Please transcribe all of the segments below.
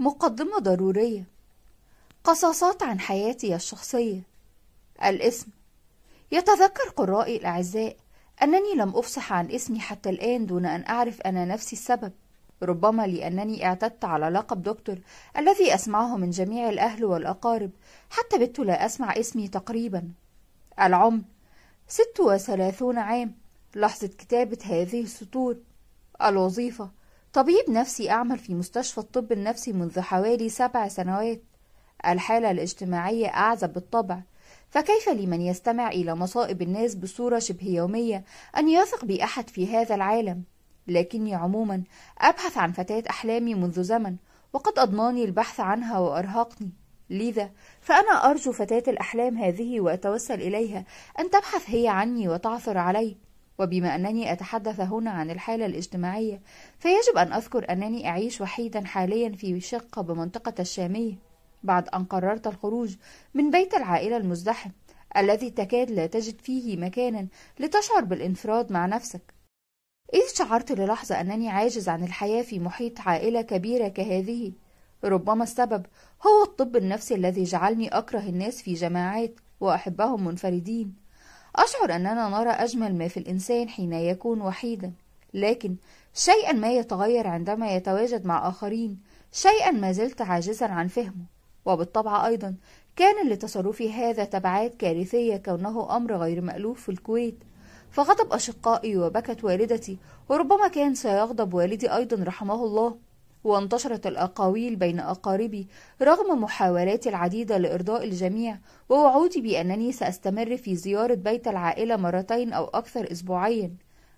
مقدمة ضرورية قصاصات عن حياتي الشخصية الاسم يتذكر قرائي الأعزاء أنني لم أفصح عن اسمي حتى الآن دون أن أعرف أنا نفسي السبب ربما لأنني اعتدت على لقب دكتور الذي أسمعه من جميع الأهل والأقارب حتى بت لا أسمع اسمي تقريبا العمر ست وثلاثون عام لحظة كتابة هذه السطور الوظيفة طبيب نفسي أعمل في مستشفى الطب النفسي منذ حوالي سبع سنوات الحالة الاجتماعية أعزب بالطبع فكيف لمن يستمع إلى مصائب الناس بصورة شبه يومية أن يثق بأحد في هذا العالم لكني عموما أبحث عن فتاة أحلامي منذ زمن وقد أضناني البحث عنها وأرهقني لذا فأنا أرجو فتاة الأحلام هذه وأتوسل إليها أن تبحث هي عني وتعثر علي وبما أنني أتحدث هنا عن الحالة الاجتماعية فيجب أن أذكر أنني أعيش وحيدا حاليا في شقة بمنطقة الشامية بعد أن قررت الخروج من بيت العائلة المزدحم الذي تكاد لا تجد فيه مكانا لتشعر بالانفراد مع نفسك إذ شعرت للحظة أنني عاجز عن الحياة في محيط عائلة كبيرة كهذه ربما السبب هو الطب النفسي الذي جعلني أكره الناس في جماعات وأحبهم منفردين أشعر أننا نرى أجمل ما في الإنسان حين يكون وحيدا لكن شيئا ما يتغير عندما يتواجد مع آخرين شيئا ما زلت عاجزا عن فهمه وبالطبع أيضا كان لتصرفي هذا تبعات كارثية كونه أمر غير مألوف في الكويت فغضب أشقائي وبكت والدتي وربما كان سيغضب والدي أيضا رحمه الله وانتشرت الأقاويل بين أقاربي رغم محاولاتي العديدة لإرضاء الجميع ووعودي بأنني سأستمر في زيارة بيت العائلة مرتين أو أكثر أسبوعيا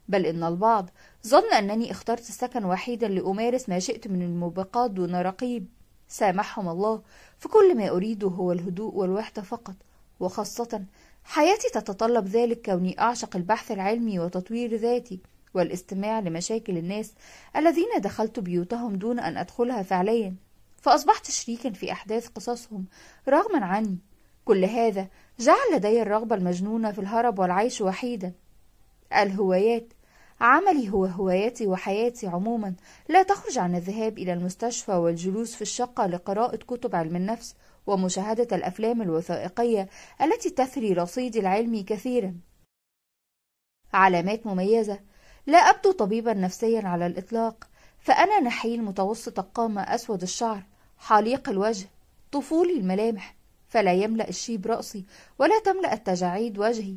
بل إن البعض ظن أنني اخترت السكن وحيدا لأمارس ما شئت من الموبقات دون رقيب سامحهم الله فكل ما أريده هو الهدوء والوحدة فقط وخاصة حياتي تتطلب ذلك كوني أعشق البحث العلمي وتطوير ذاتي والاستماع لمشاكل الناس الذين دخلت بيوتهم دون أن أدخلها فعليا فأصبحت شريكا في أحداث قصصهم رغما عني كل هذا جعل لدي الرغبة المجنونة في الهرب والعيش وحيدا الهوايات عملي هو هواياتي وحياتي عموما لا تخرج عن الذهاب إلى المستشفى والجلوس في الشقة لقراءة كتب علم النفس ومشاهدة الأفلام الوثائقية التي تثري رصيدي العلمي كثيرا علامات مميزة لا أبدو طبيبا نفسيا على الإطلاق فأنا نحيل متوسط القامة أسود الشعر حليق الوجه طفولي الملامح فلا يملأ الشيب رأسي ولا تملأ التجاعيد وجهي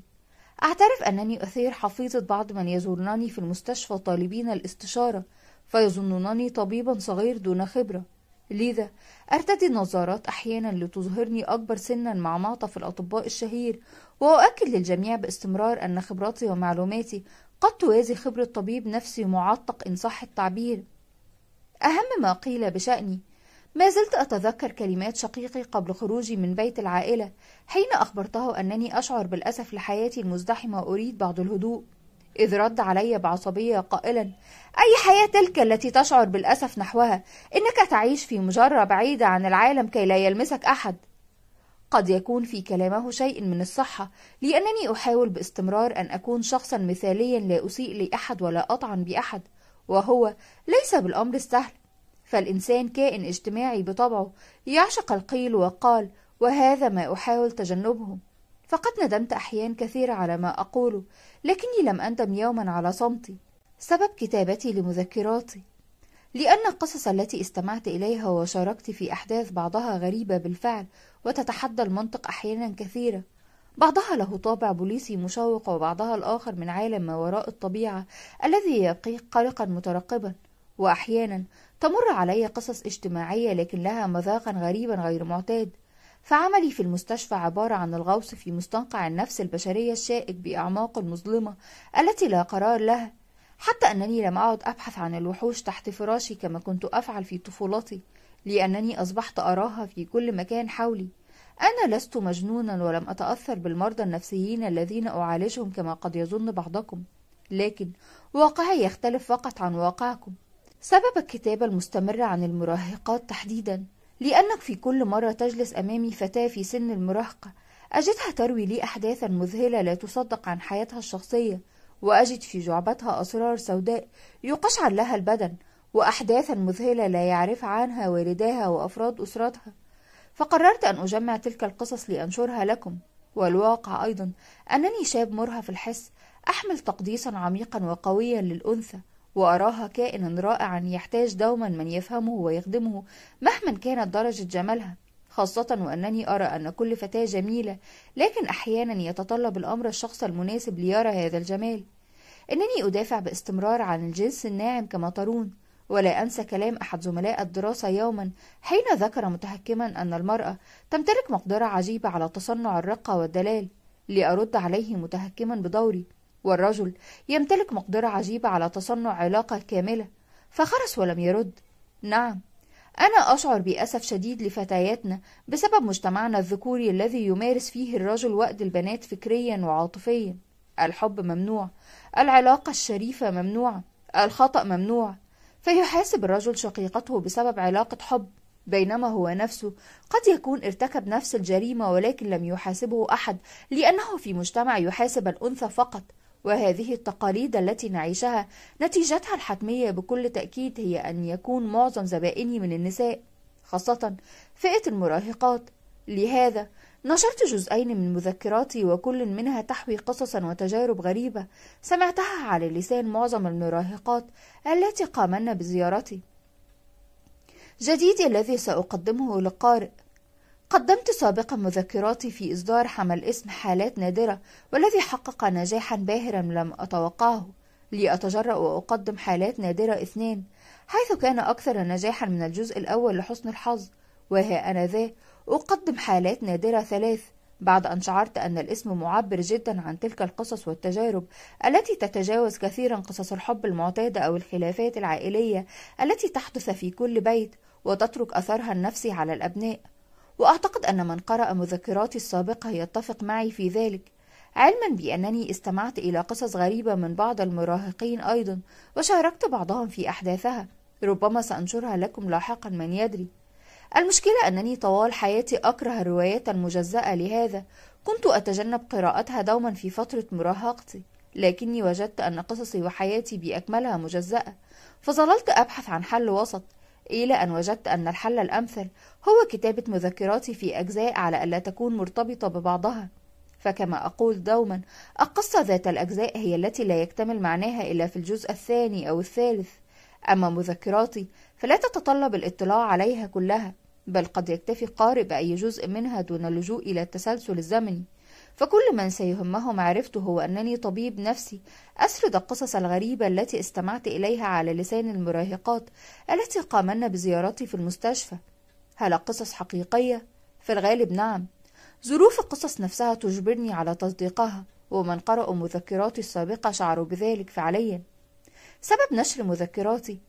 أعترف أنني أثير حفيظة بعض من يزورنني في المستشفى طالبين الاستشارة فيظنونني طبيبا صغير دون خبرة لذا أرتدي النظارات أحيانا لتظهرني أكبر سنا مع معطف الأطباء الشهير وأؤكد للجميع باستمرار أن خبراتي ومعلوماتي قد توازي خبرة طبيب نفسي معتق إن صح التعبير أهم ما قيل بشأني ما زلت أتذكر كلمات شقيقي قبل خروجي من بيت العائلة حين أخبرته أنني أشعر بالأسف لحياتي المزدحمة وأريد بعض الهدوء إذ رد علي بعصبية قائلا أي حياة تلك التي تشعر بالأسف نحوها إنك تعيش في مجرة بعيدة عن العالم كي لا يلمسك أحد قد يكون في كلامه شيء من الصحة لأنني أحاول باستمرار أن أكون شخصا مثاليا لا أسيء لأحد ولا أطعن بأحد وهو ليس بالأمر السهل فالإنسان كائن اجتماعي بطبعه يعشق القيل وقال وهذا ما أحاول تجنبه فقد ندمت أحيان كثيرة على ما أقوله لكني لم أندم يوما على صمتي سبب كتابتي لمذكراتي لأن القصص التي استمعت إليها وشاركت في أحداث بعضها غريبة بالفعل وتتحدى المنطق أحيانا كثيرة بعضها له طابع بوليسي مشوق وبعضها الآخر من عالم ما وراء الطبيعة الذي يبقي قلقا مترقبا وأحيانا تمر علي قصص اجتماعية لكن لها مذاقا غريبا غير معتاد فعملي في المستشفى عبارة عن الغوص في مستنقع النفس البشرية الشائك بأعماق المظلمة التي لا قرار لها حتى أنني لم أعد أبحث عن الوحوش تحت فراشي كما كنت أفعل في طفولتي لأنني أصبحت أراها في كل مكان حولي أنا لست مجنونا ولم أتأثر بالمرضى النفسيين الذين أعالجهم كما قد يظن بعضكم لكن واقعي يختلف فقط عن واقعكم سبب الكتابة المستمرة عن المراهقات تحديدا لأنك في كل مرة تجلس أمامي فتاة في سن المراهقة أجدها تروي لي أحداثا مذهلة لا تصدق عن حياتها الشخصية وأجد في جعبتها أسرار سوداء يقشعر لها البدن وأحداثا مذهلة لا يعرف عنها والداها وأفراد أسرتها فقررت أن أجمع تلك القصص لأنشرها لكم والواقع أيضا أنني شاب مرهف الحس أحمل تقديسا عميقا وقويا للأنثى وأراها كائنا رائعا يحتاج دوما من يفهمه ويخدمه مهما كانت درجة جمالها خاصة وأنني أرى أن كل فتاة جميلة لكن أحيانا يتطلب الأمر الشخص المناسب ليرى هذا الجمال إنني أدافع باستمرار عن الجنس الناعم كما ترون ولا أنسى كلام أحد زملاء الدراسة يوما حين ذكر متهكما أن المرأة تمتلك مقدرة عجيبة على تصنع الرقة والدلال لأرد عليه متهكما بدوري والرجل يمتلك مقدرة عجيبة على تصنع علاقة كاملة فخرس ولم يرد نعم أنا أشعر بأسف شديد لفتياتنا بسبب مجتمعنا الذكوري الذي يمارس فيه الرجل وأد البنات فكريا وعاطفيا الحب ممنوع العلاقة الشريفة ممنوعة الخطأ ممنوع فيحاسب الرجل شقيقته بسبب علاقة حب بينما هو نفسه قد يكون ارتكب نفس الجريمة ولكن لم يحاسبه أحد لأنه في مجتمع يحاسب الأنثى فقط وهذه التقاليد التي نعيشها نتيجتها الحتمية بكل تأكيد هي أن يكون معظم زبائني من النساء خاصة فئة المراهقات لهذا نشرت جزئين من مذكراتي وكل منها تحوي قصصا وتجارب غريبة سمعتها على لسان معظم المراهقات التي قامن بزيارتي جديدي الذي سأقدمه للقارئ قدمت سابقا مذكراتي في إصدار حمل اسم حالات نادرة والذي حقق نجاحا باهرا لم أتوقعه لأتجرأ وأقدم حالات نادرة اثنين حيث كان أكثر نجاحا من الجزء الأول لحسن الحظ وها أنا ذا أقدم حالات نادرة ثلاث بعد أن شعرت أن الاسم معبر جدا عن تلك القصص والتجارب التي تتجاوز كثيرا قصص الحب المعتادة أو الخلافات العائلية التي تحدث في كل بيت وتترك أثرها النفسي على الأبناء وأعتقد أن من قرأ مذكراتي السابقة يتفق معي في ذلك علما بأنني استمعت إلى قصص غريبة من بعض المراهقين أيضا وشاركت بعضهم في أحداثها ربما سأنشرها لكم لاحقا من يدري المشكلة أنني طوال حياتي أكره الروايات المجزأة لهذا كنت أتجنب قراءتها دوما في فترة مراهقتي لكني وجدت أن قصصي وحياتي بأكملها مجزأة فظللت أبحث عن حل وسط إلى أن وجدت أن الحل الأمثل هو كتابة مذكراتي في أجزاء على ألا تكون مرتبطة ببعضها فكما أقول دوما القصة ذات الأجزاء هي التي لا يكتمل معناها إلا في الجزء الثاني أو الثالث أما مذكراتي فلا تتطلب الاطلاع عليها كلها بل قد يكتفي قارئ بأي جزء منها دون اللجوء إلى التسلسل الزمني فكل من سيهمه معرفته هو أنني طبيب نفسي أسرد القصص الغريبة التي استمعت إليها على لسان المراهقات التي قامن بزيارتي في المستشفى هل القصص حقيقية؟ في الغالب نعم ظروف القصص نفسها تجبرني على تصديقها ومن قرأوا مذكراتي السابقة شعروا بذلك فعليا سبب نشر مذكراتي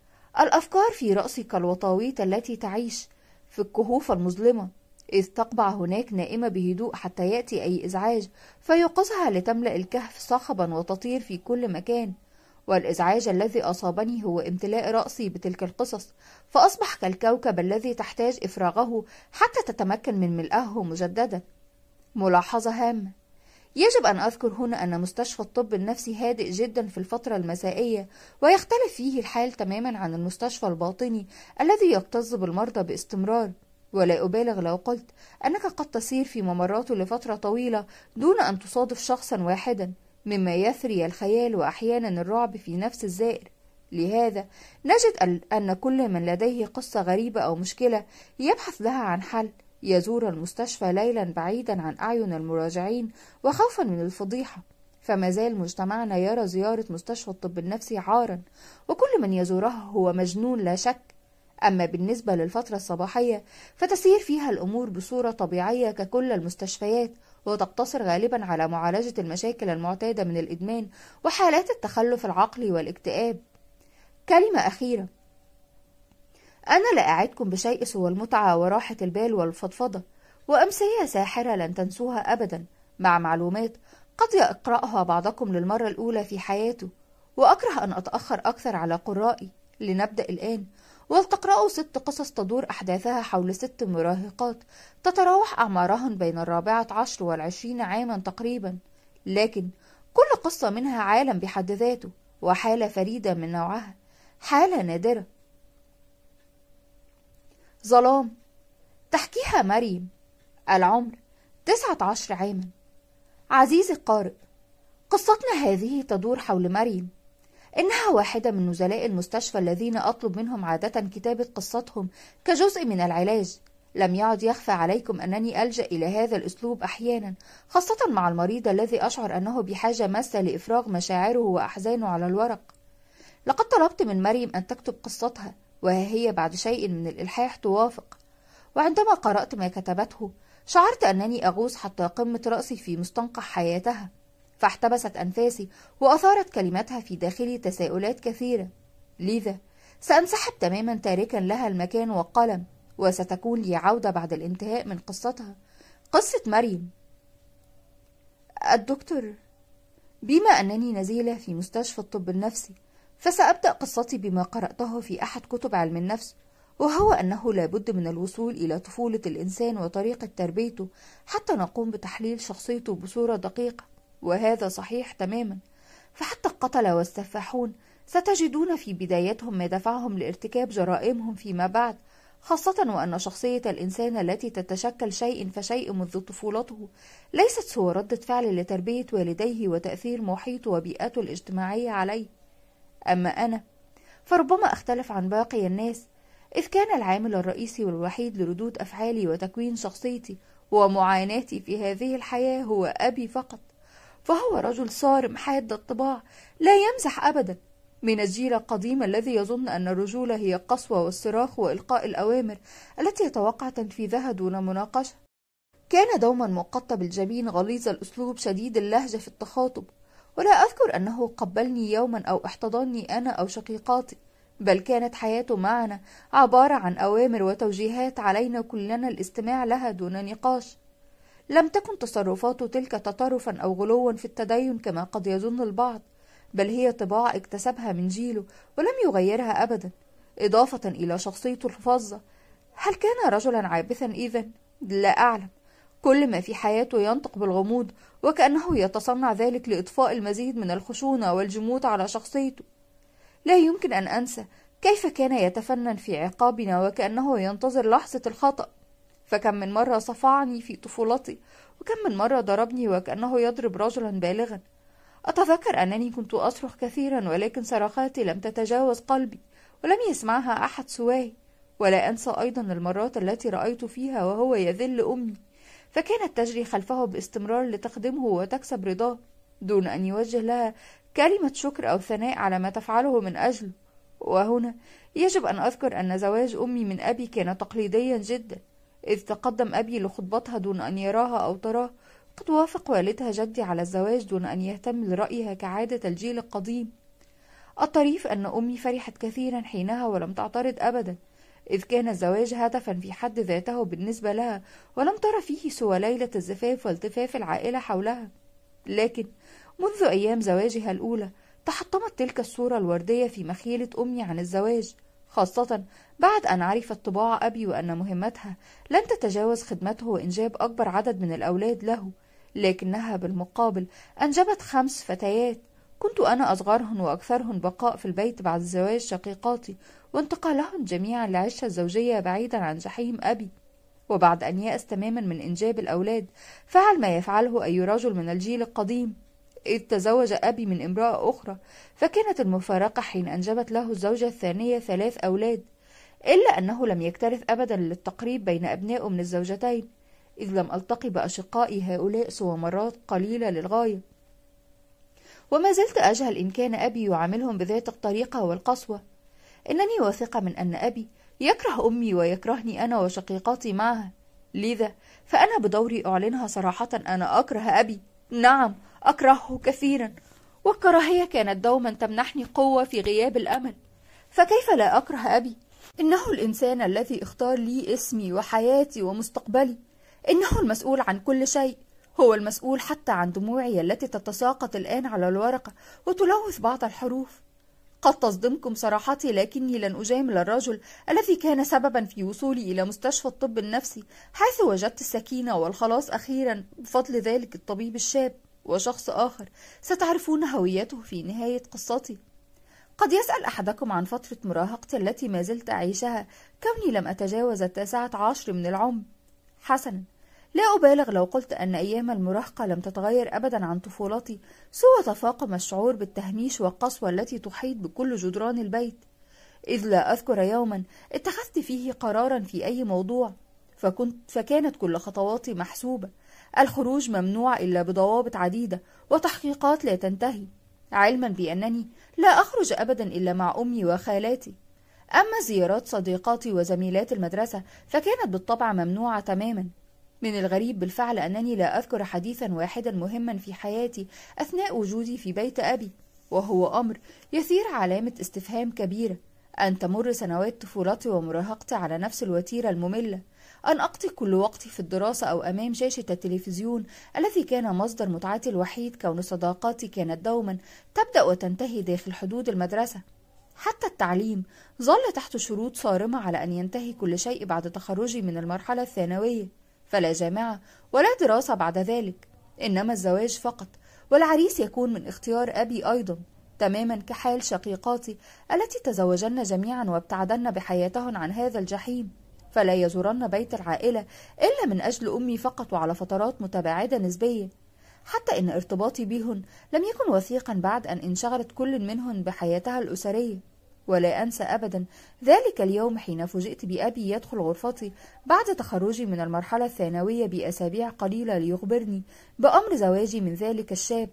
الأفكار في رأسي كالوطاويط التي تعيش في الكهوف المظلمة إذ تقبع هناك نائمة بهدوء حتى يأتي أي إزعاج فيوقظها لتملأ الكهف صخبا وتطير في كل مكان والإزعاج الذي أصابني هو امتلاء رأسي بتلك القصص فأصبح كالكوكب الذي تحتاج إفراغه حتى تتمكن من ملأه مجددا ملاحظة هامة يجب أن أذكر هنا أن مستشفى الطب النفسي هادئ جدا في الفترة المسائية ويختلف فيه الحال تماما عن المستشفى الباطني الذي يكتظ بالمرضى باستمرار ولا أبالغ لو قلت أنك قد تسير في ممرات لفترة طويلة دون أن تصادف شخصا واحدا مما يثري الخيال وأحيانا الرعب في نفس الزائر لهذا نجد أن كل من لديه قصة غريبة أو مشكلة يبحث لها عن حل يزور المستشفى ليلا بعيدا عن أعين المراجعين وخوفا من الفضيحة فما زال مجتمعنا يرى زيارة مستشفى الطب النفسي عارا وكل من يزورها هو مجنون لا شك أما بالنسبة للفترة الصباحية فتسير فيها الأمور بصورة طبيعية ككل المستشفيات وتقتصر غالبا على معالجة المشاكل المعتادة من الإدمان وحالات التخلف العقلي والاكتئاب كلمة أخيرة أنا لا أعدكم بشيء سوى المتعة وراحة البال والفضفضة وأمثلة ساحرة لن تنسوها أبدا مع معلومات قد يقرأها بعضكم للمرة الأولى في حياته وأكره أن أتأخر أكثر على قرائي لنبدأ الآن ولتقرأوا ست قصص تدور أحداثها حول ست مراهقات تتراوح أعمارهن بين الرابعة عشر والعشرين عاما تقريبا لكن كل قصة منها عالم بحد ذاته وحالة فريدة من نوعها حالة نادرة ظلام تحكيها مريم العمر تسعة عشر عاما عزيزي القارئ قصتنا هذه تدور حول مريم إنها واحدة من نزلاء المستشفى الذين أطلب منهم عادة كتابة قصتهم كجزء من العلاج لم يعد يخفى عليكم أنني ألجأ إلى هذا الأسلوب أحيانا خاصة مع المريض الذي أشعر أنه بحاجة ماسة لإفراغ مشاعره وأحزانه على الورق لقد طلبت من مريم أن تكتب قصتها وها هي بعد شيء من الإلحاح توافق وعندما قرأت ما كتبته شعرت أنني أغوص حتى قمة رأسي في مستنقع حياتها فاحتبست أنفاسي وأثارت كلماتها في داخلي تساؤلات كثيرة لذا سأنسحب تماما تاركا لها المكان والقلم وستكون لي عودة بعد الانتهاء من قصتها قصة مريم الدكتور بما أنني نزيلة في مستشفى الطب النفسي فسأبدأ قصتي بما قرأته في أحد كتب علم النفس وهو أنه لابد من الوصول إلى طفولة الإنسان وطريقة تربيته حتى نقوم بتحليل شخصيته بصورة دقيقة وهذا صحيح تماما فحتى القتلة والسفاحون ستجدون في بدايتهم ما دفعهم لارتكاب جرائمهم فيما بعد خاصة وأن شخصية الإنسان التي تتشكل شيء فشيء منذ طفولته ليست سوى ردة فعل لتربية والديه وتأثير محيطه وبيئته الاجتماعية عليه أما أنا فربما أختلف عن باقي الناس إذ كان العامل الرئيسي والوحيد لردود أفعالي وتكوين شخصيتي ومعاناتي في هذه الحياة هو أبي فقط فهو رجل صارم حاد الطباع لا يمزح أبدا من الجيل القديم الذي يظن أن الرجولة هي القسوة والصراخ وإلقاء الأوامر التي يتوقع تنفيذها دون مناقشة كان دوما مقطب الجبين غليظ الأسلوب شديد اللهجة في التخاطب ولا أذكر أنه قبلني يوما أو احتضني أنا أو شقيقاتي بل كانت حياته معنا عبارة عن أوامر وتوجيهات علينا كلنا الاستماع لها دون نقاش لم تكن تصرفاته تلك تطرفا أو غلوا في التدين كما قد يظن البعض بل هي طباع اكتسبها من جيله ولم يغيرها أبدا إضافة إلى شخصيته الفظة هل كان رجلا عابثا إذا؟ لا أعلم كل ما في حياته ينطق بالغموض وكأنه يتصنع ذلك لإطفاء المزيد من الخشونة والجمود على شخصيته لا يمكن أن أنسى كيف كان يتفنن في عقابنا وكأنه ينتظر لحظة الخطأ فكم من مرة صفعني في طفولتي وكم من مرة ضربني وكأنه يضرب رجلا بالغا أتذكر أنني كنت أصرخ كثيرا ولكن صرخاتي لم تتجاوز قلبي ولم يسمعها أحد سواي ولا أنسى أيضا المرات التي رأيت فيها وهو يذل أمي فكانت تجري خلفه باستمرار لتخدمه وتكسب رضاه دون أن يوجه لها كلمة شكر أو ثناء على ما تفعله من أجله وهنا يجب أن أذكر أن زواج أمي من أبي كان تقليديا جدا إذ تقدم أبي لخطبتها دون أن يراها أو تراه قد وافق والدها جدي على الزواج دون أن يهتم لرأيها كعادة الجيل القديم الطريف أن أمي فرحت كثيرا حينها ولم تعترض أبدا إذ كان الزواج هدفا في حد ذاته بالنسبة لها ولم ترى فيه سوى ليلة الزفاف والتفاف العائلة حولها لكن منذ أيام زواجها الأولى تحطمت تلك الصورة الوردية في مخيلة أمي عن الزواج خاصة بعد أن عرفت طباع أبي وأن مهمتها لن تتجاوز خدمته وإنجاب أكبر عدد من الأولاد له لكنها بالمقابل أنجبت خمس فتيات كنت أنا أصغرهن وأكثرهن بقاء في البيت بعد زواج شقيقاتي وانتقالهن جميعا لعشة زوجية بعيدا عن جحيم أبي وبعد أن يأس تماما من إنجاب الأولاد فعل ما يفعله أي رجل من الجيل القديم إذ تزوج أبي من امرأة أخرى فكانت المفارقة حين أنجبت له الزوجة الثانية ثلاث أولاد إلا أنه لم يكترث أبدا للتقريب بين أبنائه من الزوجتين إذ لم ألتقي بأشقائي هؤلاء سوى مرات قليلة للغاية وما زلت أجهل إن كان أبي يعاملهم بذات الطريقة والقسوة إنني واثقة من أن أبي يكره أمي ويكرهني أنا وشقيقاتي معها لذا فأنا بدوري أعلنها صراحة أنا أكره أبي نعم أكرهه كثيرا والكراهية كانت دوما تمنحني قوة في غياب الأمل فكيف لا أكره أبي؟ إنه الإنسان الذي اختار لي اسمي وحياتي ومستقبلي إنه المسؤول عن كل شيء هو المسؤول حتى عن دموعي التي تتساقط الآن على الورقة وتلوث بعض الحروف قد تصدمكم صراحتي لكني لن أجامل الرجل الذي كان سببا في وصولي إلى مستشفى الطب النفسي حيث وجدت السكينة والخلاص أخيرا بفضل ذلك الطبيب الشاب وشخص آخر ستعرفون هويته في نهاية قصتي قد يسأل أحدكم عن فترة مراهقتي التي ما زلت أعيشها كوني لم أتجاوز التاسعة عشر من العمر حسنا لا أبالغ لو قلت أن أيام المراهقة لم تتغير أبدا عن طفولتي سوى تفاقم الشعور بالتهميش والقسوة التي تحيط بكل جدران البيت إذ لا أذكر يوما اتخذت فيه قرارا في أي موضوع فكنت فكانت كل خطواتي محسوبة الخروج ممنوع إلا بضوابط عديدة وتحقيقات لا تنتهي علما بأنني لا أخرج أبدا إلا مع أمي وخالاتي أما زيارات صديقاتي وزميلات المدرسة فكانت بالطبع ممنوعة تماما من الغريب بالفعل أنني لا أذكر حديثا واحدا مهما في حياتي أثناء وجودي في بيت أبي وهو أمر يثير علامة استفهام كبيرة أن تمر سنوات طفولتي ومراهقتي على نفس الوتيرة المملة أن أقضي كل وقتي في الدراسة أو أمام شاشة التلفزيون الذي كان مصدر متعتي الوحيد كون صداقاتي كانت دوما تبدأ وتنتهي داخل حدود المدرسة حتى التعليم ظل تحت شروط صارمة على أن ينتهي كل شيء بعد تخرجي من المرحلة الثانوية فلا جامعة ولا دراسة بعد ذلك إنما الزواج فقط والعريس يكون من اختيار أبي أيضا تماما كحال شقيقاتي التي تزوجن جميعا وابتعدن بحياتهن عن هذا الجحيم فلا يزورن بيت العائلة إلا من أجل أمي فقط وعلى فترات متباعدة نسبيا حتى إن ارتباطي بهن لم يكن وثيقا بعد أن انشغلت كل منهن بحياتها الأسرية ولا أنسى أبدا ذلك اليوم حين فوجئت بأبي يدخل غرفتي بعد تخرجي من المرحلة الثانوية بأسابيع قليلة ليخبرني بأمر زواجي من ذلك الشاب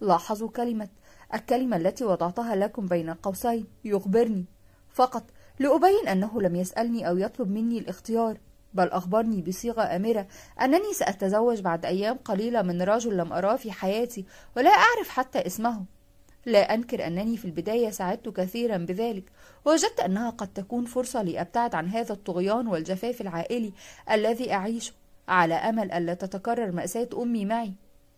لاحظوا كلمة الكلمة التي وضعتها لكم بين قوسين يخبرني فقط لأبين أنه لم يسألني أو يطلب مني الاختيار بل أخبرني بصيغة أمرة أنني سأتزوج بعد أيام قليلة من رجل لم أراه في حياتي ولا أعرف حتى اسمه لا أنكر أنني في البداية سعدت كثيرا بذلك وجدت أنها قد تكون فرصة لأبتعد عن هذا الطغيان والجفاف العائلي الذي أعيشه على أمل ألا تتكرر مأساة أمي معي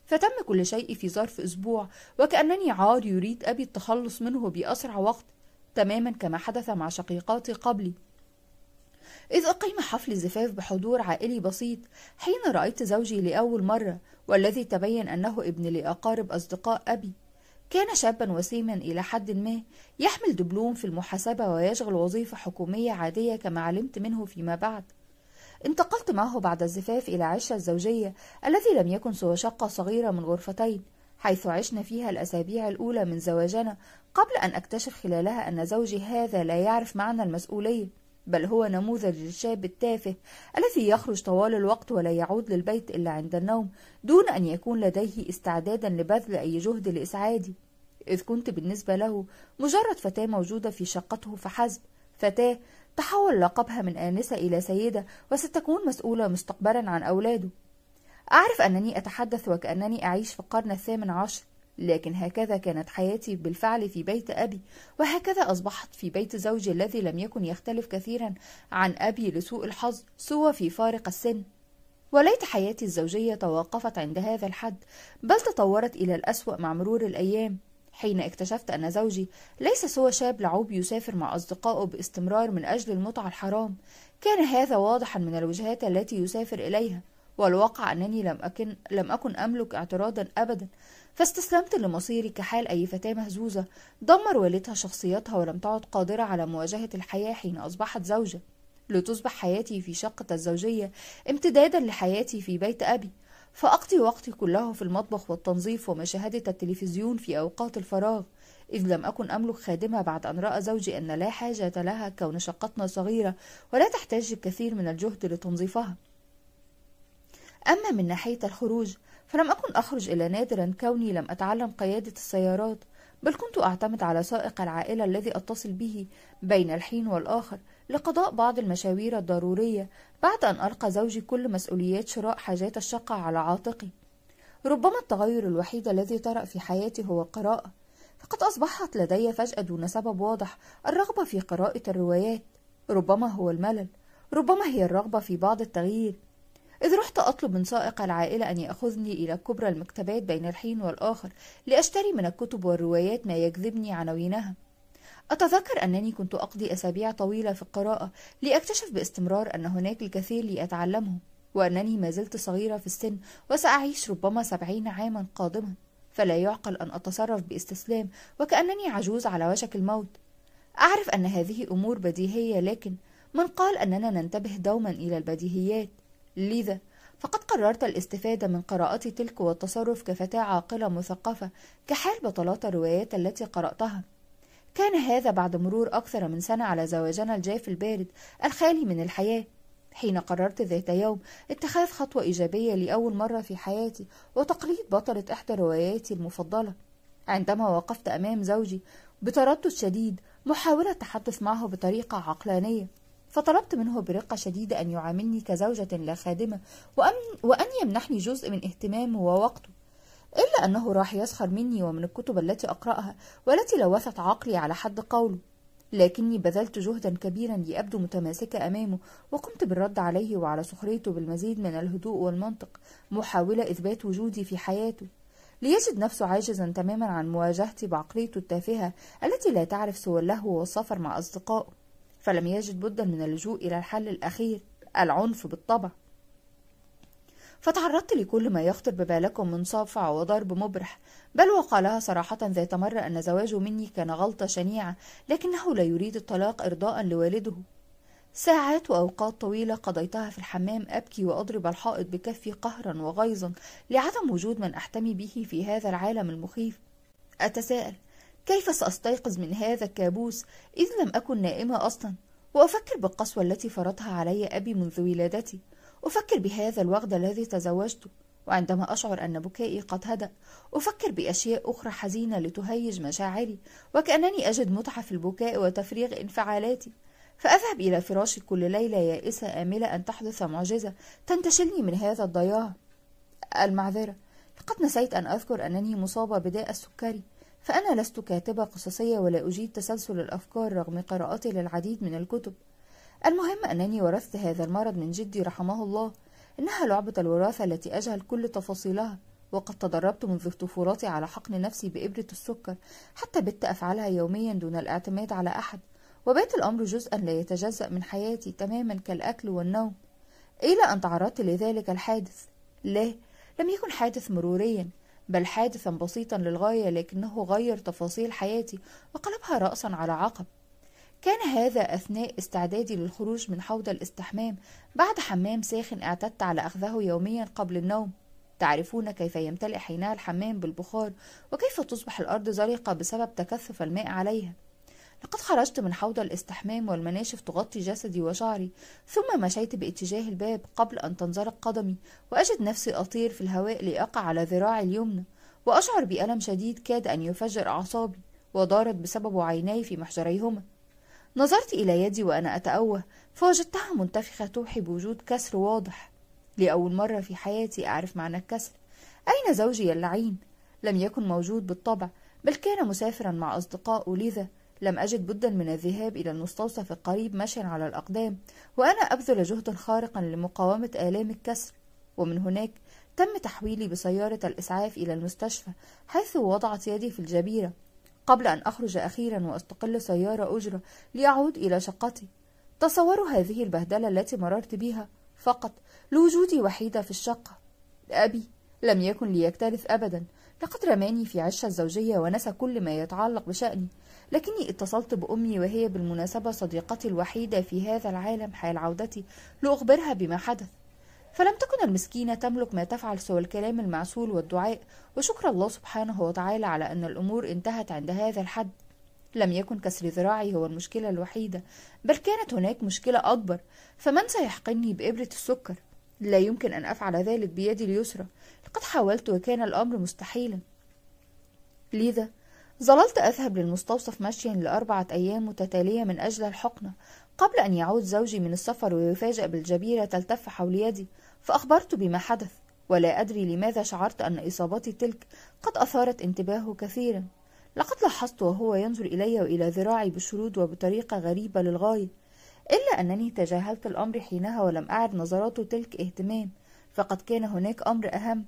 فتم كل شيء في ظرف أسبوع وكأنني عار يريد أبي التخلص منه بأسرع وقت تماما كما حدث مع شقيقاتي قبلي إذ أقيم حفل زفاف بحضور عائلي بسيط حين رأيت زوجي لأول مرة والذي تبين أنه ابن لأقارب أصدقاء أبي كان شابا وسيما إلى حد ما يحمل دبلوم في المحاسبة ويشغل وظيفة حكومية عادية كما علمت منه فيما بعد انتقلت معه بعد الزفاف إلى عشة الزوجية التي لم يكن سوى شقة صغيرة من غرفتين حيث عشنا فيها الأسابيع الأولى من زواجنا قبل أن أكتشف خلالها أن زوجي هذا لا يعرف معنى المسؤولية بل هو نموذج الشاب التافه الذي يخرج طوال الوقت ولا يعود للبيت إلا عند النوم دون أن يكون لديه استعدادا لبذل أي جهد لإسعادي إذ كنت بالنسبة له مجرد فتاة موجودة في شقته فحسب فتاة تحول لقبها من آنسة إلى سيدة وستكون مسؤولة مستقبلا عن أولاده أعرف أنني أتحدث وكأنني أعيش في القرن الثامن عشر لكن هكذا كانت حياتي بالفعل في بيت أبي وهكذا أصبحت في بيت زوجي الذي لم يكن يختلف كثيرا عن أبي لسوء الحظ سوى في فارق السن وليت حياتي الزوجية توقفت عند هذا الحد بل تطورت إلى الأسوأ مع مرور الأيام حين اكتشفت أن زوجي ليس سوى شاب لعوب يسافر مع أصدقائه باستمرار من أجل المتعة الحرام كان هذا واضحا من الوجهات التي يسافر إليها والواقع أنني لم أكن, لم أكن أملك اعتراضا أبدا فاستسلمت لمصيري كحال أي فتاة مهزوزة دمر والدها شخصيتها ولم تعد قادرة على مواجهة الحياة حين أصبحت زوجة لتصبح حياتي في شقة الزوجية امتدادا لحياتي في بيت أبي فأقضي وقتي كله في المطبخ والتنظيف ومشاهدة التلفزيون في أوقات الفراغ إذ لم أكن أملك خادمة بعد أن رأى زوجي أن لا حاجة لها كون شقتنا صغيرة ولا تحتاج الكثير من الجهد لتنظيفها أما من ناحية الخروج فلم أكن أخرج إلا نادرا كوني لم أتعلم قيادة السيارات بل كنت أعتمد على سائق العائلة الذي أتصل به بين الحين والآخر لقضاء بعض المشاوير الضرورية بعد أن ألقى زوجي كل مسؤوليات شراء حاجات الشقة على عاتقي ربما التغير الوحيد الذي طرأ في حياتي هو القراءة فقد أصبحت لدي فجأة دون سبب واضح الرغبة في قراءة الروايات ربما هو الملل ربما هي الرغبة في بعض التغيير إذ رحت أطلب من سائق العائلة أن يأخذني إلى كبرى المكتبات بين الحين والآخر لأشتري من الكتب والروايات ما يجذبني عناوينها أتذكر أنني كنت أقضي أسابيع طويلة في القراءة لأكتشف باستمرار أن هناك الكثير لأتعلمه وأنني ما زلت صغيرة في السن وسأعيش ربما سبعين عاما قادما فلا يعقل أن أتصرف باستسلام وكأنني عجوز على وشك الموت أعرف أن هذه أمور بديهية لكن من قال أننا ننتبه دوما إلى البديهيات لذا فقد قررت الاستفادة من قراءتي تلك والتصرف كفتاة عاقلة مثقفة كحال بطلات الروايات التي قرأتها كان هذا بعد مرور أكثر من سنة على زواجنا الجاف البارد الخالي من الحياة حين قررت ذات يوم اتخاذ خطوة إيجابية لأول مرة في حياتي وتقليد بطلة إحدى رواياتي المفضلة عندما وقفت أمام زوجي بتردد شديد محاولة التحدث معه بطريقة عقلانية فطلبت منه برقة شديدة أن يعاملني كزوجة لا خادمة وأن, وأن يمنحني جزء من اهتمامه ووقته إلا أنه راح يسخر مني ومن الكتب التي أقرأها والتي لوثت عقلي على حد قوله لكني بذلت جهدا كبيرا لأبدو متماسكة أمامه وقمت بالرد عليه وعلى سخريته بالمزيد من الهدوء والمنطق محاولة إثبات وجودي في حياته ليجد نفسه عاجزا تماما عن مواجهتي بعقليته التافهة التي لا تعرف سوى اللهو والسفر مع أصدقائه فلم يجد بدا من اللجوء إلى الحل الأخير العنف بالطبع فتعرضت لكل ما يخطر ببالكم من صفع وضرب مبرح بل وقالها صراحة ذات مرة أن زواجه مني كان غلطة شنيعة لكنه لا يريد الطلاق إرضاء لوالده ساعات وأوقات طويلة قضيتها في الحمام أبكي وأضرب الحائط بكفي قهرا وغيظا لعدم وجود من أحتمي به في هذا العالم المخيف أتساءل كيف سأستيقظ من هذا الكابوس إذ لم أكن نائمة أصلا وأفكر بالقسوة التي فرضها علي أبي منذ ولادتي أفكر بهذا الوغد الذي تزوجته وعندما أشعر أن بكائي قد هدأ أفكر بأشياء أخرى حزينة لتهيج مشاعري وكأنني أجد متعة في البكاء وتفريغ انفعالاتي فأذهب إلى فراشي كل ليلة يائسة آملة أن تحدث معجزة تنتشلني من هذا الضياع المعذرة لقد نسيت أن أذكر أنني مصابة بداء السكري فأنا لست كاتبة قصصية ولا أجيد تسلسل الأفكار رغم قراءتي للعديد من الكتب المهم أنني ورثت هذا المرض من جدي رحمه الله إنها لعبة الوراثة التي أجهل كل تفاصيلها وقد تدربت منذ طفولتي على حقن نفسي بإبرة السكر حتى بت أفعلها يوميا دون الاعتماد على أحد وبات الأمر جزءا لا يتجزأ من حياتي تماما كالأكل والنوم إلى أن تعرضت لذلك الحادث لا لم يكن حادث مروريا بل حادثا بسيطا للغاية لكنه غير تفاصيل حياتي وقلبها رأسا على عقب كان هذا أثناء استعدادي للخروج من حوض الاستحمام بعد حمام ساخن اعتدت على أخذه يوميا قبل النوم تعرفون كيف يمتلئ حينها الحمام بالبخار وكيف تصبح الأرض زلقة بسبب تكثف الماء عليها لقد خرجت من حوض الاستحمام والمناشف تغطي جسدي وشعري ثم مشيت باتجاه الباب قبل أن تنزلق قدمي وأجد نفسي أطير في الهواء لأقع على ذراعي اليمنى وأشعر بألم شديد كاد أن يفجر أعصابي ودارت بسبب عيني في محجريهما نظرت إلى يدي وأنا أتأوه فوجدتها منتفخة توحي بوجود كسر واضح لأول مرة في حياتي أعرف معنى الكسر أين زوجي اللعين؟ لم يكن موجود بالطبع بل كان مسافرا مع أصدقائه لذا لم أجد بدا من الذهاب إلى المستوصف القريب مشيا على الأقدام وأنا أبذل جهدا خارقا لمقاومة آلام الكسر ومن هناك تم تحويلي بسيارة الإسعاف إلى المستشفى حيث وضعت يدي في الجبيرة قبل أن أخرج أخيرا وأستقل سيارة أجرة لأعود إلى شقتي تصوروا هذه البهدلة التي مررت بها فقط لوجودي وحيدة في الشقة أبي لم يكن ليكترث أبدا لقد رماني في عشة الزوجية ونسى كل ما يتعلق بشأني لكني اتصلت بأمي وهي بالمناسبة صديقتي الوحيدة في هذا العالم حال عودتي لأخبرها بما حدث فلم تكن المسكينة تملك ما تفعل سوى الكلام المعسول والدعاء وشكر الله سبحانه وتعالى على أن الأمور انتهت عند هذا الحد لم يكن كسر ذراعي هو المشكلة الوحيدة بل كانت هناك مشكلة أكبر فمن سيحقني بإبرة السكر لا يمكن أن أفعل ذلك بيدي اليسرى لقد حاولت وكان الأمر مستحيلا لذا ظللت أذهب للمستوصف مشيا لأربعة أيام متتالية من أجل الحقنة قبل أن يعود زوجي من السفر ويفاجأ بالجبيرة تلتف حول يدي فأخبرته بما حدث ولا أدري لماذا شعرت أن إصابتي تلك قد أثارت انتباهه كثيرا لقد لاحظت وهو ينظر إلي وإلى ذراعي بشرود وبطريقة غريبة للغاية إلا أنني تجاهلت الأمر حينها ولم أعد نظراته تلك اهتمام فقد كان هناك أمر أهم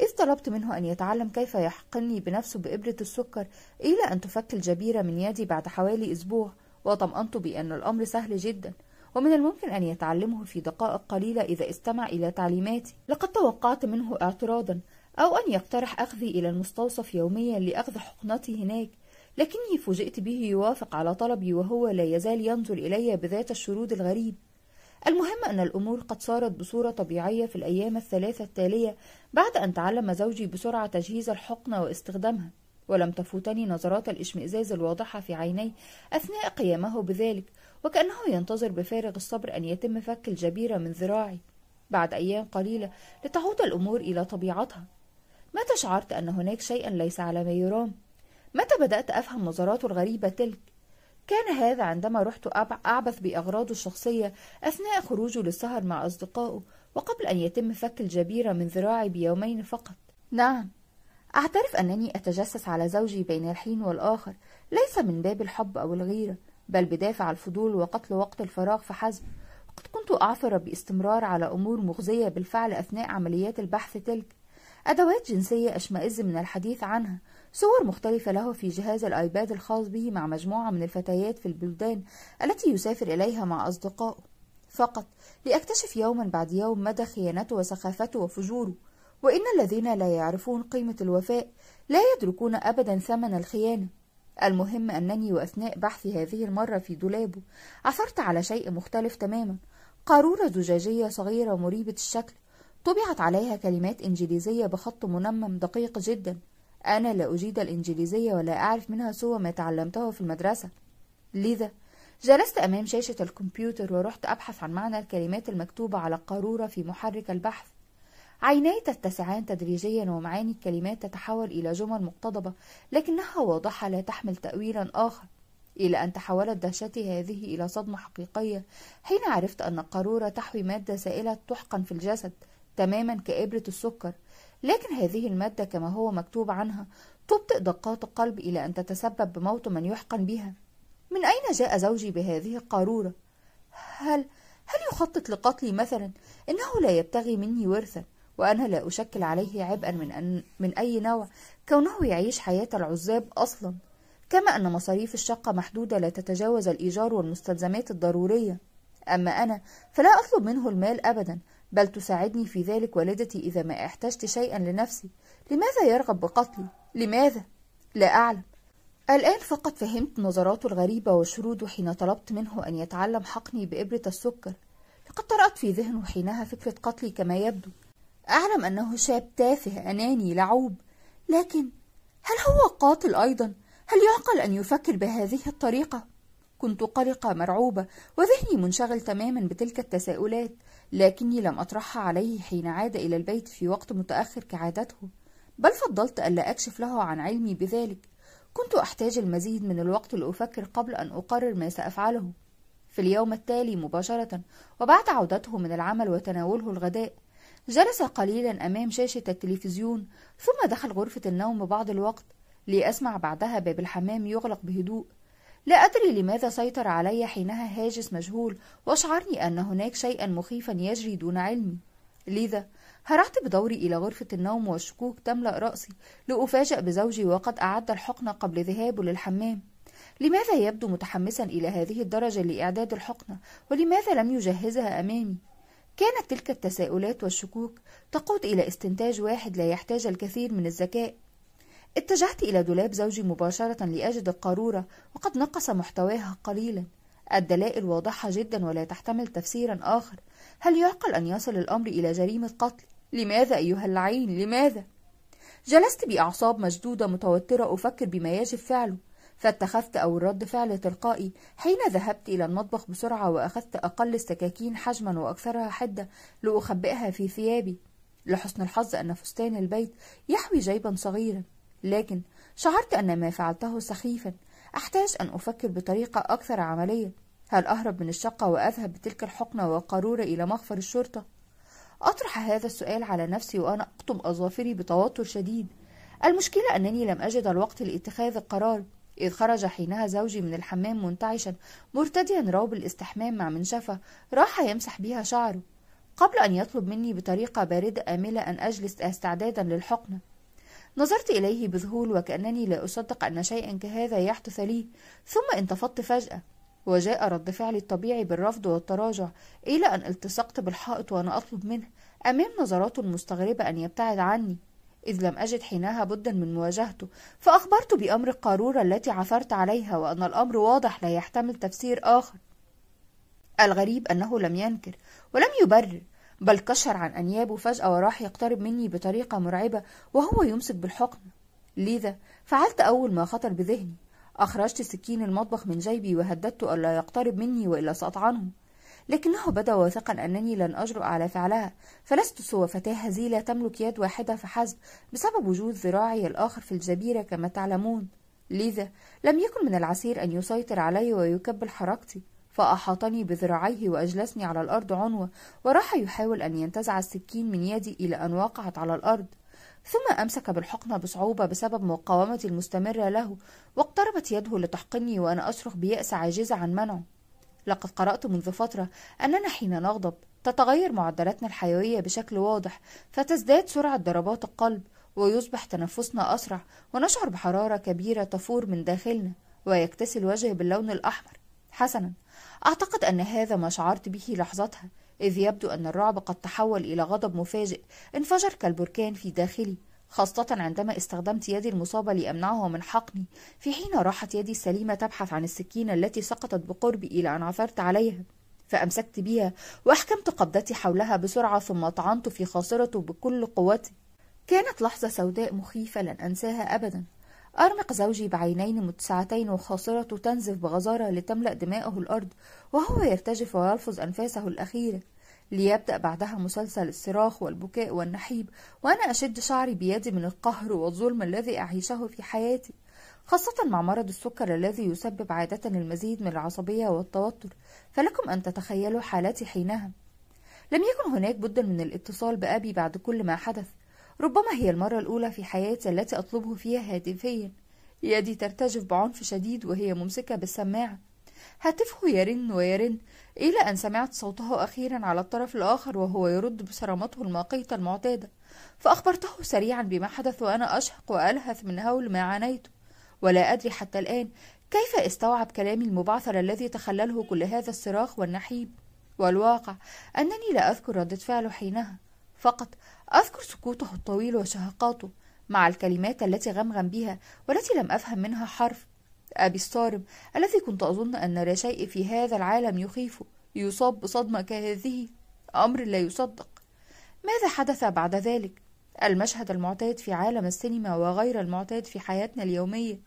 إذ طلبت منه أن يتعلم كيف يحقني بنفسه بإبرة السكر إلى أن تفك الجبيرة من يدي بعد حوالي أسبوع وطمأنت بأن الأمر سهل جدا ومن الممكن أن يتعلمه في دقائق قليلة إذا استمع إلى تعليماتي لقد توقعت منه اعتراضا أو أن يقترح أخذي إلى المستوصف يوميا لأخذ حقنتي هناك لكني فوجئت به يوافق على طلبي وهو لا يزال ينظر إلي بذات الشرود الغريب المهم أن الأمور قد صارت بصورة طبيعية في الأيام الثلاثة التالية بعد أن تعلم زوجي بسرعة تجهيز الحقنة واستخدامها ولم تفوتني نظرات الاشمئزاز الواضحة في عيني أثناء قيامه بذلك وكأنه ينتظر بفارغ الصبر أن يتم فك الجبيرة من ذراعي بعد أيام قليلة لتعود الأمور إلى طبيعتها متى شعرت أن هناك شيئا ليس على ما يرام متى بدأت أفهم نظراته الغريبة تلك؟ كان هذا عندما رحت أعبث بأغراضه الشخصية أثناء خروجه للسهر مع أصدقائه وقبل أن يتم فك الجبيرة من ذراعي بيومين فقط نعم أعترف أنني أتجسس على زوجي بين الحين والآخر ليس من باب الحب أو الغيرة بل بدافع الفضول وقتل وقت الفراغ فحسب وقد كنت أعثر باستمرار على أمور مغزية بالفعل أثناء عمليات البحث تلك أدوات جنسية أشمئز من الحديث عنها صور مختلفة له في جهاز الآيباد الخاص به مع مجموعة من الفتيات في البلدان التي يسافر إليها مع أصدقائه فقط لأكتشف يوما بعد يوم مدى خيانته وسخافته وفجوره وإن الذين لا يعرفون قيمة الوفاء لا يدركون أبدا ثمن الخيانة المهم أنني وأثناء بحثي هذه المرة في دولابه عثرت على شيء مختلف تماما قارورة زجاجية صغيرة مريبة الشكل طبعت عليها كلمات إنجليزية بخط منمم دقيق جدا أنا لا أجيد الإنجليزية ولا أعرف منها سوى ما تعلمته في المدرسة لذا جلست أمام شاشة الكمبيوتر ورحت أبحث عن معنى الكلمات المكتوبة على قارورة في محرك البحث عيناي تتسعان تدريجيا ومعاني الكلمات تتحول إلى جمل مقتضبة لكنها واضحة لا تحمل تأويلا آخر إلى أن تحولت دهشتي هذه إلى صدمة حقيقية حين عرفت أن القارورة تحوي مادة سائلة تحقن في الجسد تماما كإبرة السكر لكن هذه المادة كما هو مكتوب عنها تبطئ دقات القلب إلى أن تتسبب بموت من يحقن بها من أين جاء زوجي بهذه القارورة؟ هل هل يخطط لقتلي مثلا؟ إنه لا يبتغي مني ورثا وأنا لا أشكل عليه عبئا من, أن من أي نوع كونه يعيش حياة العزاب أصلا كما أن مصاريف الشقة محدودة لا تتجاوز الإيجار والمستلزمات الضرورية أما أنا فلا أطلب منه المال أبدا بل تساعدني في ذلك والدتي إذا ما احتجت شيئا لنفسي لماذا يرغب بقتلي؟ لماذا؟ لا أعلم الآن فقط فهمت نظراته الغريبة وشروده حين طلبت منه أن يتعلم حقني بإبرة السكر لقد طرأت في ذهنه حينها فكرة قتلي كما يبدو أعلم أنه شاب تافه أناني لعوب لكن هل هو قاتل أيضا؟ هل يعقل أن يفكر بهذه الطريقة؟ كنت قلقة مرعوبة وذهني منشغل تماما بتلك التساؤلات لكني لم أطرحها عليه حين عاد إلى البيت في وقت متأخر كعادته بل فضلت ألا أكشف له عن علمي بذلك كنت أحتاج المزيد من الوقت لأفكر قبل أن أقرر ما سأفعله في اليوم التالي مباشرة وبعد عودته من العمل وتناوله الغداء جلس قليلا أمام شاشة التلفزيون ثم دخل غرفة النوم بعض الوقت لأسمع بعدها باب الحمام يغلق بهدوء لا أدري لماذا سيطر علي حينها هاجس مجهول وأشعرني أن هناك شيئا مخيفا يجري دون علمي لذا هرعت بدوري إلى غرفة النوم والشكوك تملأ رأسي لأفاجأ بزوجي وقد أعد الحقنة قبل ذهابه للحمام لماذا يبدو متحمسا إلى هذه الدرجة لإعداد الحقنة ولماذا لم يجهزها أمامي؟ كانت تلك التساؤلات والشكوك تقود إلى استنتاج واحد لا يحتاج الكثير من الذكاء اتجهت إلى دولاب زوجي مباشرة لأجد القارورة وقد نقص محتواها قليلا الدلائل واضحة جدا ولا تحتمل تفسيرا آخر هل يعقل أن يصل الأمر إلى جريمة قتل؟ لماذا أيها اللعين؟ لماذا؟ جلست بأعصاب مشدودة متوترة أفكر بما يجب فعله فاتخذت أو رد فعل تلقائي حين ذهبت إلى المطبخ بسرعة وأخذت أقل السكاكين حجما وأكثرها حدة لأخبئها في ثيابي لحسن الحظ أن فستان البيت يحوي جيبا صغيرا لكن شعرت أن ما فعلته سخيفا أحتاج أن أفكر بطريقة أكثر عملية هل أهرب من الشقة وأذهب بتلك الحقنة وقارورة إلى مخفر الشرطة؟ أطرح هذا السؤال على نفسي وأنا أقطم أظافري بتوتر شديد المشكلة أنني لم أجد الوقت لاتخاذ القرار إذ خرج حينها زوجي من الحمام منتعشا مرتديا روب الاستحمام مع منشفة راح يمسح بها شعره قبل أن يطلب مني بطريقة باردة آملة أن أجلس استعدادا للحقنة نظرت إليه بذهول وكأنني لا أصدق أن شيئا كهذا يحدث لي ثم انتفضت فجأة وجاء رد فعلي الطبيعي بالرفض والتراجع إلى أن التصقت بالحائط وأنا أطلب منه أمام نظراته المستغربة أن يبتعد عني إذ لم أجد حينها بدا من مواجهته فأخبرت بأمر القارورة التي عثرت عليها وأن الأمر واضح لا يحتمل تفسير آخر الغريب أنه لم ينكر ولم يبرر بل كشر عن أنيابه فجأة وراح يقترب مني بطريقة مرعبة وهو يمسك بالحقن لذا فعلت أول ما خطر بذهني أخرجت سكين المطبخ من جيبي وهددت ألا يقترب مني وإلا سأطعنه لكنه بدا واثقا أنني لن أجرؤ على فعلها فلست سوى فتاة هزيلة تملك يد واحدة فحسب بسبب وجود ذراعي الآخر في الجبيرة كما تعلمون لذا لم يكن من العسير أن يسيطر علي ويكبل حركتي فأحاطني بذراعيه وأجلسني على الأرض عنوة وراح يحاول أن ينتزع السكين من يدي إلى أن وقعت على الأرض ثم أمسك بالحقنة بصعوبة بسبب مقاومتي المستمرة له واقتربت يده لتحقني وأنا أصرخ بيأس عاجزة عن منعه لقد قرأت منذ فترة أننا حين نغضب تتغير معدلاتنا الحيوية بشكل واضح فتزداد سرعة ضربات القلب ويصبح تنفسنا أسرع ونشعر بحرارة كبيرة تفور من داخلنا ويكتسي الوجه باللون الأحمر حسنا أعتقد أن هذا ما شعرت به لحظتها إذ يبدو أن الرعب قد تحول إلى غضب مفاجئ انفجر كالبركان في داخلي خاصة عندما استخدمت يدي المصابة لأمنعها من حقني في حين راحت يدي السليمة تبحث عن السكينة التي سقطت بقربي إلى أن عثرت عليها فأمسكت بها وأحكمت قبضتي حولها بسرعة ثم طعنت في خاصرته بكل قوتي كانت لحظة سوداء مخيفة لن أنساها أبدا أرمق زوجي بعينين متسعتين وخاصرة تنزف بغزارة لتملأ دماءه الأرض وهو يرتجف ويلفظ أنفاسه الأخيرة ليبدأ بعدها مسلسل الصراخ والبكاء والنحيب وأنا أشد شعري بيدي من القهر والظلم الذي أعيشه في حياتي خاصة مع مرض السكر الذي يسبب عادة المزيد من العصبية والتوتر فلكم أن تتخيلوا حالتي حينها لم يكن هناك بد من الاتصال بأبي بعد كل ما حدث ربما هي المرة الأولى في حياتي التي أطلبه فيها هاتفيا يدي ترتجف بعنف شديد وهي ممسكة بالسماعة هاتفه يرن ويرن إلى أن سمعت صوته أخيرا على الطرف الآخر وهو يرد بصرامته المقيتة المعتادة فأخبرته سريعا بما حدث وأنا أشهق وألهث من هول ما عانيته ولا أدري حتى الآن كيف استوعب كلامي المبعثر الذي تخلله كل هذا الصراخ والنحيب والواقع أنني لا أذكر ردة فعله حينها فقط أذكر سكوته الطويل وشهقاته مع الكلمات التي غمغم بها والتي لم أفهم منها حرف أبي الصارم الذي كنت أظن أن لا شيء في هذا العالم يخيفه يصاب بصدمة كهذه أمر لا يصدق ماذا حدث بعد ذلك؟ المشهد المعتاد في عالم السينما وغير المعتاد في حياتنا اليومية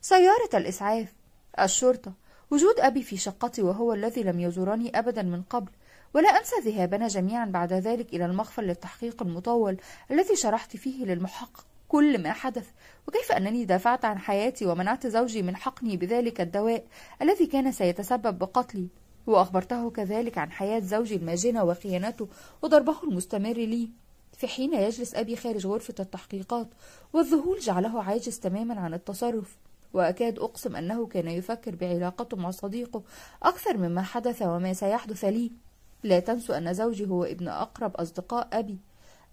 سيارة الإسعاف الشرطة وجود أبي في شقتي وهو الذي لم يزورني أبدا من قبل ولا أنسى ذهابنا جميعا بعد ذلك إلى المخفى للتحقيق المطول الذي شرحت فيه للمحقق كل ما حدث وكيف أنني دافعت عن حياتي ومنعت زوجي من حقني بذلك الدواء الذي كان سيتسبب بقتلي وأخبرته كذلك عن حياة زوجي الماجنة وخيانته وضربه المستمر لي في حين يجلس أبي خارج غرفة التحقيقات والذهول جعله عاجز تماما عن التصرف وأكاد أقسم أنه كان يفكر بعلاقته مع صديقه أكثر مما حدث وما سيحدث لي لا تنسوا أن زوجي هو ابن أقرب أصدقاء أبي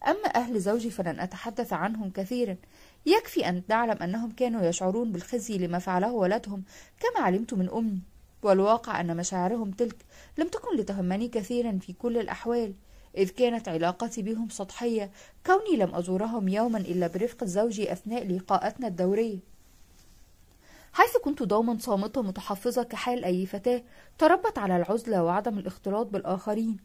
أما أهل زوجي فلن أتحدث عنهم كثيرا يكفي أن نعلم أنهم كانوا يشعرون بالخزي لما فعله ولدهم كما علمت من أمي والواقع أن مشاعرهم تلك لم تكن لتهمني كثيرا في كل الأحوال إذ كانت علاقتي بهم سطحية كوني لم أزورهم يوما إلا برفقة زوجي أثناء لقاءاتنا الدورية حيث كنت دوما صامتة متحفظة كحال أي فتاة تربت على العزلة وعدم الاختلاط بالآخرين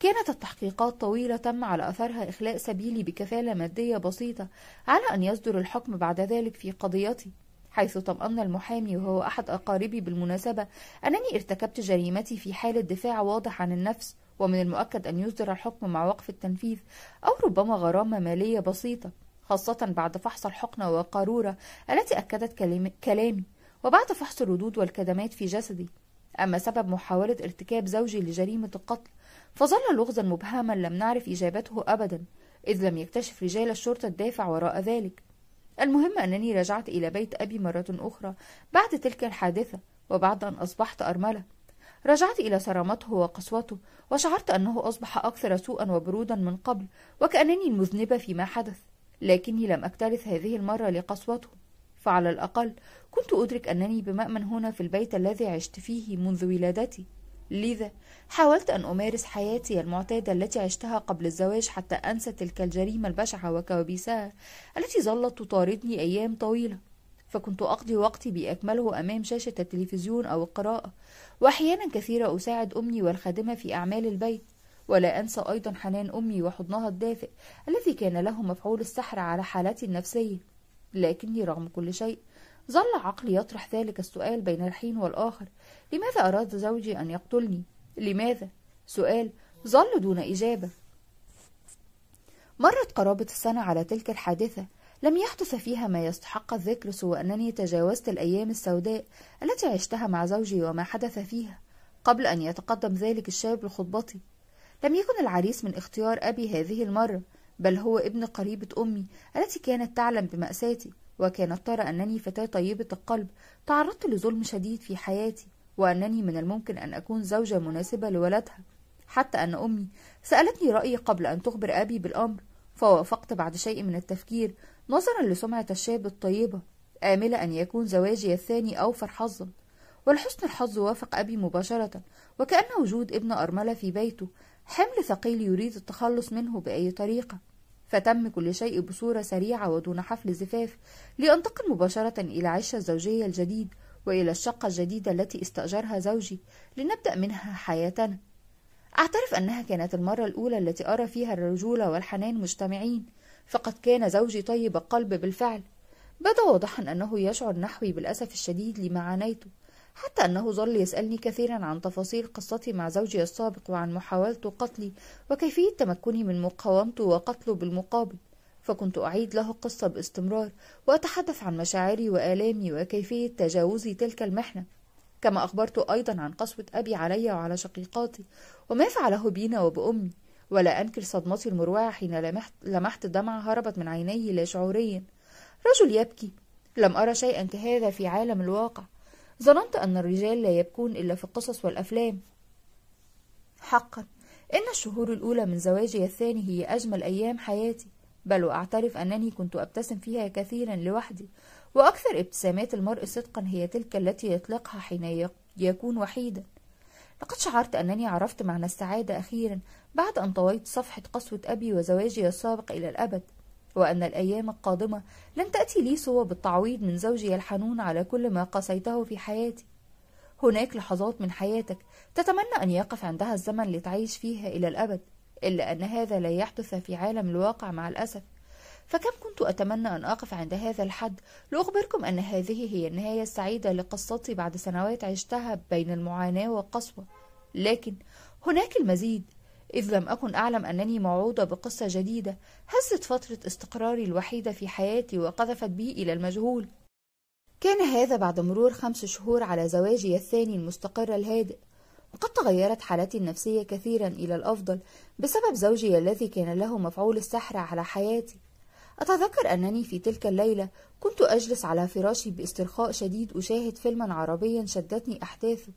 كانت التحقيقات طويلة تم على أثرها إخلاء سبيلي بكفالة مادية بسيطة على أن يصدر الحكم بعد ذلك في قضيتي حيث طمأن المحامي وهو أحد أقاربي بالمناسبة أنني ارتكبت جريمتي في حالة دفاع واضح عن النفس ومن المؤكد أن يصدر الحكم مع وقف التنفيذ أو ربما غرامة مالية بسيطة خاصة بعد فحص الحقنة وقارورة التي أكدت كلامي وبعد فحص الردود والكدمات في جسدي أما سبب محاولة ارتكاب زوجي لجريمة القتل فظل لغزا مبهما لم نعرف إجابته أبدا إذ لم يكتشف رجال الشرطة الدافع وراء ذلك المهم أنني رجعت إلى بيت أبي مرة أخرى بعد تلك الحادثة وبعد أن أصبحت أرملة رجعت إلى صرامته وقسوته وشعرت أنه أصبح أكثر سوءا وبرودا من قبل وكأنني المذنبة فيما حدث لكني لم أكترث هذه المرة لقسوته فعلى الأقل كنت أدرك أنني بمأمن هنا في البيت الذي عشت فيه منذ ولادتي لذا حاولت أن أمارس حياتي المعتادة التي عشتها قبل الزواج حتى أنسى تلك الجريمة البشعة وكوابيسها التي ظلت تطاردني أيام طويلة فكنت أقضي وقتي بأكمله أمام شاشة التلفزيون أو القراءة وأحيانا كثيرة أساعد أمي والخادمة في أعمال البيت ولا أنسى أيضا حنان أمي وحضنها الدافئ الذي كان له مفعول السحر على حالتي النفسية لكني رغم كل شيء ظل عقلي يطرح ذلك السؤال بين الحين والآخر لماذا أراد زوجي أن يقتلني؟ لماذا؟ سؤال ظل دون إجابة مرت قرابة السنة على تلك الحادثة لم يحدث فيها ما يستحق الذكر سوى أنني تجاوزت الأيام السوداء التي عشتها مع زوجي وما حدث فيها قبل أن يتقدم ذلك الشاب لخطبتي لم يكن العريس من اختيار أبي هذه المرة بل هو ابن قريبة أمي التي كانت تعلم بمأساتي وكانت ترى أنني فتاة طيبة القلب تعرضت لظلم شديد في حياتي وأنني من الممكن أن أكون زوجة مناسبة لولدها حتى أن أمي سألتني رأيي قبل أن تخبر أبي بالأمر فوافقت بعد شيء من التفكير نظرا لسمعة الشاب الطيبة آملة أن يكون زواجي الثاني أوفر حظا ولحسن الحظ وافق أبي مباشرة وكأن وجود ابن أرملة في بيته حمل ثقيل يريد التخلص منه بأي طريقة فتم كل شيء بصورة سريعة ودون حفل زفاف لأنتقل مباشرة إلى عش الزوجية الجديد وإلى الشقة الجديدة التي استأجرها زوجي لنبدأ منها حياتنا أعترف أنها كانت المرة الأولى التي أرى فيها الرجولة والحنان مجتمعين فقد كان زوجي طيب القلب بالفعل بدا واضحا أنه يشعر نحوي بالأسف الشديد لما عانيته حتى أنه ظل يسألني كثيرا عن تفاصيل قصتي مع زوجي السابق وعن محاولة قتلي وكيفية تمكني من مقاومته وقتله بالمقابل فكنت أعيد له قصة باستمرار وأتحدث عن مشاعري وآلامي وكيفية تجاوزي تلك المحنة كما أخبرت أيضا عن قسوة أبي علي وعلى شقيقاتي وما فعله بينا وبأمي ولا أنكر صدمتي المروعة حين لمحت, لمحت دمعة هربت من عينيه لا شعوريا رجل يبكي لم أرى شيئا كهذا في عالم الواقع ظننت أن الرجال لا يبكون إلا في القصص والأفلام حقا إن الشهور الأولى من زواجي الثاني هي أجمل أيام حياتي بل وأعترف أنني كنت أبتسم فيها كثيرا لوحدي وأكثر ابتسامات المرء صدقا هي تلك التي يطلقها حين يكون وحيدا لقد شعرت أنني عرفت معنى السعادة أخيرا بعد أن طويت صفحة قسوة أبي وزواجي السابق إلى الأبد وأن الأيام القادمة لن تأتي لي سوى بالتعويض من زوجي الحنون على كل ما قسيته في حياتي هناك لحظات من حياتك تتمنى أن يقف عندها الزمن لتعيش فيها إلى الأبد إلا أن هذا لا يحدث في عالم الواقع مع الأسف فكم كنت أتمنى أن أقف عند هذا الحد لأخبركم أن هذه هي النهاية السعيدة لقصتي بعد سنوات عشتها بين المعاناة والقسوة لكن هناك المزيد إذ لم أكن أعلم أنني موعودة بقصة جديدة هزت فترة استقراري الوحيدة في حياتي وقذفت بي إلى المجهول كان هذا بعد مرور خمس شهور على زواجي الثاني المستقر الهادئ وقد تغيرت حالتي النفسية كثيرا إلى الأفضل بسبب زوجي الذي كان له مفعول السحر على حياتي أتذكر أنني في تلك الليلة كنت أجلس على فراشي باسترخاء شديد أشاهد فيلما عربيا شدتني أحداثه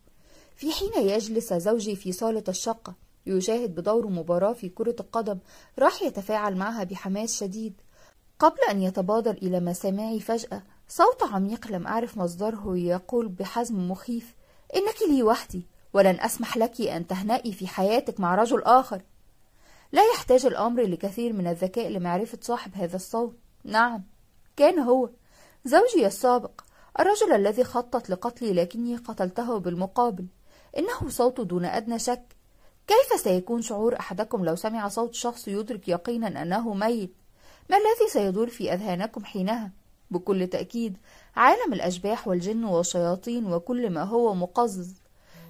في حين يجلس زوجي في صالة الشقة يشاهد بدوره مباراة في كرة القدم راح يتفاعل معها بحماس شديد قبل أن يتبادر إلى مسامعي فجأة صوت عميق لم أعرف مصدره يقول بحزم مخيف إنك لي وحدي ولن أسمح لك أن تهنئي في حياتك مع رجل آخر لا يحتاج الأمر لكثير من الذكاء لمعرفة صاحب هذا الصوت نعم كان هو زوجي السابق الرجل الذي خطط لقتلي لكني قتلته بالمقابل إنه صوت دون أدنى شك كيف سيكون شعور أحدكم لو سمع صوت شخص يدرك يقينا أنه ميت؟ ما الذي سيدور في أذهانكم حينها؟ بكل تأكيد عالم الأشباح والجن والشياطين وكل ما هو مقزز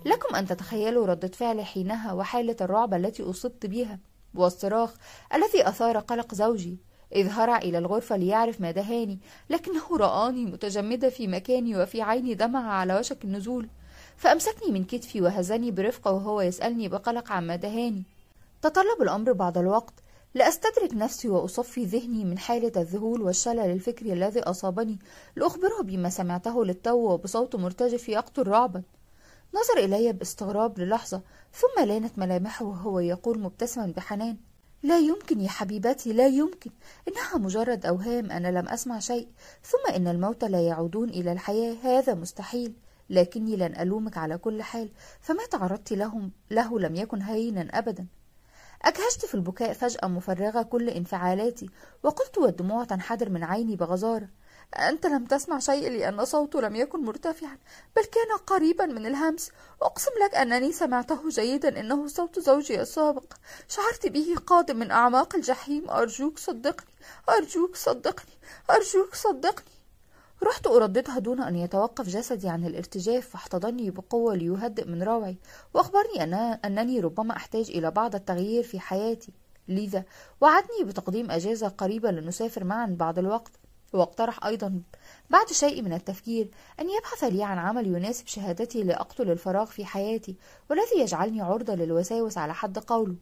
لكم أن تتخيلوا ردة فعل حينها وحالة الرعب التي أصبت بها والصراخ الذي أثار قلق زوجي إذ هرع إلى الغرفة ليعرف ما دهاني لكنه رآني متجمدة في مكاني وفي عيني دمع على وشك النزول فأمسكني من كتفي وهزني برفقة وهو يسألني بقلق عما دهاني تطلب الأمر بعض الوقت لأستدرك نفسي وأصفي ذهني من حالة الذهول والشلل الفكري الذي أصابني لأخبره بما سمعته للتو وبصوت مرتجف يقتل رعبا نظر إلي باستغراب للحظة ثم لانت ملامحه وهو يقول مبتسما بحنان لا يمكن يا حبيبتي لا يمكن إنها مجرد أوهام أنا لم أسمع شيء ثم إن الموت لا يعودون إلى الحياة هذا مستحيل لكني لن ألومك على كل حال فما تعرضت لهم له لم يكن هينا أبدا أجهشت في البكاء فجأة مفرغة كل انفعالاتي وقلت والدموع تنحدر من عيني بغزارة أنت لم تسمع شيء لأن صوته لم يكن مرتفعا بل كان قريبا من الهمس أقسم لك أنني سمعته جيدا إنه صوت زوجي السابق شعرت به قادم من أعماق الجحيم أرجوك صدقني أرجوك صدقني أرجوك صدقني رحت أرددها دون أن يتوقف جسدي عن الارتجاف فاحتضني بقوة ليهدئ من روعي وأخبرني أنا أنني ربما أحتاج إلى بعض التغيير في حياتي لذا وعدني بتقديم أجازة قريبة لنسافر معا بعض الوقت واقترح أيضا بعد شيء من التفكير أن يبحث لي عن عمل يناسب شهادتي لأقتل الفراغ في حياتي والذي يجعلني عرضة للوساوس على حد قوله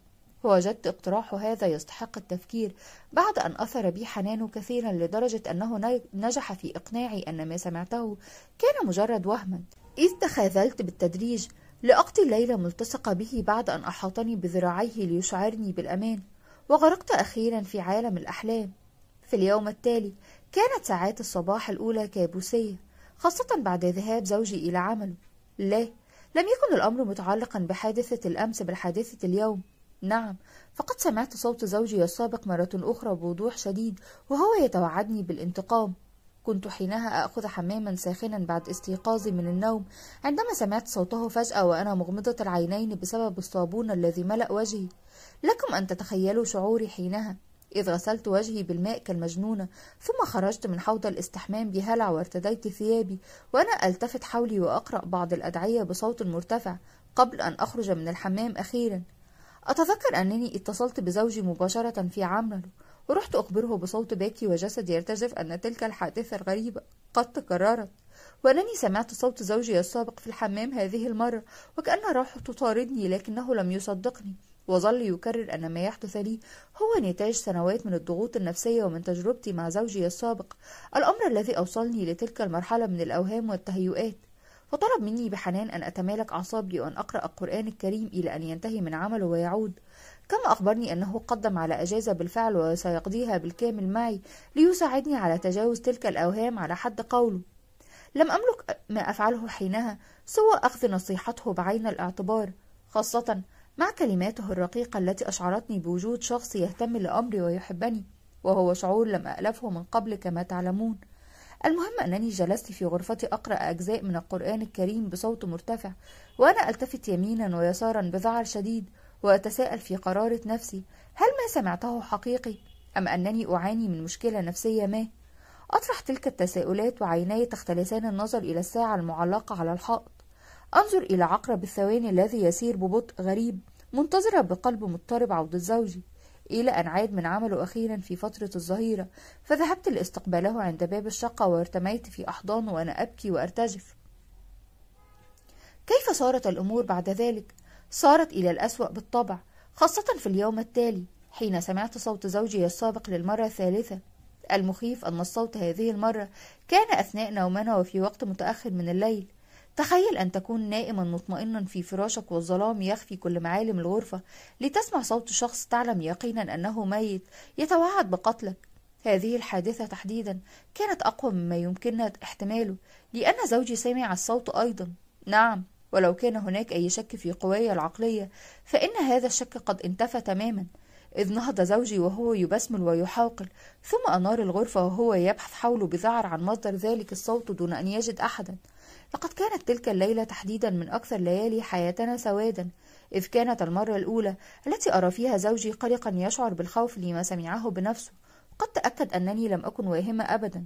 ووجدت اقتراح هذا يستحق التفكير بعد أن أثر بي حنانه كثيرا لدرجة أنه نجح في إقناعي أن ما سمعته كان مجرد وهما إذ تخاذلت بالتدريج لأقضي الليلة ملتصقة به بعد أن أحاطني بذراعيه ليشعرني بالأمان وغرقت أخيرا في عالم الأحلام في اليوم التالي كانت ساعات الصباح الأولى كابوسية خاصة بعد ذهاب زوجي إلى عمله لا لم يكن الأمر متعلقا بحادثة الأمس بالحادثة اليوم نعم فقد سمعت صوت زوجي السابق مرة أخرى بوضوح شديد وهو يتوعدني بالانتقام كنت حينها أخذ حماما ساخنا بعد استيقاظي من النوم عندما سمعت صوته فجأة وأنا مغمضة العينين بسبب الصابون الذي ملأ وجهي لكم أن تتخيلوا شعوري حينها إذ غسلت وجهي بالماء كالمجنونة ثم خرجت من حوض الاستحمام بهلع وارتديت ثيابي وأنا ألتفت حولي وأقرأ بعض الأدعية بصوت مرتفع قبل أن أخرج من الحمام أخيرا أتذكر أنني اتصلت بزوجي مباشرة في عمله ورحت أخبره بصوت باكي وجسدي يرتجف أن تلك الحادثة الغريبة قد تكررت وأنني سمعت صوت زوجي السابق في الحمام هذه المرة وكأن روحه تطاردني لكنه لم يصدقني وظل يكرر أن ما يحدث لي هو نتاج سنوات من الضغوط النفسية ومن تجربتي مع زوجي السابق الأمر الذي أوصلني لتلك المرحلة من الأوهام والتهيؤات وطلب مني بحنان أن أتمالك أعصابي وأن أقرأ القرآن الكريم إلى أن ينتهي من عمله ويعود كما أخبرني أنه قدم على أجازة بالفعل وسيقضيها بالكامل معي ليساعدني على تجاوز تلك الأوهام على حد قوله لم أملك ما أفعله حينها سوى أخذ نصيحته بعين الاعتبار خاصة مع كلماته الرقيقة التي أشعرتني بوجود شخص يهتم لأمري ويحبني وهو شعور لم أألفه من قبل كما تعلمون المهم أنني جلست في غرفتي أقرأ أجزاء من القرآن الكريم بصوت مرتفع وأنا ألتفت يمينا ويسارا بذعر شديد وأتساءل في قرارة نفسي هل ما سمعته حقيقي أم أنني أعاني من مشكلة نفسية ما؟ أطرح تلك التساؤلات وعيناي تختلسان النظر إلى الساعة المعلقة على الحائط أنظر إلى عقرب الثواني الذي يسير ببطء غريب منتظرة بقلب مضطرب عودة زوجي إلى أن عاد من عمله أخيرا في فترة الظهيرة فذهبت لاستقباله عند باب الشقة وارتميت في أحضانه وأنا أبكي وأرتجف كيف صارت الأمور بعد ذلك؟ صارت إلى الأسوأ بالطبع خاصة في اليوم التالي حين سمعت صوت زوجي السابق للمرة الثالثة المخيف أن الصوت هذه المرة كان أثناء نومنا وفي وقت متأخر من الليل تخيل أن تكون نائما مطمئنا في فراشك والظلام يخفي كل معالم الغرفة لتسمع صوت شخص تعلم يقينا أنه ميت يتوعد بقتلك هذه الحادثة تحديدا كانت أقوى مما يمكننا احتماله لأن زوجي سمع الصوت أيضا نعم ولو كان هناك أي شك في قواي العقلية فإن هذا الشك قد انتفى تماما إذ نهض زوجي وهو يبسمل ويحاقل ثم أنار الغرفة وهو يبحث حوله بذعر عن مصدر ذلك الصوت دون أن يجد أحدا لقد كانت تلك الليلة تحديدا من أكثر ليالي حياتنا سوادا إذ كانت المرة الأولى التي أرى فيها زوجي قلقا يشعر بالخوف لما سمعه بنفسه وقد تأكد أنني لم أكن واهمة أبدا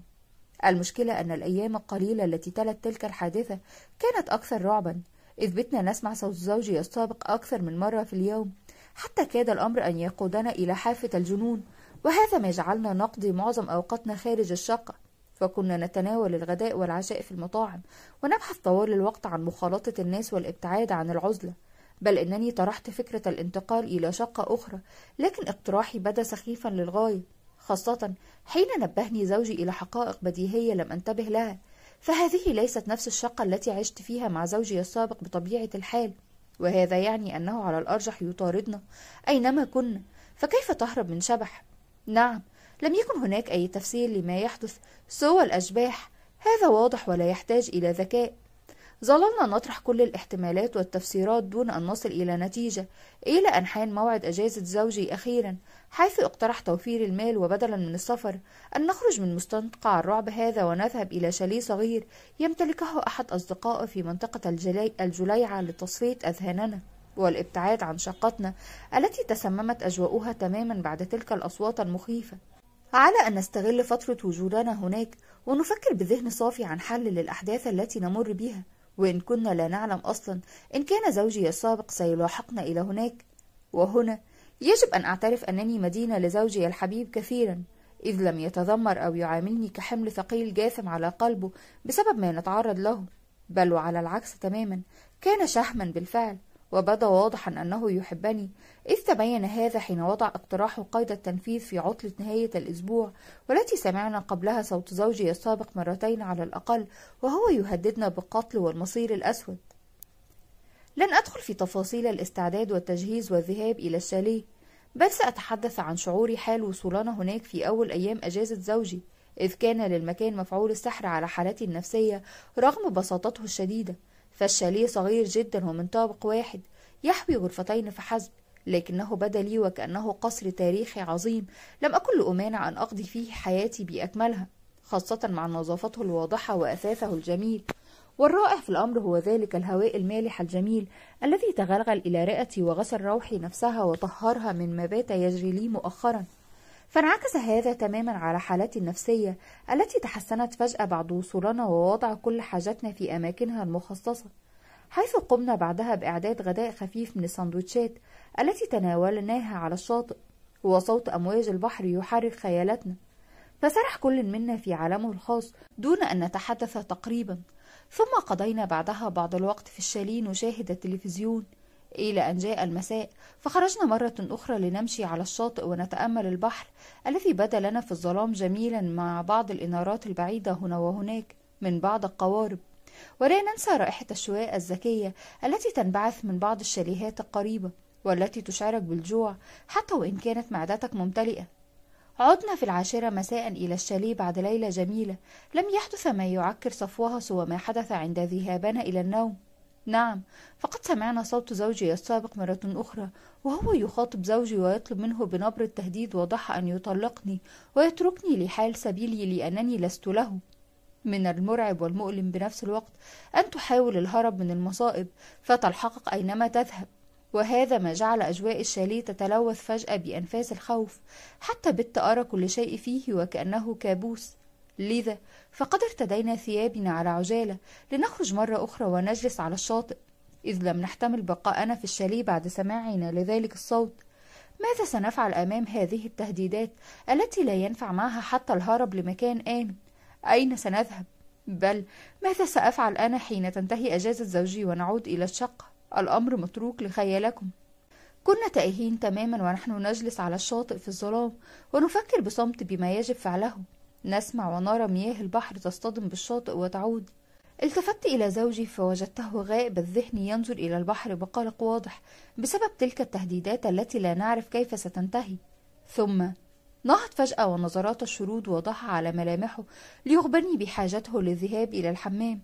المشكلة أن الأيام القليلة التي تلت تلك الحادثة كانت أكثر رعبا إذ بتنا نسمع صوت زوجي السابق أكثر من مرة في اليوم حتى كاد الأمر أن يقودنا إلى حافة الجنون وهذا ما جعلنا نقضي معظم أوقاتنا خارج الشقة فكنا نتناول الغداء والعشاء في المطاعم ونبحث طوال الوقت عن مخالطة الناس والابتعاد عن العزلة بل إنني طرحت فكرة الانتقال إلى شقة أخرى لكن اقتراحي بدا سخيفا للغاية خاصة حين نبهني زوجي إلى حقائق بديهية لم أنتبه لها فهذه ليست نفس الشقة التي عشت فيها مع زوجي السابق بطبيعة الحال وهذا يعني أنه على الأرجح يطاردنا أينما كنا فكيف تهرب من شبح؟ نعم لم يكن هناك أي تفسير لما يحدث سوى الأشباح هذا واضح ولا يحتاج إلى ذكاء ظللنا نطرح كل الاحتمالات والتفسيرات دون أن نصل إلى نتيجة إلى أن حان موعد أجازة زوجي أخيرا حيث اقترح توفير المال وبدلا من السفر أن نخرج من مستنقع الرعب هذا ونذهب إلى شاليه صغير يمتلكه أحد أصدقائه في منطقة الجليعة لتصفية أذهاننا والابتعاد عن شقتنا التي تسممت أجواؤها تماما بعد تلك الأصوات المخيفة على أن نستغل فترة وجودنا هناك ونفكر بذهن صافي عن حل للأحداث التي نمر بها وإن كنا لا نعلم أصلا إن كان زوجي السابق سيلاحقنا إلى هناك وهنا يجب أن أعترف أنني مدينة لزوجي الحبيب كثيرا إذ لم يتذمر أو يعاملني كحمل ثقيل جاثم على قلبه بسبب ما نتعرض له بل وعلى العكس تماما كان شحما بالفعل وبدا واضحا أنه يحبني إذ تبين هذا حين وضع اقتراحه قيد التنفيذ في عطلة نهاية الأسبوع والتي سمعنا قبلها صوت زوجي السابق مرتين على الأقل وهو يهددنا بالقتل والمصير الأسود لن أدخل في تفاصيل الاستعداد والتجهيز والذهاب إلى الشاليه بل سأتحدث عن شعوري حال وصولنا هناك في أول أيام أجازة زوجي إذ كان للمكان مفعول السحر على حالتي النفسية رغم بساطته الشديدة فالشاليه صغير جدا ومن طابق واحد يحوي غرفتين فحسب لكنه بدا لي وكأنه قصر تاريخي عظيم لم أكن لأمانع أن أقضي فيه حياتي بأكملها خاصة مع نظافته الواضحة وأثاثه الجميل والرائع في الأمر هو ذلك الهواء المالح الجميل الذي تغلغل إلى رئتي وغسل روحي نفسها وطهرها من ما بات يجري لي مؤخرا فانعكس هذا تماما على حالتي النفسية التي تحسنت فجأة بعد وصولنا ووضع كل حاجتنا في أماكنها المخصصة حيث قمنا بعدها بإعداد غداء خفيف من السندوتشات التي تناولناها على الشاطئ وصوت أمواج البحر يحرك خيالاتنا فسرح كل منا في عالمه الخاص دون أن نتحدث تقريبا ثم قضينا بعدها بعض الوقت في الشاليه نشاهد التلفزيون إلى أن جاء المساء فخرجنا مرة أخرى لنمشي على الشاطئ ونتأمل البحر الذي بدا لنا في الظلام جميلا مع بعض الإنارات البعيدة هنا وهناك من بعض القوارب ولا ننسى رائحة الشواء الذكية التي تنبعث من بعض الشاليهات القريبة والتي تشعرك بالجوع حتى وإن كانت معدتك ممتلئة عدنا في العاشرة مساء إلى الشاليه بعد ليلة جميلة لم يحدث ما يعكر صفوها سوى ما حدث عند ذهابنا إلى النوم نعم فقد سمعنا صوت زوجي السابق مرة أخرى وهو يخاطب زوجي ويطلب منه بنبرة تهديد واضحة أن يطلقني ويتركني لحال سبيلي لأنني لست له من المرعب والمؤلم بنفس الوقت أن تحاول الهرب من المصائب فتلحقك أينما تذهب وهذا ما جعل أجواء الشاليه تتلوث فجأة بأنفاس الخوف حتى بت أرى كل شيء فيه وكأنه كابوس لذا فقد ارتدينا ثيابنا على عجالة لنخرج مرة أخرى ونجلس على الشاطئ إذ لم نحتمل بقاءنا في الشاليه بعد سماعنا لذلك الصوت ماذا سنفعل أمام هذه التهديدات التي لا ينفع معها حتى الهرب لمكان آمن أين سنذهب؟ بل ماذا سأفعل أنا حين تنتهي أجازة زوجي ونعود إلى الشقة؟ الأمر متروك لخيالكم كنا تائهين تماما ونحن نجلس على الشاطئ في الظلام ونفكر بصمت بما يجب فعله نسمع ونرى مياه البحر تصطدم بالشاطئ وتعود التفت إلى زوجي فوجدته غائب الذهن ينظر إلى البحر بقلق واضح بسبب تلك التهديدات التي لا نعرف كيف ستنتهي ثم نهض فجأة ونظرات الشرود واضحة على ملامحه ليخبرني بحاجته للذهاب إلى الحمام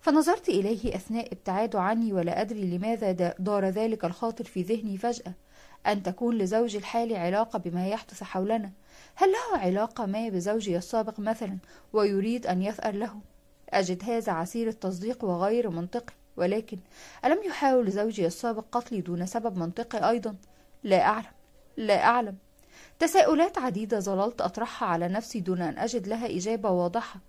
فنظرت إليه أثناء ابتعاده عني ولا أدري لماذا دار ذلك الخاطر في ذهني فجأة أن تكون لزوجي الحالي علاقة بما يحدث حولنا هل له علاقة ما بزوجي السابق مثلا ويريد أن يثأر له؟ أجد هذا عسير التصديق وغير منطقي ولكن ألم يحاول زوجي السابق قتلي دون سبب منطقي أيضا؟ لا أعلم لا أعلم تساؤلات عديدة ظللت أطرحها على نفسي دون أن أجد لها إجابة واضحة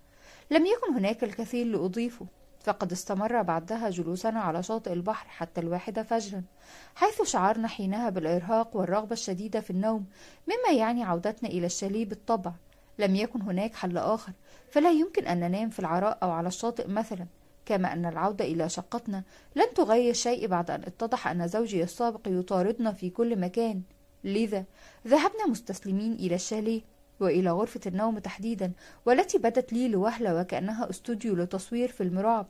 لم يكن هناك الكثير لأضيفه فقد استمر بعدها جلوسنا على شاطئ البحر حتى الواحدة فجرا حيث شعرنا حينها بالإرهاق والرغبة الشديدة في النوم مما يعني عودتنا إلى الشاليه بالطبع لم يكن هناك حل آخر فلا يمكن أن ننام في العراء أو على الشاطئ مثلا كما أن العودة إلى شقتنا لن تغير شيء بعد أن اتضح أن زوجي السابق يطاردنا في كل مكان لذا ذهبنا مستسلمين إلى الشاليه وإلى غرفة النوم تحديدا والتي بدت لي لوهلة وكأنها استوديو لتصوير فيلم رعب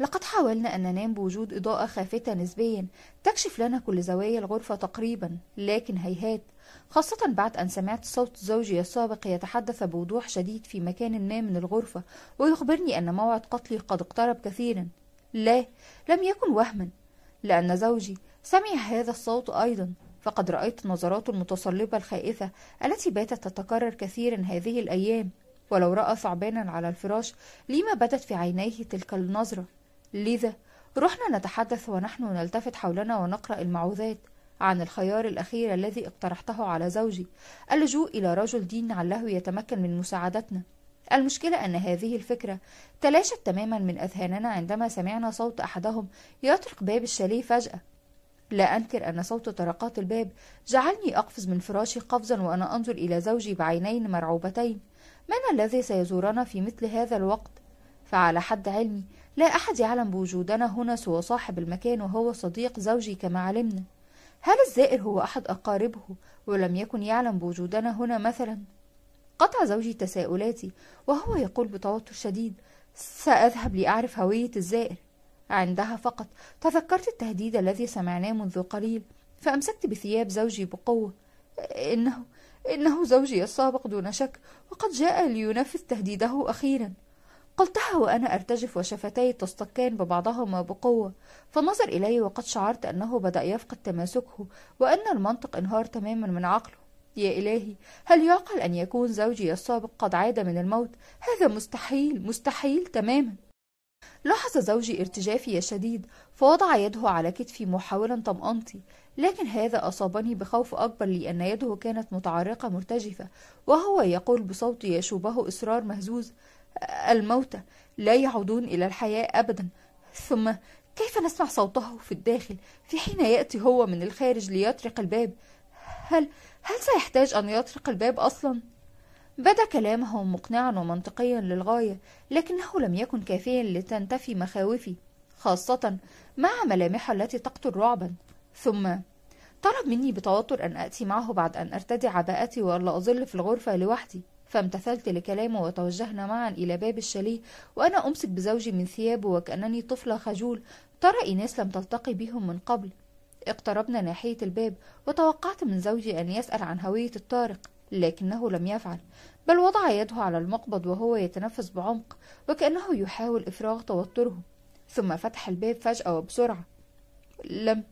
لقد حاولنا أن ننام بوجود إضاءة خافتة نسبيا تكشف لنا كل زوايا الغرفة تقريبا لكن هيهات خاصة بعد أن سمعت صوت زوجي السابق يتحدث بوضوح شديد في مكان ما من الغرفة ويخبرني أن موعد قتلي قد اقترب كثيرا لا لم يكن وهما لأن زوجي سمع هذا الصوت أيضا فقد رأيت نظراته المتصلبة الخائفة التي باتت تتكرر كثيرا هذه الأيام ولو رأى ثعبانا على الفراش لما بدت في عينيه تلك النظرة لذا رحنا نتحدث ونحن نلتفت حولنا ونقرأ المعوذات عن الخيار الأخير الذي اقترحته على زوجي اللجوء إلى رجل دين علّه يتمكن من مساعدتنا المشكلة أن هذه الفكرة تلاشت تماما من أذهاننا عندما سمعنا صوت أحدهم يطرق باب الشاليه فجأة لا أنكر أن صوت طرقات الباب جعلني أقفز من فراشي قفزا وأنا أنظر إلى زوجي بعينين مرعوبتين من الذي سيزورنا في مثل هذا الوقت؟ فعلى حد علمي لا أحد يعلم بوجودنا هنا سوى صاحب المكان وهو صديق زوجي كما علمنا هل الزائر هو أحد أقاربه ولم يكن يعلم بوجودنا هنا مثلا؟ قطع زوجي تساؤلاتي وهو يقول بتوتر شديد سأذهب لأعرف هوية الزائر عندها فقط تذكرت التهديد الذي سمعناه منذ قليل فأمسكت بثياب زوجي بقوة إنه إنه زوجي السابق دون شك وقد جاء لينفذ تهديده أخيرا قلتها وأنا أرتجف وشفتي تصطكان ببعضهما بقوة فنظر إلي وقد شعرت أنه بدأ يفقد تماسكه وأن المنطق انهار تماما من عقله يا إلهي هل يعقل أن يكون زوجي السابق قد عاد من الموت هذا مستحيل مستحيل تماما لاحظ زوجي ارتجافي الشديد فوضع يده على كتفي محاولا طمأنتي لكن هذا أصابني بخوف أكبر لأن يده كانت متعرقة مرتجفة وهو يقول بصوت يشوبه إصرار مهزوز الموتى لا يعودون إلى الحياة أبدا ثم كيف نسمع صوته في الداخل في حين يأتي هو من الخارج ليطرق الباب هل هل سيحتاج أن يطرق الباب أصلا؟ بدا كلامه مقنعا ومنطقيا للغاية لكنه لم يكن كافيا لتنتفي مخاوفي خاصة مع ملامحه التي تقتل رعبا ثم طلب مني بتوتر أن أتي معه بعد أن أرتدي عباءتي وألا أظل في الغرفة لوحدي فامتثلت لكلامه وتوجهنا معا إلى باب الشاليه وأنا أمسك بزوجي من ثيابه وكأنني طفلة خجول ترى إناس لم تلتقي بهم من قبل اقتربنا ناحية الباب وتوقعت من زوجي أن يسأل عن هوية الطارق لكنه لم يفعل بل وضع يده على المقبض وهو يتنفس بعمق وكأنه يحاول إفراغ توتره ثم فتح الباب فجأة وبسرعة لم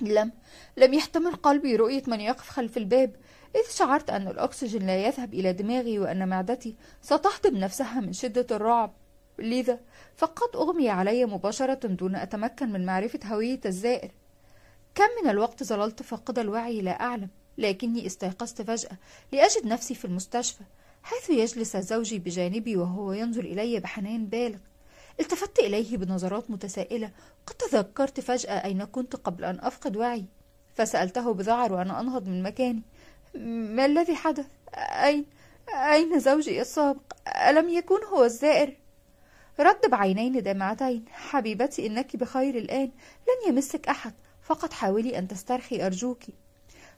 لم لم يحتمل قلبي رؤية من يقف خلف الباب إذ شعرت أن الأكسجين لا يذهب إلى دماغي وأن معدتي ستحطم نفسها من شدة الرعب لذا فقد أغمي علي مباشرة دون أتمكن من معرفة هوية الزائر كم من الوقت ظللت فاقد الوعي لا أعلم لكني استيقظت فجأة لأجد نفسي في المستشفى حيث يجلس زوجي بجانبي وهو ينظر إلي بحنان بالغ التفت إليه بنظرات متسائلة قد تذكرت فجأة أين كنت قبل أن أفقد وعي فسألته بذعر وأنا أنهض من مكاني ما الذي حدث؟ أين؟ أين زوجي السابق؟ ألم يكن هو الزائر؟ رد بعينين دامعتين حبيبتي إنك بخير الآن لن يمسك أحد فقط حاولي أن تسترخي أرجوكي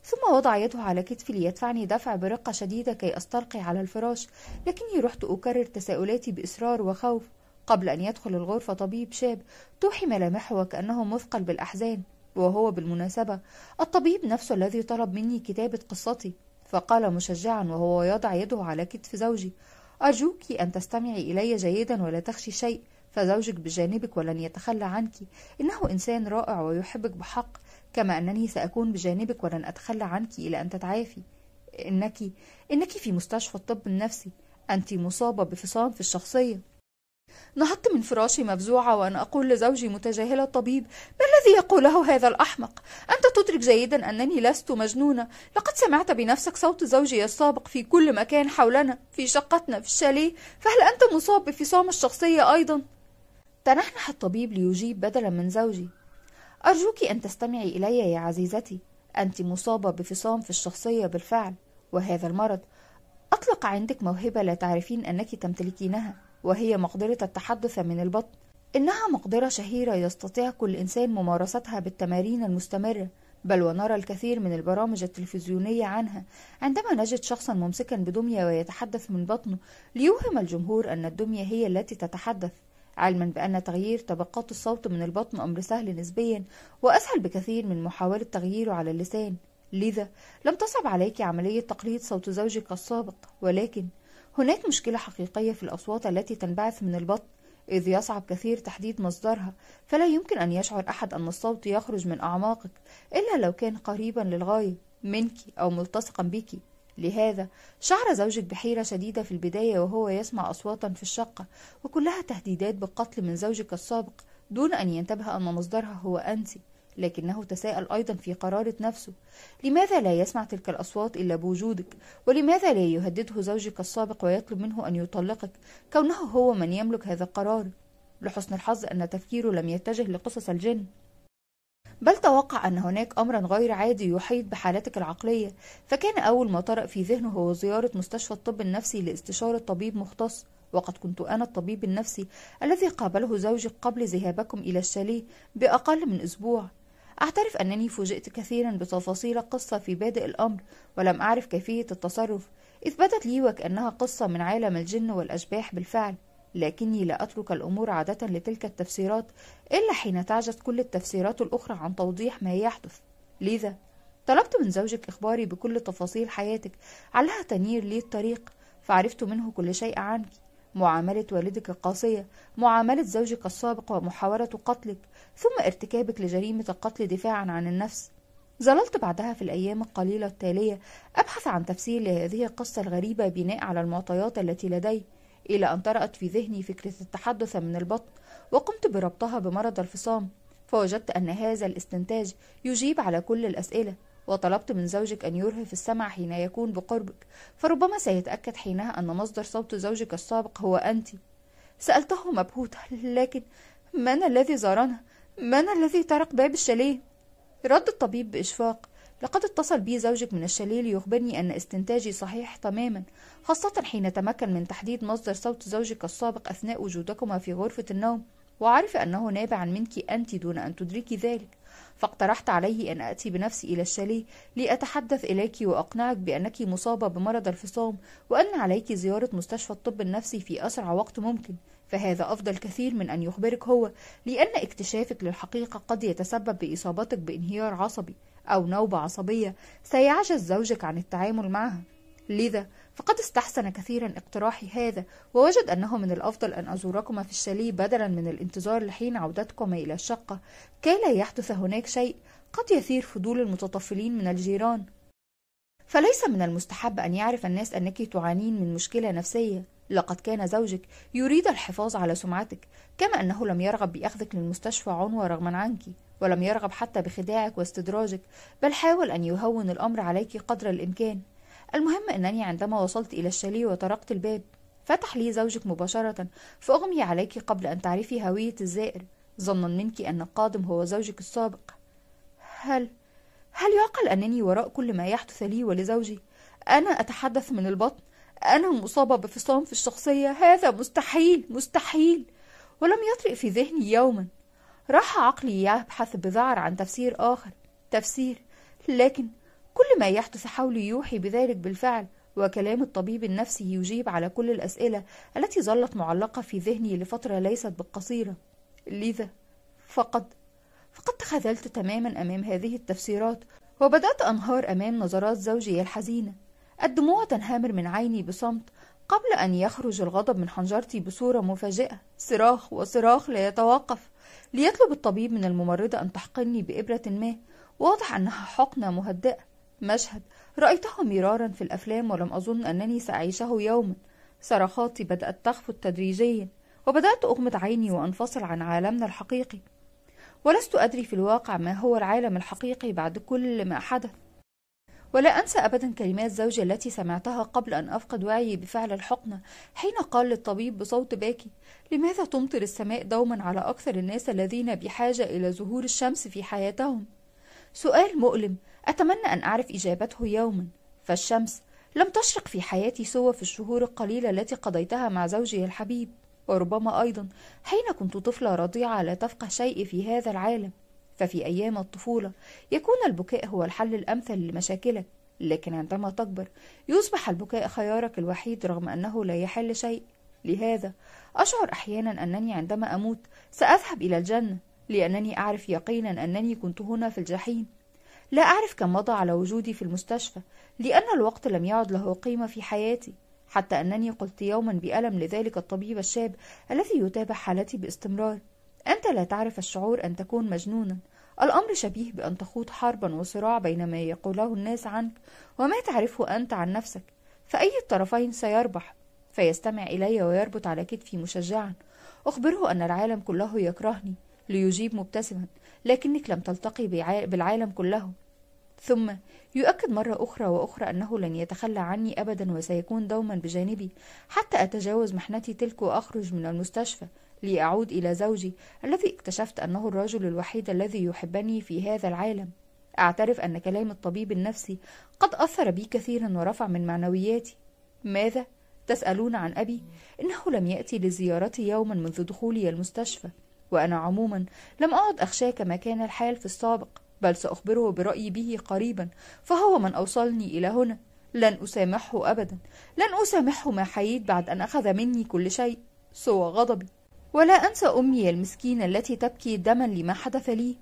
ثم وضع يده على كتفي ليدفعني دفع برقة شديدة كي أستلقي على الفراش لكني رحت أكرر تساؤلاتي بإصرار وخوف قبل أن يدخل الغرفة طبيب شاب توحي ملامحه وكأنه مثقل بالأحزان وهو بالمناسبة الطبيب نفسه الذي طلب مني كتابة قصتي فقال مشجعا وهو يضع يده على كتف زوجي أرجوك أن تستمعي إلي جيدا ولا تخشي شيء فزوجك بجانبك ولن يتخلى عنك إنه إنسان رائع ويحبك بحق كما أنني سأكون بجانبك ولن أتخلى عنك إلى أن تتعافي إنك إنك في مستشفى الطب النفسي أنت مصابة بفصام في الشخصية نهضت من فراشي مفزوعة وأنا أقول لزوجي متجاهلة الطبيب ما الذي يقوله هذا الأحمق؟ أنت تدرك جيدا أنني لست مجنونة لقد سمعت بنفسك صوت زوجي السابق في كل مكان حولنا في شقتنا في الشاليه فهل أنت مصاب بفصام الشخصية أيضا؟ تنحنح الطبيب ليجيب بدلا من زوجي أرجوك أن تستمعي إلي يا عزيزتي أنت مصابة بفصام في الشخصية بالفعل وهذا المرض أطلق عندك موهبة لا تعرفين أنك تمتلكينها وهي مقدرة التحدث من البطن إنها مقدرة شهيرة يستطيع كل إنسان ممارستها بالتمارين المستمرة بل ونرى الكثير من البرامج التلفزيونية عنها عندما نجد شخصا ممسكا بدمية ويتحدث من بطنه ليوهم الجمهور أن الدمية هي التي تتحدث علما بأن تغيير طبقات الصوت من البطن أمر سهل نسبيا وأسهل بكثير من محاولة تغييره على اللسان لذا لم تصعب عليك عملية تقليد صوت زوجك السابق ولكن هناك مشكلة حقيقية في الأصوات التي تنبعث من البطن إذ يصعب كثير تحديد مصدرها فلا يمكن أن يشعر أحد أن الصوت يخرج من أعماقك إلا لو كان قريبا للغاية منك أو ملتصقا بك لهذا شعر زوجك بحيرة شديدة في البداية وهو يسمع أصواتا في الشقة وكلها تهديدات بالقتل من زوجك السابق دون أن ينتبه أن مصدرها هو أنت لكنه تساءل أيضا في قرارة نفسه لماذا لا يسمع تلك الأصوات إلا بوجودك ولماذا لا يهدده زوجك السابق ويطلب منه أن يطلقك كونه هو من يملك هذا القرار لحسن الحظ أن تفكيره لم يتجه لقصص الجن بل توقع أن هناك أمرا غير عادي يحيط بحالتك العقلية فكان أول ما طرأ في ذهنه هو زيارة مستشفى الطب النفسي لاستشارة طبيب مختص وقد كنت أنا الطبيب النفسي الذي قابله زوجي قبل ذهابكم إلى الشاليه بأقل من أسبوع أعترف أنني فوجئت كثيرا بتفاصيل قصة في بادئ الأمر ولم أعرف كيفية التصرف إثبتت لي وكأنها قصة من عالم الجن والأشباح بالفعل لكني لا أترك الأمور عادة لتلك التفسيرات إلا حين تعجز كل التفسيرات الأخرى عن توضيح ما يحدث لذا طلبت من زوجك إخباري بكل تفاصيل حياتك علها تنير لي الطريق فعرفت منه كل شيء عنك معاملة والدك القاسية معاملة زوجك السابق ومحاولة قتلك ثم ارتكابك لجريمة القتل دفاعا عن النفس ظللت بعدها في الأيام القليلة التالية أبحث عن تفسير لهذه القصة الغريبة بناء على المعطيات التي لدي إلى أن طرأت في ذهني فكرة التحدث من البطن وقمت بربطها بمرض الفصام فوجدت أن هذا الاستنتاج يجيب على كل الأسئلة وطلبت من زوجك أن يرهف السمع حين يكون بقربك فربما سيتأكد حينها أن مصدر صوت زوجك السابق هو أنت سألته مبهوتة لكن من الذي زارنا؟ من الذي طرق باب الشاليه؟ رد الطبيب بإشفاق لقد اتصل بي زوجك من الشاليه ليخبرني أن استنتاجي صحيح تماما خاصة حين تمكن من تحديد مصدر صوت زوجك السابق أثناء وجودكما في غرفة النوم وعرف أنه نابع منك أنت دون أن تدركي ذلك فاقترحت عليه أن أتي بنفسي إلى الشاليه لأتحدث إليك وأقنعك بأنك مصابة بمرض الفصام وأن عليك زيارة مستشفى الطب النفسي في أسرع وقت ممكن فهذا أفضل كثير من أن يخبرك هو لأن اكتشافك للحقيقة قد يتسبب بإصابتك بانهيار عصبي أو نوبة عصبية سيعجز زوجك عن التعامل معها لذا فقد استحسن كثيرا اقتراحي هذا ووجد أنه من الأفضل أن أزوركما في الشاليه بدلا من الانتظار لحين عودتكما إلى الشقة كي لا يحدث هناك شيء قد يثير فضول المتطفلين من الجيران فليس من المستحب أن يعرف الناس أنك تعانين من مشكلة نفسية لقد كان زوجك يريد الحفاظ على سمعتك كما أنه لم يرغب بأخذك للمستشفى عنوة رغما عنك ولم يرغب حتى بخداعك واستدراجك بل حاول أن يهون الأمر عليك قدر الإمكان المهم أنني عندما وصلت إلى الشاليه وطرقت الباب فتح لي زوجك مباشرة فأغمي عليك قبل أن تعرفي هوية الزائر ظنا منك أن القادم هو زوجك السابق هل هل يعقل أنني وراء كل ما يحدث لي ولزوجي أنا أتحدث من البطن أنا مصابة بفصام في الشخصية هذا مستحيل مستحيل ولم يطرئ في ذهني يوما راح عقلي يبحث بذعر عن تفسير آخر تفسير لكن كل ما يحدث حولي يوحي بذلك بالفعل وكلام الطبيب النفسي يجيب على كل الأسئلة التي ظلت معلقة في ذهني لفترة ليست بالقصيرة لذا فقد فقد تخاذلت تماما أمام هذه التفسيرات وبدأت أنهار أمام نظرات زوجي الحزينة الدموع تنهمر من عيني بصمت قبل أن يخرج الغضب من حنجرتي بصورة مفاجئة صراخ وصراخ لا يتوقف ليطلب الطبيب من الممرضة أن تحقني بإبرة ما واضح أنها حقنة مهدئة مشهد رأيته مرارا في الأفلام ولم أظن أنني سأعيشه يوما صرخاتي بدأت تخفت تدريجيا وبدأت أغمض عيني وأنفصل عن عالمنا الحقيقي ولست أدري في الواقع ما هو العالم الحقيقي بعد كل ما حدث ولا أنسى أبدا كلمات زوجي التي سمعتها قبل أن أفقد وعيي بفعل الحقنة حين قال للطبيب بصوت باكي لماذا تمطر السماء دوما على أكثر الناس الذين بحاجة إلى ظهور الشمس في حياتهم سؤال مؤلم أتمنى أن أعرف إجابته يوما فالشمس لم تشرق في حياتي سوى في الشهور القليلة التي قضيتها مع زوجي الحبيب وربما أيضا حين كنت طفلة رضيعة لا تفقه شيء في هذا العالم ففي أيام الطفولة يكون البكاء هو الحل الأمثل لمشاكلك لكن عندما تكبر يصبح البكاء خيارك الوحيد رغم أنه لا يحل شيء لهذا أشعر أحيانا أنني عندما أموت سأذهب إلى الجنة لأنني أعرف يقينا أنني كنت هنا في الجحيم لا أعرف كم مضى على وجودي في المستشفى لأن الوقت لم يعد له قيمة في حياتي حتى أنني قلت يوما بألم لذلك الطبيب الشاب الذي يتابع حالتي باستمرار أنت لا تعرف الشعور أن تكون مجنونا الأمر شبيه بأن تخوض حربا وصراع بين ما يقوله الناس عنك وما تعرفه أنت عن نفسك فأي الطرفين سيربح فيستمع إلي ويربط على كتفي مشجعا أخبره أن العالم كله يكرهني ليجيب مبتسما لكنك لم تلتقي بالعالم كله ثم يؤكد مرة أخرى وأخرى أنه لن يتخلى عني أبدا وسيكون دوما بجانبي حتى أتجاوز محنتي تلك وأخرج من المستشفى لأعود إلى زوجي الذي اكتشفت أنه الرجل الوحيد الذي يحبني في هذا العالم أعترف أن كلام الطبيب النفسي قد أثر بي كثيرا ورفع من معنوياتي ماذا؟ تسألون عن أبي؟ إنه لم يأتي لزيارتي يوما منذ دخولي المستشفى وأنا عموما لم أعد أخشاه كما كان الحال في السابق بل سأخبره برأيي به قريبا فهو من أوصلني إلى هنا لن أسامحه أبدا لن أسامحه ما حييت بعد أن أخذ مني كل شيء سوى غضبي ولا أنسى أمي المسكينة التي تبكي دما لما حدث لي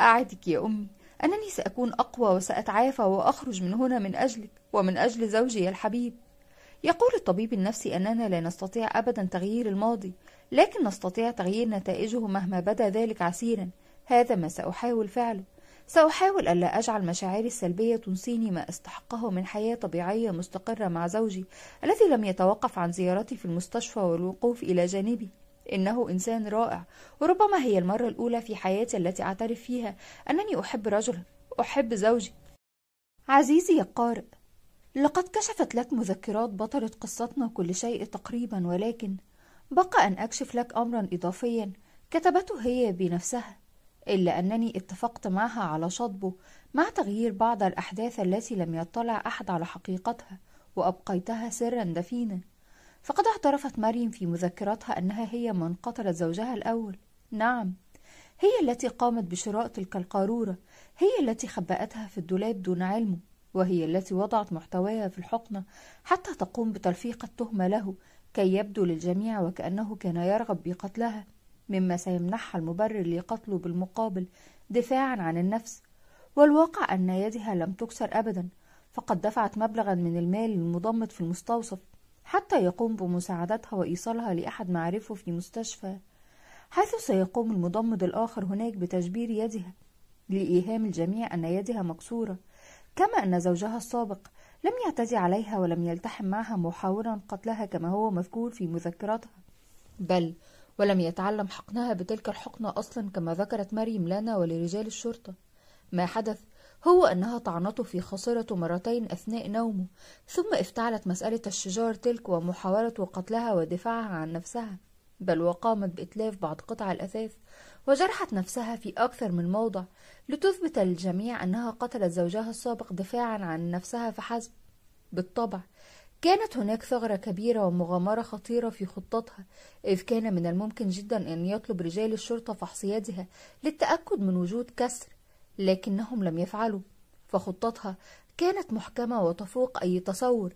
أعدك يا أمي أنني سأكون أقوى وسأتعافى وأخرج من هنا من أجلك ومن أجل زوجي الحبيب يقول الطبيب النفسي أننا لا نستطيع أبدا تغيير الماضي لكن نستطيع تغيير نتائجه مهما بدا ذلك عسيرا هذا ما سأحاول فعله سأحاول ألا أجعل مشاعري السلبية تنسيني ما أستحقه من حياة طبيعية مستقرة مع زوجي الذي لم يتوقف عن زيارتي في المستشفى والوقوف إلى جانبي إنه إنسان رائع وربما هي المرة الأولى في حياتي التي أعترف فيها أنني أحب رجلا أحب زوجي عزيزي يا قارئ لقد كشفت لك مذكرات بطلة قصتنا كل شيء تقريبا ولكن بقى أن أكشف لك أمرا إضافيا كتبته هي بنفسها إلا أنني اتفقت معها على شطبه مع تغيير بعض الأحداث التي لم يطلع أحد على حقيقتها وأبقيتها سرا دفينا فقد اعترفت مريم في مذكرتها أنها هي من قتلت زوجها الأول نعم هي التي قامت بشراء تلك القارورة هي التي خبأتها في الدولاب دون علمه وهي التي وضعت محتواها في الحقنة حتى تقوم بتلفيق التهمة له كي يبدو للجميع وكأنه كان يرغب بقتلها مما سيمنحها المبرر لقتله بالمقابل دفاعا عن النفس والواقع أن يدها لم تكسر أبدا فقد دفعت مبلغا من المال المضمد في المستوصف حتى يقوم بمساعدتها وإيصالها لأحد معارفه في مستشفى حيث سيقوم المضمد الآخر هناك بتجبير يدها لإيهام الجميع أن يدها مكسورة كما أن زوجها السابق لم يعتدي عليها ولم يلتحم معها محاورا قتلها كما هو مذكور في مذكراتها بل ولم يتعلم حقنها بتلك الحقنة أصلا كما ذكرت مريم لنا ولرجال الشرطة ما حدث هو أنها طعنته في خاصرته مرتين أثناء نومه ثم افتعلت مسألة الشجار تلك ومحاولة قتلها ودفاعها عن نفسها بل وقامت بإتلاف بعض قطع الأثاث وجرحت نفسها في أكثر من موضع لتثبت للجميع أنها قتلت زوجها السابق دفاعا عن نفسها فحسب بالطبع كانت هناك ثغرة كبيرة ومغامرة خطيرة في خطتها إذ كان من الممكن جدا أن يطلب رجال الشرطة يدها للتأكد من وجود كسر لكنهم لم يفعلوا فخطتها كانت محكمة وتفوق أي تصور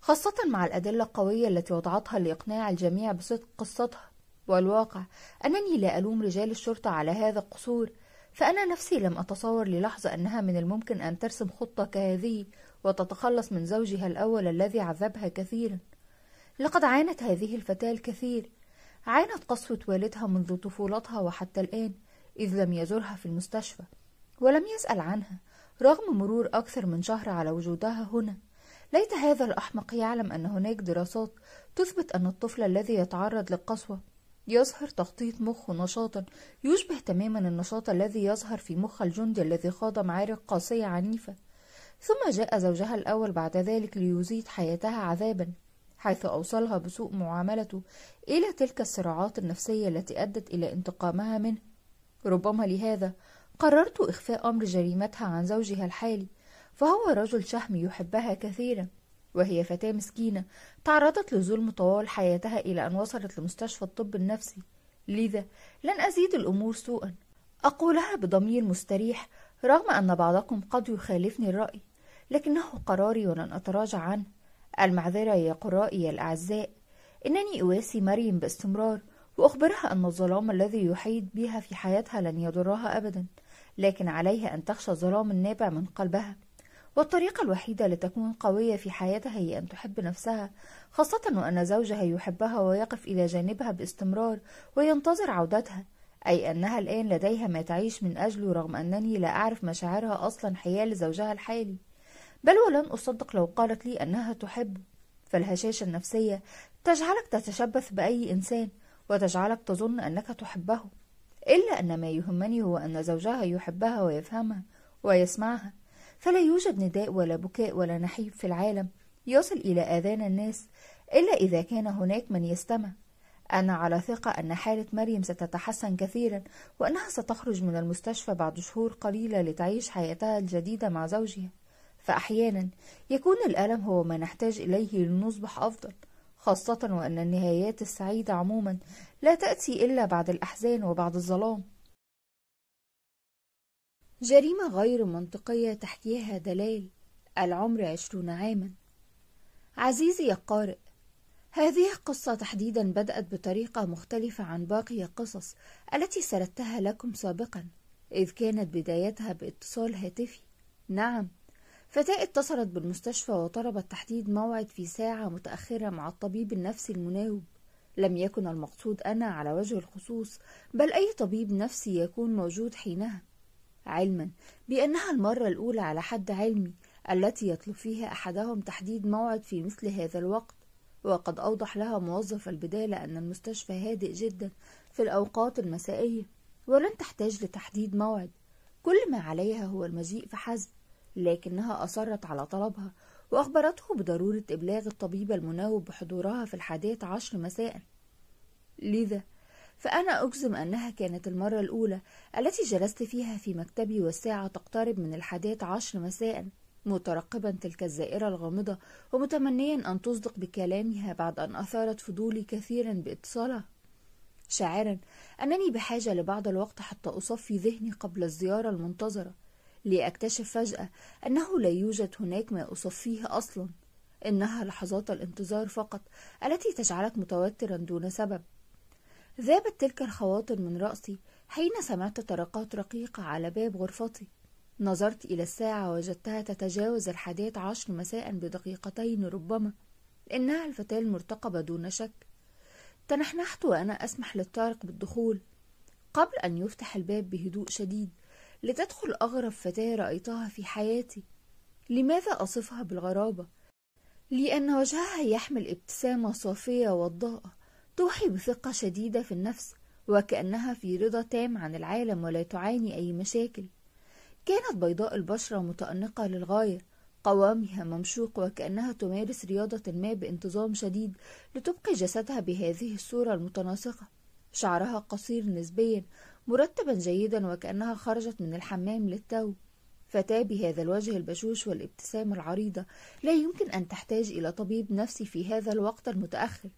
خاصة مع الأدلة القوية التي وضعتها لإقناع الجميع بصدق قصتها والواقع أنني لا ألوم رجال الشرطة على هذا القصور فأنا نفسي لم أتصور للحظة أنها من الممكن أن ترسم خطة كهذه وتتخلص من زوجها الأول الذي عذبها كثيرا لقد عانت هذه الفتاة الكثير عانت قسوة والدها منذ طفولتها وحتى الآن إذ لم يزورها في المستشفى ولم يسأل عنها رغم مرور أكثر من شهر على وجودها هنا ليت هذا الأحمق يعلم أن هناك دراسات تثبت أن الطفل الذي يتعرض للقسوة يظهر تخطيط مخه نشاطا يشبه تماما النشاط الذي يظهر في مخ الجندي الذي خاض معارك قاسية عنيفة ثم جاء زوجها الأول بعد ذلك ليزيد حياتها عذابا حيث أوصلها بسوء معاملته إلى تلك الصراعات النفسية التي أدت إلى انتقامها منه ربما لهذا قررت إخفاء أمر جريمتها عن زوجها الحالي فهو رجل شهم يحبها كثيرا وهي فتاة مسكينة تعرضت لظلم طوال حياتها إلى أن وصلت لمستشفى الطب النفسي لذا لن أزيد الأمور سوءا أقولها بضمير مستريح رغم أن بعضكم قد يخالفني الرأي لكنه قراري ولن أتراجع عنه المعذرة يا قرائي الأعزاء إنني أواسي مريم باستمرار وأخبرها أن الظلام الذي يحيط بها في حياتها لن يضرها أبدا لكن عليها أن تخشى الظلام النابع من قلبها والطريقة الوحيدة لتكون قوية في حياتها هي أن تحب نفسها خاصة وأن زوجها يحبها ويقف إلى جانبها باستمرار وينتظر عودتها أي أنها الآن لديها ما تعيش من أجله رغم أنني لا أعرف مشاعرها أصلا حيال زوجها الحالي بل ولن أصدق لو قالت لي أنها تحبه فالهشاشة النفسية تجعلك تتشبث بأي إنسان وتجعلك تظن أنك تحبه إلا أن ما يهمني هو أن زوجها يحبها ويفهمها ويسمعها فلا يوجد نداء ولا بكاء ولا نحيب في العالم يصل إلى آذان الناس إلا إذا كان هناك من يستمع أنا على ثقة أن حالة مريم ستتحسن كثيرا وأنها ستخرج من المستشفى بعد شهور قليلة لتعيش حياتها الجديدة مع زوجها فأحيانا يكون الألم هو ما نحتاج إليه لنصبح أفضل خاصة وأن النهايات السعيدة عموما لا تأتي إلا بعد الأحزان وبعد الظلام جريمة غير منطقية تحكيها دلال العمر عشرون عاما عزيزي القارئ هذه القصة تحديدا بدأت بطريقة مختلفة عن باقي القصص التي سردتها لكم سابقا إذ كانت بدايتها باتصال هاتفي نعم فتاة اتصلت بالمستشفى وطلبت تحديد موعد في ساعة متأخرة مع الطبيب النفسي المناوب لم يكن المقصود أنا على وجه الخصوص بل أي طبيب نفسي يكون موجود حينها علما بأنها المرة الأولى على حد علمي التي يطلب فيها أحدهم تحديد موعد في مثل هذا الوقت وقد أوضح لها موظف البدالة أن المستشفى هادئ جدا في الأوقات المسائية ولن تحتاج لتحديد موعد كل ما عليها هو المجيء فحسب لكنها أصرت على طلبها وأخبرته بضرورة إبلاغ الطبيب المناوب بحضورها في الحادية عشر مساء لذا فأنا أجزم أنها كانت المرة الأولى التي جلست فيها في مكتبي والساعة تقترب من الحادية عشر مساء مترقبا تلك الزائرة الغامضة ومتمنيا أن تصدق بكلامها بعد أن أثارت فضولي كثيرا باتصالها شاعرا أنني بحاجة لبعض الوقت حتى أصفي ذهني قبل الزيارة المنتظرة لأكتشف فجأة أنه لا يوجد هناك ما أصفيه أصلا إنها لحظات الانتظار فقط التي تجعلك متوترا دون سبب ذابت تلك الخواطر من رأسي حين سمعت طرقات رقيقة على باب غرفتي نظرت إلى الساعة وجدتها تتجاوز الحادية عشر مساء بدقيقتين ربما إنها الفتاة المرتقبة دون شك تنحنحت وأنا أسمح للطارق بالدخول قبل أن يفتح الباب بهدوء شديد لتدخل أغرب فتاة رأيتها في حياتي لماذا أصفها بالغرابة؟ لأن وجهها يحمل ابتسامة صافية وضاءة توحي بثقة شديدة في النفس وكأنها في رضا تام عن العالم ولا تعاني أي مشاكل كانت بيضاء البشرة متأنقة للغاية قوامها ممشوق وكأنها تمارس رياضة ما بانتظام شديد لتبقي جسدها بهذه الصورة المتناسقة شعرها قصير نسبيا مرتبا جيدا وكأنها خرجت من الحمام للتو فتاة بهذا الوجه البشوش والابتسامة العريضة لا يمكن أن تحتاج إلى طبيب نفسي في هذا الوقت المتأخر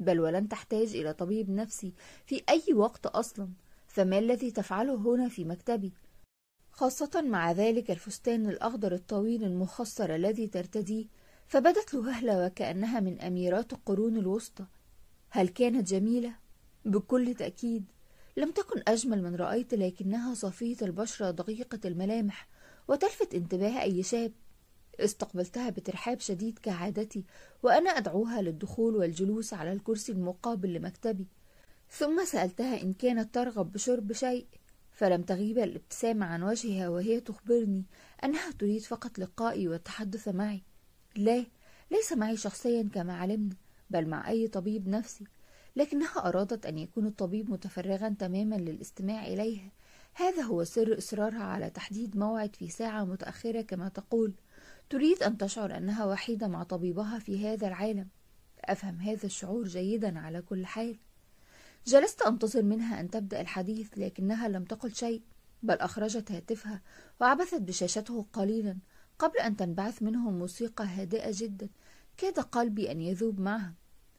بل ولن تحتاج إلى طبيب نفسي في أي وقت أصلا فما الذي تفعله هنا في مكتبي؟ خاصة مع ذلك الفستان الأخضر الطويل المخصر الذي ترتديه فبدت له وكأنها من أميرات القرون الوسطى هل كانت جميلة؟ بكل تأكيد لم تكن أجمل من رأيت لكنها صفية البشرة دقيقة الملامح وتلفت انتباه أي شاب استقبلتها بترحاب شديد كعادتي وأنا أدعوها للدخول والجلوس على الكرسي المقابل لمكتبي ثم سألتها إن كانت ترغب بشرب شيء فلم تغيب الابتسامة عن وجهها وهي تخبرني أنها تريد فقط لقائي والتحدث معي لا ليس معي شخصيا كما علمنا بل مع أي طبيب نفسي لكنها أرادت أن يكون الطبيب متفرغا تماما للاستماع إليها هذا هو سر إصرارها على تحديد موعد في ساعة متأخرة كما تقول تريد أن تشعر أنها وحيدة مع طبيبها في هذا العالم أفهم هذا الشعور جيدا على كل حال جلست أنتظر منها أن تبدأ الحديث لكنها لم تقل شيء بل أخرجت هاتفها وعبثت بشاشته قليلا قبل أن تنبعث منه موسيقى هادئة جدا كاد قلبي أن يذوب معها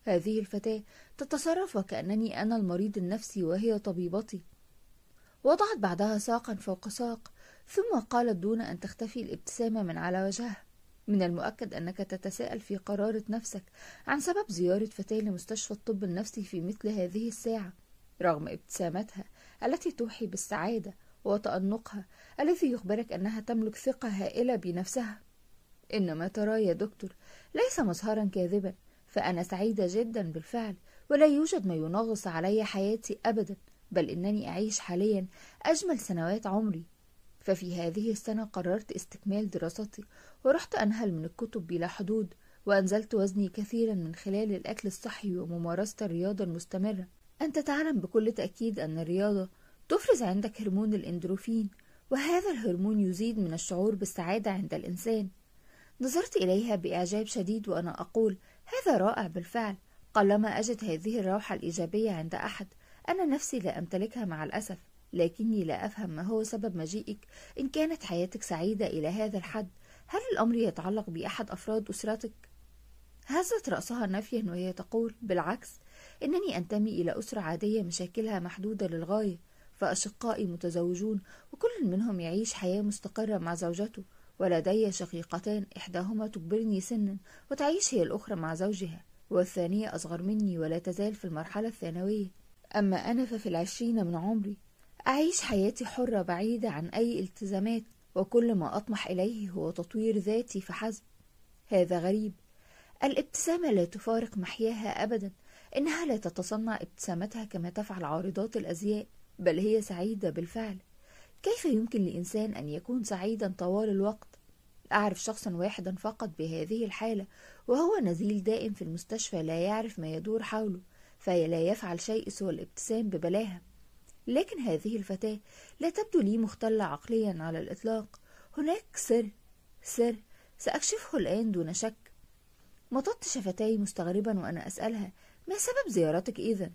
هذه الفتاة تتصرف وكأنني أنا المريض النفسي وهي طبيبتي وضعت بعدها ساقا فوق ساق ثم قالت دون أن تختفي الابتسامة من على وجهها من المؤكد أنك تتساءل في قرارة نفسك عن سبب زيارة فتاة لمستشفى الطب النفسي في مثل هذه الساعة رغم ابتسامتها التي توحي بالسعادة وتأنقها الذي يخبرك أنها تملك ثقة هائلة بنفسها إن ما ترى يا دكتور ليس مظهرا كاذبا فأنا سعيدة جدا بالفعل ولا يوجد ما ينغص علي حياتي أبدا بل إنني أعيش حاليا أجمل سنوات عمري ففي هذه السنة قررت استكمال دراستي ورحت أنهل من الكتب بلا حدود وأنزلت وزني كثيرا من خلال الأكل الصحي وممارسة الرياضة المستمرة أنت تعلم بكل تأكيد أن الرياضة تفرز عندك هرمون الإندروفين وهذا الهرمون يزيد من الشعور بالسعادة عند الإنسان نظرت إليها بإعجاب شديد وأنا أقول هذا رائع بالفعل قلما أجد هذه الروحة الإيجابية عند أحد أنا نفسي لا أمتلكها مع الأسف لكني لا أفهم ما هو سبب مجيئك إن كانت حياتك سعيدة إلى هذا الحد هل الأمر يتعلق بأحد أفراد أسرتك؟ هزت رأسها نافيا وهي تقول بالعكس إنني أنتمي إلى أسرة عادية مشاكلها محدودة للغاية فأشقائي متزوجون وكل منهم يعيش حياة مستقرة مع زوجته ولدي شقيقتان إحداهما تكبرني سنا وتعيش هي الأخرى مع زوجها والثانية أصغر مني ولا تزال في المرحلة الثانوية أما أنا ففي العشرين من عمري أعيش حياتي حرة بعيدة عن أي التزامات وكل ما أطمح إليه هو تطوير ذاتي فحسب هذا غريب الابتسامة لا تفارق محياها أبدا إنها لا تتصنع ابتسامتها كما تفعل عارضات الأزياء بل هي سعيدة بالفعل كيف يمكن لإنسان أن يكون سعيدا طوال الوقت أعرف شخصا واحدا فقط بهذه الحالة وهو نزيل دائم في المستشفى لا يعرف ما يدور حوله فلا يفعل شيء سوى الابتسام ببلاها لكن هذه الفتاة لا تبدو لي مختلة عقليا على الإطلاق هناك سر سر سأكشفه الآن دون شك مطت شفتاي مستغربا وأنا أسألها ما سبب زيارتك إذا؟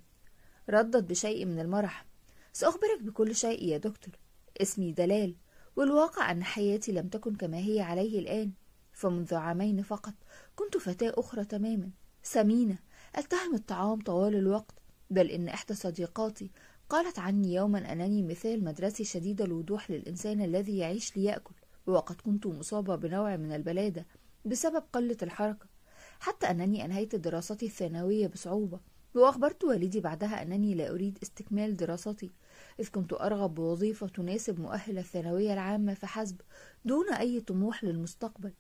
ردت بشيء من المرح سأخبرك بكل شيء يا دكتور اسمي دلال والواقع أن حياتي لم تكن كما هي عليه الآن فمنذ عامين فقط كنت فتاة أخرى تماما سمينة ألتهم الطعام طوال الوقت بل إن إحدى صديقاتي قالت عني يوما أنني مثال مدرسي شديد الوضوح للإنسان الذي يعيش ليأكل وقد كنت مصابة بنوع من البلادة بسبب قلة الحركة حتى أنني أنهيت دراستي الثانوية بصعوبة وأخبرت والدي بعدها أنني لا أريد استكمال دراستي إذ كنت أرغب بوظيفة تناسب مؤهل الثانوية العامة فحسب دون أي طموح للمستقبل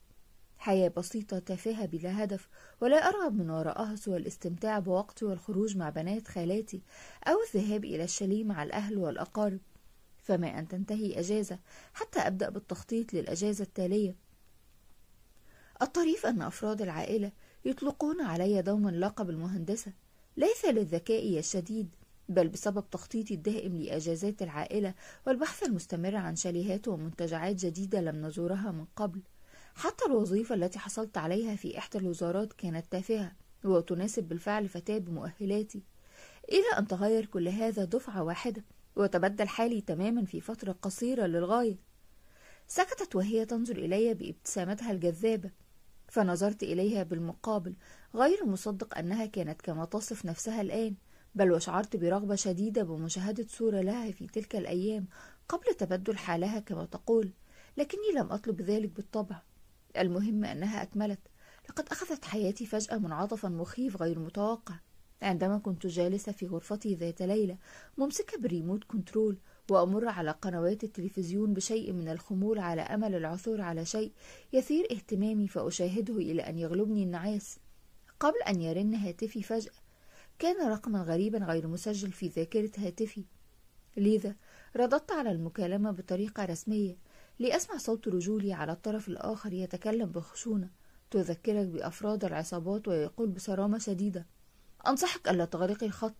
حياة بسيطة تافهة بلا هدف ولا أرغب من وراءها سوى الاستمتاع بوقتي والخروج مع بنات خالاتي أو الذهاب إلى الشاليه مع الأهل والأقارب فما أن تنتهي أجازة حتى أبدأ بالتخطيط للأجازة التالية الطريف أن أفراد العائلة يطلقون علي دوما لقب المهندسة ليس للذكاء الشديد بل بسبب تخطيطي الدائم لإجازات العائلة والبحث المستمر عن شاليهات ومنتجعات جديدة لم نزورها من قبل حتى الوظيفة التي حصلت عليها في إحدى الوزارات كانت تافهة وتناسب بالفعل فتاة بمؤهلاتي إلى أن تغير كل هذا دفعة واحدة وتبدل حالي تماما في فترة قصيرة للغاية سكتت وهي تنظر إلي بابتسامتها الجذابة فنظرت إليها بالمقابل غير مصدق أنها كانت كما تصف نفسها الآن بل وشعرت برغبة شديدة بمشاهدة صورة لها في تلك الأيام قبل تبدل حالها كما تقول لكني لم أطلب ذلك بالطبع المهم أنها أكملت لقد أخذت حياتي فجأة منعطفا مخيف غير متوقع عندما كنت جالسة في غرفتي ذات ليلة ممسكة بالريموت كنترول وأمر على قنوات التلفزيون بشيء من الخمول على أمل العثور على شيء يثير اهتمامي فأشاهده إلى أن يغلبني النعاس قبل أن يرن هاتفي فجأة كان رقما غريبا غير مسجل في ذاكرة هاتفي لذا رددت على المكالمة بطريقة رسمية لأسمع صوت رجولي على الطرف الآخر يتكلم بخشونة تذكرك بأفراد العصابات ويقول بصرامة شديدة أنصحك ألا تغرقي الخط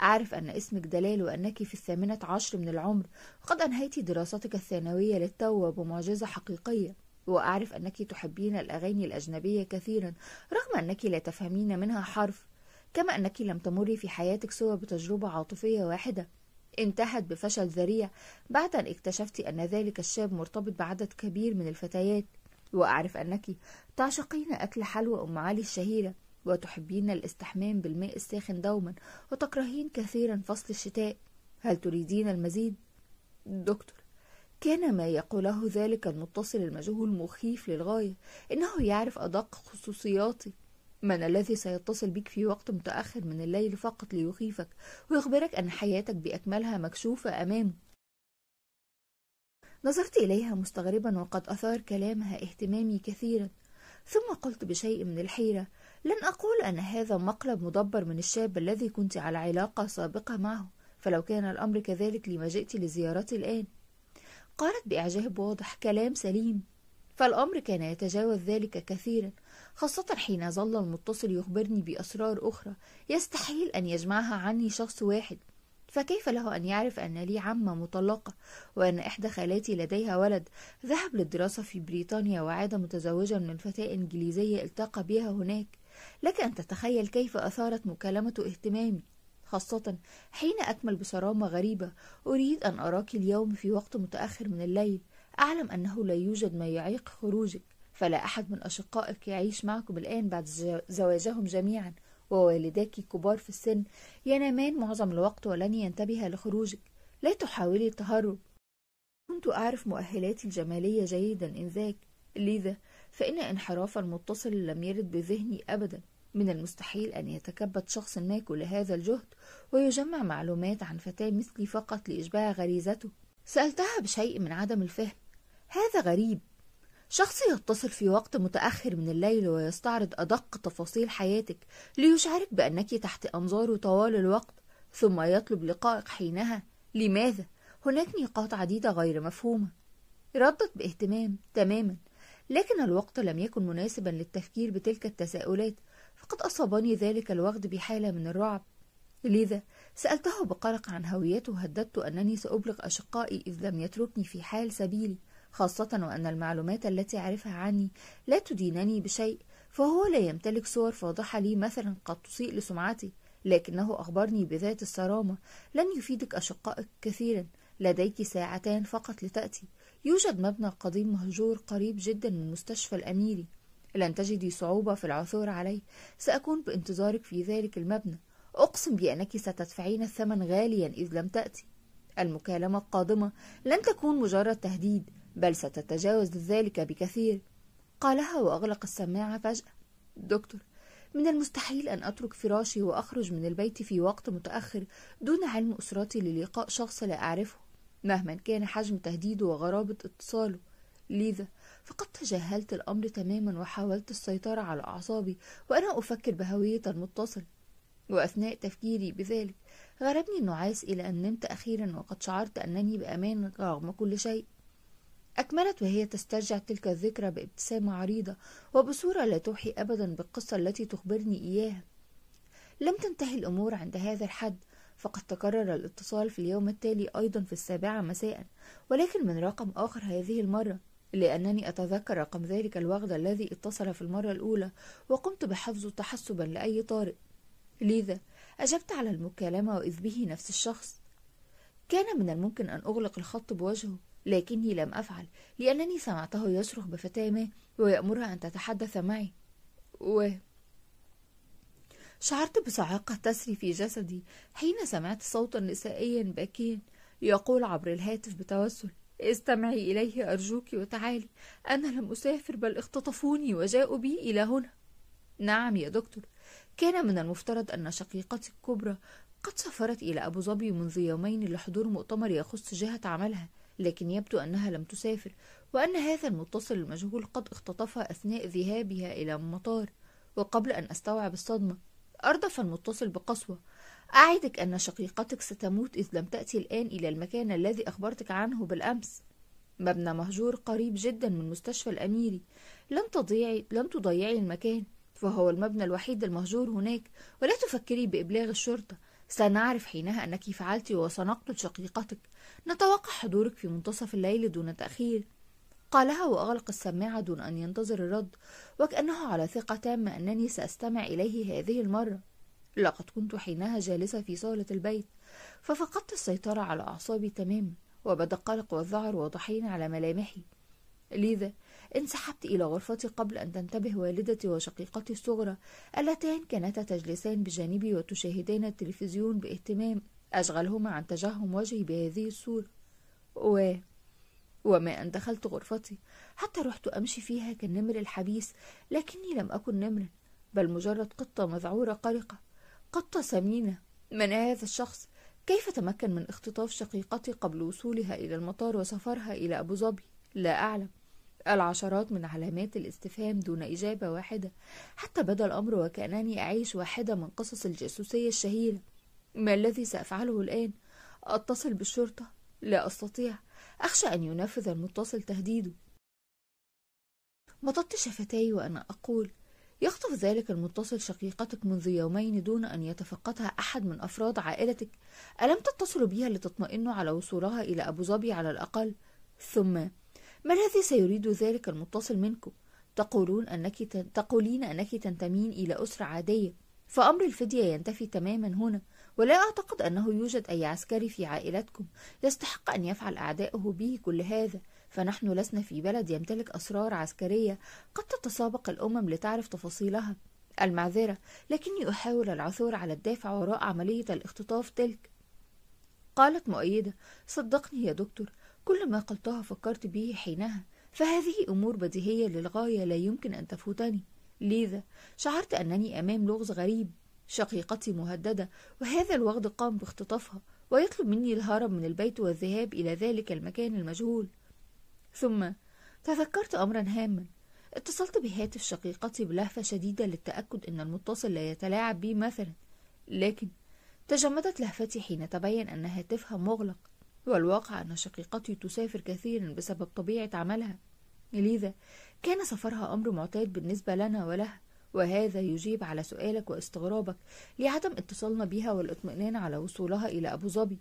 أعرف أن اسمك دلال وأنك في الثامنة عشر من العمر قد أنهيت دراستك الثانوية للتو بمعجزة حقيقية وأعرف أنك تحبين الأغاني الأجنبية كثيرا رغم أنك لا تفهمين منها حرف كما أنك لم تمري في حياتك سوى بتجربة عاطفية واحدة انتهت بفشل ذريع بعد أن اكتشفت أن ذلك الشاب مرتبط بعدد كبير من الفتيات وأعرف أنك تعشقين أكل حلوى أم علي الشهيرة وتحبين الاستحمام بالماء الساخن دوما وتكرهين كثيرا فصل الشتاء هل تريدين المزيد؟ دكتور كان ما يقوله ذلك المتصل المجهول مخيف للغاية إنه يعرف أدق خصوصياتي من الذي سيتصل بك في وقت متأخر من الليل فقط ليخيفك ويخبرك أن حياتك بأكملها مكشوفة أمامه نظرت إليها مستغربا وقد أثار كلامها اهتمامي كثيرا ثم قلت بشيء من الحيرة لن أقول أن هذا مقلب مدبر من الشاب الذي كنت على علاقة سابقة معه فلو كان الأمر كذلك لما جئت لزيارتي الآن قالت بإعجاب واضح كلام سليم فالأمر كان يتجاوز ذلك كثيرا خاصة حين ظل المتصل يخبرني بأسرار أخرى يستحيل أن يجمعها عني شخص واحد فكيف له أن يعرف أن لي عمة مطلقة وأن إحدى خالاتي لديها ولد ذهب للدراسة في بريطانيا وعاد متزوجا من فتاة إنجليزية التقى بها هناك لك أن تتخيل كيف أثارت مكالمة اهتمامي خاصة حين أكمل بصرامة غريبة أريد أن أراك اليوم في وقت متأخر من الليل أعلم أنه لا يوجد ما يعيق خروجك فلا أحد من أشقائك يعيش معكم الآن بعد زواجهم جميعا ووالداك كبار في السن ينامان معظم الوقت ولن ينتبه لخروجك لا تحاولي التهرب كنت أعرف مؤهلاتي الجمالية جيدا إنذاك لذا فإن انحراف المتصل لم يرد بذهني أبدا من المستحيل أن يتكبد شخص ما كل هذا الجهد ويجمع معلومات عن فتاة مثلي فقط لإشباع غريزته سألتها بشيء من عدم الفهم هذا غريب شخص يتصل في وقت متأخر من الليل ويستعرض أدق تفاصيل حياتك ليشعرك بأنك تحت أنظاره طوال الوقت ثم يطلب لقائك حينها لماذا؟ هناك نقاط عديدة غير مفهومة ردت باهتمام تماما لكن الوقت لم يكن مناسبا للتفكير بتلك التساؤلات فقد أصابني ذلك الوقت بحالة من الرعب لذا سألته بقلق عن هويته وهددت أنني سأبلغ أشقائي إذ لم يتركني في حال سبيلي خاصة وأن المعلومات التي أعرفها عني لا تدينني بشيء فهو لا يمتلك صور فاضحة لي مثلا قد تسيء لسمعتي لكنه أخبرني بذات الصرامة لن يفيدك أشقائك كثيرا لديك ساعتان فقط لتأتي يوجد مبنى قديم مهجور قريب جدا من مستشفى الأميري لن تجدي صعوبة في العثور عليه سأكون بانتظارك في ذلك المبنى أقسم بأنك ستدفعين الثمن غاليا إذ لم تأتي المكالمة القادمة لن تكون مجرد تهديد بل ستتجاوز ذلك بكثير قالها وأغلق السماعة فجأة دكتور من المستحيل أن أترك فراشي وأخرج من البيت في وقت متأخر دون علم أسرتي للقاء شخص لا أعرفه مهما كان حجم تهديده وغرابة اتصاله لذا فقد تجاهلت الأمر تماما وحاولت السيطرة على أعصابي وأنا أفكر بهوية المتصل وأثناء تفكيري بذلك غربني النعاس إلى أن نمت أخيرا وقد شعرت أنني بأمان رغم كل شيء أكملت وهي تسترجع تلك الذكرى بابتسامة عريضة وبصورة لا توحي أبدا بالقصة التي تخبرني إياها لم تنتهي الأمور عند هذا الحد فقد تكرر الاتصال في اليوم التالي أيضا في السابعة مساء ولكن من رقم آخر هذه المرة لأنني أتذكر رقم ذلك الوغد الذي اتصل في المرة الأولى وقمت بحفظه تحسبا لأي طارئ لذا أجبت على المكالمة وإذ به نفس الشخص كان من الممكن أن أغلق الخط بوجهه لكني لم أفعل لأنني سمعته يصرخ بفتاة ما ويأمرها أن تتحدث معي و شعرت بصعقة تسري في جسدي حين سمعت صوتا نسائيا باكيا يقول عبر الهاتف بتوسل استمعي إليه أرجوك وتعالي أنا لم أسافر بل اختطفوني وجاءوا بي إلى هنا نعم يا دكتور كان من المفترض أن شقيقتي الكبرى قد سافرت إلى أبو ظبي منذ يومين لحضور مؤتمر يخص جهة عملها لكن يبدو أنها لم تسافر وأن هذا المتصل المجهول قد اختطفها أثناء ذهابها إلى المطار وقبل أن أستوعب الصدمة أردف المتصل بقسوة أعدك أن شقيقتك ستموت إذ لم تأتي الآن إلى المكان الذي أخبرتك عنه بالأمس مبنى مهجور قريب جدا من مستشفى الأميري لن تضيعي لن تضيعي المكان فهو المبنى الوحيد المهجور هناك ولا تفكري بإبلاغ الشرطة سنعرف حينها أنك فعلت وسنقتل شقيقتك نتوقع حضورك في منتصف الليل دون تأخير قالها وأغلق السماعة دون أن ينتظر الرد وكأنه على ثقة تامة أنني سأستمع إليه هذه المرة لقد كنت حينها جالسة في صالة البيت ففقدت السيطرة على أعصابي تماما وبدا القلق والذعر واضحين على ملامحي لذا انسحبت إلى غرفتي قبل أن تنتبه والدتي وشقيقتي الصغرى اللتان كانتا تجلسان بجانبي وتشاهدان التلفزيون باهتمام أشغلهما عن تجهم وجهي بهذه الصورة و... وما أن دخلت غرفتي حتى رحت أمشي فيها كالنمر الحبيس لكني لم أكن نمرا بل مجرد قطة مذعورة قلقة قطة سمينة من هذا الشخص كيف تمكن من اختطاف شقيقتي قبل وصولها إلى المطار وسفرها إلى أبو ظبي لا أعلم العشرات من علامات الاستفهام دون إجابة واحدة حتى بدا الأمر وكأنني أعيش واحدة من قصص الجاسوسية الشهيرة ما الذي سأفعله الآن؟ أتصل بالشرطة؟ لا أستطيع أخشى أن ينفذ المتصل تهديده مططت شفتي وأنا أقول يخطف ذلك المتصل شقيقتك منذ يومين دون أن يتفقدها أحد من أفراد عائلتك ألم تتصل بها لتطمئنوا على وصولها إلى أبو ظبي على الأقل؟ ثم ما الذي سيريد ذلك المتصل منكم؟ تقولون أنك تقولين أنك تنتمين إلى أسرة عادية فأمر الفدية ينتفي تماما هنا ولا أعتقد أنه يوجد أي عسكري في عائلتكم يستحق أن يفعل أعداؤه به كل هذا فنحن لسنا في بلد يمتلك أسرار عسكرية قد تتسابق الأمم لتعرف تفاصيلها المعذرة لكني أحاول العثور على الدافع وراء عملية الاختطاف تلك قالت مؤيدة صدقني يا دكتور كل ما قلتها فكرت به حينها فهذه أمور بديهية للغاية لا يمكن أن تفوتني لذا شعرت أنني أمام لغز غريب شقيقتي مهددة وهذا الوغد قام باختطافها ويطلب مني الهرب من البيت والذهاب إلى ذلك المكان المجهول ثم تذكرت أمرا هاما اتصلت بهاتف شقيقتي بلهفة شديدة للتأكد أن المتصل لا يتلاعب بي مثلا لكن تجمدت لهفتي حين تبين أن هاتفها مغلق والواقع أن شقيقتي تسافر كثيرا بسبب طبيعة عملها لذا كان سفرها أمر معتاد بالنسبة لنا ولها وهذا يجيب على سؤالك واستغرابك لعدم اتصالنا بها والاطمئنان على وصولها إلى أبو ظبي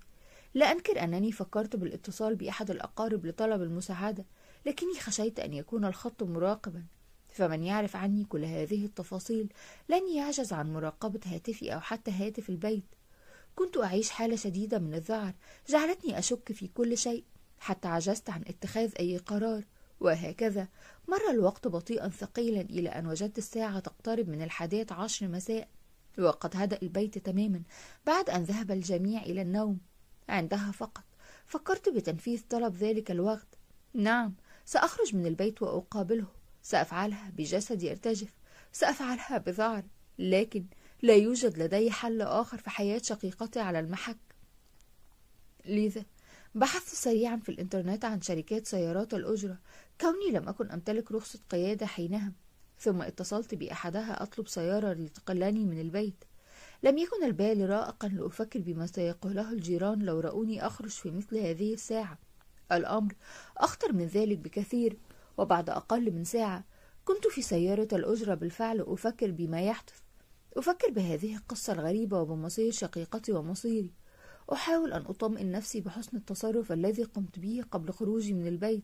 لا أنكر أنني فكرت بالاتصال بأحد الأقارب لطلب المساعدة لكني خشيت أن يكون الخط مراقبا فمن يعرف عني كل هذه التفاصيل لن يعجز عن مراقبة هاتفي أو حتى هاتف البيت كنت أعيش حالة شديدة من الذعر جعلتني أشك في كل شيء حتى عجزت عن اتخاذ أي قرار وهكذا مر الوقت بطيئا ثقيلا إلى أن وجدت الساعة تقترب من الحادية عشر مساء وقد هدأ البيت تماما بعد أن ذهب الجميع إلى النوم عندها فقط فكرت بتنفيذ طلب ذلك الوقت نعم سأخرج من البيت وأقابله سأفعلها بجسدي يرتجف سأفعلها بذعر لكن لا يوجد لدي حل آخر في حياة شقيقتي على المحك لذا بحثت سريعا في الإنترنت عن شركات سيارات الأجرة كوني لم أكن أمتلك رخصة قيادة حينها ثم اتصلت بأحدها أطلب سيارة لتقلني من البيت لم يكن البال رائقا لأفكر بما سيقوله الجيران لو رأوني أخرج في مثل هذه الساعة الأمر أخطر من ذلك بكثير وبعد أقل من ساعة كنت في سيارة الأجرة بالفعل أفكر بما يحدث أفكر بهذه القصة الغريبة وبمصير شقيقتي ومصيري أحاول أن أطمئن نفسي بحسن التصرف الذي قمت به قبل خروجي من البيت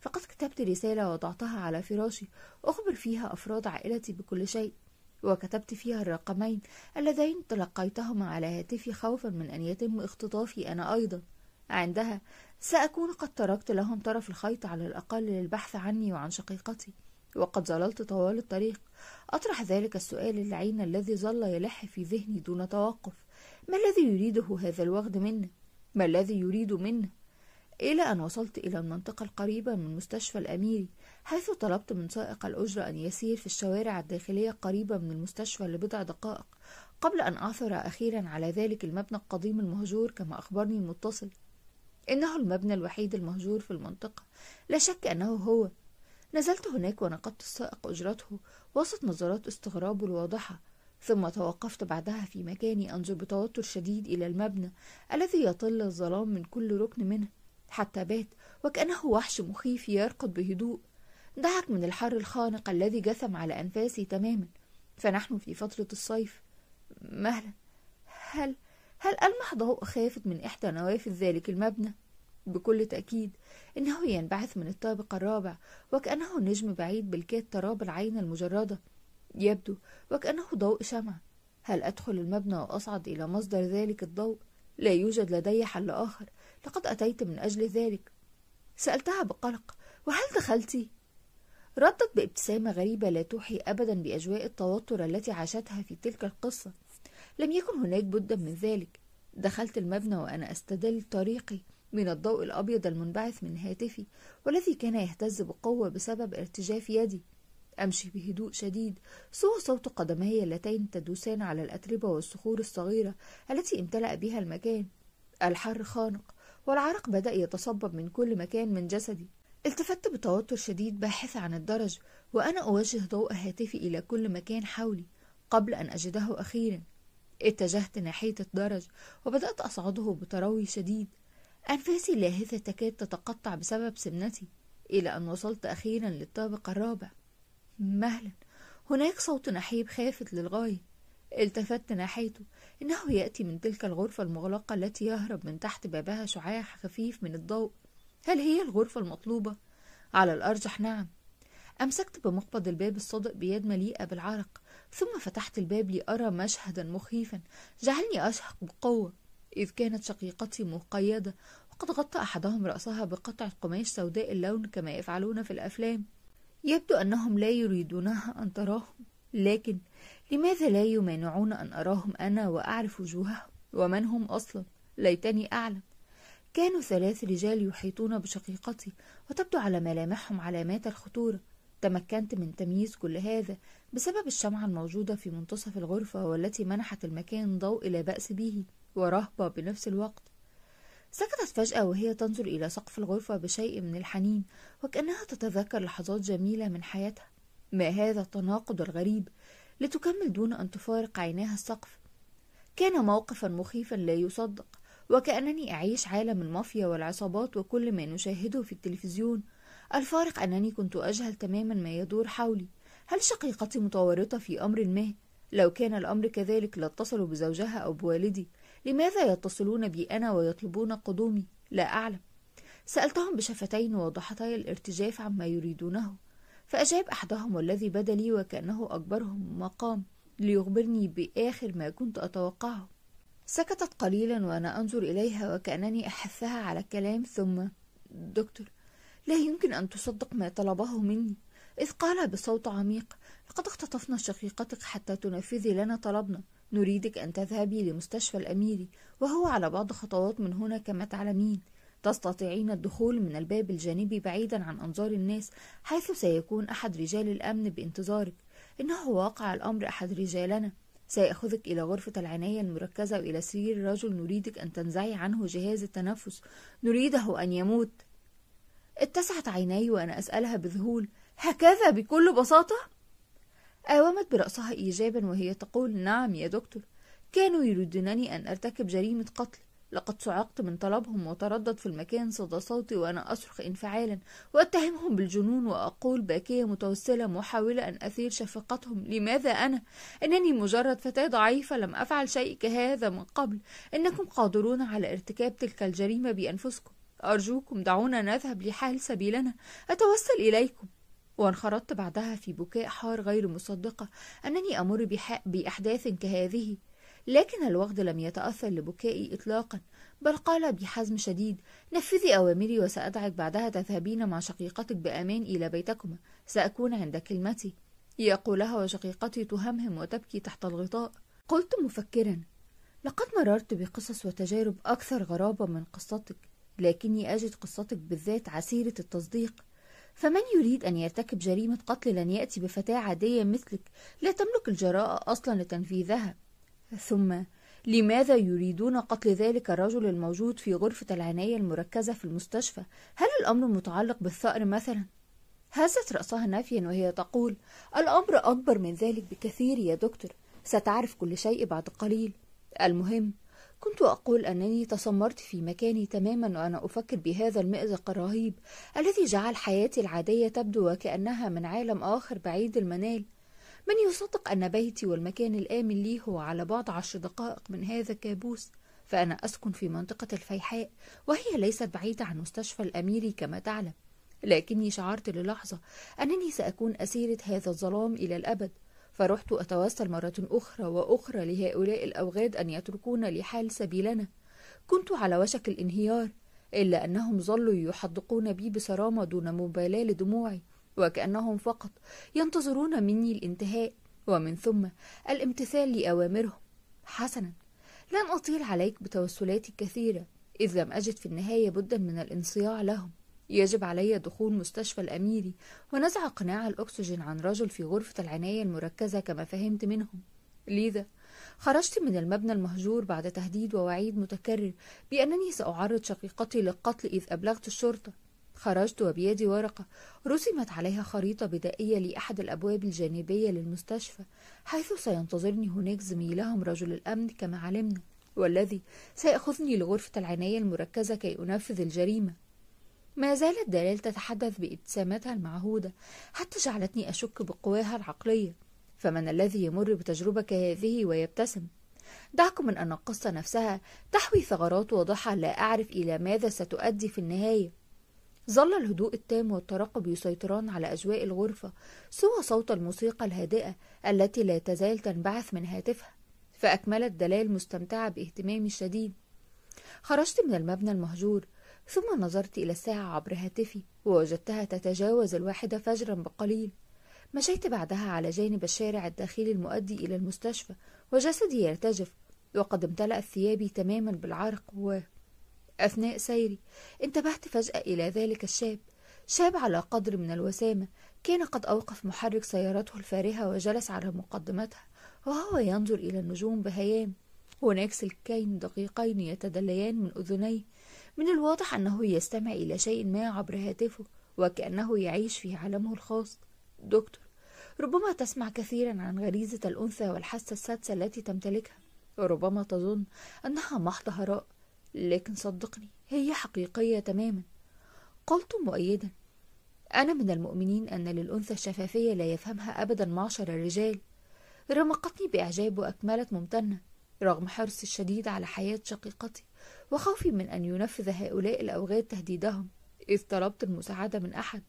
فقد كتبت رسالة وضعتها على فراشي أخبر فيها أفراد عائلتي بكل شيء وكتبت فيها الرقمين اللذين تلقيتهما على هاتفي خوفا من أن يتم اختطافي أنا أيضا عندها سأكون قد تركت لهم طرف الخيط على الأقل للبحث عني وعن شقيقتي وقد ظللت طوال الطريق أطرح ذلك السؤال اللعين الذي ظل يلح في ذهني دون توقف ما الذي يريده هذا الوغد منه؟ ما الذي يريد منه؟ إلى أن وصلت إلى المنطقة القريبة من مستشفى الأميري حيث طلبت من سائق الأجرة أن يسير في الشوارع الداخلية القريبة من المستشفى لبضع دقائق قبل أن أعثر أخيرا على ذلك المبنى القديم المهجور كما أخبرني المتصل إنه المبنى الوحيد المهجور في المنطقة لا شك أنه هو نزلت هناك ونقدت السائق أجرته وسط نظرات استغرابه الواضحة ثم توقفت بعدها في مكاني أنظر بتوتر شديد إلى المبنى الذي يطل الظلام من كل ركن منه حتى بات وكأنه وحش مخيف يركض بهدوء دعك من الحر الخانق الذي جثم على أنفاسي تماما فنحن في فترة الصيف مهلا هل هل ألمح ضوء خافت من إحدى نوافذ ذلك المبنى؟ بكل تأكيد إنه ينبعث من الطابق الرابع وكأنه نجم بعيد بالكاد تراب العين المجردة يبدو وكأنه ضوء شمع هل أدخل المبنى وأصعد إلى مصدر ذلك الضوء؟ لا يوجد لدي حل آخر لقد أتيت من أجل ذلك سألتها بقلق وهل دخلتِ؟ ردت بابتسامة غريبة لا توحي أبدا بأجواء التوتر التي عاشتها في تلك القصة لم يكن هناك بد من ذلك دخلت المبنى وأنا أستدل طريقي من الضوء الأبيض المنبعث من هاتفي والذي كان يهتز بقوة بسبب ارتجاف يدي أمشي بهدوء شديد سوى صوت قدمي اللتين تدوسان على الأتربة والصخور الصغيرة التي امتلأ بها المكان الحر خانق والعرق بدأ يتصبب من كل مكان من جسدي التفت بتوتر شديد باحث عن الدرج وأنا أوجه ضوء هاتفي إلى كل مكان حولي قبل أن أجده أخيرا اتجهت ناحية الدرج وبدأت أصعده بتروي شديد أنفاسي لاهثه تكاد تتقطع بسبب سمنتي إلى أن وصلت أخيرا للطابق الرابع مهلا هناك صوت نحيب خافت للغاية التفت ناحيته إنه يأتي من تلك الغرفة المغلقة التي يهرب من تحت بابها شعاع خفيف من الضوء هل هي الغرفة المطلوبة؟ على الأرجح نعم أمسكت بمقبض الباب الصدأ بيد مليئة بالعرق ثم فتحت الباب لأرى مشهدا مخيفا جعلني أشهق بقوة إذ كانت شقيقتي مقيدة وقد غطى أحدهم رأسها بقطعة قماش سوداء اللون كما يفعلون في الأفلام يبدو أنهم لا يريدونها أن تراهم لكن لماذا لا يمانعون أن أراهم أنا وأعرف وجوههم ومن هم أصلا ليتني أعلم كانوا ثلاث رجال يحيطون بشقيقتي وتبدو على ملامحهم علامات الخطورة تمكنت من تمييز كل هذا بسبب الشمعة الموجودة في منتصف الغرفة والتي منحت المكان ضوء لا بأس به ورهبة بنفس الوقت سكتت فجأة وهي تنظر إلى سقف الغرفة بشيء من الحنين وكأنها تتذكر لحظات جميلة من حياتها ما هذا التناقض الغريب لتكمل دون أن تفارق عيناها السقف كان موقفا مخيفا لا يصدق وكأنني أعيش عالم المافيا والعصابات وكل ما نشاهده في التلفزيون الفارق أنني كنت أجهل تماما ما يدور حولي هل شقيقتي متورطة في أمر ما؟ لو كان الأمر كذلك لاتصلوا بزوجها أو بوالدي لماذا يتصلون بي أنا ويطلبون قدومي؟ لا أعلم سألتهم بشفتين واضحتي الارتجاف عما يريدونه فأجاب أحدهم والذي بدا لي وكأنه أكبرهم مقام ليخبرني بآخر ما كنت أتوقعه سكتت قليلا وأنا أنظر إليها وكأنني أحثها على الكلام ثم دكتور لا يمكن أن تصدق ما طلبه مني إذ قال بصوت عميق لقد اختطفنا شقيقتك حتى تنفذي لنا طلبنا نريدك أن تذهبي لمستشفى الأميري وهو على بعض خطوات من هنا كما تعلمين تستطيعين الدخول من الباب الجانبي بعيدا عن أنظار الناس حيث سيكون أحد رجال الأمن بانتظارك إنه واقع الأمر أحد رجالنا سيأخذك إلى غرفة العناية المركزة وإلى سرير رجل نريدك أن تنزعي عنه جهاز التنفس نريده أن يموت اتسعت عيني وأنا أسألها بذهول هكذا بكل بساطة؟ آومت برأسها إيجابا وهي تقول نعم يا دكتور كانوا يريدونني أن أرتكب جريمة قتل لقد صعقت من طلبهم وتردد في المكان صدى صوتي وأنا أصرخ انفعالا وأتهمهم بالجنون وأقول باكية متوسلة محاولة أن أثير شفقتهم لماذا أنا؟ إنني مجرد فتاة ضعيفة لم أفعل شيء كهذا من قبل إنكم قادرون على ارتكاب تلك الجريمة بأنفسكم أرجوكم دعونا نذهب لحال سبيلنا أتوسل إليكم وانخرطت بعدها في بكاء حار غير مصدقة أنني أمر بأحداث كهذه لكن الوغد لم يتأثر لبكائي إطلاقا بل قال بحزم شديد نفذي أوامري وسأدعك بعدها تذهبين مع شقيقتك بأمان إلى بيتكما سأكون عند كلمتي يقولها وشقيقتي تهمهم وتبكي تحت الغطاء قلت مفكرا لقد مررت بقصص وتجارب أكثر غرابة من قصتك لكني أجد قصتك بالذات عسيرة التصديق فمن يريد أن يرتكب جريمة قتل لن يأتي بفتاة عادية مثلك لا تملك الجراءة أصلا لتنفيذها ثم لماذا يريدون قتل ذلك الرجل الموجود في غرفة العناية المركزة في المستشفى؟ هل الأمر متعلق بالثأر مثلا؟ هزت رأسها نافيا وهي تقول الأمر أكبر من ذلك بكثير يا دكتور ستعرف كل شيء بعد قليل المهم كنت أقول أنني تسمرت في مكاني تماما وأنا أفكر بهذا المأزق الرهيب الذي جعل حياتي العادية تبدو وكأنها من عالم آخر بعيد المنال من يصدق أن بيتي والمكان الآمن لي هو على بعد عشر دقائق من هذا الكابوس فأنا أسكن في منطقة الفيحاء وهي ليست بعيدة عن مستشفى الأميري كما تعلم لكني شعرت للحظة أنني سأكون أسيرة هذا الظلام إلى الأبد فرحت أتوسل مرة أخرى وأخرى لهؤلاء الأوغاد أن يتركون لحال سبيلنا كنت على وشك الانهيار إلا أنهم ظلوا يحدقون بي بصرامة دون مبالاة لدموعي وكأنهم فقط ينتظرون مني الانتهاء ومن ثم الامتثال لأوامرهم حسنا لن أطيل عليك بتوسلاتي الكثيرة إذ لم أجد في النهاية بدا من الانصياع لهم يجب علي دخول مستشفى الأميري ونزع قناع الأكسجين عن رجل في غرفة العناية المركزة كما فهمت منهم لذا خرجت من المبنى المهجور بعد تهديد ووعيد متكرر بأنني سأعرض شقيقتي للقتل إذ أبلغت الشرطة خرجت وبيدي ورقة رسمت عليها خريطة بدائية لأحد الأبواب الجانبية للمستشفى حيث سينتظرني هناك زميلهم رجل الأمن كما علمنا والذي سيأخذني لغرفة العناية المركزة كي أنفذ الجريمة ما زالت دلال تتحدث بابتسامتها المعهودة حتى جعلتني أشك بقواها العقلية فمن الذي يمر بتجربة كهذه ويبتسم دعكم من أن القصة نفسها تحوي ثغرات واضحة لا أعرف إلى ماذا ستؤدي في النهاية ظل الهدوء التام والترقب يسيطران على أجواء الغرفة سوى صوت الموسيقى الهادئة التي لا تزال تنبعث من هاتفها فأكملت دلال مستمتعة باهتمامي الشديد خرجت من المبنى المهجور ثم نظرت إلى الساعة عبر هاتفي ووجدتها تتجاوز الواحدة فجرا بقليل مشيت بعدها على جانب الشارع الداخلي المؤدي إلى المستشفى وجسدي يرتجف وقد امتلأت ثيابي تماما بالعرق و... أثناء سيري انتبهت فجأة إلى ذلك الشاب شاب على قدر من الوسامة كان قد أوقف محرك سيارته الفارهة وجلس على مقدمتها وهو ينظر إلى النجوم بهيام هناك سلكين دقيقين يتدليان من أذنيه من الواضح أنه يستمع إلى شيء ما عبر هاتفه وكأنه يعيش في عالمه الخاص دكتور ربما تسمع كثيرا عن غريزة الأنثى والحاسة السادسة التي تمتلكها وربما تظن أنها محض هراء لكن صدقني هي حقيقية تماما قلت مؤيدا أنا من المؤمنين أن للأنثى الشفافية لا يفهمها أبدا معشر الرجال رمقتني بإعجاب وأكملت ممتنة رغم حرصي الشديد على حياة شقيقتي وخوفي من أن ينفذ هؤلاء الأوغاد تهديدهم إذ طلبت المساعدة من أحد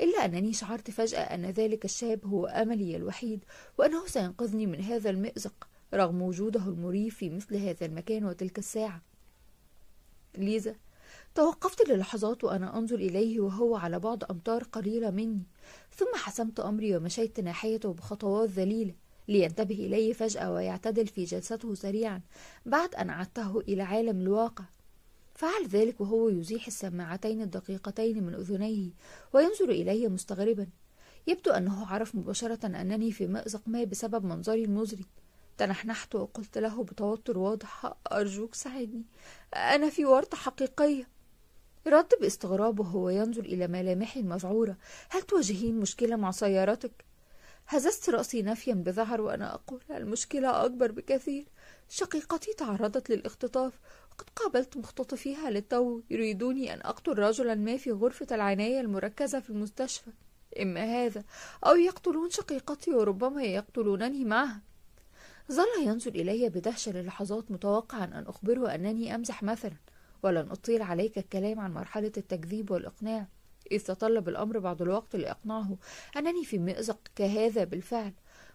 إلا أنني شعرت فجأة أن ذلك الشاب هو أملي الوحيد وأنه سينقذني من هذا المأزق رغم وجوده المريف في مثل هذا المكان وتلك الساعة ليزا توقفت للحظات وأنا أنظر إليه وهو على بعد أمتار قليلة مني ثم حسمت أمري ومشيت ناحيته بخطوات ذليلة لينتبه إلي فجأة ويعتدل في جلسته سريعا بعد أن عدته إلى عالم الواقع فعل ذلك وهو يزيح السماعتين الدقيقتين من أذنيه وينظر إلي مستغربا يبدو أنه عرف مباشرة أنني في مأزق ما بسبب منظري المزري تنحنحت وقلت له بتوتر واضح أرجوك ساعدني أنا في ورطة حقيقية رد باستغراب وهو ينظر إلى ملامحي المذعورة هل تواجهين مشكلة مع سيارتك؟ هززت رأسي نفيا بذعر وأنا أقول المشكلة أكبر بكثير شقيقتي تعرضت للاختطاف قد قابلت مختطفيها للتو يريدوني أن أقتل رجلا ما في غرفة العناية المركزة في المستشفى إما هذا أو يقتلون شقيقتي وربما يقتلونني معها ظل ينظر إلي بدهشة للحظات متوقعا أن أخبره أنني أمزح مثلا ولن أطيل عليك الكلام عن مرحلة التكذيب والإقناع إذ تطلب الأمر بعض الوقت لإقناعه أنني في مأزق كهذا بالفعل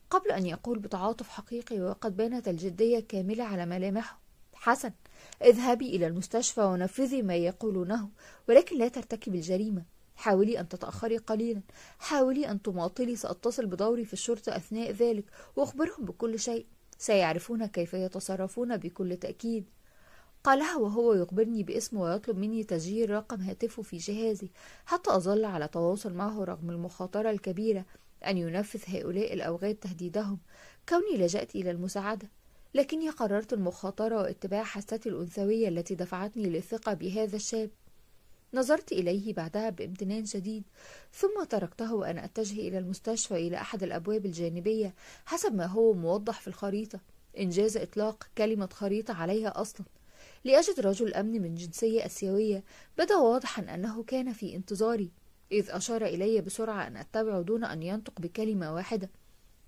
قبل أن يقول بتعاطف حقيقي وقد بانت الجدية كاملة على ملامحه حسن اذهبي إلى المستشفى ونفذي ما يقولونه ولكن لا ترتكبي الجريمة حاولي أن تتأخري قليلا حاولي أن تماطلي سأتصل بدوري في الشرطة أثناء ذلك وأخبرهم بكل شيء سيعرفون كيف يتصرفون بكل تأكيد قالها وهو يخبرني باسمه ويطلب مني تسجيل رقم هاتفه في جهازي حتى أظل على تواصل معه رغم المخاطرة الكبيرة أن ينفذ هؤلاء الأوغاد تهديدهم كوني لجأت إلى المساعدة لكني قررت المخاطرة واتباع حاستي الأنثوية التي دفعتني للثقة بهذا الشاب نظرت إليه بعدها بامتنان شديد ثم تركته وأنا أتجه إلى المستشفى إلى أحد الأبواب الجانبية حسب ما هو موضح في الخريطة إنجاز إطلاق كلمة خريطة عليها أصلا لأجد رجل أمن من جنسية أسيوية بدا واضحا أنه كان في انتظاري إذ أشار إلي بسرعة أن أتبعه دون أن ينطق بكلمة واحدة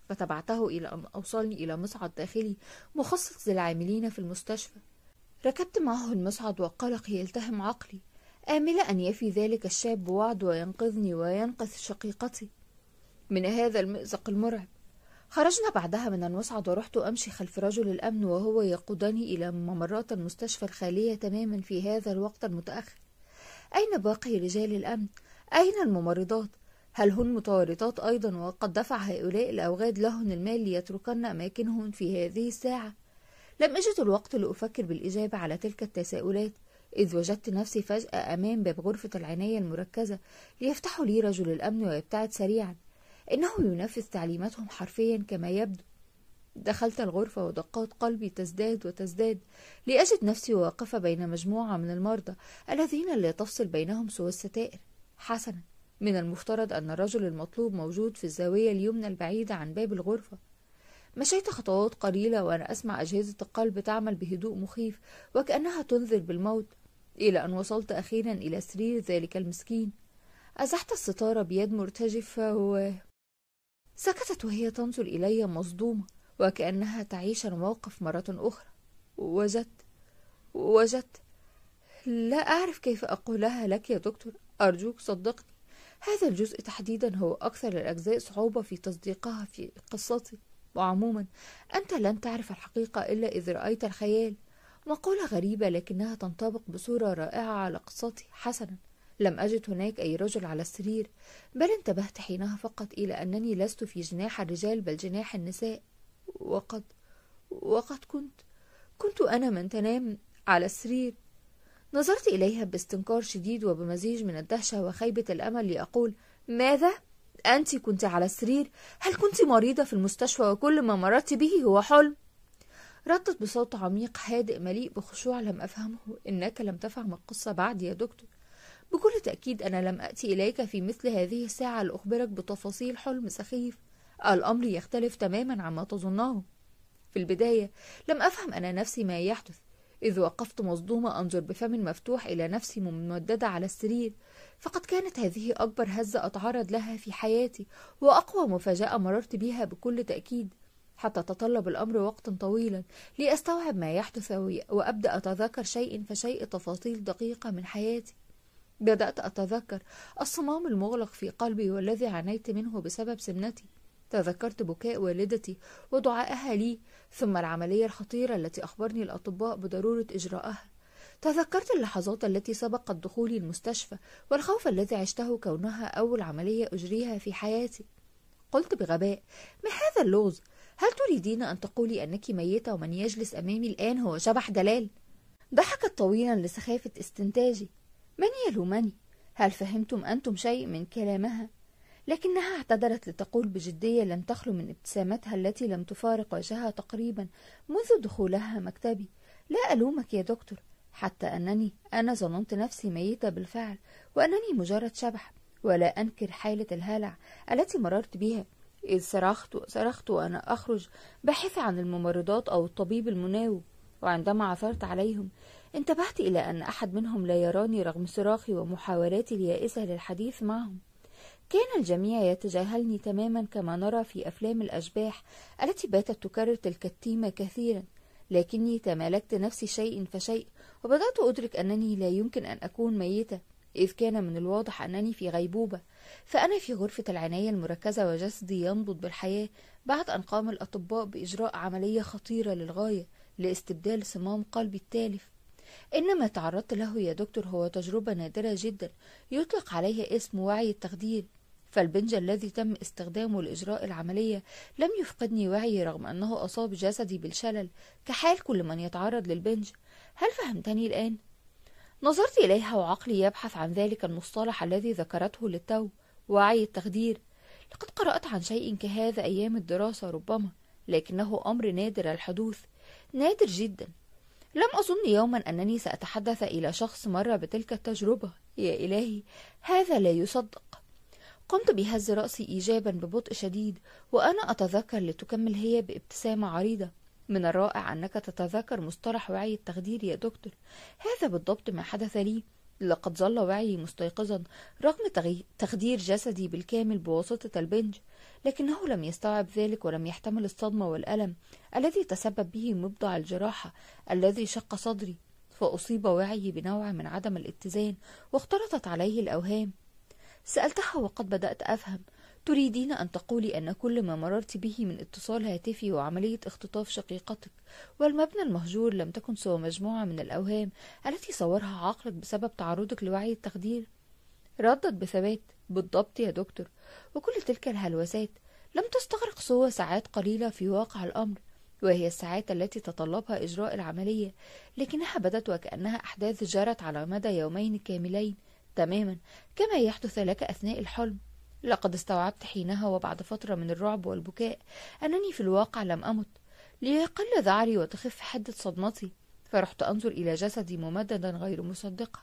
فتبعته إلى أن أوصلني إلى مصعد داخلي مخصص للعاملين في المستشفى ركبت معه المصعد وقلقي يلتهم عقلي آمل أن يفي ذلك الشاب وعد وينقذني وينقذ شقيقتي من هذا المأزق المرعب خرجنا بعدها من المصعد ورحت أمشي خلف رجل الأمن وهو يقودني إلى ممرات المستشفى الخالية تماما في هذا الوقت المتأخر أين باقي رجال الأمن؟ أين الممرضات؟ هل هن متورطات أيضا وقد دفع هؤلاء الأوغاد لهن المال ليتركن أماكنهم في هذه الساعة؟ لم أجد الوقت لأفكر بالإجابة على تلك التساؤلات إذ وجدت نفسي فجأة أمام باب غرفة العناية المركزة ليفتحوا لي رجل الأمن ويبتعد سريعا إنه ينفذ تعليماتهم حرفيا كما يبدو دخلت الغرفة ودقات قلبي تزداد وتزداد لأجد نفسي واقفة بين مجموعة من المرضى الذين لا تفصل بينهم سوى الستائر حسنا من المفترض أن الرجل المطلوب موجود في الزاوية اليمنى البعيدة عن باب الغرفة مشيت خطوات قليلة وأنا أسمع أجهزة القلب تعمل بهدوء مخيف وكأنها تنذر بالموت إلى أن وصلت أخيرا إلى سرير ذلك المسكين أزحت الستارة بيد مرتجفة و... سكتت وهي تنظر إلي مصدومة وكأنها تعيش الموقف مرة أخرى وجدت وجدت لا أعرف كيف أقولها لك يا دكتور أرجوك صدقني هذا الجزء تحديدا هو أكثر الأجزاء صعوبة في تصديقها في قصتي وعموما أنت لن تعرف الحقيقة إلا إذا رأيت الخيال مقولة غريبة لكنها تنطبق بصورة رائعة على قصتي حسنا لم أجد هناك أي رجل على السرير بل انتبهت حينها فقط إلى أنني لست في جناح الرجال بل جناح النساء وقد وقد كنت كنت أنا من تنام على السرير نظرت إليها باستنكار شديد وبمزيج من الدهشة وخيبة الأمل لأقول ماذا؟ أنت كنت على السرير؟ هل كنت مريضة في المستشفى وكل ما مررت به هو حلم؟ ردت بصوت عميق هادئ مليء بخشوع لم أفهمه إنك لم تفهم القصة بعد يا دكتور بكل تأكيد أنا لم أتي إليك في مثل هذه الساعة لأخبرك بتفاصيل حلم سخيف الأمر يختلف تماما عما تظنه في البداية لم أفهم أنا نفسي ما يحدث إذ وقفت مصدومة أنظر بفم مفتوح إلى نفسي ممددة على السرير فقد كانت هذه أكبر هزة أتعرض لها في حياتي وأقوى مفاجأة مررت بها بكل تأكيد حتى تطلب الأمر وقتا طويلا لأستوعب ما يحدث وأبدأ أتذكر شيء فشيء تفاصيل دقيقة من حياتي بدأت أتذكر الصمام المغلق في قلبي والذي عانيت منه بسبب سمنتي تذكرت بكاء والدتي ودعائها لي ثم العملية الخطيرة التي أخبرني الأطباء بضرورة إجراءها تذكرت اللحظات التي سبقت دخولي المستشفى والخوف الذي عشته كونها أول عملية أجريها في حياتي قلت بغباء ما هذا اللغز هل تريدين أن تقولي أنك ميتة ومن يجلس أمامي الآن هو شبح دلال؟ ضحكت طويلا لسخافة استنتاجي من يلومني؟ هل فهمتم أنتم شيء من كلامها؟ لكنها اعتذرت لتقول بجدية لم تخلو من ابتسامتها التي لم تفارق وجهها تقريبا منذ دخولها مكتبي لا ألومك يا دكتور حتى أنني أنا ظننت نفسي ميتة بالفعل وأنني مجرد شبح ولا أنكر حالة الهلع التي مررت بها إذ صرخت صرخت وأنا أخرج باحثة عن الممرضات أو الطبيب المناوب وعندما عثرت عليهم انتبهت إلى أن أحد منهم لا يراني رغم صراخي ومحاولاتي اليائسة للحديث معهم كان الجميع يتجاهلني تماما كما نرى في أفلام الأشباح التي باتت تكرر تلك التيمة كثيرا لكني تمالكت نفسي شيء فشيء وبدأت أدرك أنني لا يمكن أن أكون ميتة إذ كان من الواضح أنني في غيبوبة فأنا في غرفة العناية المركزة وجسدي ينبض بالحياة بعد أن قام الأطباء بإجراء عملية خطيرة للغاية لاستبدال صمام قلبي التالف إن ما تعرضت له يا دكتور هو تجربة نادرة جدا يطلق عليها اسم وعي التخدير فالبنج الذي تم استخدامه لإجراء العملية لم يفقدني وعي رغم أنه أصاب جسدي بالشلل كحال كل من يتعرض للبنج هل فهمتني الآن؟ نظرت إليها وعقلي يبحث عن ذلك المصطلح الذي ذكرته للتو وعي التخدير لقد قرأت عن شيء كهذا أيام الدراسة ربما لكنه أمر نادر الحدوث نادر جدا لم أظن يوما أنني سأتحدث إلى شخص مر بتلك التجربة يا إلهي هذا لا يصدق قمت بهز رأسي إيجابا ببطء شديد وأنا أتذكر لتكمل هي بابتسامة عريضة من الرائع أنك تتذكر مصطلح وعي التخدير يا دكتور هذا بالضبط ما حدث لي لقد ظل وعي مستيقظا رغم تخدير جسدي بالكامل بواسطة البنج لكنه لم يستوعب ذلك ولم يحتمل الصدمة والألم الذي تسبب به مبضع الجراحة الذي شق صدري فأصيب وعيي بنوع من عدم الاتزان واختلطت عليه الأوهام سألتها وقد بدأت أفهم تريدين أن تقولي أن كل ما مررت به من اتصال هاتفي وعملية اختطاف شقيقتك والمبنى المهجور لم تكن سوى مجموعة من الأوهام التي صورها عقلك بسبب تعرضك لوعي التخدير ردت بثبات بالضبط يا دكتور وكل تلك الهلوسات لم تستغرق سوى ساعات قليلة في واقع الأمر وهي الساعات التي تطلبها إجراء العملية لكنها بدت وكأنها أحداث جرت على مدى يومين كاملين تماما كما يحدث لك أثناء الحلم لقد استوعبت حينها وبعد فترة من الرعب والبكاء أنني في الواقع لم أمت ليقل ذعري وتخف حدة صدمتي فرحت أنظر إلى جسدي ممددا غير مصدقة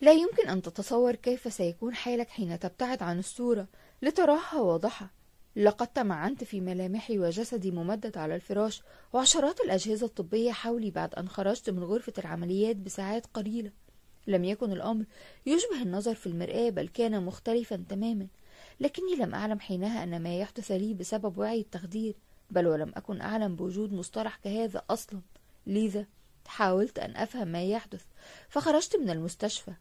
لا يمكن أن تتصور كيف سيكون حالك حين تبتعد عن الصورة لتراها واضحة لقد تمعنت في ملامحي وجسدي ممدد على الفراش وعشرات الأجهزة الطبية حولي بعد أن خرجت من غرفة العمليات بساعات قليلة لم يكن الأمر يشبه النظر في المرآة بل كان مختلفا تماما لكني لم أعلم حينها أن ما يحدث لي بسبب وعي التخدير بل ولم أكن أعلم بوجود مصطلح كهذا أصلا لذا حاولت أن أفهم ما يحدث فخرجت من المستشفى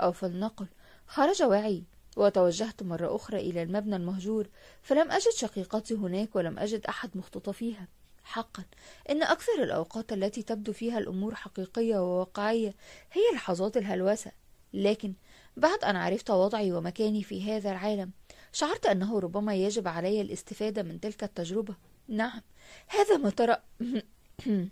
أو فلنقل خرج وعي وتوجهت مرة أخرى إلى المبنى المهجور فلم أجد شقيقتي هناك ولم أجد أحد مختطفيها حقا إن أكثر الأوقات التي تبدو فيها الأمور حقيقية وواقعية هي لحظات الهلوسة لكن بعد أن عرفت وضعي ومكاني في هذا العالم شعرت أنه ربما يجب علي الاستفادة من تلك التجربة نعم هذا ما ترى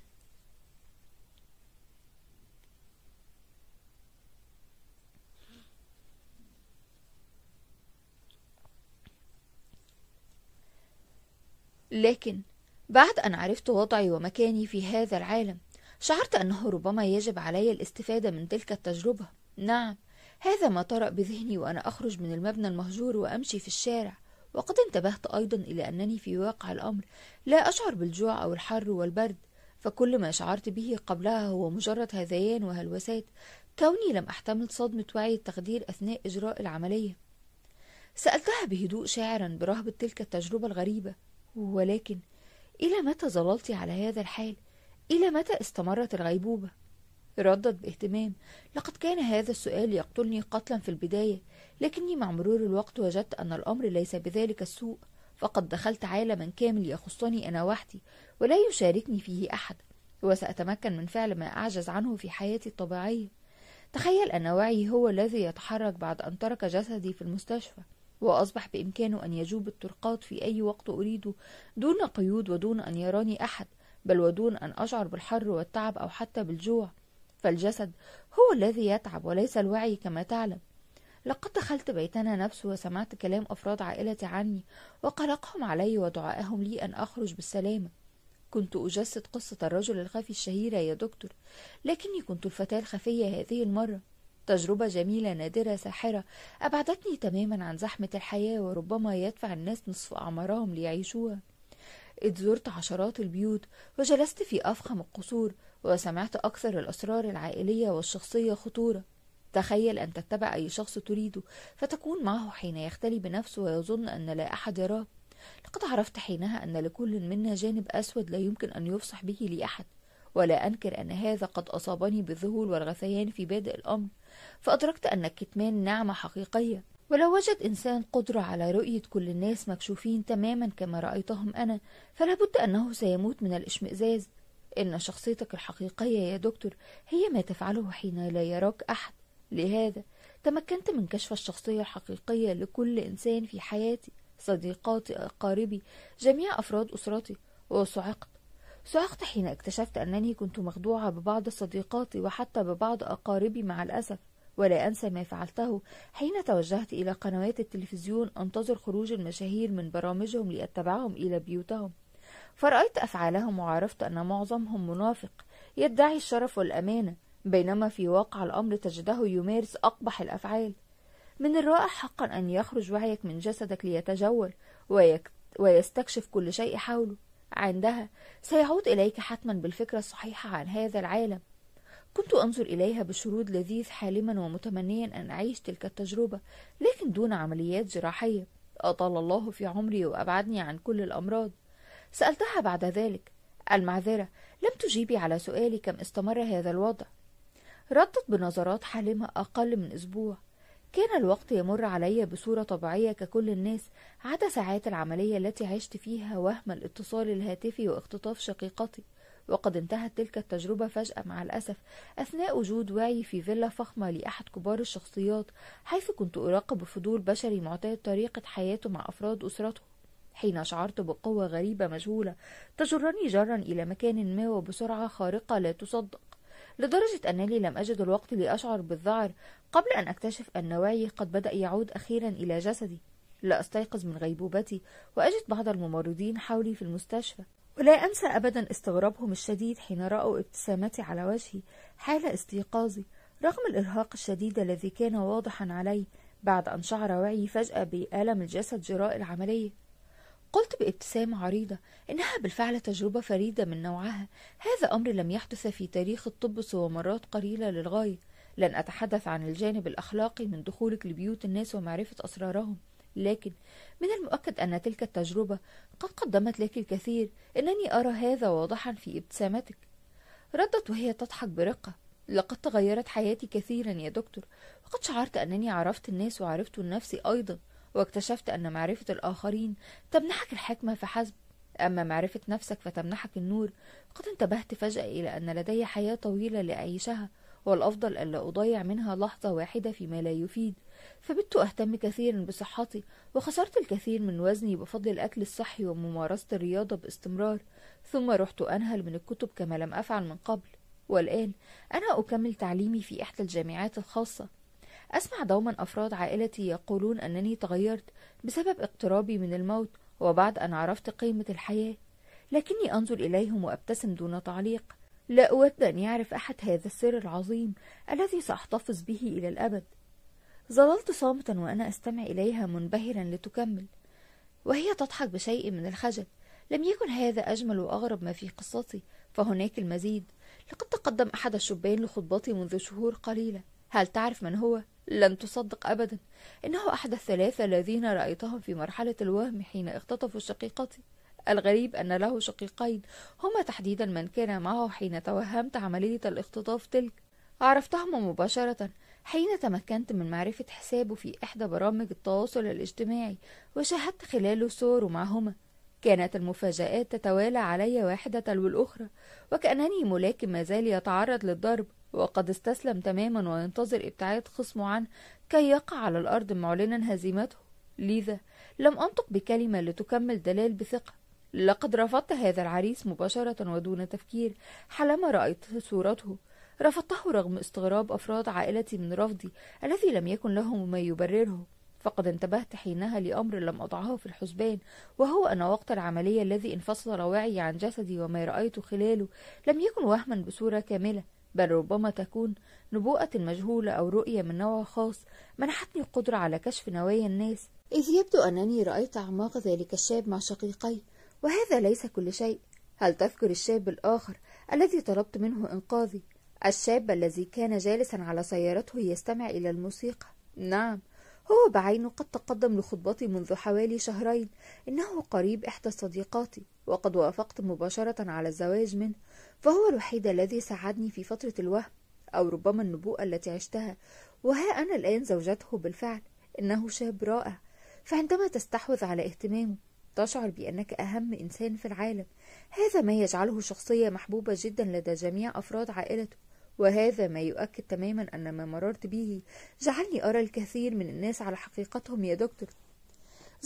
لكن بعد أن عرفت وضعي ومكاني في هذا العالم شعرت أنه ربما يجب علي الاستفادة من تلك التجربة نعم هذا ما طرأ بذهني وأنا أخرج من المبنى المهجور وأمشي في الشارع وقد انتبهت أيضا إلى أنني في واقع الأمر لا أشعر بالجوع أو الحر والبرد فكل ما شعرت به قبلها هو مجرد هذيان وهلوسات كوني لم أحتمل صدمة وعي التخدير أثناء إجراء العملية سألتها بهدوء شاعرا برهبة تلك التجربة الغريبة ولكن إلى متى ظللت على هذا الحال؟ إلى متى استمرت الغيبوبة؟ ردت باهتمام لقد كان هذا السؤال يقتلني قتلا في البداية لكني مع مرور الوقت وجدت أن الأمر ليس بذلك السوء فقد دخلت عالما كامل يخصني أنا وحدي ولا يشاركني فيه أحد وسأتمكن من فعل ما أعجز عنه في حياتي الطبيعية تخيل أن وعي هو الذي يتحرك بعد أن ترك جسدي في المستشفى وأصبح بإمكانه أن يجوب الطرقات في أي وقت أريده دون قيود ودون أن يراني أحد بل ودون أن أشعر بالحر والتعب أو حتى بالجوع فالجسد هو الذي يتعب وليس الوعي كما تعلم لقد دخلت بيتنا نفسه وسمعت كلام أفراد عائلتي عني وقلقهم علي ودعائهم لي أن أخرج بالسلامة كنت أجسد قصة الرجل الخفي الشهيرة يا دكتور لكني كنت الفتاة الخفية هذه المرة تجربة جميلة نادرة ساحرة أبعدتني تماما عن زحمة الحياة وربما يدفع الناس نصف أعمارهم ليعيشوها إذ زرت عشرات البيوت وجلست في أفخم القصور وسمعت أكثر الأسرار العائلية والشخصية خطورة تخيل أن تتبع أي شخص تريده فتكون معه حين يختلي بنفسه ويظن أن لا أحد يراه لقد عرفت حينها أن لكل منا جانب أسود لا يمكن أن يفصح به لأحد ولا أنكر أن هذا قد أصابني بالذهول والغثيان في بادئ الأمر فأدركت أن الكتمان نعمة حقيقية ولو وجد إنسان قدرة على رؤية كل الناس مكشوفين تماما كما رأيتهم أنا فلابد أنه سيموت من الإشمئزاز إن شخصيتك الحقيقية يا دكتور هي ما تفعله حين لا يراك أحد لهذا تمكنت من كشف الشخصية الحقيقية لكل إنسان في حياتي صديقاتي أقاربي جميع أفراد أسرتي وصعقت صعقت حين اكتشفت أنني كنت مخدوعة ببعض صديقاتي وحتى ببعض أقاربي مع الأسف ولا أنسى ما فعلته حين توجهت إلى قنوات التلفزيون أنتظر خروج المشاهير من برامجهم لأتبعهم إلى بيوتهم فرأيت أفعالهم وعرفت أن معظمهم منافق يدعي الشرف والأمانة بينما في واقع الأمر تجده يمارس أقبح الأفعال من الرائع حقا أن يخرج وعيك من جسدك ليتجول ويك... ويستكشف كل شيء حوله عندها سيعود إليك حتما بالفكرة الصحيحة عن هذا العالم كنت أنظر إليها بشرود لذيذ حالما ومتمنيا أن أعيش تلك التجربة لكن دون عمليات جراحية أطال الله في عمري وأبعدني عن كل الأمراض سألتها بعد ذلك المعذرة لم تجيبي على سؤالي كم استمر هذا الوضع ردت بنظرات حالمة أقل من أسبوع كان الوقت يمر علي بصورة طبيعية ككل الناس عدا ساعات العملية التي عشت فيها وهم الاتصال الهاتفي واختطاف شقيقتي وقد انتهت تلك التجربة فجأة مع الأسف أثناء وجود وعي في فيلا فخمة لأحد كبار الشخصيات حيث كنت أراقب فضول بشري معتاد طريقة حياته مع أفراد أسرته حين شعرت بقوة غريبة مجهولة تجرني جرا إلى مكان ما وبسرعة خارقة لا تصدق لدرجة أنني لم أجد الوقت لأشعر بالذعر قبل أن أكتشف أن وعي قد بدأ يعود أخيرا إلى جسدي لا أستيقظ من غيبوبتي وأجد بعض الممرضين حولي في المستشفى ولا أنسى أبدا استغرابهم الشديد حين رأوا ابتسامتي على وجهي حال استيقاظي رغم الإرهاق الشديد الذي كان واضحا علي بعد أن شعر وعي فجأة بألم الجسد جراء العملية قلت بابتسامة عريضة إنها بالفعل تجربة فريدة من نوعها هذا أمر لم يحدث في تاريخ الطب سوى مرات قليلة للغاية لن أتحدث عن الجانب الأخلاقي من دخولك لبيوت الناس ومعرفة أسرارهم لكن من المؤكد أن تلك التجربة قد قدمت لك الكثير إنني أرى هذا واضحا في ابتسامتك ردت وهي تضحك برقة لقد تغيرت حياتي كثيرا يا دكتور وقد شعرت أنني عرفت الناس وعرفت نفسي أيضا واكتشفت أن معرفة الآخرين تمنحك الحكمة فحسب أما معرفة نفسك فتمنحك النور قد انتبهت فجأة إلى أن لدي حياة طويلة لأعيشها والأفضل ألا أضيع منها لحظة واحدة فيما لا يفيد فبت أهتم كثيرا بصحتي وخسرت الكثير من وزني بفضل الأكل الصحي وممارسة الرياضة باستمرار ثم رحت أنهل من الكتب كما لم أفعل من قبل والآن أنا أكمل تعليمي في إحدى الجامعات الخاصة أسمع دوما أفراد عائلتي يقولون أنني تغيرت بسبب اقترابي من الموت وبعد أن عرفت قيمة الحياة لكني أنظر إليهم وأبتسم دون تعليق لا أود أن يعرف أحد هذا السر العظيم الذي سأحتفظ به إلى الأبد ظللت صامتا وأنا أستمع إليها منبهرا لتكمل وهي تضحك بشيء من الخجل لم يكن هذا أجمل وأغرب ما في قصتي فهناك المزيد لقد تقدم أحد الشبان لخطبتي منذ شهور قليلة هل تعرف من هو؟ لن تصدق أبدا إنه أحد الثلاثة الذين رأيتهم في مرحلة الوهم حين اختطفوا شقيقتي الغريب أن له شقيقين هما تحديدا من كان معه حين توهمت عملية الاختطاف تلك عرفتهما مباشرة حين تمكنت من معرفة حسابه في إحدى برامج التواصل الاجتماعي وشاهدت خلاله صوره معهما كانت المفاجآت تتوالى علي واحدة تلو الأخرى وكأنني ملاك ما زال يتعرض للضرب وقد استسلم تماما وينتظر ابتعاد خصمه عنه كي يقع على الأرض معلنا هزيمته لذا لم أنطق بكلمة لتكمل دلال بثقة لقد رفضت هذا العريس مباشرة ودون تفكير حالما رأيت صورته رفضته رغم استغراب أفراد عائلتي من رفضي الذي لم يكن لهم ما يبرره فقد انتبهت حينها لأمر لم أضعه في الحسبان وهو أن وقت العملية الذي انفصل وعي عن جسدي وما رأيت خلاله لم يكن وهما بصورة كاملة بل ربما تكون نبوءة مجهولة أو رؤية من نوع خاص منحتني القدرة على كشف نوايا الناس إذ يبدو أنني رأيت أعماق ذلك الشاب مع شقيقي وهذا ليس كل شيء هل تذكر الشاب الآخر الذي طلبت منه إنقاذي الشاب الذي كان جالسا على سيارته يستمع إلى الموسيقى نعم هو بعينه قد تقدم لخطبتي منذ حوالي شهرين إنه قريب إحدى صديقاتي وقد وافقت مباشرة على الزواج منه فهو الوحيد الذي ساعدني في فترة الوهم أو ربما النبوءة التي عشتها وها أنا الآن زوجته بالفعل إنه شاب رائع فعندما تستحوذ على اهتمامه تشعر بأنك أهم إنسان في العالم هذا ما يجعله شخصية محبوبة جدا لدى جميع أفراد عائلته وهذا ما يؤكد تماما أن ما مررت به جعلني أرى الكثير من الناس على حقيقتهم يا دكتور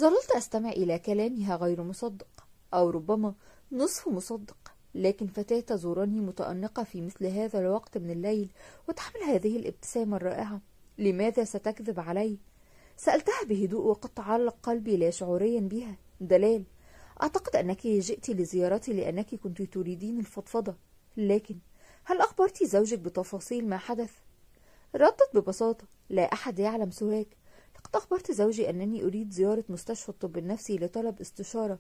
ظللت أستمع إلى كلامها غير مصدق أو ربما نصف مصدق لكن فتاة تزورني متأنقة في مثل هذا الوقت من الليل وتحمل هذه الابتسامة الرائعة لماذا ستكذب علي؟ سألتها بهدوء وقد تعلق قلبي لا شعوريا بها دلال أعتقد أنك جئت لزيارتي لأنك كنت تريدين الفضفضة لكن هل أخبرت زوجك بتفاصيل ما حدث؟ ردت ببساطة لا أحد يعلم سواك لقد أخبرت زوجي أنني أريد زيارة مستشفى الطب النفسي لطلب استشارة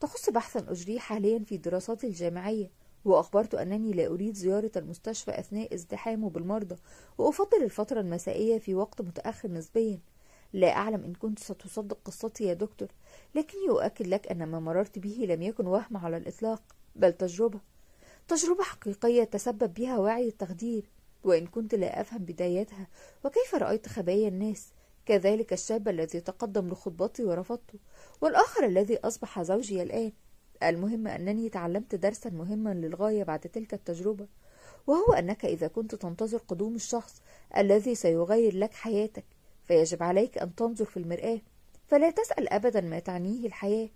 تخص بحثا أجريه حاليا في الدراسات الجامعية وأخبرت أنني لا أريد زيارة المستشفى أثناء ازدحامه بالمرضى وأفضل الفترة المسائية في وقت متأخر نسبيا لا أعلم إن كنت ستصدق قصتي يا دكتور لكني أؤكد لك أن ما مررت به لم يكن وهم على الإطلاق بل تجربة تجربة حقيقية تسبب بها وعي التخدير وإن كنت لا أفهم بدايتها وكيف رأيت خبايا الناس كذلك الشاب الذي تقدم لخطبتي ورفضته والآخر الذي أصبح زوجي الآن المهم أنني تعلمت درسا مهما للغاية بعد تلك التجربة وهو أنك إذا كنت تنتظر قدوم الشخص الذي سيغير لك حياتك فيجب عليك أن تنظر في المرآة فلا تسأل أبدا ما تعنيه الحياة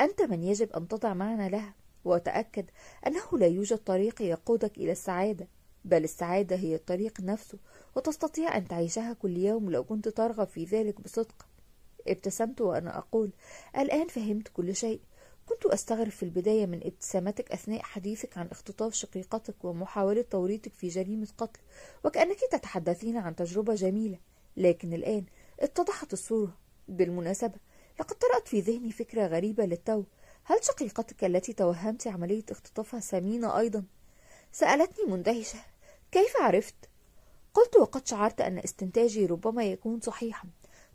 أنت من يجب أن تضع معنى لها وتأكد أنه لا يوجد طريق يقودك إلى السعادة بل السعادة هي الطريق نفسه وتستطيع أن تعيشها كل يوم لو كنت ترغب في ذلك بصدق ابتسمت وأنا أقول الآن فهمت كل شيء كنت أستغرب في البداية من ابتسامتك أثناء حديثك عن اختطاف شقيقتك ومحاولة توريطك في جريمة قتل وكأنك تتحدثين عن تجربة جميلة لكن الآن اتضحت الصورة بالمناسبة لقد طرأت في ذهني فكرة غريبة للتو هل شقيقتك التي توهمت عملية اختطافها سمينة أيضا؟ سألتني مندهشة كيف عرفت؟ قلت وقد شعرت أن استنتاجي ربما يكون صحيحا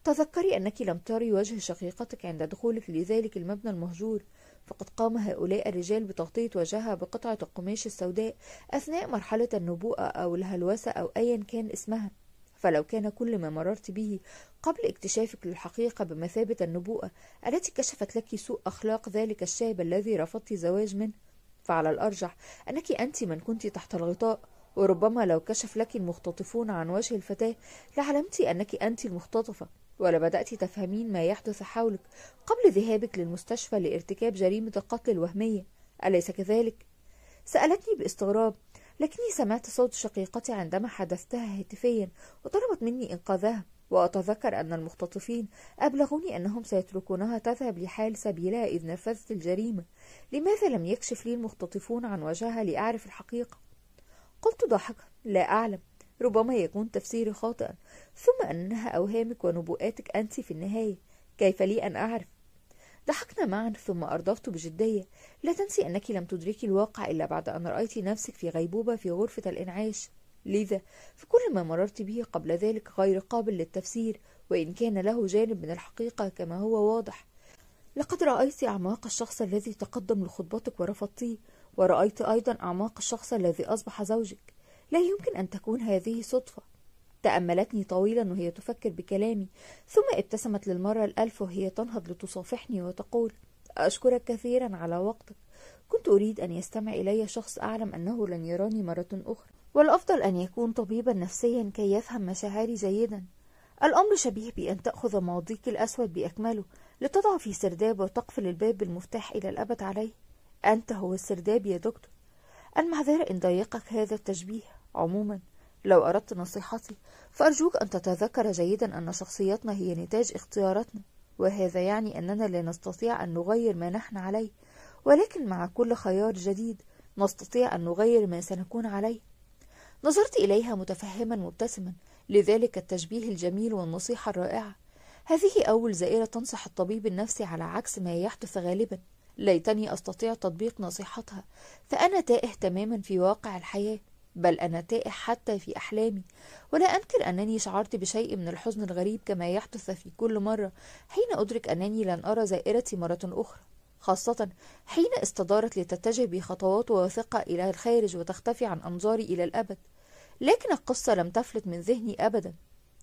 تذكري أنك لم تري وجه شقيقتك عند دخولك لذلك المبنى المهجور فقد قام هؤلاء الرجال بتغطية وجهها بقطعة القماش السوداء أثناء مرحلة النبوءة أو الهلوسة أو أيا كان اسمها فلو كان كل ما مررت به قبل اكتشافك للحقيقة بمثابة النبوءة التي كشفت لك سوء أخلاق ذلك الشاب الذي رفضت زواج منه فعلى الأرجح أنك أنت من كنت تحت الغطاء وربما لو كشف لك المختطفون عن وجه الفتاة لعلمت أنك أنت المختطفة ولبدأت تفهمين ما يحدث حولك قبل ذهابك للمستشفى لارتكاب جريمة القتل الوهمية أليس كذلك؟ سألتني باستغراب لكني سمعت صوت شقيقتي عندما حدثتها هاتفيا وطلبت مني إنقاذها وأتذكر أن المختطفين أبلغوني أنهم سيتركونها تذهب لحال سبيلها إذ نفذت الجريمة لماذا لم يكشف لي المختطفون عن وجهها لأعرف الحقيقة؟ قلت ضاحكا لا أعلم ربما يكون تفسيري خاطئا ثم أنها أوهامك ونبوءاتك أنت في النهاية كيف لي أن أعرف ضحكنا معا ثم أردفت بجدية لا تنسي أنك لم تدركي الواقع إلا بعد أن رأيت نفسك في غيبوبة في غرفة الإنعاش لذا فكل ما مررت به قبل ذلك غير قابل للتفسير وإن كان له جانب من الحقيقة كما هو واضح لقد رأيت أعماق الشخص الذي تقدم لخطبتك ورفضتيه ورأيت أيضا أعماق الشخص الذي أصبح زوجك لا يمكن أن تكون هذه صدفة تأملتني طويلا وهي تفكر بكلامي ثم ابتسمت للمرة الألف وهي تنهض لتصافحني وتقول أشكرك كثيرا على وقتك كنت أريد أن يستمع إلي شخص أعلم أنه لن يراني مرة أخرى والأفضل أن يكون طبيبا نفسيا كي يفهم مشاعري جيدا الأمر شبيه بأن تأخذ ماضيك الأسود بأكمله لتضع في سرداب وتقفل الباب بالمفتاح إلى الأبد عليه أنت هو السرداب يا دكتور المعذرة إن ضايقك هذا التشبيه عموما لو أردت نصيحتي فأرجوك أن تتذكر جيدا أن شخصياتنا هي نتاج اختياراتنا وهذا يعني أننا لا نستطيع أن نغير ما نحن عليه ولكن مع كل خيار جديد نستطيع أن نغير ما سنكون عليه نظرت إليها متفهما مبتسما لذلك التشبيه الجميل والنصيحة الرائعة هذه أول زائرة تنصح الطبيب النفسي على عكس ما يحدث غالبا ليتني أستطيع تطبيق نصيحتها فأنا تائه تماما في واقع الحياة بل أنا تائه حتى في أحلامي ولا أنكر أنني شعرت بشيء من الحزن الغريب كما يحدث في كل مرة حين أدرك أنني لن أرى زائرتي مرة أخرى خاصة حين استدارت لتتجه بخطوات واثقة إلى الخارج وتختفي عن أنظاري إلى الأبد لكن القصة لم تفلت من ذهني أبدا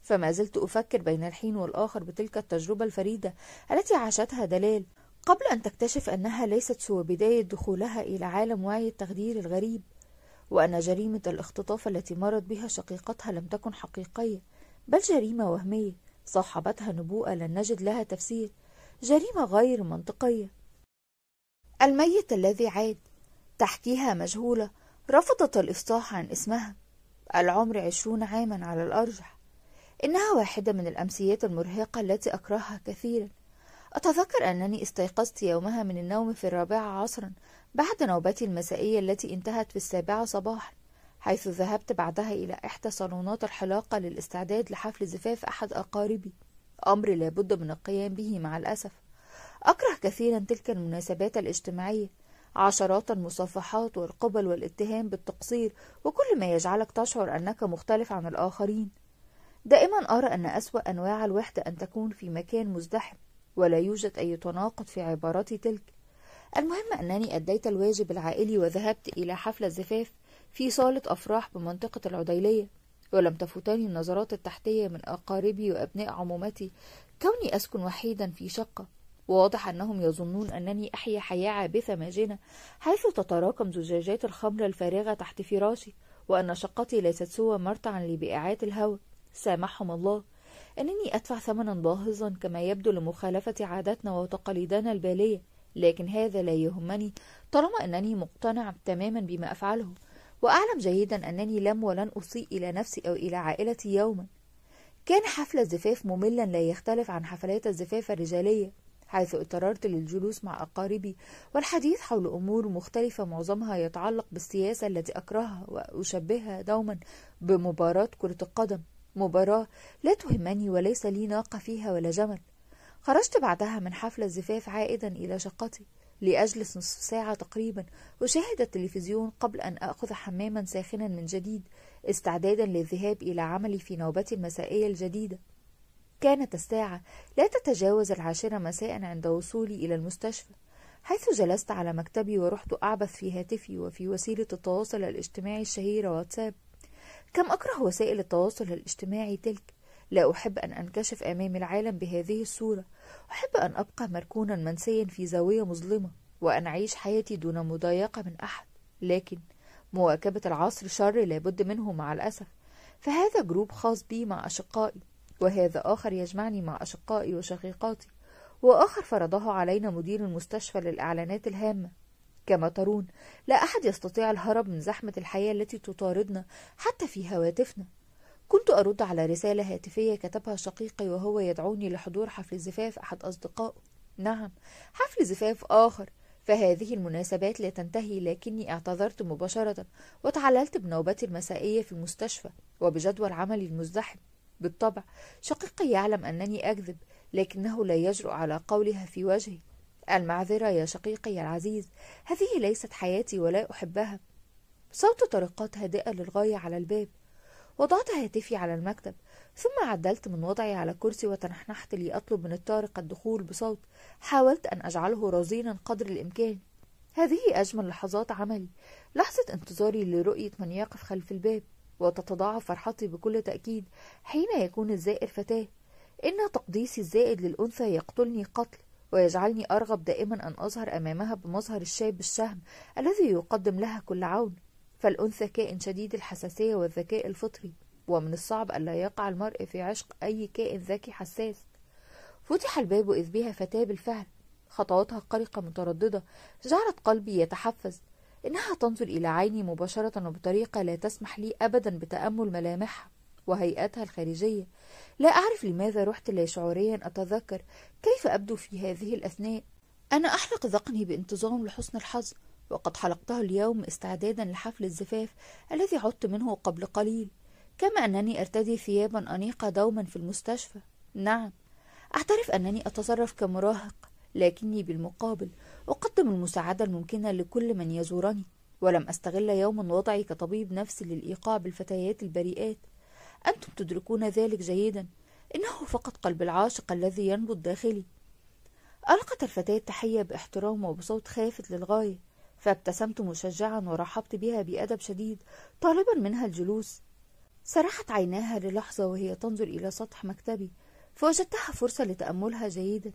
فما زلت أفكر بين الحين والآخر بتلك التجربة الفريدة التي عاشتها دلال قبل أن تكتشف أنها ليست سوى بداية دخولها إلى عالم وعي التخدير الغريب وأن جريمة الاختطاف التي مرت بها شقيقتها لم تكن حقيقية بل جريمة وهمية صاحبتها نبوءة لن نجد لها تفسير جريمة غير منطقية الميت الذي عاد تحكيها مجهولة رفضت الإفصاح عن اسمها العمر عشرون عاما على الأرجح إنها واحدة من الأمسيات المرهقة التي أكرهها كثيرا أتذكر أنني استيقظت يومها من النوم في الرابعة عصرا بعد نوبتي المسائية التي انتهت في السابعة صباحا حيث ذهبت بعدها إلى إحدى صالونات الحلاقة للاستعداد لحفل زفاف أحد أقاربي أمر لابد من القيام به مع الأسف أكره كثيرا تلك المناسبات الاجتماعية عشرات المصافحات والقبل والاتهام بالتقصير وكل ما يجعلك تشعر أنك مختلف عن الآخرين دائما أرى أن أسوأ أنواع الوحدة أن تكون في مكان مزدحم ولا يوجد أي تناقض في عبارات تلك المهم أنني أديت الواجب العائلي وذهبت إلى حفل الزفاف في صالة أفراح بمنطقة العديلية ولم تفوتني النظرات التحتية من أقاربي وأبناء عمومتي كوني أسكن وحيدا في شقة وواضح أنهم يظنون أنني أحيا حياة عابثة ماجنة حيث تتراكم زجاجات الخمر الفارغة تحت فراشي وأن شقتي ليست سوى مرتعا لبائعات الهوى سامحهم الله أنني أدفع ثمنا باهظا كما يبدو لمخالفة عاداتنا وتقاليدنا البالية لكن هذا لا يهمني طالما أنني مقتنع تماما بما أفعله وأعلم جيدا أنني لم ولن أسيء إلى نفسي أو إلى عائلتي يوما كان حفل الزفاف مملا لا يختلف عن حفلات الزفاف الرجالية حيث اضطررت للجلوس مع أقاربي والحديث حول أمور مختلفة معظمها يتعلق بالسياسة التي أكرهها وأشبهها دوما بمباراة كرة القدم مباراة لا تهمني وليس لي ناقة فيها ولا جمل خرجت بعدها من حفل الزفاف عائدا إلى شقتي لأجلس نصف ساعة تقريبا أشاهد التلفزيون قبل أن أخذ حماما ساخنا من جديد استعدادا للذهاب إلى عملي في نوبتي المسائية الجديدة كانت الساعة لا تتجاوز العاشرة مساء عند وصولي إلى المستشفى حيث جلست على مكتبي ورحت أعبث في هاتفي وفي وسيلة التواصل الاجتماعي الشهيرة واتساب كم أكره وسائل التواصل الاجتماعي تلك لا أحب أن أنكشف أمام العالم بهذه الصورة أحب أن أبقى مركونا منسيا في زاوية مظلمة وأن أعيش حياتي دون مضايقة من أحد لكن مواكبة العصر شر لابد منه مع الأسف فهذا جروب خاص بي مع أشقائي وهذا آخر يجمعني مع أشقائي وشقيقاتي وآخر فرضه علينا مدير المستشفى للإعلانات الهامة كما ترون لا أحد يستطيع الهرب من زحمة الحياة التي تطاردنا حتى في هواتفنا كنت أرد على رسالة هاتفية كتبها شقيقي وهو يدعوني لحضور حفل زفاف أحد أصدقائه نعم حفل زفاف آخر فهذه المناسبات لا تنتهي لكني اعتذرت مباشرة وتعللت بنوبتي المسائية في المستشفى وبجدول عملي المزدحم بالطبع شقيقي يعلم أنني أكذب لكنه لا يجرؤ على قولها في وجهي المعذرة يا شقيقي العزيز هذه ليست حياتي ولا أحبها صوت طرقات هادئة للغاية على الباب وضعت هاتفي على المكتب ثم عدلت من وضعي على كرسي وتنحنحت لأطلب من الطارق الدخول بصوت حاولت أن أجعله رزينا قدر الإمكان هذه أجمل لحظات عملي لحظة انتظاري لرؤية من يقف خلف الباب وتتضاعف فرحتي بكل تأكيد حين يكون الزائر فتاة إن تقديسي الزائد للأنثى يقتلني قتل ويجعلني أرغب دائما أن أظهر أمامها بمظهر الشاب الشهم الذي يقدم لها كل عون فالأنثى كائن شديد الحساسية والذكاء الفطري ومن الصعب ألا يقع المرء في عشق أي كائن ذكي حساس فتح الباب إذ بها فتاة بالفعل خطواتها قلقة مترددة جعلت قلبي يتحفز إنها تنظر إلى عيني مباشرة وبطريقة لا تسمح لي أبدا بتأمل ملامحها وهيئتها الخارجية لا أعرف لماذا رحت لا شعوريا أتذكر كيف أبدو في هذه الأثناء أنا أحلق ذقني بانتظام لحسن الحظ وقد حلقته اليوم استعدادا لحفل الزفاف الذي عدت منه قبل قليل كما أنني أرتدي ثيابا أنيقة دوما في المستشفى نعم أعترف أنني أتصرف كمراهق لكني بالمقابل أقدم المساعدة الممكنة لكل من يزورني ولم أستغل يوما وضعي كطبيب نفسي للإيقاع بالفتيات البريئات أنتم تدركون ذلك جيدا إنه فقط قلب العاشق الذي ينبض داخلي ألقت الفتاة تحية باحترام وبصوت خافت للغاية فابتسمت مشجعا ورحبت بها بأدب شديد طالبا منها الجلوس سرحت عيناها للحظة وهي تنظر إلى سطح مكتبي فوجدتها فرصة لتأملها جيدا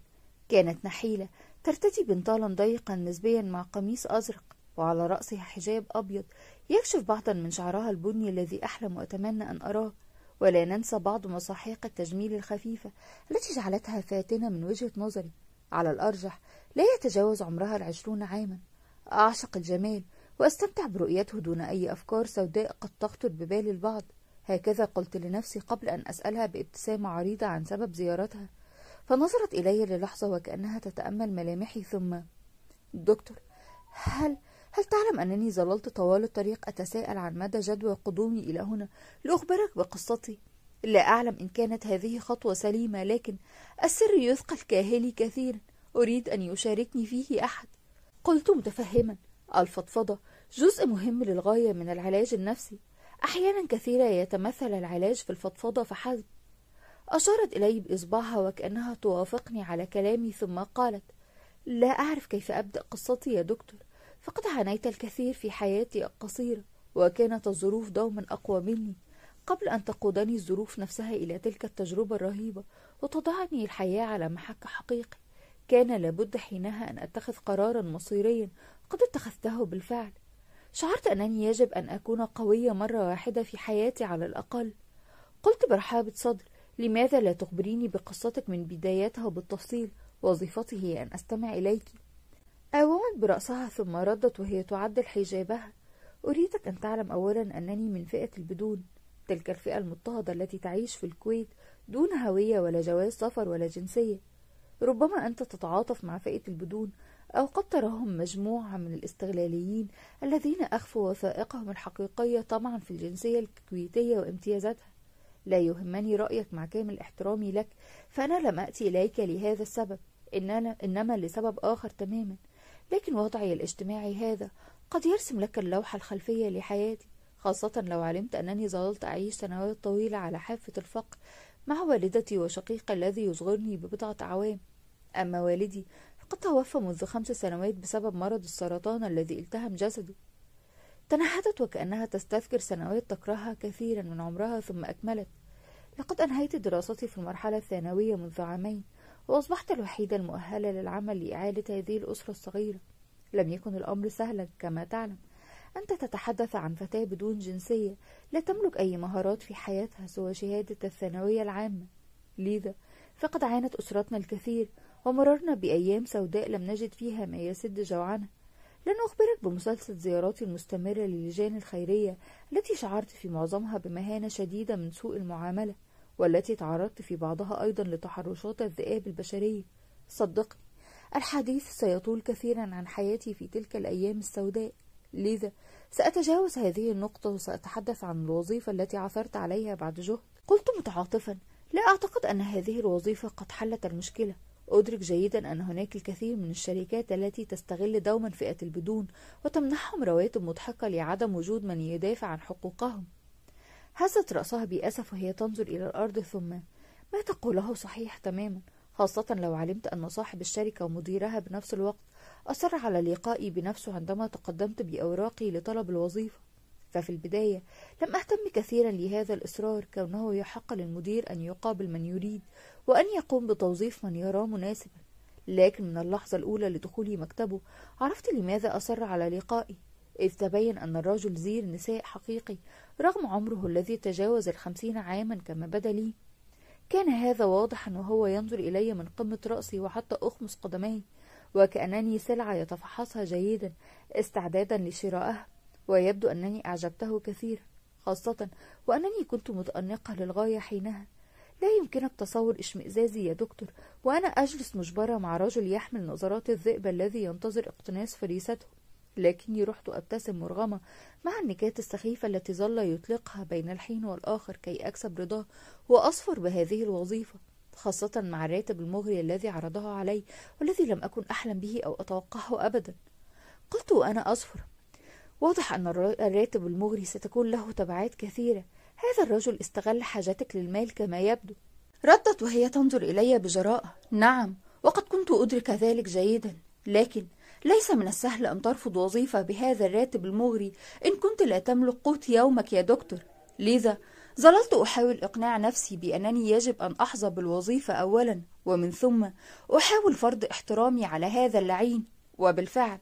كانت نحيلة ترتدي بنطالا ضيقا نسبيا مع قميص أزرق وعلى رأسها حجاب أبيض يكشف بعضا من شعرها البني الذي أحلم وأتمنى أن أراه ولا ننسى بعض مساحيق التجميل الخفيفة التي جعلتها فاتنة من وجهة نظري على الأرجح لا يتجاوز عمرها العشرون عاما أعشق الجمال وأستمتع برؤيته دون أي أفكار سوداء قد تخطر ببال البعض هكذا قلت لنفسي قبل أن أسألها بابتسامة عريضة عن سبب زيارتها فنظرت إلي للحظة وكأنها تتأمل ملامحي ثم دكتور هل هل تعلم أنني ظللت طوال الطريق أتساءل عن مدى جدوى قدومي إلى هنا لأخبرك بقصتي لا أعلم إن كانت هذه خطوة سليمة لكن السر يثقل كاهلي كثيرا أريد أن يشاركني فيه أحد قلت متفهما الفضفضة جزء مهم للغاية من العلاج النفسي أحيانا كثيرة يتمثل العلاج في الفضفضة فحسب أشارت إلي بإصبعها وكأنها توافقني على كلامي ثم قالت لا أعرف كيف أبدأ قصتي يا دكتور فقد عانيت الكثير في حياتي القصيرة وكانت الظروف دوما أقوى مني قبل أن تقودني الظروف نفسها إلى تلك التجربة الرهيبة وتضعني الحياة على محك حقيقي كان لابد حينها أن أتخذ قرارا مصيريا قد اتخذته بالفعل شعرت أنني يجب أن أكون قوية مرة واحدة في حياتي على الأقل قلت برحابة صدر لماذا لا تخبريني بقصتك من بدايتها بالتفصيل وظيفتي هي أن أستمع إليك قاومت برأسها ثم ردت وهي تعدل حجابها أريدك أن تعلم أولا أنني من فئة البدون تلك الفئة المضطهدة التي تعيش في الكويت دون هوية ولا جواز سفر ولا جنسية ربما أنت تتعاطف مع فئة البدون أو قد تراهم مجموعة من الاستغلاليين الذين أخفوا وثائقهم الحقيقية طمعا في الجنسية الكويتية وامتيازاتها لا يهمني رأيك مع كامل احترامي لك فأنا لم أتي إليك لهذا السبب إننا إنما لسبب آخر تماما لكن وضعي الاجتماعي هذا قد يرسم لك اللوحة الخلفية لحياتي خاصة لو علمت أنني ظللت أعيش سنوات طويلة على حافة الفقر مع والدتي وشقيقي الذي يصغرني ببضعة أعوام أما والدي فقد توفى منذ خمس سنوات بسبب مرض السرطان الذي التهم جسده تنهدت وكأنها تستذكر سنوات تكرهها كثيرا من عمرها ثم أكملت لقد أنهيت دراستي في المرحلة الثانوية منذ عامين وأصبحت الوحيدة المؤهلة للعمل لإعادة هذه الأسرة الصغيرة لم يكن الأمر سهلا كما تعلم أنت تتحدث عن فتاة بدون جنسية لا تملك أي مهارات في حياتها سوى شهادة الثانوية العامة لذا فقد عانت أسرتنا الكثير ومررنا بأيام سوداء لم نجد فيها ما يسد جوعنا لن أخبرك بمسلسل زياراتي المستمرة للجان الخيرية التي شعرت في معظمها بمهانة شديدة من سوء المعاملة والتي تعرضت في بعضها أيضا لتحرشات الذئاب البشرية صدقني الحديث سيطول كثيرا عن حياتي في تلك الأيام السوداء لذا سأتجاوز هذه النقطة وسأتحدث عن الوظيفة التي عثرت عليها بعد جهد قلت متعاطفا لا أعتقد أن هذه الوظيفة قد حلت المشكلة أدرك جيدا أن هناك الكثير من الشركات التي تستغل دوما فئة البدون وتمنحهم رواتب مضحكة لعدم وجود من يدافع عن حقوقهم هزت رأسها بأسف وهي تنظر إلى الأرض ثم ما تقوله صحيح تماما خاصة لو علمت أن صاحب الشركة ومديرها بنفس الوقت أصر على لقائي بنفسه عندما تقدمت بأوراقي لطلب الوظيفة ففي البداية لم أهتم كثيرا لهذا الإصرار كونه يحق للمدير أن يقابل من يريد وأن يقوم بتوظيف من يراه مناسبا لكن من اللحظة الأولى لدخولي مكتبه عرفت لماذا أصر على لقائي إذ تبين أن الرجل زير نساء حقيقي رغم عمره الذي تجاوز الخمسين عاما كما بدا لي كان هذا واضحا وهو ينظر إلي من قمة رأسي وحتى أخمص قدمي وكأنني سلعة يتفحصها جيدا استعدادا لشرائها ويبدو أنني أعجبته كثيرا خاصة وأنني كنت متأنقة للغاية حينها لا يمكنك تصور اشمئزازي يا دكتور وأنا أجلس مجبرة مع رجل يحمل نظرات الذئب الذي ينتظر اقتناص فريسته لكني رحت أبتسم مرغمة مع النكات السخيفة التي ظل يطلقها بين الحين والآخر كي أكسب رضاه وأصفر بهذه الوظيفة خاصة مع الراتب المغري الذي عرضها علي والذي لم أكن أحلم به أو أتوقعه أبدا قلت وأنا أصفر واضح أن الراتب المغري ستكون له تبعات كثيرة هذا الرجل استغل حاجتك للمال كما يبدو ردت وهي تنظر إلي بجراءة نعم وقد كنت أدرك ذلك جيدا لكن ليس من السهل أن ترفض وظيفة بهذا الراتب المغري إن كنت لا تملك قوت يومك يا دكتور لذا ظللت أحاول إقناع نفسي بأنني يجب أن أحظى بالوظيفة أولا ومن ثم أحاول فرض احترامي على هذا اللعين وبالفعل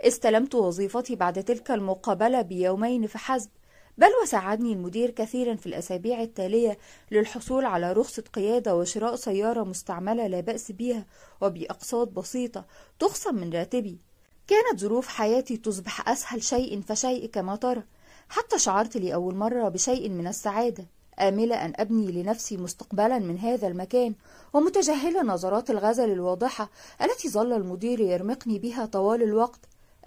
استلمت وظيفتي بعد تلك المقابلة بيومين فحسب بل وساعدني المدير كثيرا في الأسابيع التالية للحصول على رخصة قيادة وشراء سيارة مستعملة لا بأس بها وبأقساط بسيطة تخصم من راتبي كانت ظروف حياتي تصبح أسهل شيء فشيء كما ترى حتى شعرت لأول مرة بشيء من السعادة آملة أن أبني لنفسي مستقبلا من هذا المكان ومتجاهلة نظرات الغزل الواضحة التي ظل المدير يرمقني بها طوال الوقت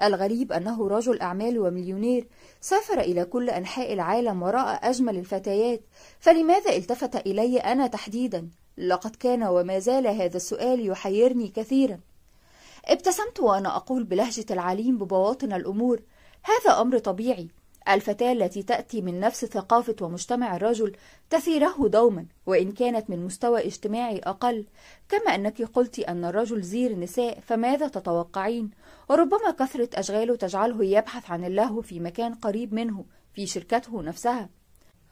الغريب أنه رجل أعمال ومليونير سافر إلى كل أنحاء العالم ورأى أجمل الفتيات فلماذا التفت إلي أنا تحديدا؟ لقد كان وما زال هذا السؤال يحيرني كثيرا ابتسمت وأنا أقول بلهجة العليم ببواطن الأمور هذا أمر طبيعي الفتاة التي تأتي من نفس ثقافة ومجتمع الرجل تثيره دوما وإن كانت من مستوى اجتماعي أقل كما أنك قلت أن الرجل زير النساء فماذا تتوقعين وربما كثرة أشغاله تجعله يبحث عن اللهو في مكان قريب منه في شركته نفسها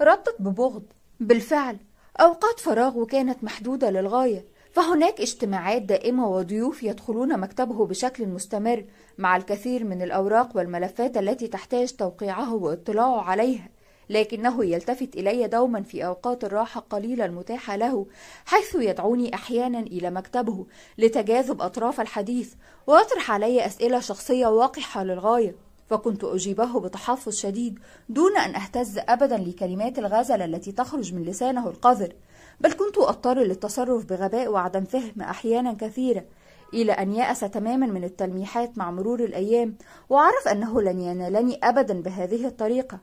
ردت ببغض بالفعل أوقات فراغه كانت محدودة للغاية فهناك اجتماعات دائمة وضيوف يدخلون مكتبه بشكل مستمر مع الكثير من الأوراق والملفات التي تحتاج توقيعه واطلاعه عليها لكنه يلتفت إلي دوما في أوقات الراحة القليلة المتاحة له حيث يدعوني أحيانا إلى مكتبه لتجاذب أطراف الحديث ويطرح علي أسئلة شخصية وقحة للغاية فكنت أجيبه بتحفظ شديد دون أن أهتز أبدا لكلمات الغزل التي تخرج من لسانه القذر بل كنت أضطر للتصرف بغباء وعدم فهم أحيانا كثيرة إلى أن يأس تماما من التلميحات مع مرور الأيام وعرف أنه لن ينالني أبدا بهذه الطريقة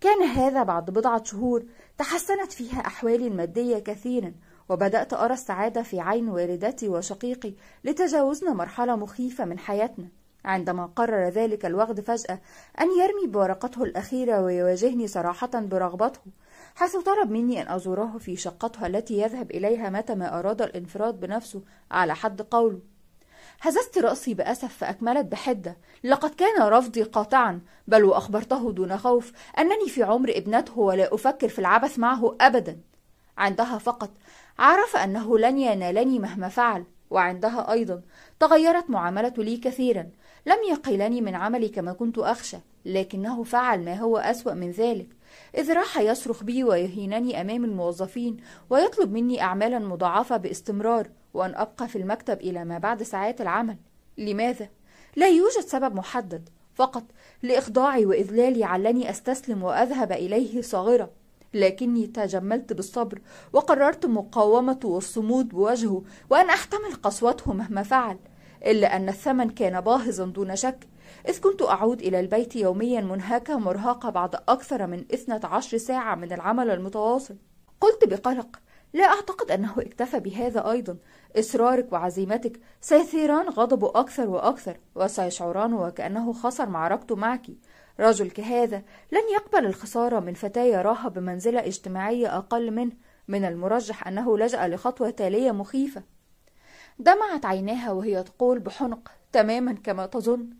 كان هذا بعد بضعة شهور تحسنت فيها أحوالي المادية كثيرا وبدأت أرى السعادة في عين والدتي وشقيقي لتجاوزنا مرحلة مخيفة من حياتنا عندما قرر ذلك الوغد فجأة أن يرمي بورقته الأخيرة ويواجهني صراحة برغبته حيث طلب مني أن أزوره في شقته التي يذهب إليها متى ما أراد الانفراد بنفسه على حد قوله هززت رأسي بأسف فأكملت بحدة لقد كان رفضي قاطعا بل وأخبرته دون خوف أنني في عمر ابنته ولا أفكر في العبث معه أبدا عندها فقط عرف أنه لن ينالني مهما فعل وعندها أيضا تغيرت معاملته لي كثيرا لم يقلني من عملي كما كنت أخشى لكنه فعل ما هو أسوأ من ذلك إذ راح يصرخ بي ويهينني أمام الموظفين ويطلب مني أعمالا مضاعفة باستمرار وأن أبقى في المكتب إلى ما بعد ساعات العمل لماذا؟ لا يوجد سبب محدد فقط لإخضاعي وإذلالي علني أستسلم وأذهب إليه صاغرة لكني تجملت بالصبر وقررت مقاومة والصمود بوجهه وأن أحتمل قسوته مهما فعل إلا أن الثمن كان باهظا دون شك إذ كنت أعود إلى البيت يوميا منهكة مرهقة بعد أكثر من 12 ساعة من العمل المتواصل قلت بقلق لا أعتقد أنه اكتفى بهذا أيضا إصرارك وعزيمتك سيثيران غضبه أكثر وأكثر وسيشعران وكأنه خسر معركته معك رجل كهذا لن يقبل الخسارة من فتاة يراها بمنزلة اجتماعية أقل منه من المرجح أنه لجأ لخطوة تالية مخيفة دمعت عيناها وهي تقول بحنق تماما كما تظن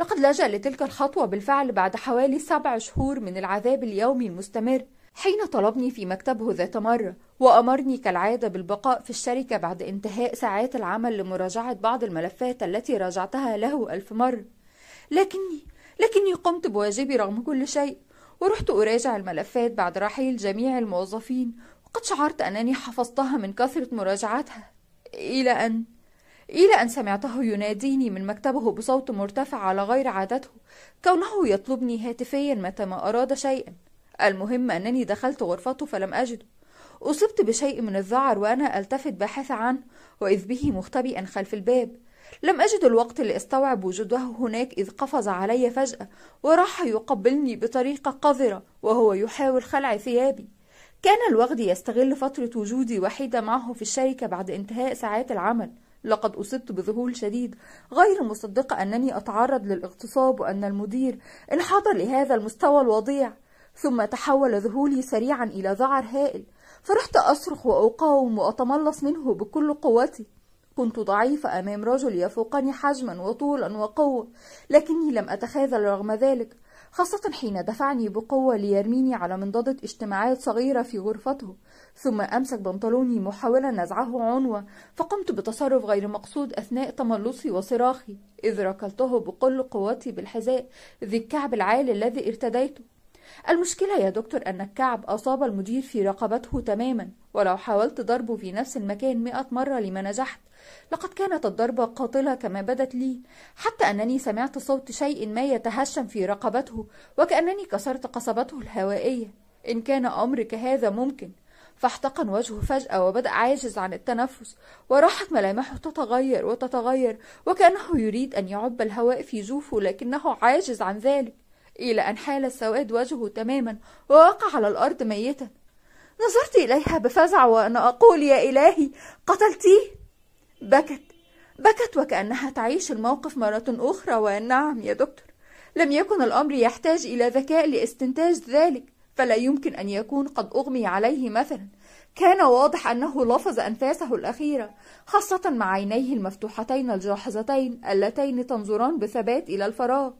لقد لجأ لتلك الخطوة بالفعل بعد حوالي سبع شهور من العذاب اليومي المستمر حين طلبني في مكتبه ذات مرة وأمرني كالعادة بالبقاء في الشركة بعد انتهاء ساعات العمل لمراجعة بعض الملفات التي راجعتها له ألف مرة لكني لكني قمت بواجبي رغم كل شيء ورحت أراجع الملفات بعد رحيل جميع الموظفين وقد شعرت أنني حفظتها من كثرة مراجعتها إلى أن إلى أن سمعته يناديني من مكتبه بصوت مرتفع على غير عادته كونه يطلبني هاتفيا متى ما أراد شيئا المهم أنني دخلت غرفته فلم أجده أصبت بشيء من الذعر وأنا ألتفت باحثة عنه وإذ به مختبئا خلف الباب لم أجد الوقت لأستوعب وجوده هناك إذ قفز علي فجأة وراح يقبلني بطريقة قذرة وهو يحاول خلع ثيابي كان الوغد يستغل فترة وجودي وحيدة معه في الشركة بعد انتهاء ساعات العمل لقد أصبت بذهول شديد غير مصدقة أنني أتعرض للاغتصاب وأن المدير انحدر لهذا المستوى الوضيع ثم تحول ذهولي سريعا إلى ذعر هائل فرحت أصرخ وأقاوم وأتملص منه بكل قوتي كنت ضعيفة أمام رجل يفوقني حجما وطولا وقوة لكني لم أتخاذل رغم ذلك خاصة حين دفعني بقوة ليرميني على منضدة اجتماعات صغيرة في غرفته ثم أمسك بنطلوني محاولا نزعه عنوة فقمت بتصرف غير مقصود أثناء تملصي وصراخي إذ ركلته بكل قوتي بالحذاء ذي الكعب العالي الذي ارتديته المشكلة يا دكتور أن الكعب أصاب المدير في رقبته تماما ولو حاولت ضربه في نفس المكان مئة مرة لما نجحت لقد كانت الضربة قاتلة كما بدت لي حتى أنني سمعت صوت شيء ما يتهشم في رقبته وكأنني كسرت قصبته الهوائية إن كان أمر كهذا ممكن فاحتقن وجهه فجأة وبدأ عاجز عن التنفس وراحت ملامحه تتغير وتتغير وكأنه يريد أن يعب الهواء في جوفه لكنه عاجز عن ذلك إلى أن حال السواد وجهه تماما ووقع على الأرض ميتا نظرت إليها بفزع وأنا أقول يا إلهي قتلتيه بكت بكت وكأنها تعيش الموقف مرة أخرى ونعم يا دكتور لم يكن الأمر يحتاج إلى ذكاء لاستنتاج ذلك فلا يمكن أن يكون قد أغمي عليه مثلا كان واضح أنه لفظ أنفاسه الأخيرة خاصة مع عينيه المفتوحتين الجاحظتين اللتين تنظران بثبات إلى الفراغ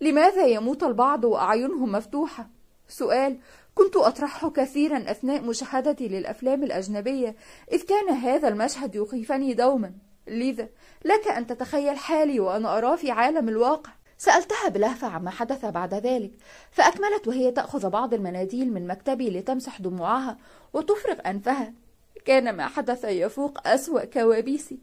لماذا يموت البعض وأعينهم مفتوحة؟ سؤال كنت أطرحه كثيرا أثناء مشاهدتي للأفلام الأجنبية إذ كان هذا المشهد يخيفني دوما لذا لك أن تتخيل حالي وأنا أراه في عالم الواقع سألتها بلهفة عما حدث بعد ذلك فأكملت وهي تأخذ بعض المناديل من مكتبي لتمسح دموعها وتفرغ أنفها كان ما حدث يفوق أسوأ كوابيسي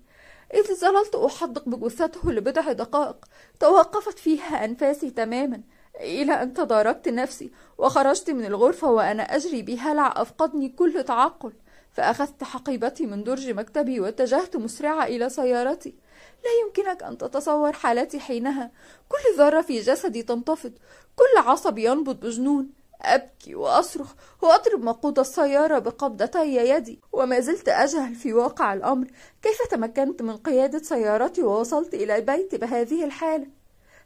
إذ ظللت أحدق بجثته لبضع دقائق توقفت فيها أنفاسي تماما إلى أن تداركت نفسي وخرجت من الغرفة وأنا أجري بهلع أفقدني كل تعقل فأخذت حقيبتي من درج مكتبي واتجهت مسرعة إلى سيارتي لا يمكنك أن تتصور حالتي حينها كل ذرة في جسدي تنتفض كل عصب ينبض بجنون أبكي وأصرخ وأضرب مقود السيارة بقبضتي يدي وما زلت أجهل في واقع الأمر كيف تمكنت من قيادة سيارتي ووصلت إلى البيت بهذه الحالة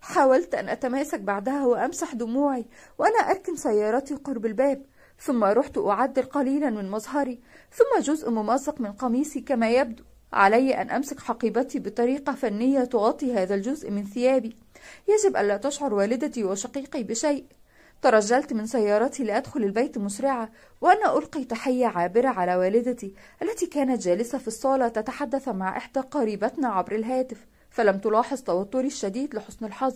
حاولت أن أتماسك بعدها وأمسح دموعي وأنا أركن سيارتي قرب الباب ثم رحت أعدل قليلا من مظهري ثم جزء ممزق من قميصي كما يبدو علي أن أمسك حقيبتي بطريقة فنية تغطي هذا الجزء من ثيابي يجب ألا تشعر والدتي وشقيقي بشيء ترجلت من سيارتي لأدخل البيت مسرعة وأنا ألقي تحية عابرة على والدتي التي كانت جالسة في الصالة تتحدث مع إحدى قريبتنا عبر الهاتف فلم تلاحظ توتري الشديد لحسن الحظ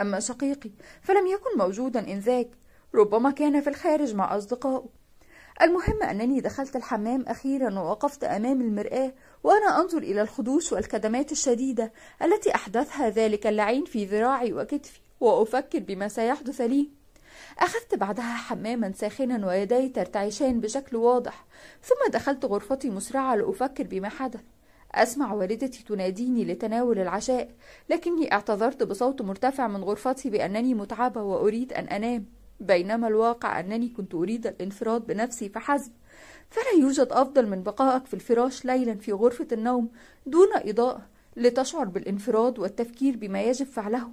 أما شقيقي فلم يكن موجودا إنذاك ربما كان في الخارج مع أصدقائه المهم أنني دخلت الحمام أخيرا ووقفت أمام المرآة وأنا أنظر إلى الخدوش والكدمات الشديدة التي أحدثها ذلك اللعين في ذراعي وكتفي وأفكر بما سيحدث لي أخذت بعدها حماما ساخنا ويداي ترتعشان بشكل واضح ثم دخلت غرفتي مسرعة لأفكر بما حدث أسمع والدتي تناديني لتناول العشاء لكني اعتذرت بصوت مرتفع من غرفتي بأنني متعبة وأريد أن أنام بينما الواقع أنني كنت أريد الانفراد بنفسي فحسب فلا يوجد أفضل من بقائك في الفراش ليلا في غرفة النوم دون إضاءة لتشعر بالانفراد والتفكير بما يجب فعله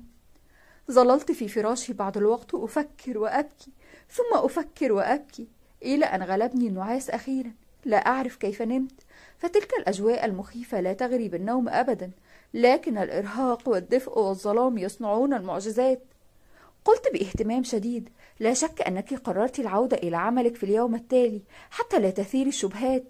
ظللت في فراشي بعض الوقت أفكر وأبكي ثم أفكر وأبكي إلى أن غلبني النعاس أخيرا لا أعرف كيف نمت فتلك الأجواء المخيفة لا تغري بالنوم أبدا لكن الإرهاق والدفء والظلام يصنعون المعجزات قلت باهتمام شديد لا شك أنك قررت العودة إلى عملك في اليوم التالي حتى لا تثيري الشبهات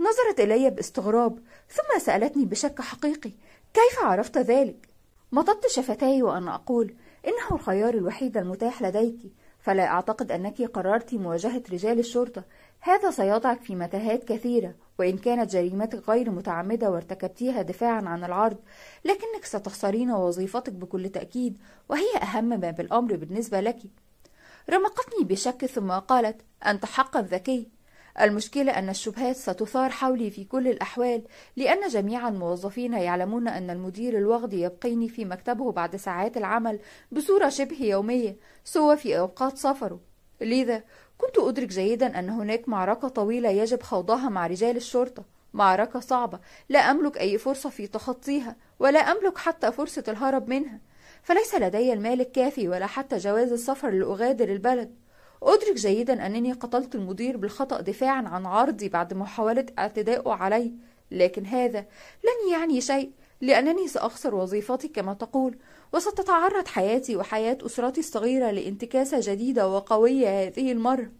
نظرت إلي باستغراب ثم سألتني بشك حقيقي كيف عرفت ذلك؟ مطدت شفتاي وأنا أقول إنه الخيار الوحيد المتاح لديك فلا أعتقد أنك قررت مواجهة رجال الشرطة هذا سيضعك في متاهات كثيرة وإن كانت جريمتك غير متعمدة وارتكبتيها دفاعا عن العرض لكنك ستخسرين وظيفتك بكل تأكيد وهي أهم ما بالأمر بالنسبة لك رمقتني بشك ثم قالت أنت حقا ذكي المشكلة أن الشبهات ستثار حولي في كل الأحوال لأن جميع الموظفين يعلمون أن المدير الوغدي يبقيني في مكتبه بعد ساعات العمل بصورة شبه يومية سوى في أوقات سفره لذا كنت أدرك جيدا أن هناك معركة طويلة يجب خوضها مع رجال الشرطة معركة صعبة لا أملك أي فرصة في تخطيها ولا أملك حتى فرصة الهرب منها فليس لدي المال الكافي ولا حتى جواز السفر لأغادر البلد أدرك جيدا أنني قتلت المدير بالخطأ دفاعا عن عرضي بعد محاولة اعتداؤه علي لكن هذا لن يعني شيء لأنني سأخسر وظيفتي كما تقول وستتعرض حياتي وحياة أسرتي الصغيرة لانتكاسة جديدة وقوية هذه المرة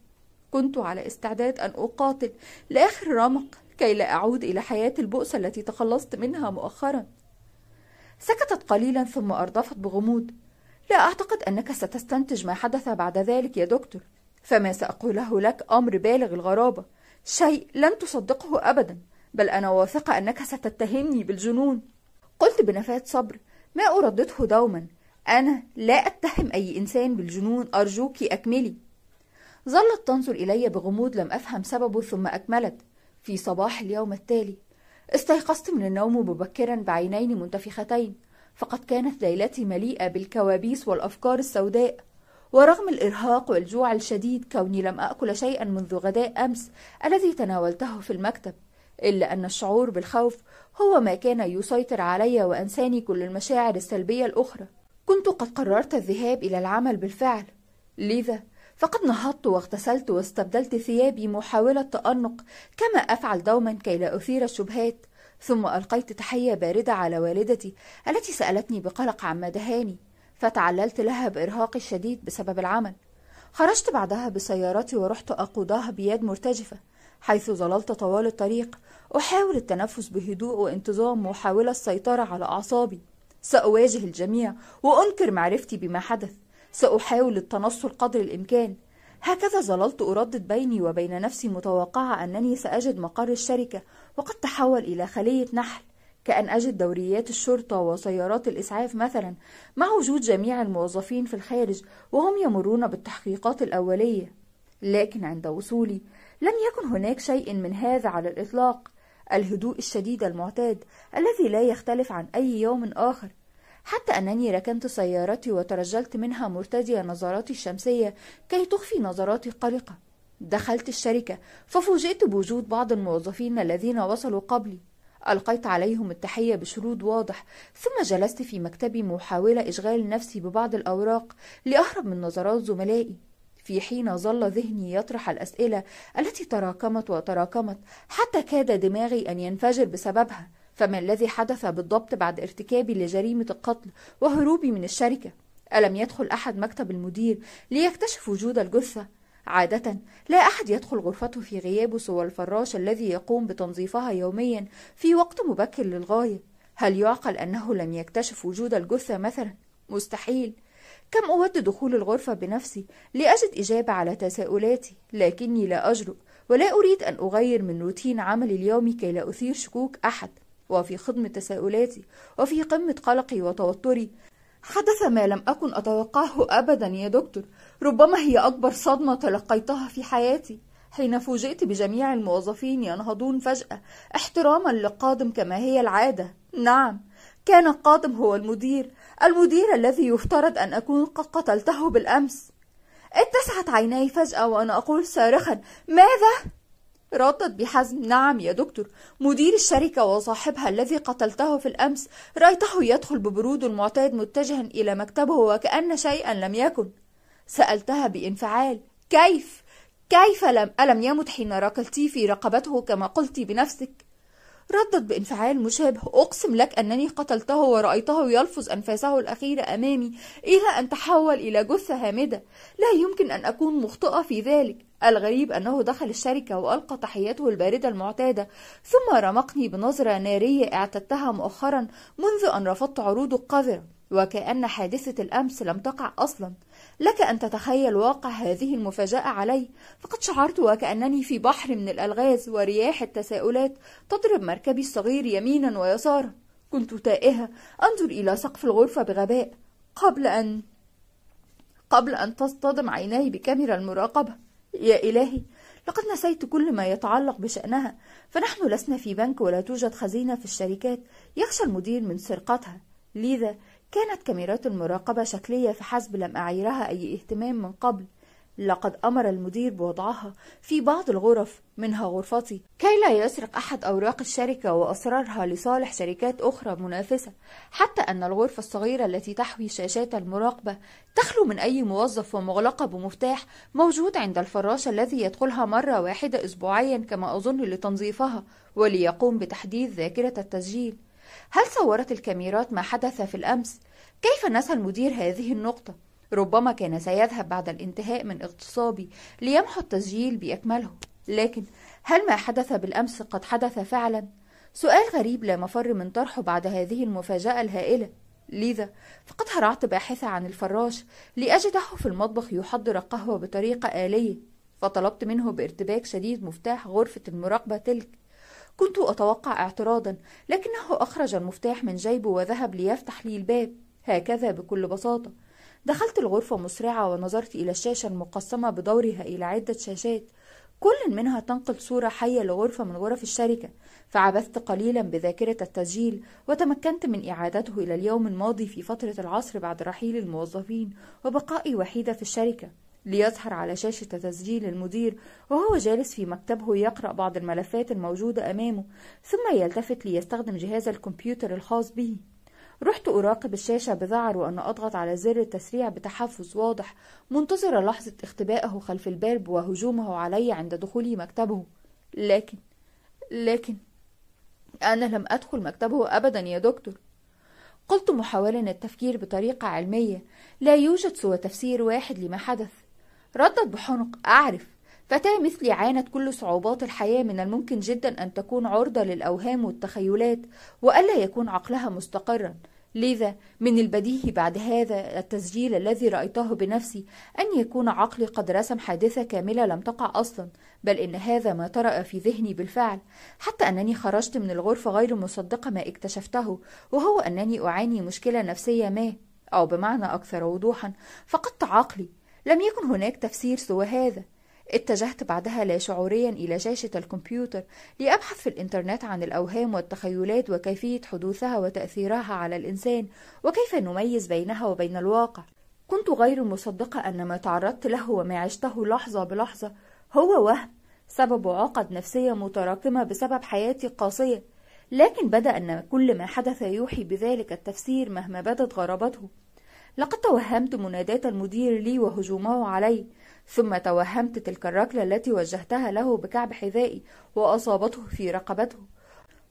كنت على استعداد أن أقاتل لآخر رمق كي لا أعود إلى حياة البؤس التي تخلصت منها مؤخرا سكتت قليلا ثم أردفت بغموض لا أعتقد أنك ستستنتج ما حدث بعد ذلك يا دكتور فما سأقوله لك أمر بالغ الغرابة شيء لن تصدقه أبدا بل أنا واثقة أنك ستتهمني بالجنون قلت بنفاة صبر ما أردده دوما أنا لا أتهم أي إنسان بالجنون أرجوك أكملي ظلت تنظر إلي بغموض لم أفهم سببه ثم أكملت في صباح اليوم التالي استيقظت من النوم مبكرا بعينين منتفختين فقد كانت ليلتي مليئة بالكوابيس والأفكار السوداء ورغم الإرهاق والجوع الشديد كوني لم أكل شيئا منذ غداء أمس الذي تناولته في المكتب إلا أن الشعور بالخوف هو ما كان يسيطر علي وأنساني كل المشاعر السلبية الأخرى كنت قد قررت الذهاب إلى العمل بالفعل لذا فقد نهضت واغتسلت واستبدلت ثيابي محاولة تأنق كما أفعل دوما كي لا أثير الشبهات ثم ألقيت تحية باردة على والدتي التي سألتني بقلق عما دهاني فتعللت لها بإرهاقي الشديد بسبب العمل خرجت بعدها بسيارتي ورحت أقودها بيد مرتجفة حيث ظللت طوال الطريق أحاول التنفس بهدوء وانتظام محاولة السيطرة على أعصابي سأواجه الجميع وأنكر معرفتي بما حدث سأحاول التنصل قدر الإمكان هكذا ظللت أردد بيني وبين نفسي متوقعة أنني سأجد مقر الشركة وقد تحول إلى خلية نحل كأن أجد دوريات الشرطة وسيارات الإسعاف مثلا مع وجود جميع الموظفين في الخارج وهم يمرون بالتحقيقات الأولية لكن عند وصولي لم يكن هناك شيء من هذا على الإطلاق الهدوء الشديد المعتاد الذي لا يختلف عن أي يوم آخر حتى أنني ركنت سيارتي وترجلت منها مرتدية نظراتي الشمسية كي تخفي نظراتي القلقة دخلت الشركة ففوجئت بوجود بعض الموظفين الذين وصلوا قبلي ألقيت عليهم التحية بشرود واضح ثم جلست في مكتبي محاولة إشغال نفسي ببعض الأوراق لأهرب من نظرات زملائي في حين ظل ذهني يطرح الأسئلة التي تراكمت وتراكمت حتى كاد دماغي أن ينفجر بسببها فما الذي حدث بالضبط بعد ارتكابي لجريمة القتل وهروبي من الشركة؟ ألم يدخل أحد مكتب المدير ليكتشف وجود الجثة؟ عادة لا أحد يدخل غرفته في غيابه سوى الفراش الذي يقوم بتنظيفها يوميا في وقت مبكر للغاية هل يعقل أنه لم يكتشف وجود الجثة مثلا؟ مستحيل كم أود دخول الغرفة بنفسي لأجد إجابة على تساؤلاتي لكني لا أجرؤ ولا أريد أن أغير من روتين عملي اليومي كي لا أثير شكوك أحد وفي خضم تساؤلاتي وفي قمة قلقي وتوتري حدث ما لم أكن أتوقعه أبدا يا دكتور ربما هي أكبر صدمة تلقيتها في حياتي حين فوجئت بجميع الموظفين ينهضون فجأة احتراما لقادم كما هي العادة نعم كان قادم هو المدير المدير الذي يفترض أن أكون قد قتلته بالأمس اتسعت عيناي فجأة وأنا أقول صارخا ماذا؟ ردت بحزم نعم يا دكتور مدير الشركة وصاحبها الذي قتلته في الأمس رأيته يدخل ببرود المعتاد متجها إلى مكتبه وكأن شيئا لم يكن سألتها بانفعال كيف؟ كيف لم ألم يمت حين ركلتي في رقبته كما قلت بنفسك؟ ردت بانفعال مشابه أقسم لك أنني قتلته ورأيته يلفظ أنفاسه الأخيرة أمامي إلى أن تحول إلى جثة هامدة لا يمكن أن أكون مخطئة في ذلك الغريب أنه دخل الشركة وألقى تحيته الباردة المعتادة ثم رمقني بنظرة نارية اعتدتها مؤخرا منذ أن رفضت عروضه القذرة وكأن حادثة الأمس لم تقع أصلا لك أن تتخيل واقع هذه المفاجأة علي فقد شعرت وكأنني في بحر من الألغاز ورياح التساؤلات تضرب مركبي الصغير يمينا ويسارا كنت تائهة أنظر إلى سقف الغرفة بغباء قبل أن قبل أن تصطدم عيناي بكاميرا المراقبة يا إلهي لقد نسيت كل ما يتعلق بشأنها فنحن لسنا في بنك ولا توجد خزينة في الشركات يخشى المدير من سرقتها لذا كانت كاميرات المراقبة شكلية فحسب لم أعيرها أي اهتمام من قبل لقد أمر المدير بوضعها في بعض الغرف منها غرفتي كي لا يسرق أحد أوراق الشركة وأسرارها لصالح شركات أخرى منافسة حتى أن الغرفة الصغيرة التي تحوي شاشات المراقبة تخلو من أي موظف ومغلقة بمفتاح موجود عند الفراش الذي يدخلها مرة واحدة أسبوعيا كما أظن لتنظيفها وليقوم بتحديث ذاكرة التسجيل هل صورت الكاميرات ما حدث في الأمس؟ كيف نسى المدير هذه النقطة؟ ربما كان سيذهب بعد الانتهاء من اغتصابي ليمحو التسجيل بأكمله لكن هل ما حدث بالأمس قد حدث فعلا؟ سؤال غريب لا مفر من طرحه بعد هذه المفاجأة الهائلة لذا فقد هرعت باحثة عن الفراش لأجده في المطبخ يحضر القهوة بطريقة آلية فطلبت منه بارتباك شديد مفتاح غرفة المراقبة تلك كنت أتوقع اعتراضا لكنه أخرج المفتاح من جيبه وذهب ليفتح لي الباب هكذا بكل بساطة دخلت الغرفة مسرعة ونظرت إلى الشاشة المقسمة بدورها إلى عدة شاشات كل منها تنقل صورة حية لغرفة من غرف الشركة فعبثت قليلا بذاكرة التسجيل وتمكنت من إعادته إلى اليوم الماضي في فترة العصر بعد رحيل الموظفين وبقائي وحيدة في الشركة ليظهر على شاشة تسجيل المدير وهو جالس في مكتبه يقرأ بعض الملفات الموجودة أمامه ثم يلتفت ليستخدم جهاز الكمبيوتر الخاص به رحت أراقب الشاشة بذعر وأنا أضغط على زر التسريع بتحفز واضح منتظرة لحظة اختبائه خلف الباب وهجومه علي عند دخولي مكتبه لكن لكن أنا لم أدخل مكتبه أبدا يا دكتور قلت محاولا التفكير بطريقة علمية لا يوجد سوى تفسير واحد لما حدث ردت بحنق أعرف فتاة مثلي عانت كل صعوبات الحياة من الممكن جدا أن تكون عرضة للأوهام والتخيلات وألا يكون عقلها مستقرا لذا من البديهي بعد هذا التسجيل الذي رأيته بنفسي أن يكون عقلي قد رسم حادثة كاملة لم تقع أصلا بل إن هذا ما طرأ في ذهني بالفعل حتى أنني خرجت من الغرفة غير مصدقة ما اكتشفته وهو أنني أعاني مشكلة نفسية ما أو بمعنى أكثر وضوحا فقدت عقلي لم يكن هناك تفسير سوى هذا اتجهت بعدها لا شعوريا إلى شاشة الكمبيوتر لأبحث في الإنترنت عن الأوهام والتخيلات وكيفية حدوثها وتأثيرها على الإنسان وكيف نميز بينها وبين الواقع كنت غير مصدقة أن ما تعرضت له وما عشته لحظة بلحظة هو وهم سبب عقد نفسية متراكمة بسبب حياتي القاسية لكن بدأ أن كل ما حدث يوحي بذلك التفسير مهما بدت غرابته لقد توهمت مناداة المدير لي وهجومه علي ثم توهمت تلك الركلة التي وجهتها له بكعب حذائي وأصابته في رقبته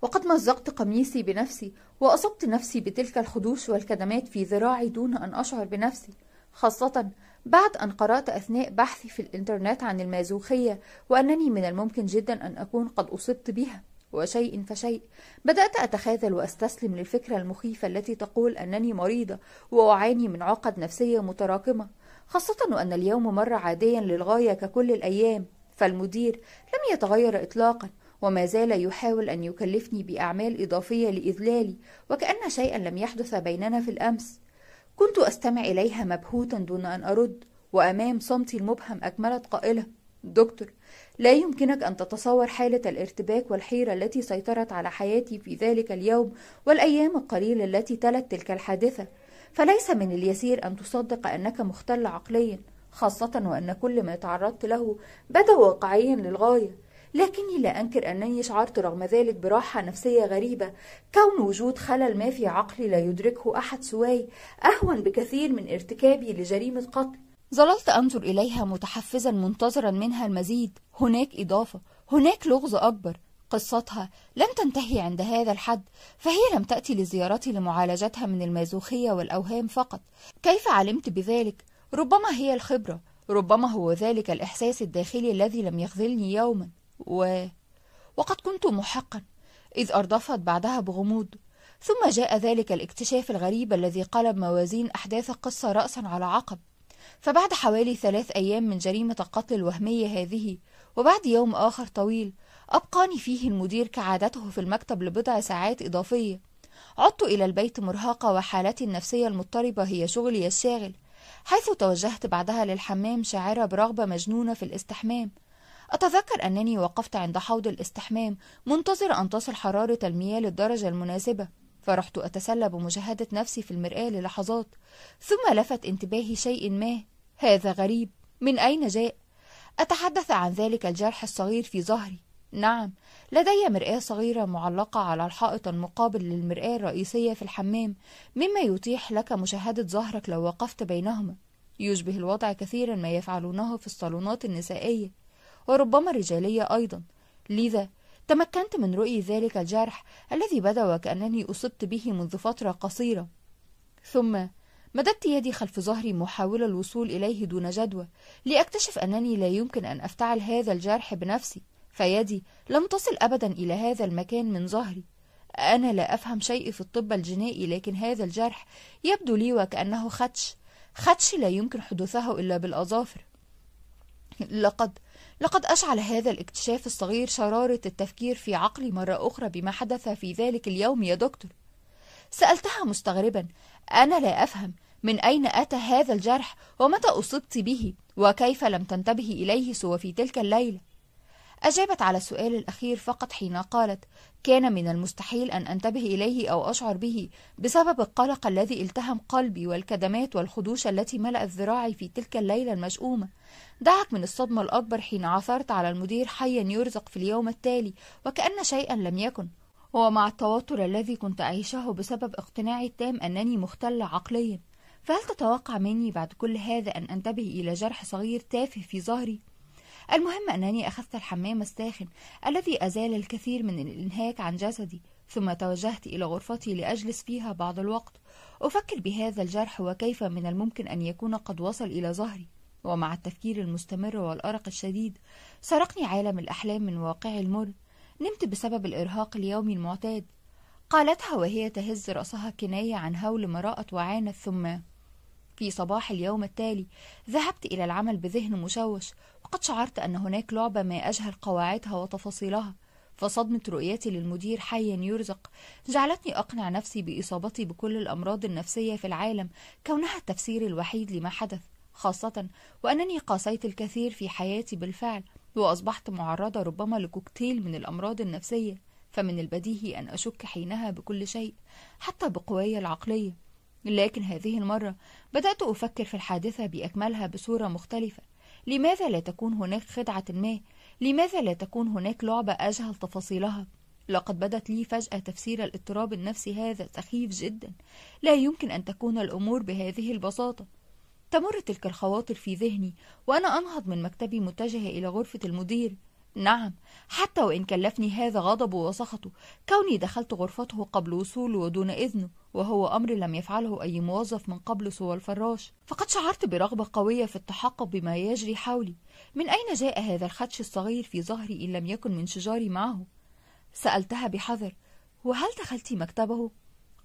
وقد مزقت قميصي بنفسي وأصبت نفسي بتلك الخدوش والكدمات في ذراعي دون أن أشعر بنفسي خاصة بعد أن قرأت أثناء بحثي في الإنترنت عن المازوخية وأنني من الممكن جدا أن أكون قد أصبت بها وشيء فشيء بدأت أتخاذل وأستسلم للفكرة المخيفة التي تقول أنني مريضة وأعاني من عقد نفسية متراكمة خاصة وأن اليوم مر عاديا للغاية ككل الأيام فالمدير لم يتغير إطلاقا وما زال يحاول أن يكلفني بأعمال إضافية لإذلالي وكأن شيئا لم يحدث بيننا في الأمس كنت أستمع إليها مبهوتا دون أن أرد وأمام صمتي المبهم أكملت قائلة دكتور لا يمكنك أن تتصور حالة الارتباك والحيرة التي سيطرت على حياتي في ذلك اليوم والأيام القليلة التي تلت تلك الحادثة، فليس من اليسير أن تصدق أنك مختل عقليًا، خاصة وأن كل ما تعرضت له بدا واقعيًا للغاية، لكني لا أنكر أنني شعرت رغم ذلك براحة نفسية غريبة، كون وجود خلل ما في عقلي لا يدركه أحد سواي أهون بكثير من ارتكابي لجريمة قتل، ظللت أنظر إليها متحفزا منتظرا منها المزيد هناك إضافة هناك لغز أكبر قصتها لم تنتهي عند هذا الحد فهي لم تأتي لزيارتي لمعالجتها من المازوخية والأوهام فقط كيف علمت بذلك؟ ربما هي الخبرة ربما هو ذلك الإحساس الداخلي الذي لم يخذلني يوما و... وقد كنت محقا إذ أردفت بعدها بغموض ثم جاء ذلك الاكتشاف الغريب الذي قلب موازين أحداث القصة رأسا على عقب فبعد حوالي ثلاث أيام من جريمة القتل الوهمية هذه وبعد يوم آخر طويل أبقاني فيه المدير كعادته في المكتب لبضع ساعات إضافية عدت إلى البيت مرهقة وحالتي النفسية المضطربة هي شغلي الشاغل حيث توجهت بعدها للحمام شاعرة برغبة مجنونة في الاستحمام أتذكر أنني وقفت عند حوض الاستحمام منتظر أن تصل حرارة المياه للدرجة المناسبة فرحت أتسلى بمشاهدة نفسي في المرآة للحظات ثم لفت انتباهي شيء ما هذا غريب من أين جاء؟ أتحدث عن ذلك الجرح الصغير في ظهري نعم لدي مرآة صغيرة معلقة على الحائط المقابل للمرآة الرئيسية في الحمام مما يتيح لك مشاهدة ظهرك لو وقفت بينهما يشبه الوضع كثيرا ما يفعلونه في الصالونات النسائية وربما الرجالية أيضا لذا تمكنت من رؤي ذلك الجرح الذي بدا وكأنني أصبت به منذ فترة قصيرة ثم مددت يدي خلف ظهري محاولة الوصول إليه دون جدوى لأكتشف أنني لا يمكن أن أفتعل هذا الجرح بنفسي فيدي لم تصل أبدا إلى هذا المكان من ظهري أنا لا أفهم شيء في الطب الجنائي لكن هذا الجرح يبدو لي وكأنه خدش خدش لا يمكن حدوثه إلا بالأظافر لقد لقد أشعل هذا الاكتشاف الصغير شرارة التفكير في عقلي مرة أخرى بما حدث في ذلك اليوم يا دكتور سألتها مستغربا أنا لا أفهم من أين أتى هذا الجرح ومتى أصبت به وكيف لم تنتبه إليه سوى في تلك الليلة أجابت على السؤال الأخير فقط حين قالت: كان من المستحيل أن أنتبه إليه أو أشعر به بسبب القلق الذي التهم قلبي والكدمات والخدوش التي ملأت ذراعي في تلك الليلة المشؤومة. دعك من الصدمة الأكبر حين عثرت على المدير حيا يرزق في اليوم التالي وكأن شيئا لم يكن. ومع التوتر الذي كنت أعيشه بسبب اقتناعي التام أنني مختلة عقليا. فهل تتوقع مني بعد كل هذا أن أنتبه إلى جرح صغير تافه في ظهري؟ المهم أنني أخذت الحمام الساخن الذي أزال الكثير من الإنهاك عن جسدي ثم توجهت إلى غرفتي لأجلس فيها بعض الوقت أفكر بهذا الجرح وكيف من الممكن أن يكون قد وصل إلى ظهري ومع التفكير المستمر والأرق الشديد سرقني عالم الأحلام من واقعي المر نمت بسبب الإرهاق اليومي المعتاد قالتها وهي تهز رأسها كناية عن هول ما رأت وعانت ثم في صباح اليوم التالي ذهبت إلى العمل بذهن مشوش وقد شعرت أن هناك لعبة ما أجهل قواعدها وتفاصيلها فصدمة رؤيتي للمدير حيا يرزق جعلتني أقنع نفسي بإصابتي بكل الأمراض النفسية في العالم كونها التفسير الوحيد لما حدث خاصة وأنني قاسيت الكثير في حياتي بالفعل وأصبحت معرضة ربما لكوكتيل من الأمراض النفسية فمن البديهي أن أشك حينها بكل شيء حتى بقواي العقلية لكن هذه المرة بدأت أفكر في الحادثة بأكملها بصورة مختلفة لماذا لا تكون هناك خدعة ما؟ لماذا لا تكون هناك لعبة أجهل تفاصيلها؟ لقد بدت لي فجأة تفسير الاضطراب النفسي هذا سخيف جدا لا يمكن أن تكون الأمور بهذه البساطة تمر تلك الخواطر في ذهني وأنا أنهض من مكتبي متجهة إلى غرفة المدير نعم حتى وإن كلفني هذا غضبه وسخطه كوني دخلت غرفته قبل وصوله ودون إذنه وهو أمر لم يفعله أي موظف من قبل سوى الفراش فقد شعرت برغبة قوية في التحقق بما يجري حولي من أين جاء هذا الخدش الصغير في ظهري إن لم يكن من شجاري معه سألتها بحذر وهل دخلت مكتبه؟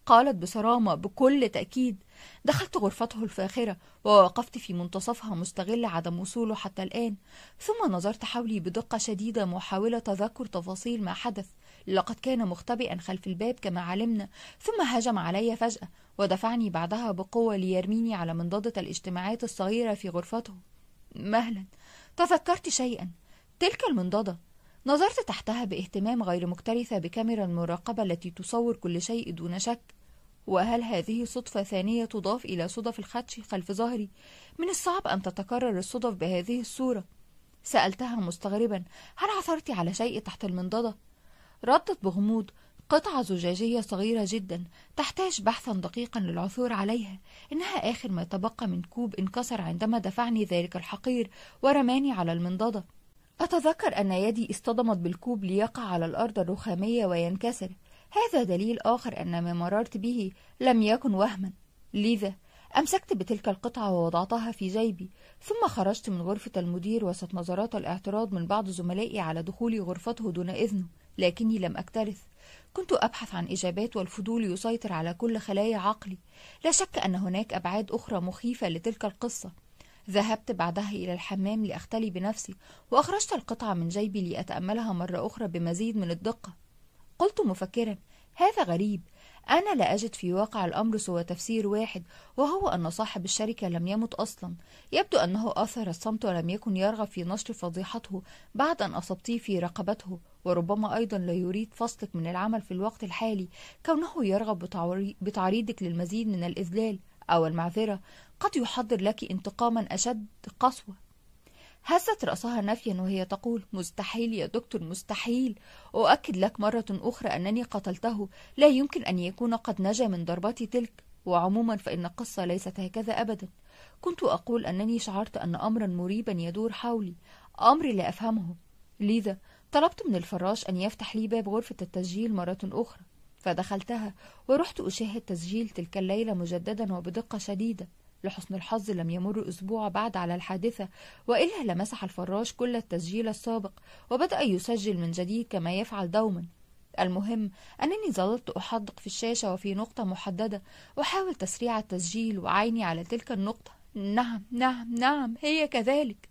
قالت بصرامة بكل تأكيد دخلت غرفته الفاخرة ووقفت في منتصفها مستغل عدم وصوله حتى الآن ثم نظرت حولي بدقة شديدة محاولة تذكر تفاصيل ما حدث لقد كان مختبئا خلف الباب كما علمنا ثم هجم علي فجأة ودفعني بعدها بقوة ليرميني على منضدة الاجتماعات الصغيرة في غرفته مهلا تذكرت شيئا تلك المنضدة نظرت تحتها باهتمام غير مكترثة بكاميرا المراقبة التي تصور كل شيء دون شك وهل هذه صدفة ثانية تضاف إلى صدف الخدش خلف ظهري؟ من الصعب أن تتكرر الصدف بهذه الصورة سألتها مستغربا هل عثرت على شيء تحت المنضدة؟ ردت بغموض قطعة زجاجية صغيرة جدا تحتاج بحثا دقيقا للعثور عليها إنها آخر ما تبقى من كوب انكسر عندما دفعني ذلك الحقير ورماني على المنضدة أتذكر أن يدي اصطدمت بالكوب ليقع على الأرض الرخامية وينكسر هذا دليل آخر أن ما مررت به لم يكن وهما لذا أمسكت بتلك القطعة ووضعتها في جيبي ثم خرجت من غرفة المدير وسط نظرات الاعتراض من بعض زملائي على دخولي غرفته دون إذنه لكني لم أكترث كنت أبحث عن إجابات والفضول يسيطر على كل خلايا عقلي لا شك أن هناك أبعاد أخرى مخيفة لتلك القصة ذهبت بعدها إلى الحمام لأختلي بنفسي وأخرجت القطعة من جيبي لأتأملها مرة أخرى بمزيد من الدقة قلت مفكرا هذا غريب أنا لا أجد في واقع الأمر سوى تفسير واحد وهو أن صاحب الشركة لم يمت أصلا يبدو أنه أثر الصمت ولم يكن يرغب في نشر فضيحته بعد أن أصبتي في رقبته وربما أيضا لا يريد فصلك من العمل في الوقت الحالي كونه يرغب بتعريضك للمزيد من الإذلال أو المعذرة قد يحضر لك انتقاما أشد قسوة هست رأسها نفيا وهي تقول مستحيل يا دكتور مستحيل أؤكد لك مرة أخرى أنني قتلته لا يمكن أن يكون قد نجا من ضربتي تلك وعموما فإن القصة ليست هكذا أبدا كنت أقول أنني شعرت أن أمرا مريبا يدور حولي أمر لا أفهمه لذا طلبت من الفراش أن يفتح لي باب غرفة التسجيل مرة أخرى فدخلتها ورحت أشاهد تسجيل تلك الليلة مجددا وبدقة شديدة لحسن الحظ لم يمر أسبوع بعد على الحادثة وإلا لمسح الفراش كل التسجيل السابق وبدأ يسجل من جديد كما يفعل دوما المهم أنني ظللت أحدق في الشاشة وفي نقطة محددة وحاول تسريع التسجيل وعيني على تلك النقطة نعم نعم نعم هي كذلك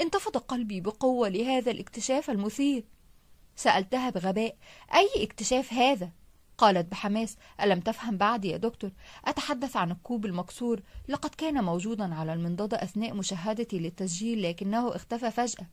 انتفض قلبي بقوة لهذا الاكتشاف المثير سألتها بغباء أي اكتشاف هذا قالت بحماس ألم تفهم بعد يا دكتور أتحدث عن الكوب المكسور لقد كان موجودا على المنضدة أثناء مشاهدتي للتسجيل لكنه اختفى فجأة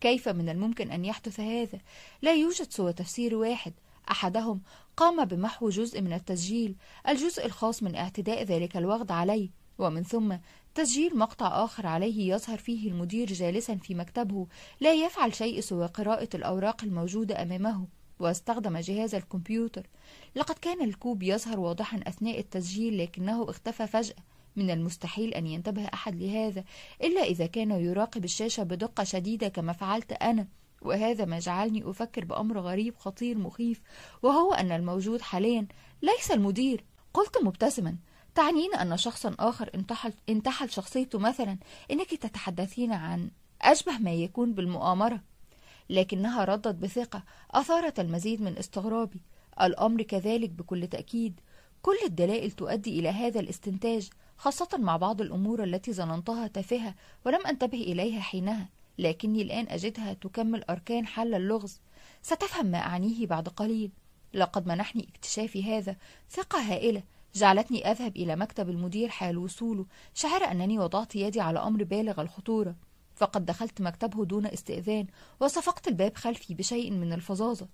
كيف من الممكن أن يحدث هذا؟ لا يوجد سوى تفسير واحد أحدهم قام بمحو جزء من التسجيل الجزء الخاص من اعتداء ذلك الوغد عليه ومن ثم تسجيل مقطع آخر عليه يظهر فيه المدير جالسا في مكتبه لا يفعل شيء سوى قراءة الأوراق الموجودة أمامه واستخدم جهاز الكمبيوتر لقد كان الكوب يظهر واضحا أثناء التسجيل لكنه اختفى فجأة من المستحيل أن ينتبه أحد لهذا إلا إذا كان يراقب الشاشة بدقة شديدة كما فعلت أنا وهذا ما جعلني أفكر بأمر غريب خطير مخيف وهو أن الموجود حاليا ليس المدير قلت مبتسما تعنين أن شخصا آخر انتحل, انتحل شخصيته مثلا إنك تتحدثين عن أشبه ما يكون بالمؤامرة لكنها ردت بثقة أثارت المزيد من استغرابي الأمر كذلك بكل تأكيد كل الدلائل تؤدي إلى هذا الاستنتاج خاصة مع بعض الأمور التي ظننتها تافهة ولم أنتبه إليها حينها لكني الآن أجدها تكمل أركان حل اللغز ستفهم ما أعنيه بعد قليل لقد منحني اكتشافي هذا ثقة هائلة جعلتني أذهب إلى مكتب المدير حال وصوله شعر أنني وضعت يدي على أمر بالغ الخطورة فقد دخلت مكتبه دون استئذان وصفقت الباب خلفي بشيء من الفظاظة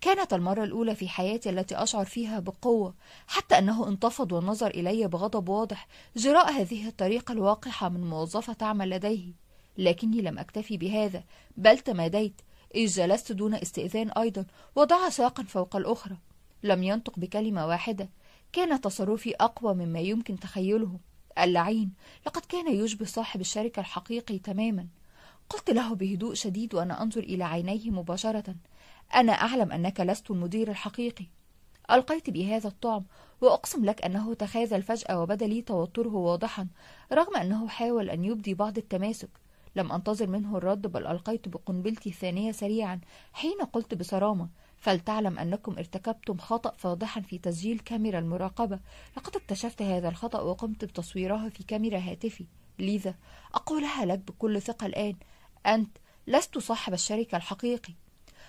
كانت المرة الأولى في حياتي التي أشعر فيها بقوة حتى أنه انتفض والنظر إلي بغضب واضح جراء هذه الطريقة الواقحة من موظفة تعمل لديه لكني لم أكتفي بهذا بل تماديت إذ جلست دون استئذان أيضا وضع ساقا فوق الأخرى لم ينطق بكلمة واحدة كان تصرفي أقوى مما يمكن تخيله اللعين لقد كان يشبه صاحب الشركة الحقيقي تماما قلت له بهدوء شديد وأنا أنظر إلى عينيه مباشرة أنا أعلم أنك لست المدير الحقيقي ألقيت بهذا الطعم وأقسم لك أنه تخاذل فجأة وبدا لي توتره واضحا رغم أنه حاول أن يبدي بعض التماسك لم أنتظر منه الرد بل ألقيت بقنبلتي الثانية سريعا حين قلت بصرامة فلتعلم أنكم ارتكبتم خطأ فاضحا في تسجيل كاميرا المراقبة لقد اكتشفت هذا الخطأ وقمت بتصويرها في كاميرا هاتفي لذا أقولها لك بكل ثقة الآن أنت لست صاحب الشركة الحقيقي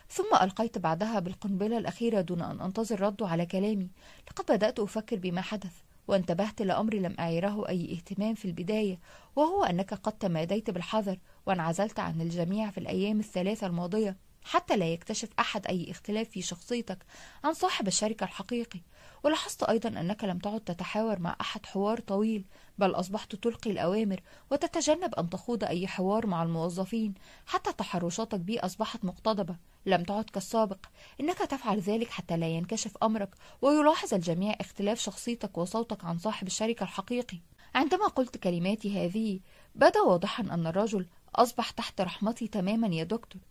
ثم ألقيت بعدها بالقنبلة الأخيرة دون أن أنتظر رده على كلامي لقد بدأت أفكر بما حدث وانتبهت لأمر لم أعيره أي اهتمام في البداية وهو أنك قد تماديت بالحذر وانعزلت عن الجميع في الأيام الثلاثة الماضية حتى لا يكتشف أحد أي اختلاف في شخصيتك عن صاحب الشركة الحقيقي ولاحظت أيضا أنك لم تعد تتحاور مع أحد حوار طويل بل أصبحت تلقي الأوامر وتتجنب أن تخوض أي حوار مع الموظفين حتى تحرشاتك بي أصبحت مقتضبة لم تعد كالسابق إنك تفعل ذلك حتى لا ينكشف أمرك ويلاحظ الجميع اختلاف شخصيتك وصوتك عن صاحب الشركة الحقيقي عندما قلت كلماتي هذه بدا واضحا أن الرجل أصبح تحت رحمتي تماما يا دكتور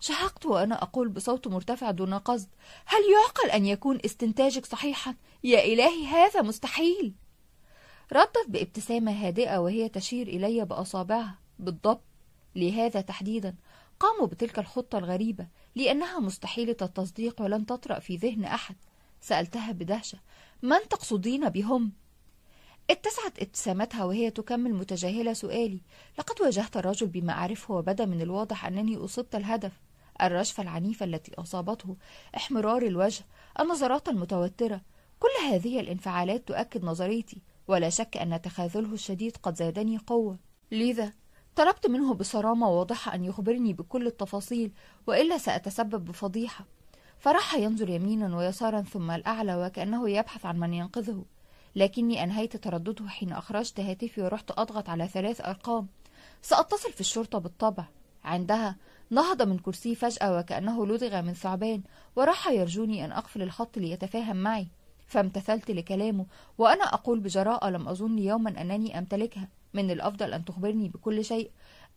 شهقت وأنا أقول بصوت مرتفع دون قصد هل يعقل أن يكون استنتاجك صحيحا؟ يا إلهي هذا مستحيل ردت بابتسامة هادئة وهي تشير إلي بأصابعها بالضبط لهذا تحديدا قاموا بتلك الخطة الغريبة لأنها مستحيلة التصديق ولم تطرأ في ذهن أحد سألتها بدهشة من تقصدين بهم؟ اتسعت ابتسامتها وهي تكمل متجاهلة سؤالي لقد واجهت الرجل بما أعرفه وبدا من الواضح أنني أصبت الهدف الرشفة العنيفة التي أصابته احمرار الوجه النظرات المتوترة كل هذه الانفعالات تؤكد نظريتي ولا شك أن تخاذله الشديد قد زادني قوة لذا طلبت منه بصرامة واضحة أن يخبرني بكل التفاصيل وإلا سأتسبب بفضيحة فراح ينظر يمينا ويسارا ثم الأعلى وكأنه يبحث عن من ينقذه لكني أنهيت تردده حين أخرجت هاتفي ورحت أضغط على ثلاث أرقام سأتصل في الشرطة بالطبع عندها نهض من كرسيه فجأة وكأنه لدغ من ثعبان وراح يرجوني أن أقفل الخط ليتفاهم معي فامتثلت لكلامه وأنا أقول بجراءة لم أظن يوما أنني أمتلكها من الأفضل أن تخبرني بكل شيء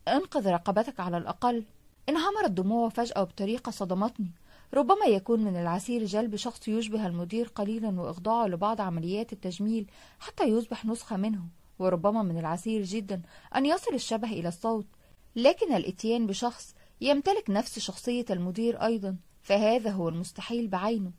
انقذ رقبتك على الأقل انهمرت دموعه فجأة بطريقة صدمتني ربما يكون من العسير جلب شخص يشبه المدير قليلا وإخضاعه لبعض عمليات التجميل حتى يصبح نسخة منه وربما من العسير جدا أن يصل الشبه إلى الصوت لكن الاتيان بشخص يمتلك نفس شخصية المدير أيضا فهذا هو المستحيل بعينه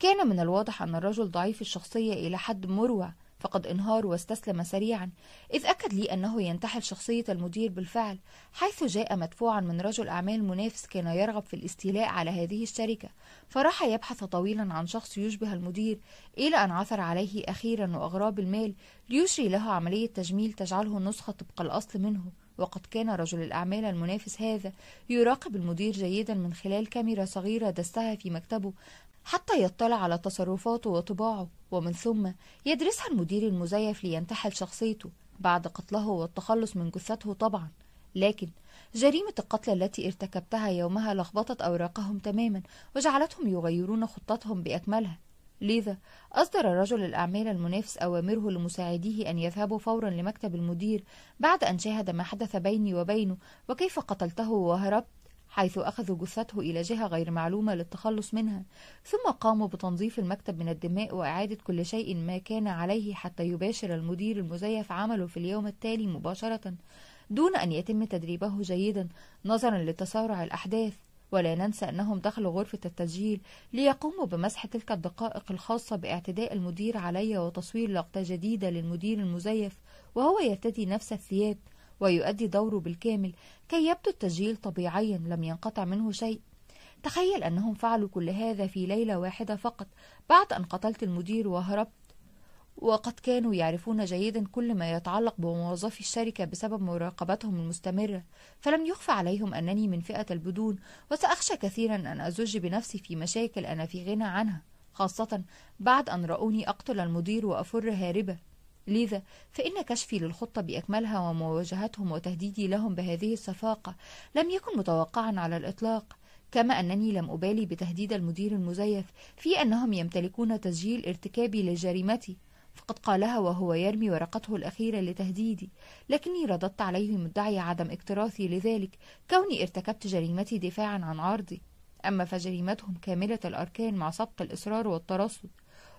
كان من الواضح أن الرجل ضعيف الشخصية إلى حد مروع فقد انهار واستسلم سريعا إذ أكد لي أنه ينتحل شخصية المدير بالفعل حيث جاء مدفوعا من رجل أعمال منافس كان يرغب في الاستيلاء على هذه الشركة فراح يبحث طويلا عن شخص يشبه المدير إلى أن عثر عليه أخيرا وأغراب المال ليشري له عملية تجميل تجعله نسخة طبق الأصل منه وقد كان رجل الأعمال المنافس هذا يراقب المدير جيدا من خلال كاميرا صغيرة دستها في مكتبه حتى يطلع على تصرفاته وطباعه ومن ثم يدرسها المدير المزيف لينتحل شخصيته بعد قتله والتخلص من جثته طبعا لكن جريمة القتل التي ارتكبتها يومها لخبطت أوراقهم تماما وجعلتهم يغيرون خطتهم بأكملها لذا أصدر رجل الأعمال المنافس أوامره لمساعديه أن يذهبوا فورا لمكتب المدير بعد أن شاهد ما حدث بيني وبينه وكيف قتلته وهربت حيث أخذوا جثته إلى جهة غير معلومة للتخلص منها ثم قاموا بتنظيف المكتب من الدماء وإعادة كل شيء ما كان عليه حتى يباشر المدير المزيف عمله في اليوم التالي مباشرة دون أن يتم تدريبه جيدا نظرا لتسارع الأحداث ولا ننسى أنهم دخلوا غرفة التسجيل ليقوموا بمسح تلك الدقائق الخاصة باعتداء المدير علي وتصوير لقطة جديدة للمدير المزيف وهو يرتدي نفس الثياب ويؤدي دوره بالكامل كي يبدو التسجيل طبيعيا لم ينقطع منه شيء تخيل أنهم فعلوا كل هذا في ليلة واحدة فقط بعد أن قتلت المدير وهربت وقد كانوا يعرفون جيدا كل ما يتعلق بموظفي الشركة بسبب مراقبتهم المستمرة فلم يخفى عليهم أنني من فئة البدون وسأخشى كثيرا أن أزج بنفسي في مشاكل أنا في غنى عنها خاصة بعد أن رأوني أقتل المدير وأفر هاربة لذا فإن كشفي للخطة بأكملها ومواجهتهم وتهديدي لهم بهذه الصفاقة لم يكن متوقعا على الإطلاق كما أنني لم أبالي بتهديد المدير المزيف في أنهم يمتلكون تسجيل ارتكابي لجريمتي فقد قالها وهو يرمي ورقته الأخيرة لتهديدي لكني رددت عليه مدعي عدم اكتراثي لذلك كوني ارتكبت جريمتي دفاعا عن عرضي أما فجريمتهم كاملة الأركان مع سبق الإصرار والترصد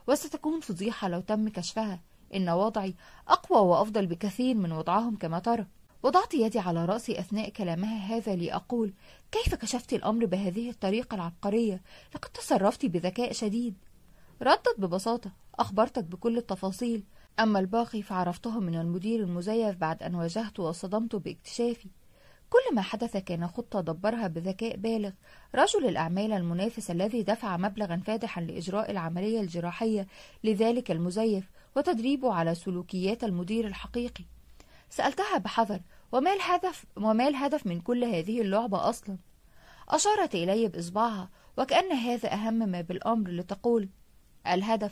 وستكون فضيحة لو تم كشفها إن وضعي أقوى وأفضل بكثير من وضعهم كما ترى وضعت يدي على رأسي أثناء كلامها هذا لأقول كيف كشفت الأمر بهذه الطريقة العبقرية لقد تصرفت بذكاء شديد ردت ببساطة أخبرتك بكل التفاصيل أما الباقي فعرفته من المدير المزيف بعد أن واجهته وصدمته باكتشافي كل ما حدث كان خطة دبرها بذكاء بالغ رجل الأعمال المنافس الذي دفع مبلغا فادحا لإجراء العملية الجراحية لذلك المزيف وتدريبه على سلوكيات المدير الحقيقي سألتها بحذر وما الهدف, وما الهدف من كل هذه اللعبة أصلا أشارت إلي بإصبعها وكأن هذا أهم ما بالأمر لتقول الهدف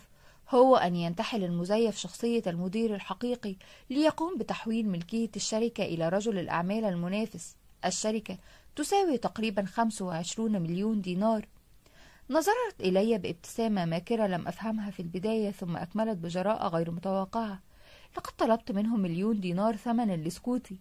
هو أن ينتحل المزيف شخصية المدير الحقيقي ليقوم بتحويل ملكية الشركة إلى رجل الأعمال المنافس الشركة تساوي تقريبا 25 مليون دينار نظرت إلي بابتسامة ماكرة لم أفهمها في البداية ثم أكملت بجراءة غير متوقعة لقد طلبت منهم مليون دينار ثمنا لسكوتي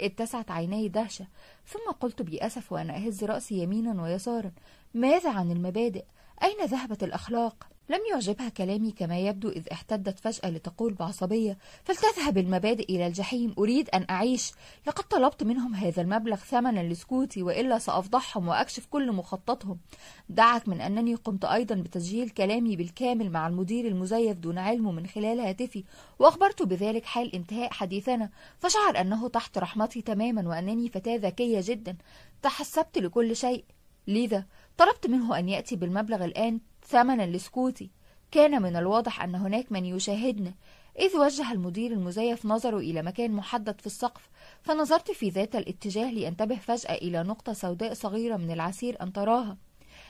اتسعت عيناي دهشة ثم قلت بأسف وأنا أهز رأسي يمينا ويسارا ماذا عن المبادئ؟ أين ذهبت الأخلاق؟ لم يعجبها كلامي كما يبدو إذ احتدت فجأة لتقول بعصبية فلتذهب المبادئ إلى الجحيم أريد أن أعيش لقد طلبت منهم هذا المبلغ ثمنا لسكوتي وإلا سأفضحهم وأكشف كل مخططهم دعك من أنني قمت أيضا بتسجيل كلامي بالكامل مع المدير المزيف دون علمه من خلال هاتفي وأخبرته بذلك حال انتهاء حديثنا فشعر أنه تحت رحمتي تماما وأنني فتاة ذكية جدا تحسبت لكل شيء لذا طلبت منه أن يأتي بالمبلغ الآن ثمنا لسكوتي كان من الواضح أن هناك من يشاهدنا إذ وجه المدير المزيف نظره إلى مكان محدد في السقف فنظرت في ذات الاتجاه لأنتبه فجأة إلى نقطة سوداء صغيرة من العسير أن تراها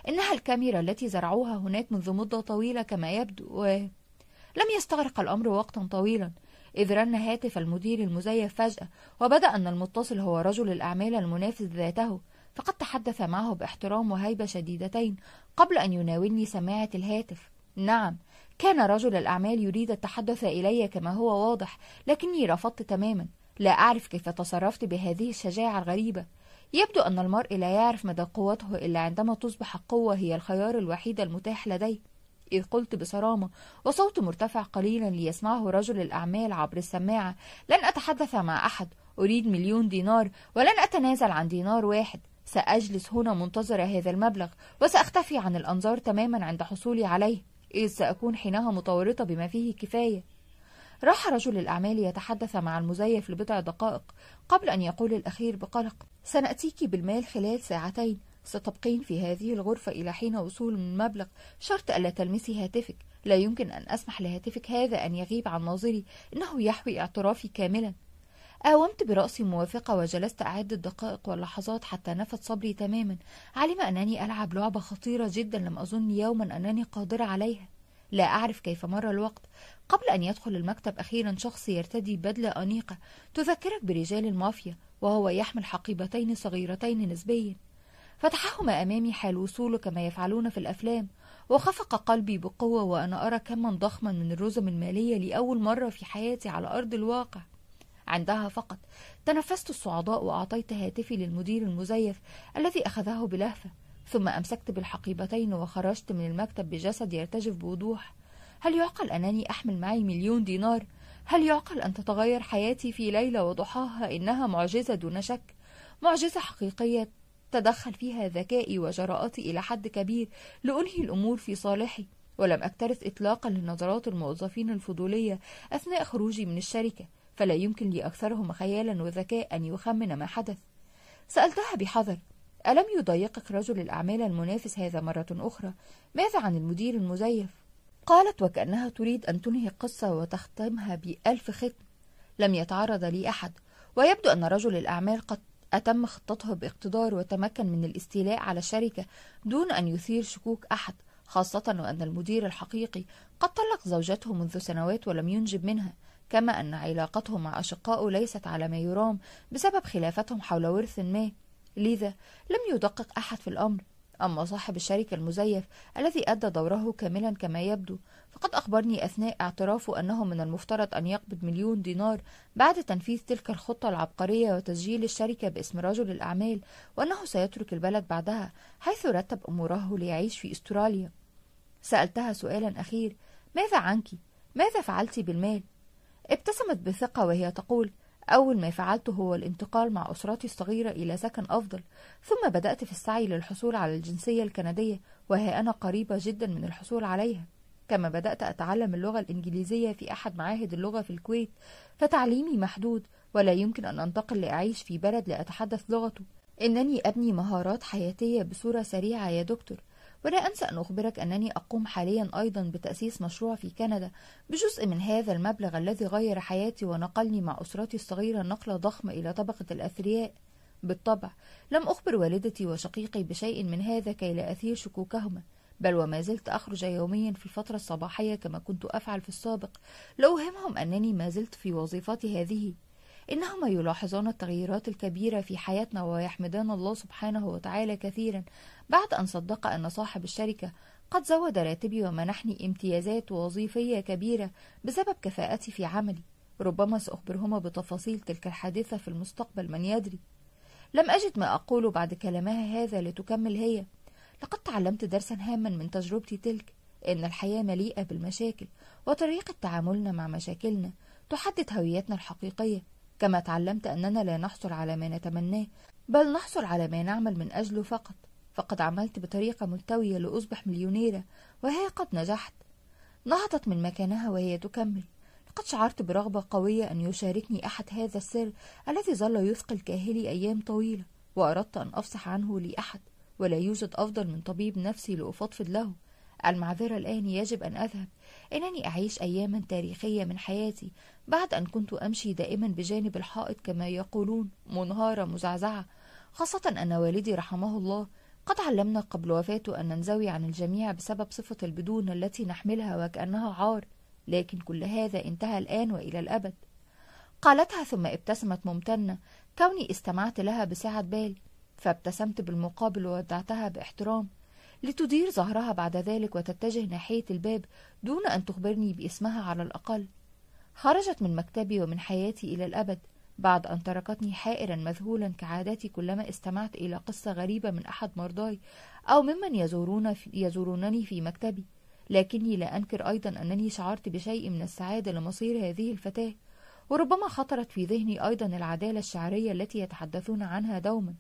إنها الكاميرا التي زرعوها هناك منذ مدة طويلة كما يبدو و... لم يستغرق الأمر وقتا طويلا إذ رن هاتف المدير المزيف فجأة وبدأ أن المتصل هو رجل الأعمال المنافس ذاته فقد تحدث معه باحترام وهيبة شديدتين قبل أن يناولني سماعة الهاتف نعم كان رجل الأعمال يريد التحدث إلي كما هو واضح لكني رفضت تماما لا أعرف كيف تصرفت بهذه الشجاعة الغريبة يبدو أن المرء لا يعرف مدى قوته إلا عندما تصبح القوة هي الخيار الوحيد المتاح لديه إذ قلت بصرامة وصوت مرتفع قليلا ليسمعه رجل الأعمال عبر السماعة لن أتحدث مع أحد أريد مليون دينار ولن أتنازل عن دينار واحد سأجلس هنا منتظرة هذا المبلغ وسأختفي عن الأنظار تماما عند حصولي عليه إذ سأكون حينها متورطة بما فيه كفاية راح رجل الأعمال يتحدث مع المزيف لبضع دقائق قبل أن يقول الأخير بقلق سنأتيك بالمال خلال ساعتين ستبقين في هذه الغرفة إلى حين وصول المبلغ شرط ألا تلمسي هاتفك لا يمكن أن أسمح لهاتفك هذا أن يغيب عن ناظري إنه يحوي اعترافي كاملا قاومت برأسي موافقة وجلست أعد الدقائق واللحظات حتى نفت صبري تماما علم أنني ألعب لعبة خطيرة جدا لم أظن يوما أنني قادرة عليها لا أعرف كيف مر الوقت قبل أن يدخل المكتب أخيرا شخص يرتدي بدلة أنيقة تذكرك برجال المافيا وهو يحمل حقيبتين صغيرتين نسبيا فتحهما أمامي حال وصوله كما يفعلون في الأفلام وخفق قلبي بقوة وأنا أرى كما ضخما من الرزم المالية لأول مرة في حياتي على أرض الواقع عندها فقط تنفست الصعداء وأعطيت هاتفي للمدير المزيف الذي أخذه بلهفة ثم أمسكت بالحقيبتين وخرجت من المكتب بجسد يرتجف بوضوح هل يعقل أنني أحمل معي مليون دينار؟ هل يعقل أن تتغير حياتي في ليلة وضحاها إنها معجزة دون شك معجزة حقيقية تدخل فيها ذكائي وجراءتي إلى حد كبير لأنهي الأمور في صالحي ولم أكترث إطلاقا لنظرات الموظفين الفضولية أثناء خروجي من الشركة فلا يمكن لأكثرهم خيالا وذكاء أن يخمن ما حدث سألتها بحذر ألم يضايقك رجل الأعمال المنافس هذا مرة أخرى؟ ماذا عن المدير المزيف؟ قالت وكأنها تريد أن تنهي القصة وتختمها بألف ختم لم يتعرض لي أحد ويبدو أن رجل الأعمال قد أتم خطته باقتدار وتمكن من الاستيلاء على الشركة دون أن يثير شكوك أحد خاصة وأن المدير الحقيقي قد طلق زوجته منذ سنوات ولم ينجب منها كما أن علاقته مع أشقائه ليست على ما يرام بسبب خلافتهم حول ورث ما لذا لم يدقق أحد في الأمر أما صاحب الشركة المزيف الذي أدى دوره كاملا كما يبدو فقد أخبرني أثناء اعترافه أنه من المفترض أن يقبض مليون دينار بعد تنفيذ تلك الخطة العبقرية وتسجيل الشركة باسم رجل الأعمال وأنه سيترك البلد بعدها حيث رتب أموره ليعيش في أستراليا سألتها سؤالا أخير ماذا عنك؟ ماذا فعلت بالمال؟ ابتسمت بثقة وهي تقول أول ما فعلته هو الانتقال مع أسرتي الصغيرة إلى سكن أفضل ثم بدأت في السعي للحصول على الجنسية الكندية وها أنا قريبة جدا من الحصول عليها كما بدأت أتعلم اللغة الإنجليزية في أحد معاهد اللغة في الكويت فتعليمي محدود ولا يمكن أن أنتقل لأعيش في بلد لأتحدث لغته إنني أبني مهارات حياتية بصورة سريعة يا دكتور ولا أنسى أن أخبرك أنني أقوم حاليا أيضا بتأسيس مشروع في كندا بجزء من هذا المبلغ الذي غير حياتي ونقلني مع أسرتي الصغيرة نقلة ضخمة إلى طبقة الأثرياء بالطبع لم أخبر والدتي وشقيقي بشيء من هذا كي لا أثير شكوكهما بل وما زلت أخرج يوميا في الفترة الصباحية كما كنت أفعل في السابق لأوهمهم أنني ما زلت في وظيفتي هذه إنهما يلاحظان التغييرات الكبيرة في حياتنا ويحمدان الله سبحانه وتعالى كثيرا بعد أن صدق أن صاحب الشركة قد زود راتبي ومنحني امتيازات وظيفية كبيرة بسبب كفاءتي في عملي ربما سأخبرهما بتفاصيل تلك الحادثة في المستقبل من يدري لم أجد ما أقوله بعد كلامها هذا لتكمل هي لقد تعلمت درسا هاما من تجربتي تلك إن الحياة مليئة بالمشاكل وطريقة تعاملنا مع مشاكلنا تحدد هويتنا الحقيقية كما تعلمت أننا لا نحصل على ما نتمناه بل نحصل على ما نعمل من أجله فقط فقد عملت بطريقة ملتوية لأصبح مليونيرة وهي قد نجحت نهضت من مكانها وهي تكمل لقد شعرت برغبة قوية أن يشاركني أحد هذا السر الذي ظل يثقل كاهلي أيام طويلة وأردت أن أفصح عنه لأحد ولا يوجد أفضل من طبيب نفسي لأفضفض له المعذرة الآن يجب أن أذهب أنني أعيش أياما تاريخية من حياتي بعد أن كنت أمشي دائما بجانب الحائط كما يقولون منهارة مزعزعة خاصة أن والدي رحمه الله قد علمنا قبل وفاته أن ننزوي عن الجميع بسبب صفة البدون التي نحملها وكأنها عار لكن كل هذا انتهى الآن وإلى الأبد قالتها ثم ابتسمت ممتنة كوني استمعت لها بسعة بال فابتسمت بالمقابل وودعتها باحترام لتدير ظهرها بعد ذلك وتتجه ناحية الباب دون أن تخبرني باسمها على الأقل خرجت من مكتبي ومن حياتي إلى الأبد بعد أن تركتني حائرا مذهولا كعادتي كلما استمعت إلى قصة غريبة من أحد مرضاي أو ممن يزورون في يزورونني في مكتبي لكني لا أنكر أيضا أنني شعرت بشيء من السعادة لمصير هذه الفتاة وربما خطرت في ذهني أيضا العدالة الشعرية التي يتحدثون عنها دوما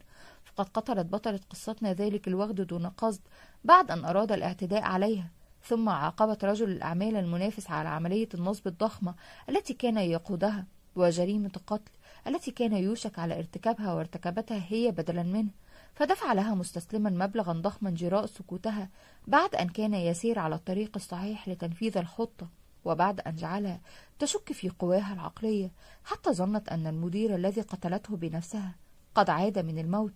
فقد قتلت بطلة قصتنا ذلك الوغد دون قصد بعد أن أراد الاعتداء عليها ثم عاقبت رجل الأعمال المنافس على عملية النصب الضخمة التي كان يقودها وجريمة القتل التي كان يوشك على ارتكابها وارتكبتها هي بدلا منه فدفع لها مستسلما مبلغا ضخما جراء سكوتها بعد أن كان يسير على الطريق الصحيح لتنفيذ الخطة وبعد أن جعلها تشك في قواها العقلية حتى ظنت أن المدير الذي قتلته بنفسها قد عاد من الموت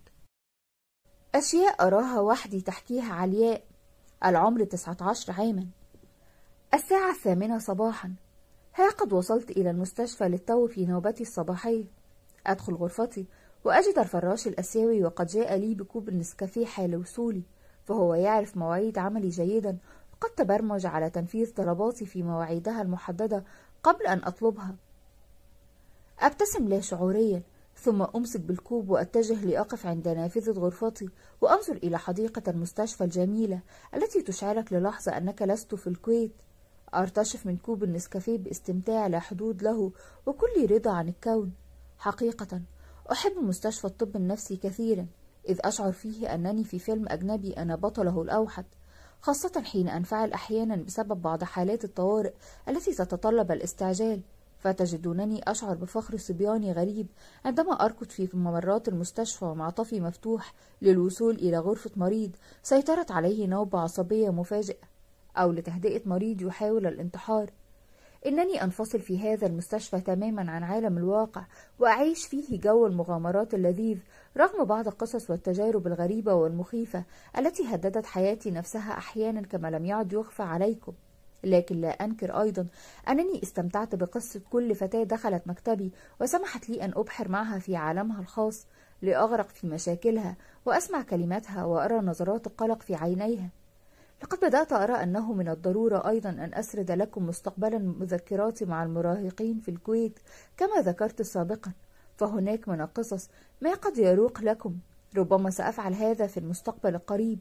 أشياء أراها وحدي تحكيها علياء العمر تسعة عشر عاما الساعة الثامنة صباحا ها قد وصلت إلى المستشفى للتو في نوبتي الصباحية أدخل غرفتي وأجد الفراش الأسيوي وقد جاء لي بكوب النسكافيه حال وصولي فهو يعرف مواعيد عملي جيدا وقد تبرمج على تنفيذ طلباتي في مواعيدها المحددة قبل أن أطلبها أبتسم لا شعوريا ثم أمسك بالكوب وأتجه لأقف عند نافذة غرفتي وأنظر إلى حديقة المستشفى الجميلة التي تشعرك للحظة أنك لست في الكويت أرتشف من كوب النسكافيه باستمتاع لا حدود له وكل رضا عن الكون حقيقة أحب مستشفى الطب النفسي كثيرا إذ أشعر فيه أنني في فيلم أجنبي أنا بطله الأوحد خاصة حين أنفعل أحيانا بسبب بعض حالات الطوارئ التي تتطلب الاستعجال فتجدونني أشعر بفخر صبياني غريب عندما أركض في ممرات المستشفى ومعطفي مفتوح للوصول إلى غرفة مريض سيطرت عليه نوبة عصبية مفاجئة أو لتهدئة مريض يحاول الانتحار إنني أنفصل في هذا المستشفى تماما عن عالم الواقع وأعيش فيه جو المغامرات اللذيذ رغم بعض القصص والتجارب الغريبة والمخيفة التي هددت حياتي نفسها أحيانا كما لم يعد يخفى عليكم لكن لا أنكر أيضا أنني استمتعت بقصة كل فتاة دخلت مكتبي وسمحت لي أن أبحر معها في عالمها الخاص لأغرق في مشاكلها وأسمع كلماتها وأرى نظرات القلق في عينيها لقد بدأت أرى أنه من الضرورة أيضا أن أسرد لكم مستقبلا مذكراتي مع المراهقين في الكويت كما ذكرت سابقا فهناك من القصص ما قد يروق لكم ربما سأفعل هذا في المستقبل القريب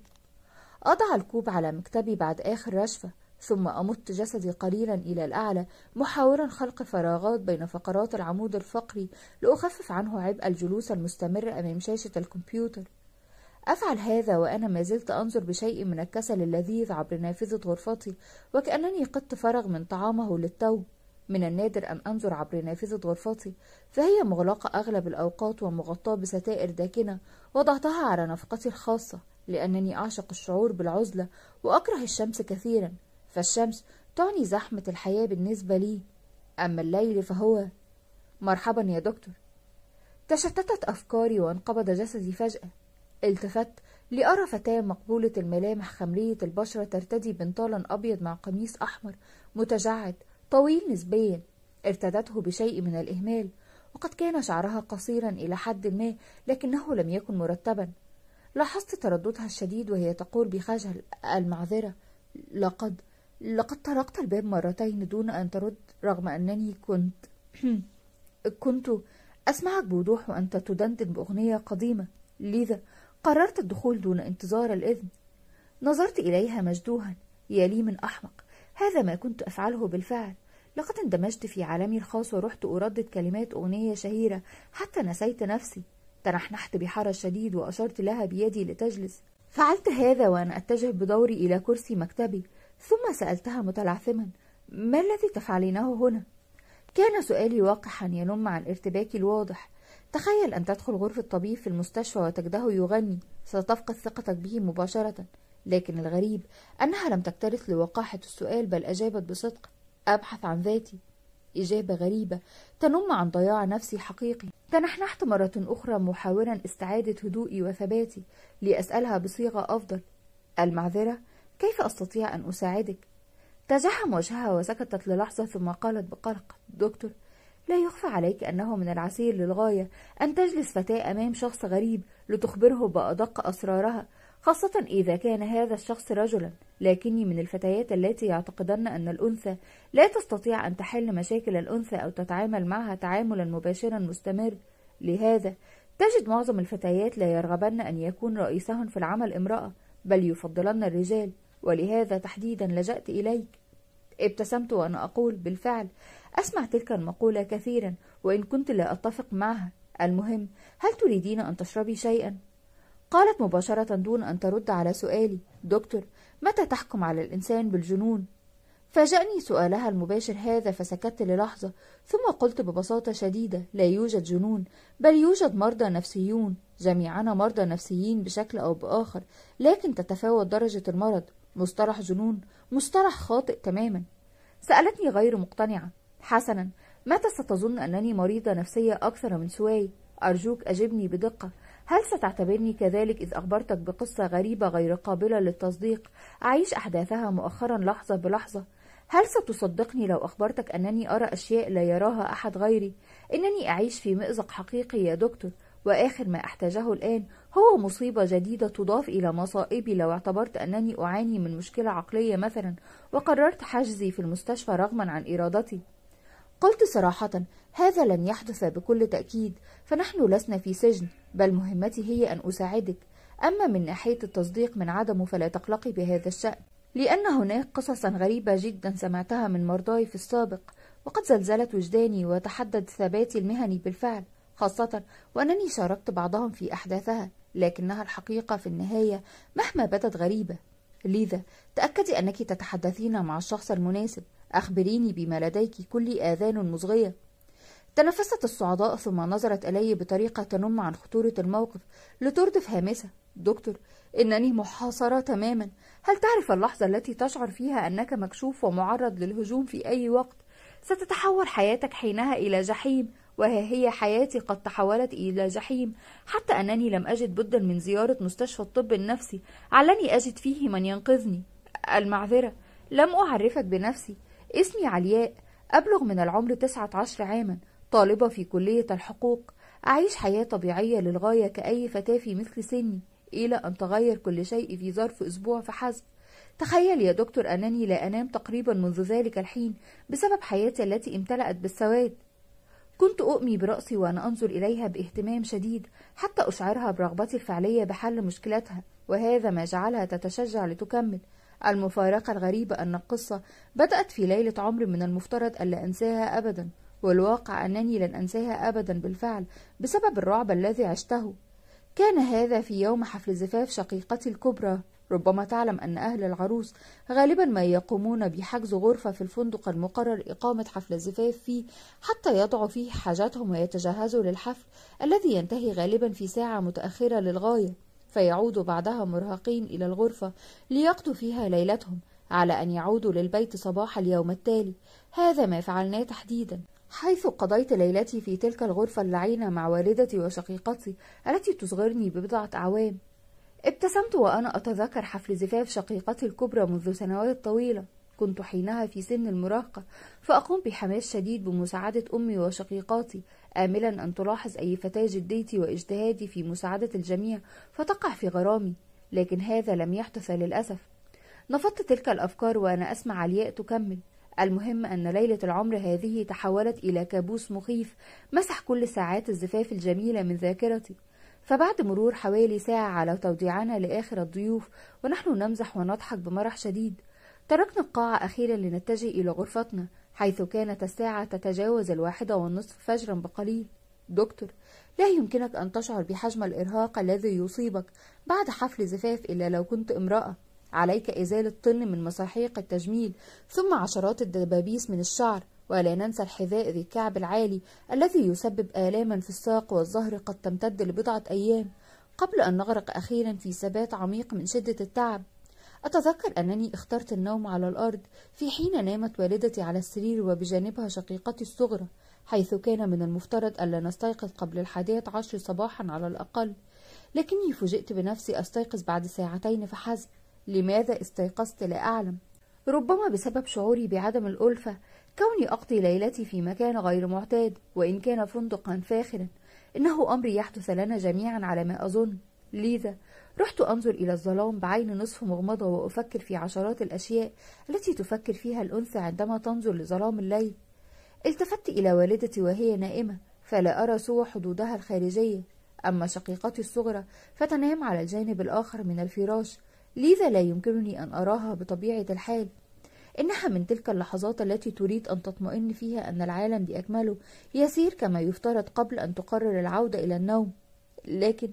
أضع الكوب على مكتبي بعد آخر رشفة ثم أمت جسدي قليلا إلى الأعلى محاورا خلق فراغات بين فقرات العمود الفقري لأخفف عنه عبء الجلوس المستمر أمام شاشة الكمبيوتر أفعل هذا وأنا ما زلت أنظر بشيء من الكسل اللذيذ عبر نافذة غرفتي وكأنني قدت فرغ من طعامه للتو من النادر أن أنظر عبر نافذة غرفتي فهي مغلقة أغلب الأوقات ومغطاة بستائر داكنة وضعتها على نفقتي الخاصة لأنني أعشق الشعور بالعزلة وأكره الشمس كثيرا فالشمس تعني زحمة الحياة بالنسبة لي أما الليل فهو مرحبا يا دكتور تشتتت أفكاري وانقبض جسدي فجأة التفت لأرى فتاة مقبولة الملامح خمرية البشرة ترتدي بنطالا أبيض مع قميص أحمر متجعد طويل نسبيا ارتدته بشيء من الإهمال وقد كان شعرها قصيرا إلى حد ما لكنه لم يكن مرتبا لاحظت ترددها الشديد وهي تقول بخجل المعذرة لقد لقد طرقت الباب مرتين دون أن ترد رغم أنني كنت كنت أسمعك بوضوح وأنت تدندن بأغنية قديمة لذا قررت الدخول دون انتظار الإذن نظرت إليها مجدوها يا لي من أحمق هذا ما كنت أفعله بالفعل لقد اندمجت في عالمي الخاص ورحت أردد كلمات أغنية شهيرة حتى نسيت نفسي تنحنحت بحرج شديد وأشرت لها بيدي لتجلس فعلت هذا وأنا أتجه بدوري إلى كرسي مكتبي ثم سألتها متلعثما ما الذي تفعلينه هنا؟ كان سؤالي وقحا ينم عن ارتباكي الواضح تخيل أن تدخل غرفة طبيب في المستشفى وتجده يغني ستفقد ثقتك به مباشرة لكن الغريب أنها لم تكترث لوقاحة السؤال بل أجابت بصدق أبحث عن ذاتي إجابة غريبة تنم عن ضياع نفسي حقيقي تنحنحت مرة أخرى محاولا استعادة هدوئي وثباتي لأسألها بصيغة أفضل المعذرة كيف أستطيع أن أساعدك؟ تزحم وجهها وسكتت للحظة ثم قالت بقلق دكتور لا يخفى عليك أنه من العسير للغاية أن تجلس فتاة أمام شخص غريب لتخبره بأدق أسرارها خاصة إذا كان هذا الشخص رجلا لكني من الفتيات التي يعتقدن أن الأنثى لا تستطيع أن تحل مشاكل الأنثى أو تتعامل معها تعاملا مباشرا مستمر لهذا تجد معظم الفتيات لا يرغبن أن يكون رئيسهن في العمل امرأة بل يفضلن الرجال ولهذا تحديدا لجأت إليك ابتسمت وأنا أقول بالفعل أسمع تلك المقولة كثيرا وإن كنت لا أتفق معها المهم هل تريدين أن تشربي شيئا؟ قالت مباشرة دون أن ترد على سؤالي دكتور متى تحكم على الإنسان بالجنون؟ فاجأني سؤالها المباشر هذا فسكت للحظة ثم قلت ببساطة شديدة لا يوجد جنون بل يوجد مرضى نفسيون جميعنا مرضى نفسيين بشكل أو بآخر لكن تتفاوت درجة المرض مصطلح جنون مصطلح خاطئ تماما سألتني غير مقتنعة حسنا متى ستظن أنني مريضة نفسية أكثر من سواي؟ أرجوك أجبني بدقة هل ستعتبرني كذلك إذ أخبرتك بقصة غريبة غير قابلة للتصديق أعيش أحداثها مؤخرا لحظة بلحظة؟ هل ستصدقني لو أخبرتك أنني أرى أشياء لا يراها أحد غيري؟ إنني أعيش في مأزق حقيقي يا دكتور وآخر ما أحتاجه الآن هو مصيبة جديدة تضاف إلى مصائبي لو اعتبرت أنني أعاني من مشكلة عقلية مثلا وقررت حجزي في المستشفى رغما عن إرادتي قلت صراحة هذا لن يحدث بكل تأكيد فنحن لسنا في سجن بل مهمتي هي أن أساعدك أما من ناحية التصديق من عدمه فلا تقلقي بهذا الشأن لأن هناك قصصا غريبة جدا سمعتها من مرضاي في السابق وقد زلزلت وجداني وتحدد ثباتي المهني بالفعل خاصة وأنني شاركت بعضهم في أحداثها لكنها الحقيقة في النهاية مهما بدت غريبة لذا تأكدي أنك تتحدثين مع الشخص المناسب أخبريني بما لديك كل آذان مزغية تنفست الصعداء ثم نظرت إلي بطريقة تنم عن خطورة الموقف لتردف هامسة دكتور إنني محاصرة تماما هل تعرف اللحظة التي تشعر فيها أنك مكشوف ومعرض للهجوم في أي وقت ستتحول حياتك حينها إلى جحيم وها هي حياتي قد تحولت إلى جحيم حتى أنني لم أجد بدا من زيارة مستشفى الطب النفسي علني أجد فيه من ينقذني المعذرة لم أعرفك بنفسي اسمي علياء أبلغ من العمر تسعة عشر عاما طالبة في كلية الحقوق أعيش حياة طبيعية للغاية كأي فتاة في مثل سني إلى أن تغير كل شيء في ظرف أسبوع فحسب تخيل يا دكتور أنني لا أنام تقريبا منذ ذلك الحين بسبب حياتي التي امتلأت بالسواد كنت أؤمي برأسي وأنا أنظر إليها باهتمام شديد حتى أشعرها برغبتي الفعلية بحل مشكلتها وهذا ما جعلها تتشجع لتكمل المفارقة الغريبة أن القصة بدأت في ليلة عمر من المفترض ألا أنساها أبدا والواقع أنني لن أنساها أبدا بالفعل بسبب الرعب الذي عشته كان هذا في يوم حفل زفاف شقيقتي الكبرى ربما تعلم أن أهل العروس غالبا ما يقومون بحجز غرفة في الفندق المقرر إقامة حفل الزفاف فيه حتى يضعوا فيه حاجاتهم ويتجهزوا للحفل الذي ينتهي غالبا في ساعة متأخرة للغاية فيعودوا بعدها مرهقين إلى الغرفة ليقضوا فيها ليلتهم على أن يعودوا للبيت صباح اليوم التالي هذا ما فعلناه تحديدا حيث قضيت ليلتي في تلك الغرفة اللعينة مع والدتي وشقيقتي التي تصغرني ببضعة أعوام ابتسمت وأنا أتذكر حفل زفاف شقيقتي الكبرى منذ سنوات طويلة كنت حينها في سن المراهقة فأقوم بحماس شديد بمساعدة أمي وشقيقاتي آملا أن تلاحظ أي فتاة جديتي واجتهادي في مساعدة الجميع فتقع في غرامي لكن هذا لم يحدث للأسف نفضت تلك الأفكار وأنا أسمع علياء تكمل المهم أن ليلة العمر هذه تحولت إلى كابوس مخيف مسح كل ساعات الزفاف الجميلة من ذاكرتي فبعد مرور حوالي ساعة على توديعنا لآخر الضيوف ونحن نمزح ونضحك بمرح شديد تركنا القاعة أخيرا لنتجه إلى غرفتنا حيث كانت الساعة تتجاوز الواحدة والنصف فجرا بقليل دكتور لا يمكنك أن تشعر بحجم الإرهاق الذي يصيبك بعد حفل زفاف إلا لو كنت امرأة عليك إزالة طن من مساحيق التجميل ثم عشرات الدبابيس من الشعر ولا ننسى الحذاء ذي الكعب العالي الذي يسبب آلاما في الساق والظهر قد تمتد لبضعة أيام قبل أن نغرق أخيرا في ثبات عميق من شدة التعب أتذكر أنني اخترت النوم على الأرض في حين نامت والدتي على السرير وبجانبها شقيقتي الصغرى حيث كان من المفترض ألا نستيقظ قبل الحادية عشر صباحا على الأقل لكني فوجئت بنفسي أستيقظ بعد ساعتين فحسب لماذا استيقظت لا أعلم ربما بسبب شعوري بعدم الألفة كوني أقضي ليلتي في مكان غير معتاد وإن كان فندقا فاخرا إنه أمر يحدث لنا جميعا على ما أظن لذا رحت أنظر إلى الظلام بعين نصف مغمضة وأفكر في عشرات الأشياء التي تفكر فيها الأنثى عندما تنظر لظلام الليل التفت إلى والدتي وهي نائمة فلا أرى سوى حدودها الخارجية أما شقيقتي الصغرى فتنام على الجانب الآخر من الفراش لذا لا يمكنني أن أراها بطبيعة الحال إنها من تلك اللحظات التي تريد أن تطمئن فيها أن العالم بأكمله يسير كما يفترض قبل أن تقرر العودة إلى النوم لكن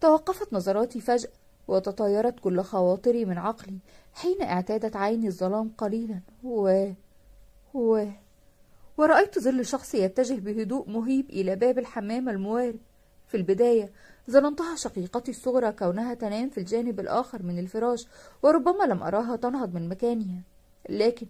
توقفت نظراتي فجأة وتطايرت كل خواطري من عقلي حين اعتادت عيني الظلام قليلا و... و... ورأيت ظل شخص يتجه بهدوء مهيب إلى باب الحمام الموارب في البداية ظننتها شقيقتي الصغرى كونها تنام في الجانب الآخر من الفراش وربما لم أراها تنهض من مكانها لكن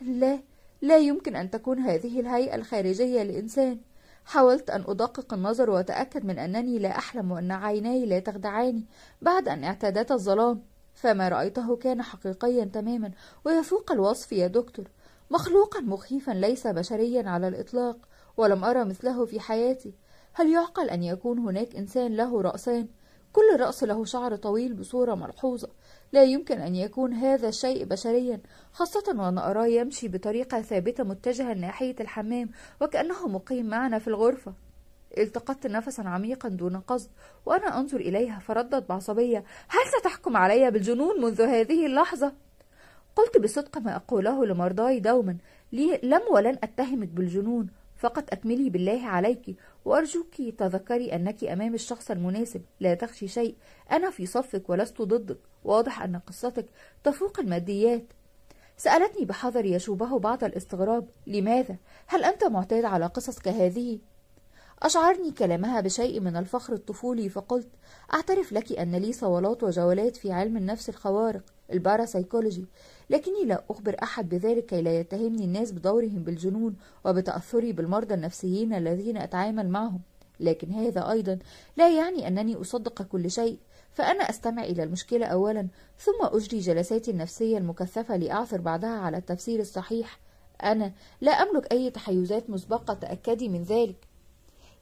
لا لا يمكن أن تكون هذه الهيئة الخارجية لإنسان حاولت أن أدقق النظر وأتأكد من أنني لا أحلم وأن عيناي لا تخدعاني بعد أن اعتادت الظلام فما رأيته كان حقيقيا تماما ويفوق الوصف يا دكتور مخلوقا مخيفا ليس بشريا على الإطلاق ولم أرى مثله في حياتي هل يعقل أن يكون هناك إنسان له رأسان كل رأس له شعر طويل بصورة ملحوظة لا يمكن أن يكون هذا الشيء بشريا خاصة وأنا أراه يمشي بطريقة ثابتة متجها ناحية الحمام وكأنه مقيم معنا في الغرفة التقطت نفسا عميقا دون قصد وأنا أنظر إليها فردت بعصبية هل ستحكم علي بالجنون منذ هذه اللحظة؟ قلت بصدق ما أقوله لمرضاي دوما لم ولن أتهمك بالجنون فقط أكملي بالله عليك وأرجوك تذكري أنك أمام الشخص المناسب لا تخشي شيء أنا في صفك ولست ضدك واضح أن قصتك تفوق الماديات سألتني بحذر يشوبه بعض الاستغراب لماذا؟ هل أنت معتاد على قصص كهذه؟ أشعرني كلامها بشيء من الفخر الطفولي فقلت أعترف لك أن لي صولات وجولات في علم النفس الخوارق الباراسايكولوجي لكني لا أخبر أحد بذلك كي لا يتهمني الناس بدورهم بالجنون وبتأثري بالمرضى النفسيين الذين أتعامل معهم لكن هذا أيضا لا يعني أنني أصدق كل شيء فأنا أستمع إلى المشكلة أولا ثم أجري جلساتي النفسية المكثفة لأعثر بعدها على التفسير الصحيح أنا لا أملك أي تحيزات مسبقة تأكدي من ذلك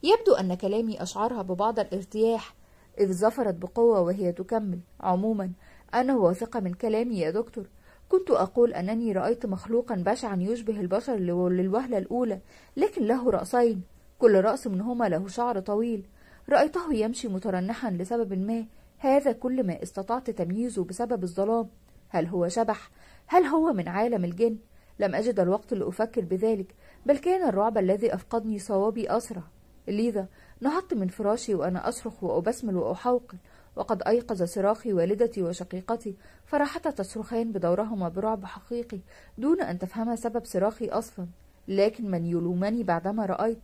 يبدو أن كلامي أشعرها ببعض الارتياح إذ زفرت بقوة وهي تكمل عموما أنا واثقة من كلامي يا دكتور كنت أقول أنني رأيت مخلوقا بشعا يشبه البشر للوهلة الأولى لكن له رأسين كل رأس منهما له شعر طويل رأيته يمشي مترنحا لسبب ما هذا كل ما استطعت تمييزه بسبب الظلام هل هو شبح؟ هل هو من عالم الجن؟ لم أجد الوقت لأفكر بذلك بل كان الرعب الذي أفقدني صوابي أسرع لذا نهضت من فراشي وأنا أصرخ وأبسمل وأحوقل وقد أيقظ صراخي والدتي وشقيقتي فراحتا تصرخان بدورهما برعب حقيقي دون أن تفهما سبب صراخي أصلا لكن من يلومني بعدما رأيت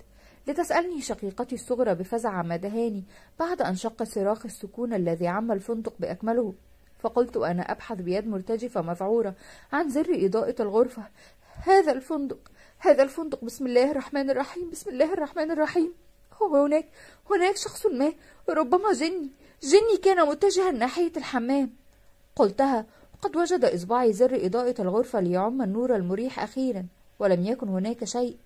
لتسألني شقيقتي الصغرى بفزع ما دهاني بعد أن شق صراخ السكون الذي عم الفندق بأكمله فقلت وأنا أبحث بيد مرتجفة مذعورة عن زر إضاءة الغرفة هذا الفندق هذا الفندق بسم الله الرحمن الرحيم بسم الله الرحمن الرحيم هو هناك هناك شخص ما ربما جني جني كان متجها ناحية الحمام قلتها وقد وجد إصبعي زر إضاءة الغرفة ليعم النور المريح أخيرا ولم يكن هناك شيء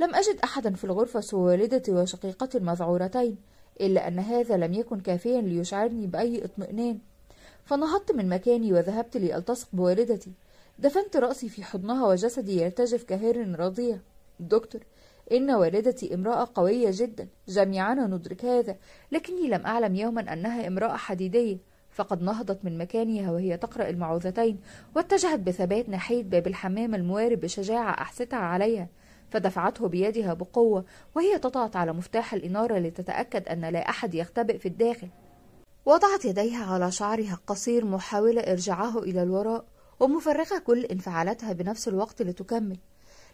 لم أجد أحدا في الغرفة سوى والدتي وشقيقتي المذعورتين إلا أن هذا لم يكن كافيا ليشعرني بأي اطمئنان فنهضت من مكاني وذهبت لألتصق بوالدتي دفنت رأسي في حضنها وجسدي يرتجف كهر رضيع الدكتور إن والدتي امرأة قوية جدا جميعنا ندرك هذا لكني لم أعلم يوما أنها امرأة حديدية فقد نهضت من مكانها وهي تقرأ المعوذتين واتجهت بثبات ناحية باب الحمام الموارب بشجاعة أحستها عليها فدفعته بيدها بقوة وهي تضغط على مفتاح الإنارة لتتأكد أن لا أحد يختبئ في الداخل وضعت يديها على شعرها القصير محاولة إرجاعه إلى الوراء ومفرغة كل انفعالاتها بنفس الوقت لتكمل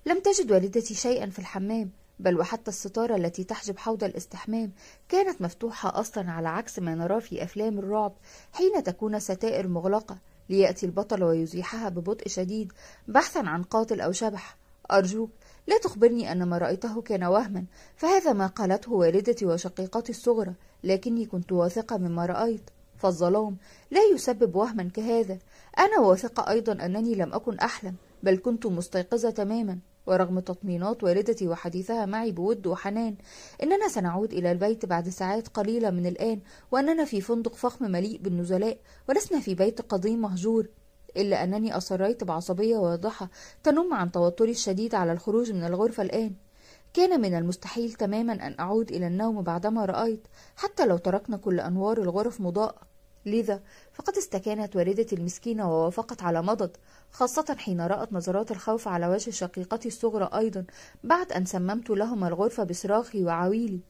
لم تجد والدتي شيئا في الحمام بل وحتى الستارة التي تحجب حوض الاستحمام كانت مفتوحة أصلا على عكس ما نراه في أفلام الرعب حين تكون ستائر مغلقة ليأتي البطل ويزيحها ببطء شديد بحثا عن قاتل أو شبح أرجوك لا تخبرني أن ما رأيته كان وهما فهذا ما قالته والدتي وشقيقتي الصغرى لكني كنت واثقة مما رأيت فالظلام لا يسبب وهما كهذا أنا واثقة أيضا أنني لم أكن أحلم بل كنت مستيقظة تماما ورغم تطمينات والدتي وحديثها معي بود وحنان إننا سنعود إلى البيت بعد ساعات قليلة من الآن وأننا في فندق فخم مليء بالنزلاء ولسنا في بيت قديم مهجور إلا أنني أصريت بعصبية واضحة تنم عن توتري الشديد على الخروج من الغرفة الآن كان من المستحيل تماما أن أعود إلى النوم بعدما رأيت حتى لو تركنا كل أنوار الغرف مضاءة لذا فقد استكانت والدتي المسكينة ووافقت على مضض خاصة حين رأت نظرات الخوف على وجه شقيقتي الصغرى أيضا بعد أن سممت لهما الغرفة بصراخي وعويلي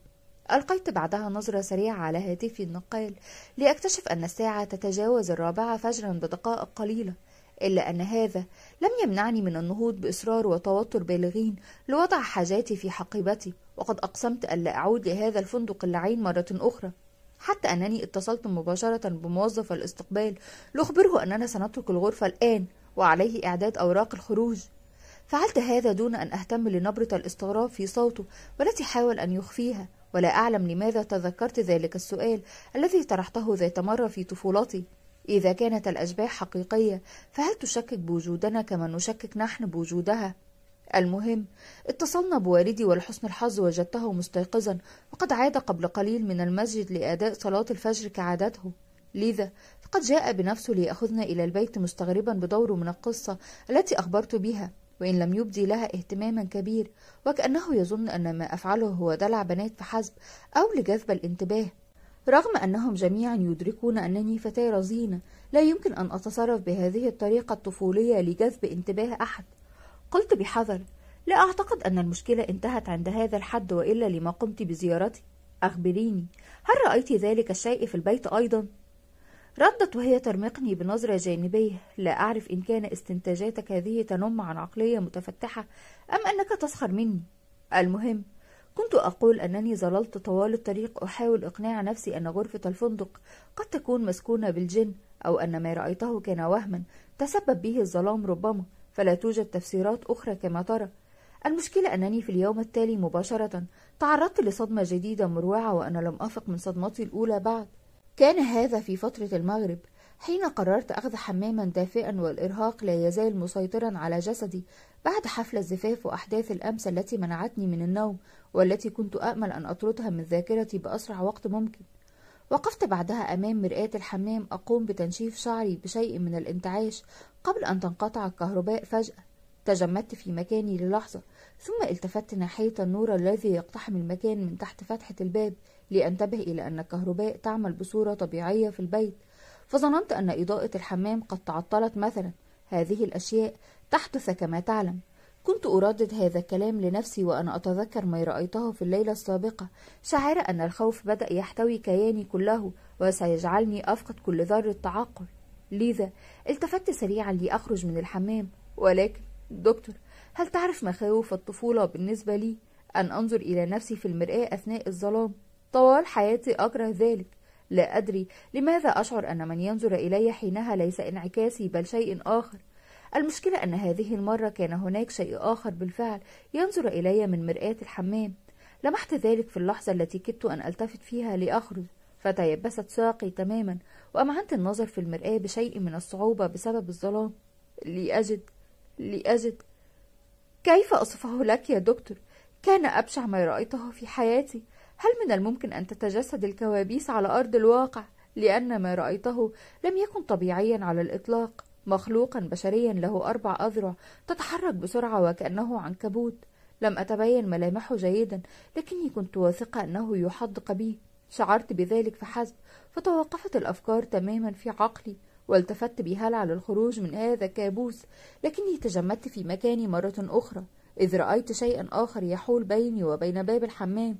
ألقيت بعدها نظرة سريعة على هاتفي النقال لأكتشف أن الساعة تتجاوز الرابعة فجرا بدقائق قليلة إلا أن هذا لم يمنعني من النهوض بإصرار وتوتر بالغين لوضع حاجاتي في حقيبتي وقد أقسمت ألا أعود لهذا الفندق اللعين مرة أخرى حتى أنني اتصلت مباشرة بموظف الاستقبال لأخبره أننا سنترك الغرفة الآن وعليه إعداد أوراق الخروج فعلت هذا دون أن أهتم لنبرة الاستغراب في صوته والتي حاول أن يخفيها ولا أعلم لماذا تذكرت ذلك السؤال الذي طرحته ذات مرة في طفولتي إذا كانت الأشباح حقيقية فهل تشكك بوجودنا كما نشكك نحن بوجودها المهم اتصلنا بوالدي ولحسن الحظ وجدته مستيقظا وقد عاد قبل قليل من المسجد لأداء صلاة الفجر كعادته لذا فقد جاء بنفسه ليأخذنا إلى البيت مستغربا بدوره من القصة التي أخبرت بها وإن لم يبدي لها اهتماما كبير وكأنه يظن أن ما أفعله هو دلع بنات فحسب أو لجذب الانتباه رغم أنهم جميعا يدركون أنني فتاة رزينة لا يمكن أن أتصرف بهذه الطريقة الطفولية لجذب انتباه أحد قلت بحذر لا أعتقد أن المشكلة انتهت عند هذا الحد وإلا لما قمت بزيارتي أخبريني هل رأيت ذلك الشيء في البيت أيضا؟ ردت وهي ترمقني بنظرة جانبية لا أعرف إن كان استنتاجاتك هذه تنم عن عقلية متفتحة أم أنك تسخر مني المهم كنت أقول أنني ظللت طوال الطريق أحاول إقناع نفسي أن غرفة الفندق قد تكون مسكونة بالجن أو أن ما رأيته كان وهما تسبب به الظلام ربما فلا توجد تفسيرات أخرى كما ترى المشكلة أنني في اليوم التالي مباشرة تعرضت لصدمة جديدة مروعة وأنا لم أفق من صدمتي الأولى بعد كان هذا في فترة المغرب حين قررت أخذ حماما دافئا والإرهاق لا يزال مسيطرا على جسدي بعد حفل الزفاف وأحداث الأمس التي منعتني من النوم والتي كنت أأمل أن أطردها من ذاكرتي بأسرع وقت ممكن وقفت بعدها أمام مرآة الحمام أقوم بتنشيف شعري بشيء من الانتعاش قبل أن تنقطع الكهرباء فجأة تجمدت في مكاني للحظة ثم التفت ناحية النور الذي يقتحم المكان من تحت فتحة الباب لأنتبه إلى أن الكهرباء تعمل بصورة طبيعية في البيت فظننت أن إضاءة الحمام قد تعطلت مثلا هذه الأشياء تحدث كما تعلم كنت أردد هذا الكلام لنفسي وأنا أتذكر ما رأيته في الليلة السابقة شعر أن الخوف بدأ يحتوي كياني كله وسيجعلني أفقد كل ذرة تعقل لذا التفت سريعا لأخرج من الحمام ولكن دكتور هل تعرف مخاوف الطفولة بالنسبة لي أن أنظر إلى نفسي في المرآة أثناء الظلام طوال حياتي أكره ذلك لا أدري لماذا أشعر أن من ينظر إلي حينها ليس انعكاسي بل شيء آخر المشكلة أن هذه المرة كان هناك شيء آخر بالفعل ينظر إلي من مرآة الحمام لمحت ذلك في اللحظة التي كدت أن ألتفت فيها لأخرج فتيبست ساقي تماما وأمعنت النظر في المرآة بشيء من الصعوبة بسبب الظلام لأجد لأجد كيف أصفه لك يا دكتور؟ كان أبشع ما رأيته في حياتي هل من الممكن أن تتجسد الكوابيس على أرض الواقع؟ لأن ما رأيته لم يكن طبيعيا على الإطلاق مخلوقا بشريا له أربع أذرع تتحرك بسرعة وكأنه عنكبوت لم أتبين ملامحه جيدا لكني كنت واثقة أنه يحدق بي شعرت بذلك فحسب فتوقفت الأفكار تماما في عقلي والتفت بهلع للخروج من هذا الكابوس لكني تجمدت في مكاني مرة أخرى إذ رأيت شيئا آخر يحول بيني وبين باب الحمام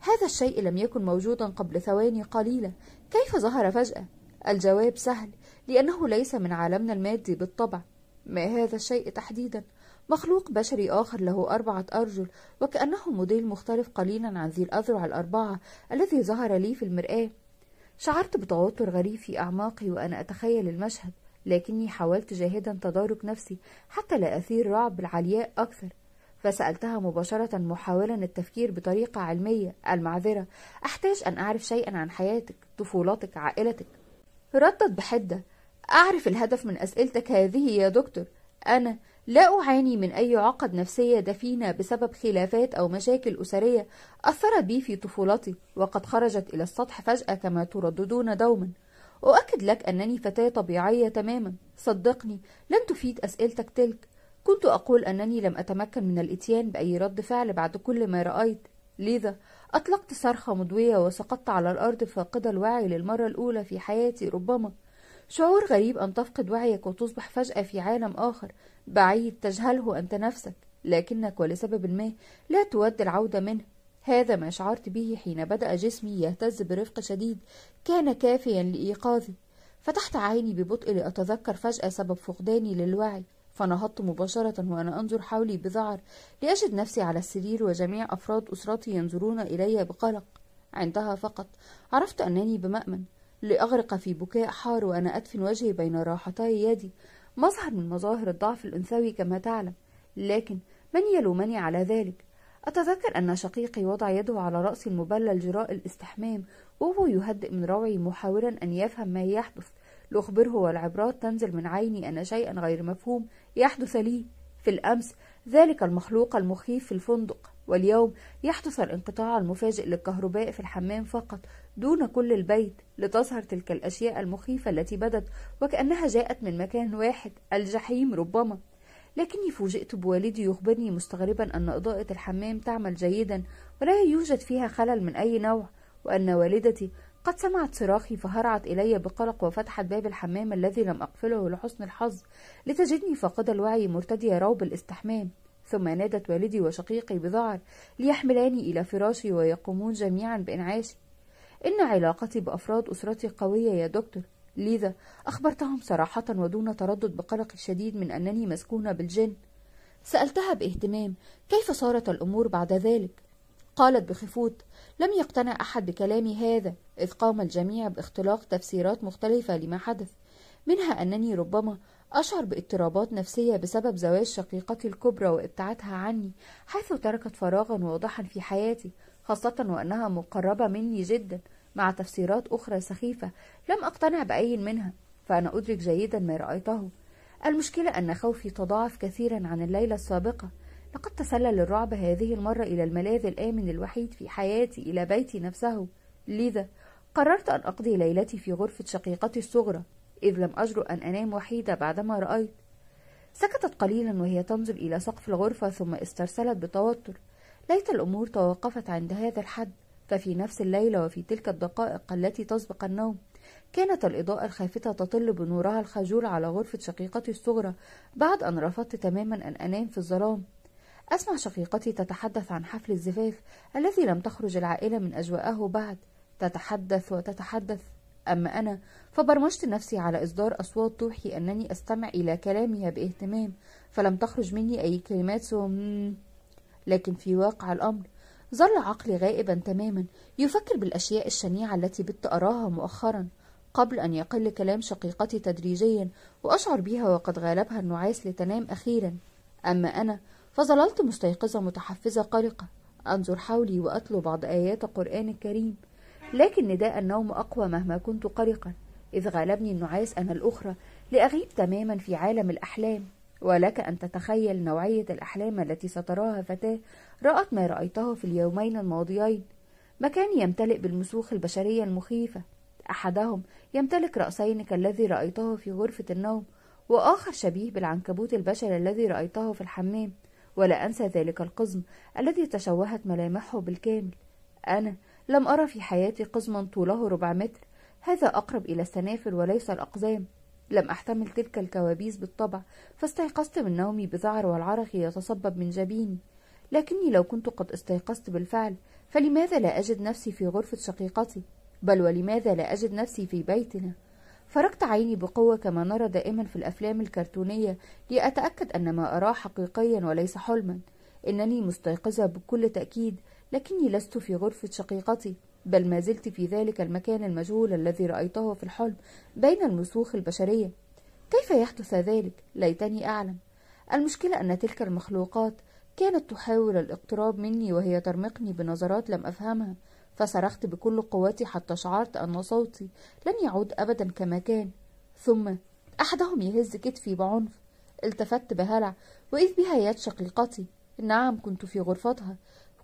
هذا الشيء لم يكن موجودا قبل ثواني قليلة كيف ظهر فجأة؟ الجواب سهل لأنه ليس من عالمنا المادي بالطبع ما هذا الشيء تحديدا مخلوق بشري آخر له أربعة أرجل وكأنه موديل مختلف قليلا عن ذي الأذرع الأربعة الذي ظهر لي في المرآة شعرت بتوتر غريب في أعماقي وأنا أتخيل المشهد لكني حاولت جاهدا تدارك نفسي حتى لا أثير رعب العلياء أكثر فسألتها مباشرة محاولا التفكير بطريقة علمية المعذرة أحتاج أن أعرف شيئا عن حياتك طفولتك عائلتك ردت بحدة أعرف الهدف من أسئلتك هذه يا دكتور أنا لا أعاني من أي عقد نفسية دفينة بسبب خلافات أو مشاكل أسرية أثرت بي في طفولتي وقد خرجت إلى السطح فجأة كما ترددون دوما أؤكد لك أنني فتاة طبيعية تماما صدقني لن تفيد أسئلتك تلك كنت أقول أنني لم أتمكن من الإتيان بأي رد فعل بعد كل ما رأيت لذا أطلقت صرخة مضوية وسقطت على الأرض فاقدة الوعي للمرة الأولى في حياتي ربما شعور غريب أن تفقد وعيك وتصبح فجأة في عالم آخر بعيد تجهله أنت نفسك لكنك ولسبب ما لا تود العودة منه هذا ما شعرت به حين بدأ جسمي يهتز برفق شديد كان كافيا لإيقاظي فتحت عيني ببطء لأتذكر فجأة سبب فقداني للوعي فنهضت مباشرة وأنا أنظر حولي بذعر لأجد نفسي على السرير وجميع أفراد أسرتي ينظرون إلي بقلق عندها فقط عرفت أنني بمأمن لأغرق في بكاء حار وأنا أدفن وجهي بين راحتي يدي مظهر من مظاهر الضعف الأنثوي كما تعلم لكن من يلومني على ذلك؟ أتذكر أن شقيقي وضع يده على رأسي المبلل جراء الاستحمام وهو يهدئ من روعي محاولا أن يفهم ما يحدث لأخبره والعبرات تنزل من عيني أن شيئا غير مفهوم يحدث لي في الأمس ذلك المخلوق المخيف في الفندق واليوم يحدث الانقطاع المفاجئ للكهرباء في الحمام فقط دون كل البيت لتظهر تلك الأشياء المخيفة التي بدت وكأنها جاءت من مكان واحد الجحيم ربما لكني فوجئت بوالدي يخبرني مستغربا أن إضاءة الحمام تعمل جيدا ولا يوجد فيها خلل من أي نوع وأن والدتي قد سمعت صراخي فهرعت إلي بقلق وفتحت باب الحمام الذي لم أقفله لحسن الحظ لتجدني فاقدة الوعي مرتدية روب الاستحمام ثم نادت والدي وشقيقي بذعر ليحملاني إلى فراشي ويقومون جميعا بإنعاشي إن علاقتي بأفراد أسرتي قوية يا دكتور لذا أخبرتهم صراحة ودون تردد بقلق شديد من أنني مسكونة بالجن سألتها باهتمام كيف صارت الأمور بعد ذلك قالت بخفوت لم يقتنع أحد بكلامي هذا إذ قام الجميع باختلاق تفسيرات مختلفة لما حدث منها أنني ربما أشعر باضطرابات نفسية بسبب زواج شقيقتي الكبرى وابتعادها عني حيث تركت فراغا واضحا في حياتي خاصة وأنها مقربة مني جدا مع تفسيرات أخرى سخيفة لم أقتنع بأي منها فأنا أدرك جيدا ما رأيته المشكلة أن خوفي تضاعف كثيرا عن الليلة السابقة لقد تسلل الرعب هذه المرة إلى الملاذ الآمن الوحيد في حياتي إلى بيتي نفسه لذا قررت أن أقضي ليلتي في غرفة شقيقتي الصغرى إذ لم أجرؤ أن أنام وحيدة بعدما رأيت سكتت قليلا وهي تنظر إلى سقف الغرفة ثم استرسلت بتوتر ليت الأمور توقفت عند هذا الحد ففي نفس الليلة وفي تلك الدقائق التي تسبق النوم كانت الإضاءة الخافتة تطل بنورها الخجول على غرفة شقيقتي الصغرى بعد أن رفضت تماما أن أنام في الظلام أسمع شقيقتي تتحدث عن حفل الزفاف الذي لم تخرج العائلة من أجواءه بعد تتحدث وتتحدث أما أنا فبرمجت نفسي على إصدار أصوات توحي أنني أستمع إلى كلامها باهتمام فلم تخرج مني أي كلمات سوى لكن في واقع الأمر ظل عقلي غائبا تماما يفكر بالأشياء الشنيعة التي بت أراها مؤخرا قبل أن يقل كلام شقيقتي تدريجيا وأشعر بها وقد غالبها النعاس لتنام أخيرا أما أنا فظللت مستيقظة متحفزة قلقة أنظر حولي وأتلو بعض آيات القرآن الكريم لكن نداء النوم أقوى مهما كنت قلقا إذ غالبني النعاس أنا الأخرى لأغيب تماما في عالم الأحلام ولك أن تتخيل نوعية الأحلام التي ستراها فتاة رأت ما رأيته في اليومين الماضيين مكان يمتلئ بالمسوخ البشرية المخيفة أحدهم يمتلك رأسين كالذي رأيته في غرفة النوم وآخر شبيه بالعنكبوت البشري الذي رأيته في الحمام ولا أنسى ذلك القزم الذي تشوهت ملامحه بالكامل أنا لم أرى في حياتي قزما طوله ربع متر هذا أقرب إلى السنافل وليس الأقزام لم أحتمل تلك الكوابيس بالطبع فاستيقظت من نومي بذعر والعرق يتصبب من جبيني لكني لو كنت قد استيقظت بالفعل فلماذا لا أجد نفسي في غرفة شقيقتي بل ولماذا لا أجد نفسي في بيتنا فركت عيني بقوة كما نرى دائما في الأفلام الكرتونية لأتأكد أن ما أراه حقيقيا وليس حلما إنني مستيقظة بكل تأكيد لكني لست في غرفة شقيقتي بل ما زلت في ذلك المكان المجهول الذي رأيته في الحلم بين المسوخ البشرية كيف يحدث ذلك؟ ليتني أعلم المشكلة أن تلك المخلوقات كانت تحاول الاقتراب مني وهي ترمقني بنظرات لم أفهمها فصرخت بكل قوتي حتى شعرت أن صوتي لن يعود أبدا كما كان ثم أحدهم يهز كتفي بعنف التفت بهلع وإذ بها يد شقيقتي نعم كنت في غرفتها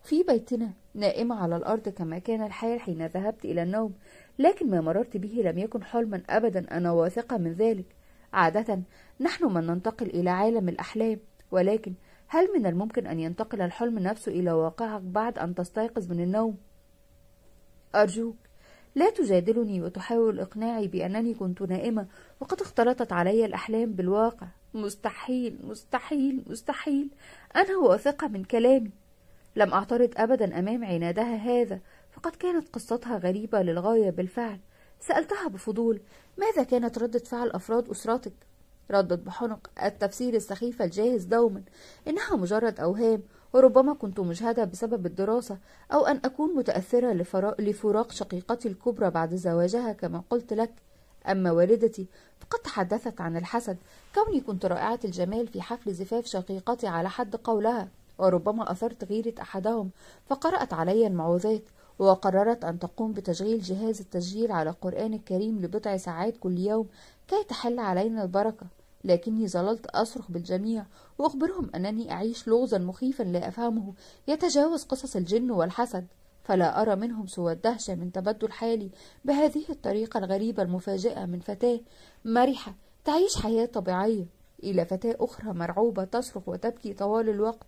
في بيتنا نائمة على الأرض كما كان الحال حين ذهبت إلى النوم لكن ما مررت به لم يكن حلما أبدا أنا واثقة من ذلك عادة نحن من ننتقل إلى عالم الأحلام ولكن هل من الممكن أن ينتقل الحلم نفسه إلى واقعك بعد أن تستيقظ من النوم؟ أرجوك لا تجادلني وتحاول إقناعي بأنني كنت نائمة وقد اختلطت علي الأحلام بالواقع مستحيل مستحيل مستحيل أنا واثقة من كلامي لم أعترض أبدا أمام عنادها هذا فقد كانت قصتها غريبة للغاية بالفعل سألتها بفضول ماذا كانت ردة فعل أفراد أسرتك؟ ردت بحنق التفسير السخيف الجاهز دوما إنها مجرد أوهام وربما كنت مجهدة بسبب الدراسة أو أن أكون متأثرة لفراق شقيقتي الكبرى بعد زواجها كما قلت لك أما والدتي فقد تحدثت عن الحسد كوني كنت رائعة الجمال في حفل زفاف شقيقتي على حد قولها وربما أثرت غيرة أحدهم فقرأت علي المعوذات وقررت أن تقوم بتشغيل جهاز التسجيل على القرآن الكريم لبضع ساعات كل يوم كي تحل علينا البركة لكني ظللت أصرخ بالجميع وأخبرهم أنني أعيش لغزا مخيفا لا أفهمه يتجاوز قصص الجن والحسد فلا أرى منهم سوى الدهشة من تبدل حالي بهذه الطريقة الغريبة المفاجئة من فتاة مرحة تعيش حياة طبيعية إلى فتاة أخرى مرعوبة تصرخ وتبكي طوال الوقت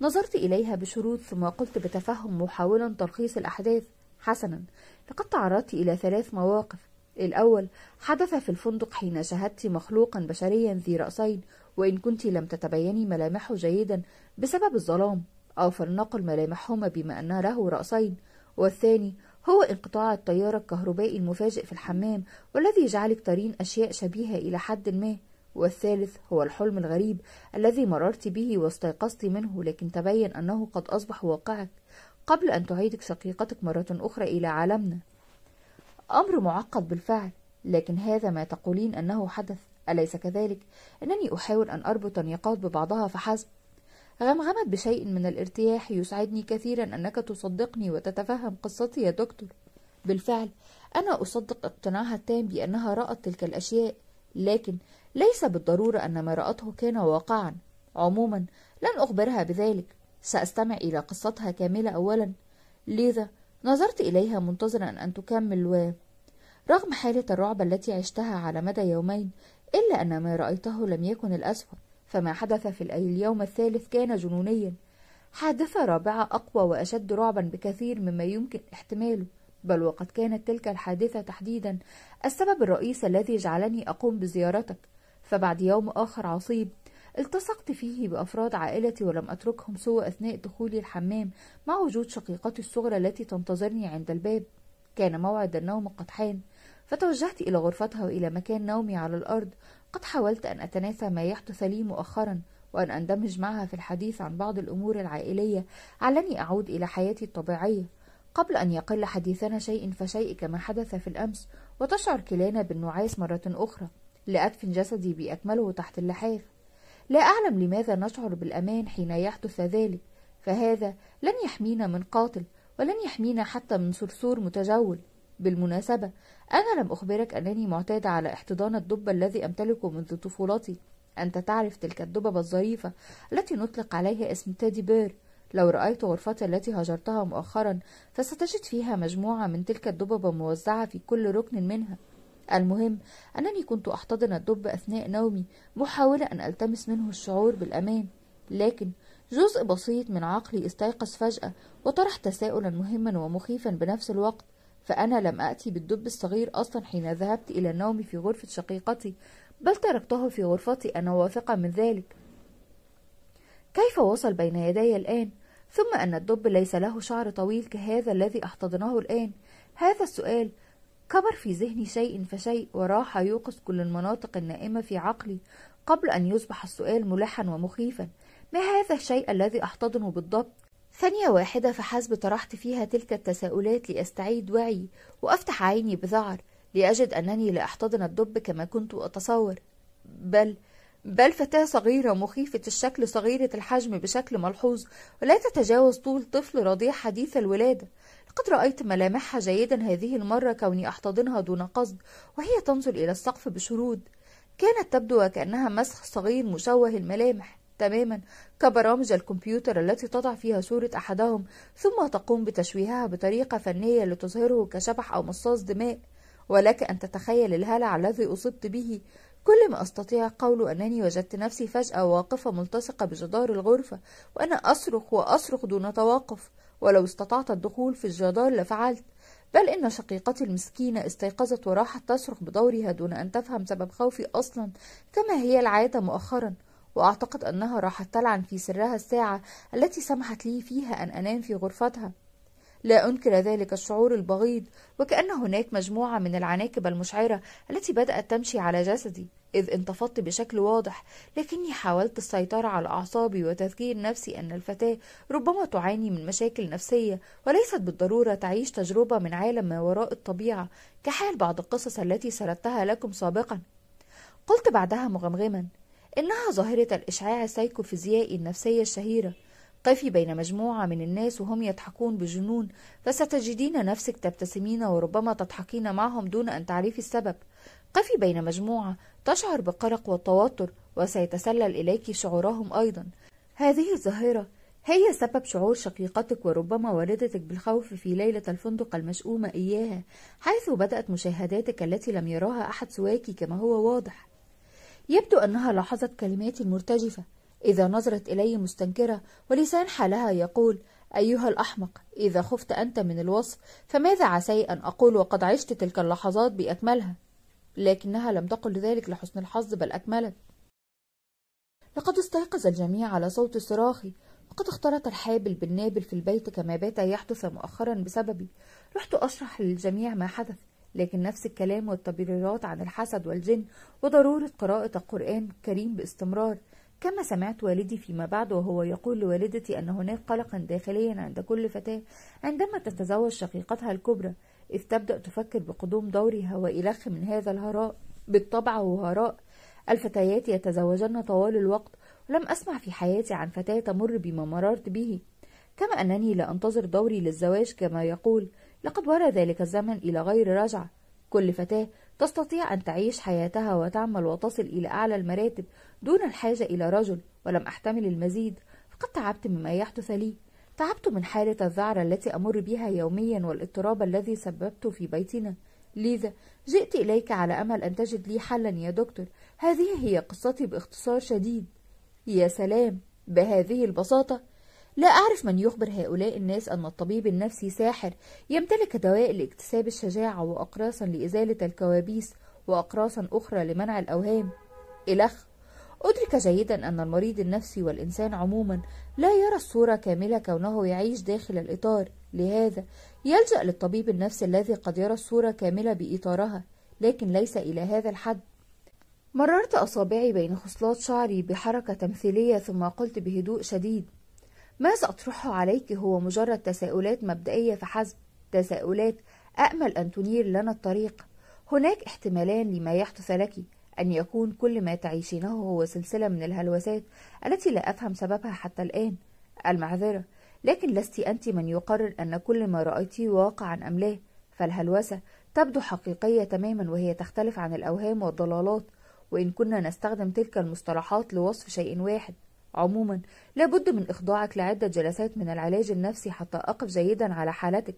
نظرت إليها بشروط ثم قلت بتفهم محاولا تلخيص الأحداث حسنا لقد تعرضت إلى ثلاث مواقف الأول حدث في الفندق حين شاهدت مخلوقا بشريا ذي رأسين وإن كنت لم تتبيني ملامحه جيدا بسبب الظلام أو فلنقل ملامحهما بما أن له رأسين والثاني هو انقطاع التيار الكهربائي المفاجئ في الحمام والذي جعلك ترين أشياء شبيهة إلى حد ما والثالث هو الحلم الغريب الذي مررت به واستيقظت منه لكن تبين أنه قد أصبح واقعك قبل أن تعيدك شقيقتك مرة أخرى إلى عالمنا أمر معقد بالفعل لكن هذا ما تقولين أنه حدث أليس كذلك؟ أنني أحاول أن أربط النقاط ببعضها فحسب غمغمت بشيء من الارتياح يسعدني كثيرا أنك تصدقني وتتفهم قصتي يا دكتور بالفعل أنا أصدق اقتناعها التام بأنها رأت تلك الأشياء لكن ليس بالضرورة أن ما رأته كان واقعا عموما لن أخبرها بذلك سأستمع إلى قصتها كاملة أولا لذا نظرت إليها منتظرا أن تكمل و رغم حالة الرعب التي عشتها على مدى يومين إلا أن ما رأيته لم يكن الأسوأ فما حدث في اليوم الثالث كان جنونيا حادثة رابعة أقوى وأشد رعبا بكثير مما يمكن احتماله بل وقد كانت تلك الحادثة تحديدا السبب الرئيسي الذي جعلني أقوم بزيارتك فبعد يوم آخر عصيب التصقت فيه بأفراد عائلتي ولم أتركهم سوى أثناء دخولي الحمام مع وجود شقيقتي الصغرى التي تنتظرني عند الباب كان موعد النوم قد حان فتوجهت إلى غرفتها وإلى مكان نومي على الأرض قد حاولت أن أتناسى ما يحدث لي مؤخرا وأن أندمج معها في الحديث عن بعض الأمور العائلية علني أعود إلى حياتي الطبيعية قبل أن يقل حديثنا شيء فشيء كما حدث في الأمس وتشعر كلانا بالنعاس مرة أخرى لأدفن جسدي بأكمله تحت اللحاف لا أعلم لماذا نشعر بالأمان حين يحدث ذلك فهذا لن يحمينا من قاتل ولن يحمينا حتى من صرصور متجول بالمناسبة أنا لم أخبرك أنني معتادة على احتضان الدب الذي أمتلكه منذ طفولتي أنت تعرف تلك الدببة الظريفة التي نطلق عليها اسم تيدي بير لو رأيت غرفتي التي هجرتها مؤخرا فستجد فيها مجموعة من تلك الدببة موزعة في كل ركن منها المهم أنني كنت أحتضن الدب أثناء نومي محاولة أن ألتمس منه الشعور بالأمان لكن جزء بسيط من عقلي استيقظ فجأة وطرح تساؤلا مهما ومخيفا بنفس الوقت فأنا لم أتي بالدب الصغير أصلا حين ذهبت إلى النوم في غرفة شقيقتي بل تركته في غرفتي أنا واثقة من ذلك كيف وصل بين يدي الآن؟ ثم أن الدب ليس له شعر طويل كهذا الذي أحتضنه الآن هذا السؤال كبر في ذهني شيء فشيء وراح يوقظ كل المناطق النائمة في عقلي قبل أن يصبح السؤال ملحا ومخيفا ما هذا الشيء الذي أحتضنه بالضبط؟ ثانية واحدة فحسب طرحت فيها تلك التساؤلات لأستعيد وعي وأفتح عيني بذعر لأجد أنني لا أحتضن الدب كما كنت أتصور بل بل فتاة صغيرة مخيفة الشكل صغيرة الحجم بشكل ملحوظ ولا تتجاوز طول طفل رضيع حديث الولادة لقد رأيت ملامحها جيدا هذه المرة كوني أحتضنها دون قصد وهي تنظر إلى السقف بشرود كانت تبدو وكأنها مسخ صغير مشوه الملامح تماما كبرامج الكمبيوتر التي تضع فيها صورة أحدهم ثم تقوم بتشويهها بطريقة فنية لتظهره كشبح أو مصاص دماء ولك أن تتخيل الهلع الذي أصبت به كل ما أستطيع قوله أنني وجدت نفسي فجأة واقفة ملتصقة بجدار الغرفة وأنا أصرخ وأصرخ دون توقف ولو استطعت الدخول في الجدار لفعلت بل إن شقيقتي المسكينة استيقظت وراحت تصرخ بدورها دون أن تفهم سبب خوفي أصلا كما هي العادة مؤخرا وأعتقد أنها راحت تلعن في سرها الساعة التي سمحت لي فيها أن أنام في غرفتها لا أنكر ذلك الشعور البغيض وكأن هناك مجموعة من العناكب المشعرة التي بدأت تمشي على جسدي إذ انتفضت بشكل واضح لكني حاولت السيطرة على أعصابي وتذكير نفسي أن الفتاة ربما تعاني من مشاكل نفسية وليست بالضرورة تعيش تجربة من عالم ما وراء الطبيعة كحال بعض القصص التي سردتها لكم سابقا قلت بعدها مغمغما إنها ظاهرة الإشعاع السيكوفيزيائي النفسية الشهيرة قفي بين مجموعة من الناس وهم يضحكون بجنون فستجدين نفسك تبتسمين وربما تضحكين معهم دون أن تعرفي السبب قفي بين مجموعة تشعر بقلق والتوتر وسيتسلل إليك شعورهم أيضا هذه الظاهرة هي سبب شعور شقيقتك وربما والدتك بالخوف في ليلة الفندق المشؤومة إياها حيث بدأت مشاهداتك التي لم يراها أحد سواك كما هو واضح يبدو أنها لاحظت كلمات مرتجفة إذا نظرت إلي مستنكرة ولسان حالها يقول أيها الأحمق إذا خفت أنت من الوصف فماذا عسي أن أقول وقد عشت تلك اللحظات بأكملها لكنها لم تقل ذلك لحسن الحظ بل أكملت لقد استيقظ الجميع على صوت صراخي وقد اختلط الحابل بالنابل في البيت كما بات يحدث مؤخرا بسببي رحت أشرح للجميع ما حدث لكن نفس الكلام والتبريرات عن الحسد والجن وضرورة قراءة القرآن الكريم باستمرار كما سمعت والدي فيما بعد وهو يقول لوالدتي أن هناك قلقا داخليا عند كل فتاة عندما تتزوج شقيقتها الكبرى إذ تبدأ تفكر بقدوم دورها وإلخ من هذا الهراء بالطبع وهراء الفتيات يتزوجن طوال الوقت ولم أسمع في حياتي عن فتاة تمر بما مررت به كما أنني لا أنتظر دوري للزواج كما يقول لقد ورى ذلك الزمن إلى غير رجعة كل فتاة تستطيع أن تعيش حياتها وتعمل وتصل إلى أعلى المراتب دون الحاجة إلى رجل ولم أحتمل المزيد فقد تعبت مما يحدث لي تعبت من حالة الذعر التي أمر بها يوميا والاضطراب الذي سببته في بيتنا لذا جئت إليك على أمل أن تجد لي حلا يا دكتور هذه هي قصتي باختصار شديد يا سلام بهذه البساطة لا أعرف من يخبر هؤلاء الناس أن الطبيب النفسي ساحر يمتلك دواء لاكتساب الشجاعة وأقراصا لإزالة الكوابيس وأقراصا أخرى لمنع الأوهام إلخ أدرك جيدا أن المريض النفسي والإنسان عموما لا يرى الصورة كاملة كونه يعيش داخل الإطار لهذا يلجأ للطبيب النفسي الذي قد يرى الصورة كاملة بإطارها لكن ليس إلى هذا الحد مررت أصابعي بين خصلات شعري بحركة تمثيلية ثم قلت بهدوء شديد ما سأطرحه عليك هو مجرد تساؤلات مبدئية فحسب تساؤلات أأمل أن تنير لنا الطريق هناك احتمالان لما يحدث لك أن يكون كل ما تعيشينه هو سلسلة من الهلوسات التي لا أفهم سببها حتى الآن المعذرة لكن لست أنت من يقرر أن كل ما رأيتيه واقعا أم لا فالهلوسة تبدو حقيقية تماما وهي تختلف عن الأوهام والضلالات وإن كنا نستخدم تلك المصطلحات لوصف شيء واحد عموما لابد من إخضاعك لعدة جلسات من العلاج النفسي حتى أقف جيدا على حالتك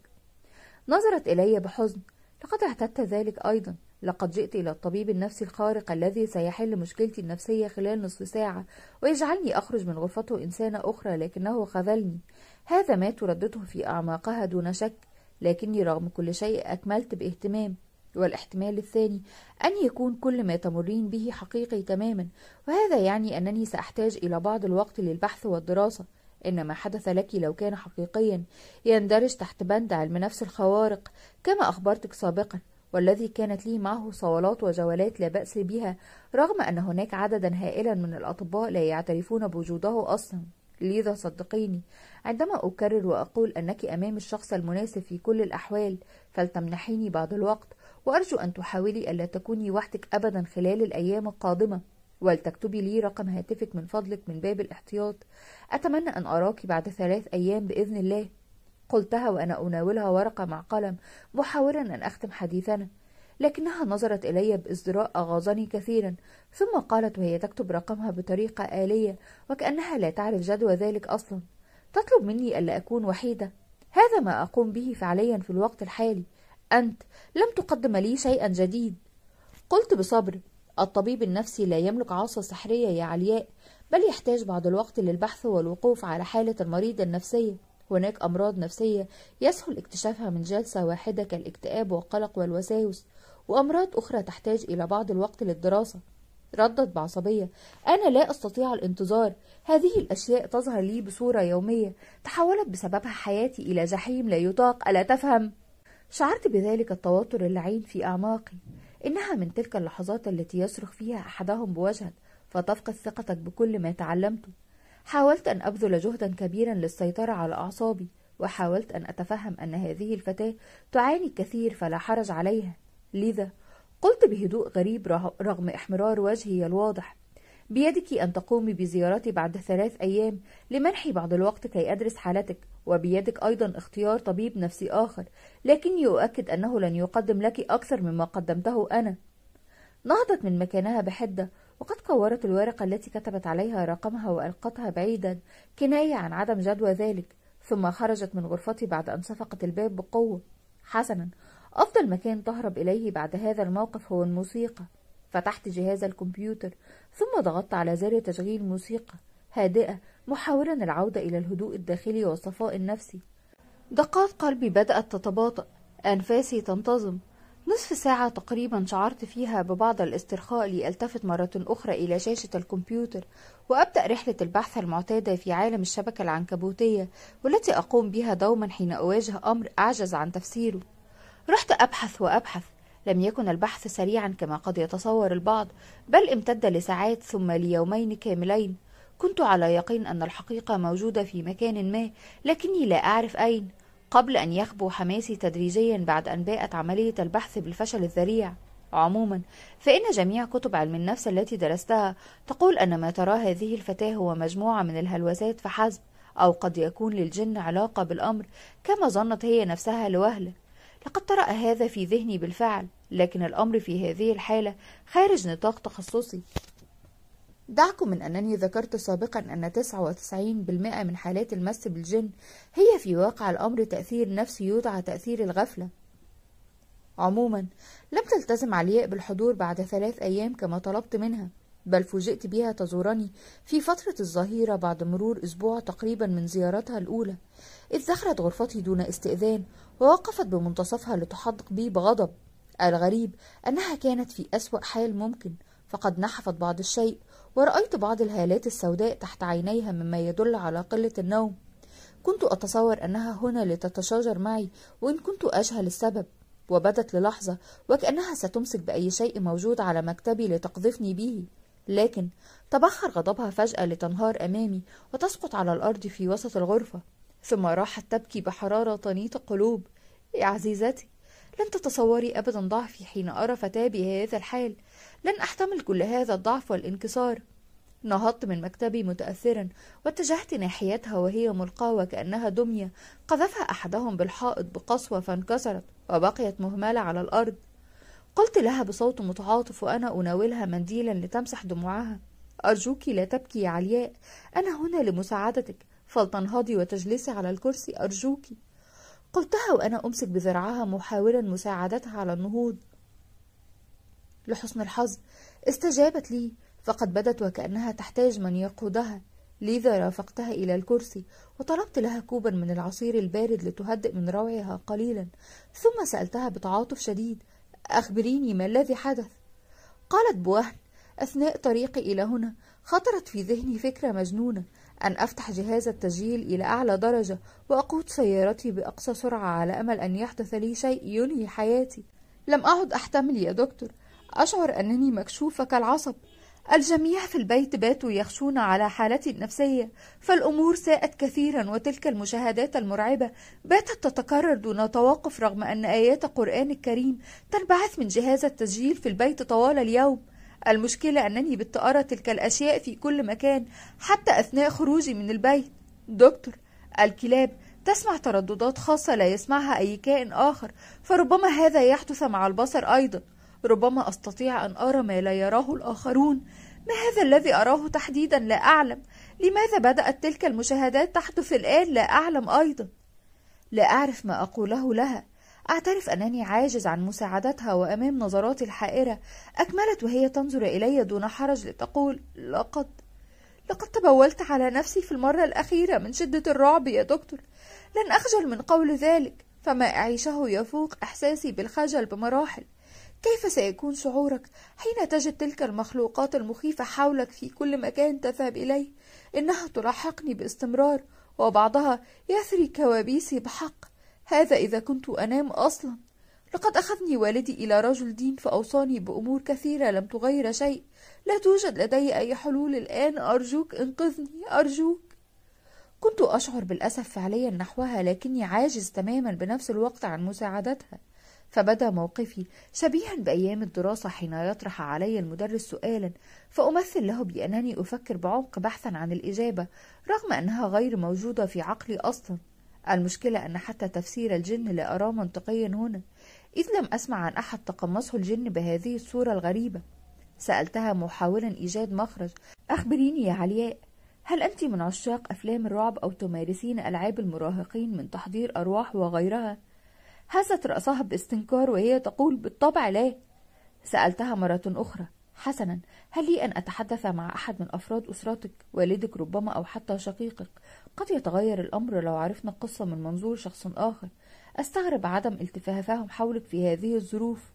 نظرت إلي بحزن لقد اعتدت ذلك أيضا لقد جئت إلى الطبيب النفسي الخارق الذي سيحل مشكلتي النفسية خلال نصف ساعة ويجعلني أخرج من غرفته إنسانة أخرى لكنه خذلني هذا ما تردده في أعماقها دون شك لكني رغم كل شيء أكملت باهتمام والاحتمال الثاني أن يكون كل ما تمرين به حقيقي تماما وهذا يعني أنني سأحتاج إلى بعض الوقت للبحث والدراسة إن ما حدث لك لو كان حقيقيا يندرج تحت بند علم نفس الخوارق كما أخبرتك سابقا والذي كانت لي معه صولات وجولات لا بأس بها رغم أن هناك عددا هائلا من الأطباء لا يعترفون بوجوده أصلا لذا صدقيني عندما أكرر وأقول أنك أمام الشخص المناسب في كل الأحوال فلتمنحيني بعض الوقت وأرجو أن تحاولي ألا تكوني وحدك أبدا خلال الأيام القادمة ولتكتبي لي رقم هاتفك من فضلك من باب الاحتياط أتمنى أن أراك بعد ثلاث أيام بإذن الله قلتها وأنا أناولها ورقة مع قلم محاولا أن أختم حديثنا لكنها نظرت إلي بازدراء أغاظني كثيرا ثم قالت وهي تكتب رقمها بطريقة آلية وكأنها لا تعرف جدوى ذلك أصلا تطلب مني ألا أكون وحيدة هذا ما أقوم به فعليا في الوقت الحالي أنت لم تقدم لي شيئا جديد قلت بصبر الطبيب النفسي لا يملك عصا سحرية يا علياء بل يحتاج بعض الوقت للبحث والوقوف على حالة المريض النفسية هناك أمراض نفسية يسهل اكتشافها من جلسة واحدة كالاكتئاب والقلق والوساوس وأمراض أخرى تحتاج إلى بعض الوقت للدراسة ردت بعصبية أنا لا أستطيع الانتظار هذه الأشياء تظهر لي بصورة يومية تحولت بسببها حياتي إلى جحيم لا يطاق ألا تفهم؟ شعرت بذلك التوتر اللعين في أعماقي إنها من تلك اللحظات التي يصرخ فيها أحدهم بوجهك فتفقد ثقتك بكل ما تعلمته حاولت أن أبذل جهدا كبيرا للسيطرة على أعصابي وحاولت أن أتفهم أن هذه الفتاة تعاني كثير فلا حرج عليها لذا قلت بهدوء غريب رغم إحمرار وجهي الواضح بيدك أن تقومي بزيارتي بعد ثلاث أيام لمنحي بعض الوقت كي أدرس حالتك وبيدك أيضا اختيار طبيب نفسي آخر لكني أؤكد أنه لن يقدم لك أكثر مما قدمته أنا نهضت من مكانها بحدة وقد كورت الورقة التي كتبت عليها رقمها وألقتها بعيدا كناية عن عدم جدوى ذلك ثم خرجت من غرفتي بعد أن صفقت الباب بقوة حسنا أفضل مكان تهرب إليه بعد هذا الموقف هو الموسيقى فتحت جهاز الكمبيوتر ثم ضغطت على زر تشغيل موسيقى هادئة محاولا العودة إلى الهدوء الداخلي والصفاء النفسي دقات قلبي بدأت تتباطأ أنفاسي تنتظم نصف ساعة تقريبا شعرت فيها ببعض الاسترخاء لألتفت مرة أخرى إلى شاشة الكمبيوتر وأبدأ رحلة البحث المعتادة في عالم الشبكة العنكبوتية والتي أقوم بها دوما حين أواجه أمر أعجز عن تفسيره رحت أبحث وأبحث لم يكن البحث سريعا كما قد يتصور البعض بل امتد لساعات ثم ليومين كاملين كنت على يقين أن الحقيقة موجودة في مكان ما لكني لا أعرف أين قبل أن يخبو حماسي تدريجيا بعد أن باءت عملية البحث بالفشل الذريع عموما فإن جميع كتب علم النفس التي درستها تقول أن ما تراه هذه الفتاة هو مجموعة من الهلوسات فحسب أو قد يكون للجن علاقة بالأمر كما ظنت هي نفسها لوهلة لقد طرأ هذا في ذهني بالفعل لكن الأمر في هذه الحالة خارج نطاق تخصصي دعكم من أنني ذكرت سابقا أن 99% من حالات المس بالجن هي في واقع الأمر تأثير نفسي يدعى تأثير الغفلة عموما لم تلتزم علياء بالحضور بعد ثلاث أيام كما طلبت منها بل فوجئت بها تزورني في فترة الظهيرة بعد مرور أسبوع تقريبا من زيارتها الأولى إذ دخلت غرفتي دون استئذان ووقفت بمنتصفها لتحدق بي بغضب الغريب أنها كانت في أسوأ حال ممكن فقد نحفت بعض الشيء ورأيت بعض الهالات السوداء تحت عينيها مما يدل على قلة النوم كنت أتصور أنها هنا لتتشاجر معي وإن كنت أجهل السبب وبدت للحظة وكأنها ستمسك بأي شيء موجود على مكتبي لتقذفني به لكن تبخر غضبها فجأة لتنهار أمامي وتسقط على الأرض في وسط الغرفة ثم راحت تبكي بحرارة تنيط القلوب يا عزيزتي لن تتصوري أبدا ضعفي حين أرى فتاة بهذا الحال لن أحتمل كل هذا الضعف والانكسار نهضت من مكتبي متأثرا واتجهت ناحيتها وهي ملقاة وكأنها دمية قذفها أحدهم بالحائط بقسوة فانكسرت وبقيت مهملة على الأرض قلت لها بصوت متعاطف وأنا أناولها منديلا لتمسح دموعها أرجوك لا تبكي يا علياء أنا هنا لمساعدتك فلتنهضي وتجلسي على الكرسي أرجوك قلتها وأنا أمسك بذراعها محاولا مساعدتها على النهوض لحسن الحظ استجابت لي فقد بدت وكأنها تحتاج من يقودها لذا رافقتها إلى الكرسي وطلبت لها كوبا من العصير البارد لتهدئ من روعها قليلا ثم سألتها بتعاطف شديد أخبريني ما الذي حدث قالت بوهن أثناء طريقي إلى هنا خطرت في ذهني فكرة مجنونة أن أفتح جهاز التسجيل إلى أعلى درجة وأقود سيارتي بأقصى سرعة على أمل أن يحدث لي شيء ينهي حياتي لم أعد أحتمل يا دكتور أشعر أنني مكشوفة كالعصب الجميع في البيت باتوا يخشون على حالتي النفسية فالأمور ساءت كثيرا وتلك المشاهدات المرعبة باتت تتكرر دون توقف رغم أن آيات القرآن الكريم تنبعث من جهاز التسجيل في البيت طوال اليوم المشكلة أنني بت أرى تلك الأشياء في كل مكان حتى أثناء خروجي من البيت دكتور الكلاب تسمع ترددات خاصة لا يسمعها أي كائن آخر فربما هذا يحدث مع البصر أيضا ربما أستطيع أن أرى ما لا يراه الآخرون ما هذا الذي أراه تحديدا لا أعلم لماذا بدأت تلك المشاهدات تحدث الآن لا أعلم أيضا لا أعرف ما أقوله لها أعترف أنني عاجز عن مساعدتها وأمام نظراتي الحائرة أكملت وهي تنظر إلي دون حرج لتقول لقد لقد تبولت على نفسي في المرة الأخيرة من شدة الرعب يا دكتور لن أخجل من قول ذلك فما أعيشه يفوق إحساسي بالخجل بمراحل كيف سيكون شعورك حين تجد تلك المخلوقات المخيفة حولك في كل مكان تذهب إليه إنها تلاحقني باستمرار وبعضها يثري كوابيسي بحق هذا إذا كنت أنام أصلا لقد أخذني والدي إلى رجل دين فأوصاني بأمور كثيرة لم تغير شيء لا توجد لدي أي حلول الآن أرجوك انقذني أرجوك كنت أشعر بالأسف فعليا نحوها لكني عاجز تماما بنفس الوقت عن مساعدتها فبدا موقفي شبيها بأيام الدراسة حين يطرح علي المدرس سؤالا فأمثل له بأنني أفكر بعمق بحثا عن الإجابة رغم أنها غير موجودة في عقلي أصلا المشكلة أن حتى تفسير الجن لا أراه منطقيا هنا إذ لم أسمع عن أحد تقمصه الجن بهذه الصورة الغريبة سألتها محاولا إيجاد مخرج أخبريني يا علياء هل أنت من عشاق أفلام الرعب أو تمارسين ألعاب المراهقين من تحضير أرواح وغيرها؟ هزت رأسها باستنكار وهي تقول بالطبع لا سألتها مرة أخرى حسنا هل لي أن أتحدث مع أحد من أفراد أسرتك والدك ربما أو حتى شقيقك قد يتغير الأمر لو عرفنا القصة من منظور شخص آخر أستغرب عدم التفافهم حولك في هذه الظروف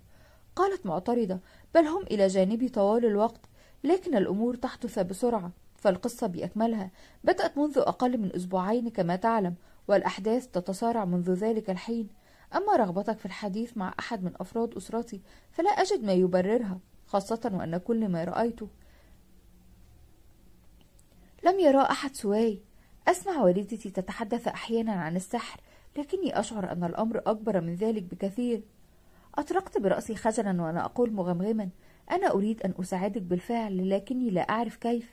قالت معترضة بل هم إلى جانبي طوال الوقت لكن الأمور تحدث بسرعة فالقصة بأكملها بدأت منذ أقل من أسبوعين كما تعلم والأحداث تتسارع منذ ذلك الحين أما رغبتك في الحديث مع أحد من أفراد أسرتي فلا أجد ما يبررها خاصة وأن كل ما رأيته لم يراه أحد سواي أسمع والدتي تتحدث أحيانا عن السحر لكني أشعر أن الأمر أكبر من ذلك بكثير أطرقت برأسي خجلا وأنا أقول مغمغما أنا أريد أن أساعدك بالفعل لكني لا أعرف كيف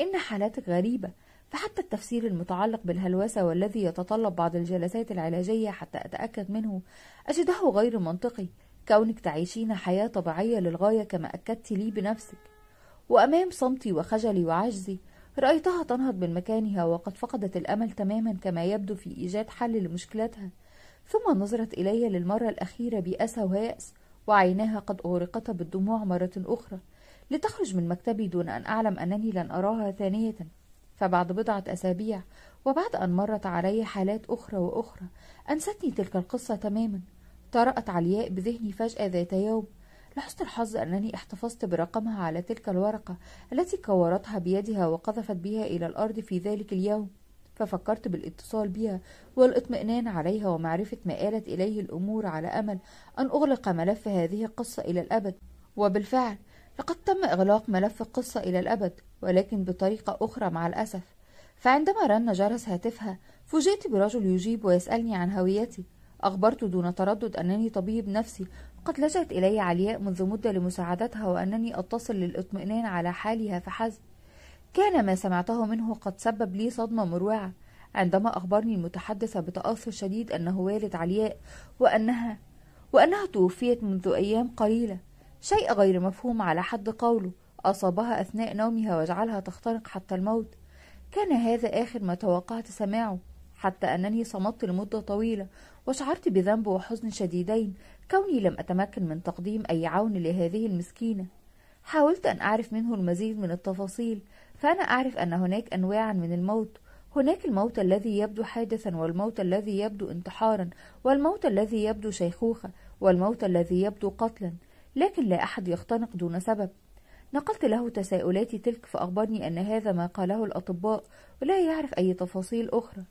إن حالاتك غريبة فحتى التفسير المتعلق بالهلوسة والذي يتطلب بعض الجلسات العلاجية حتى أتأكد منه أجده غير منطقي كونك تعيشين حياة طبيعية للغاية كما أكدت لي بنفسك وأمام صمتي وخجلي وعجزي رأيتها تنهض من مكانها وقد فقدت الأمل تماما كما يبدو في إيجاد حل لمشكلتها ثم نظرت إلي للمرة الأخيرة بأسى ويأس وعيناها قد أغرقتا بالدموع مرة أخرى لتخرج من مكتبي دون أن أعلم أنني لن أراها ثانية فبعد بضعة أسابيع وبعد أن مرت علي حالات أخرى وأخرى أنستني تلك القصة تماما طرأت علياء بذهني فجأة ذات يوم لحظت الحظ أنني احتفظت برقمها على تلك الورقة التي كورتها بيدها وقذفت بها إلى الأرض في ذلك اليوم ففكرت بالاتصال بها والاطمئنان عليها ومعرفة ما آلت إليه الأمور على أمل أن أغلق ملف هذه القصة إلى الأبد وبالفعل لقد تم إغلاق ملف القصة إلى الأبد ولكن بطريقة أخرى مع الأسف فعندما رن جرس هاتفها فوجئت برجل يجيب ويسألني عن هويتي أخبرت دون تردد أنني طبيب نفسي قد لجأت إلي علياء منذ مدة لمساعدتها وأنني أتصل للإطمئنان على حالها فحسب كان ما سمعته منه قد سبب لي صدمة مروعة عندما أخبرني المتحدثة بتأثر شديد أنه والد علياء وأنها وأنها توفيت منذ أيام قليلة شيء غير مفهوم على حد قوله أصابها أثناء نومها وجعلها تخترق حتى الموت كان هذا آخر ما توقعت سماعه حتى أنني صمت لمدة طويلة وشعرت بذنب وحزن شديدين كوني لم أتمكن من تقديم أي عون لهذه المسكينة حاولت أن أعرف منه المزيد من التفاصيل فأنا أعرف أن هناك أنواعا من الموت هناك الموت الذي يبدو حادثا والموت الذي يبدو انتحارا والموت الذي يبدو شيخوخة والموت الذي يبدو قتلا لكن لا أحد يختنق دون سبب نقلت له تساؤلاتي تلك فأخبرني أن هذا ما قاله الأطباء ولا يعرف أي تفاصيل أخرى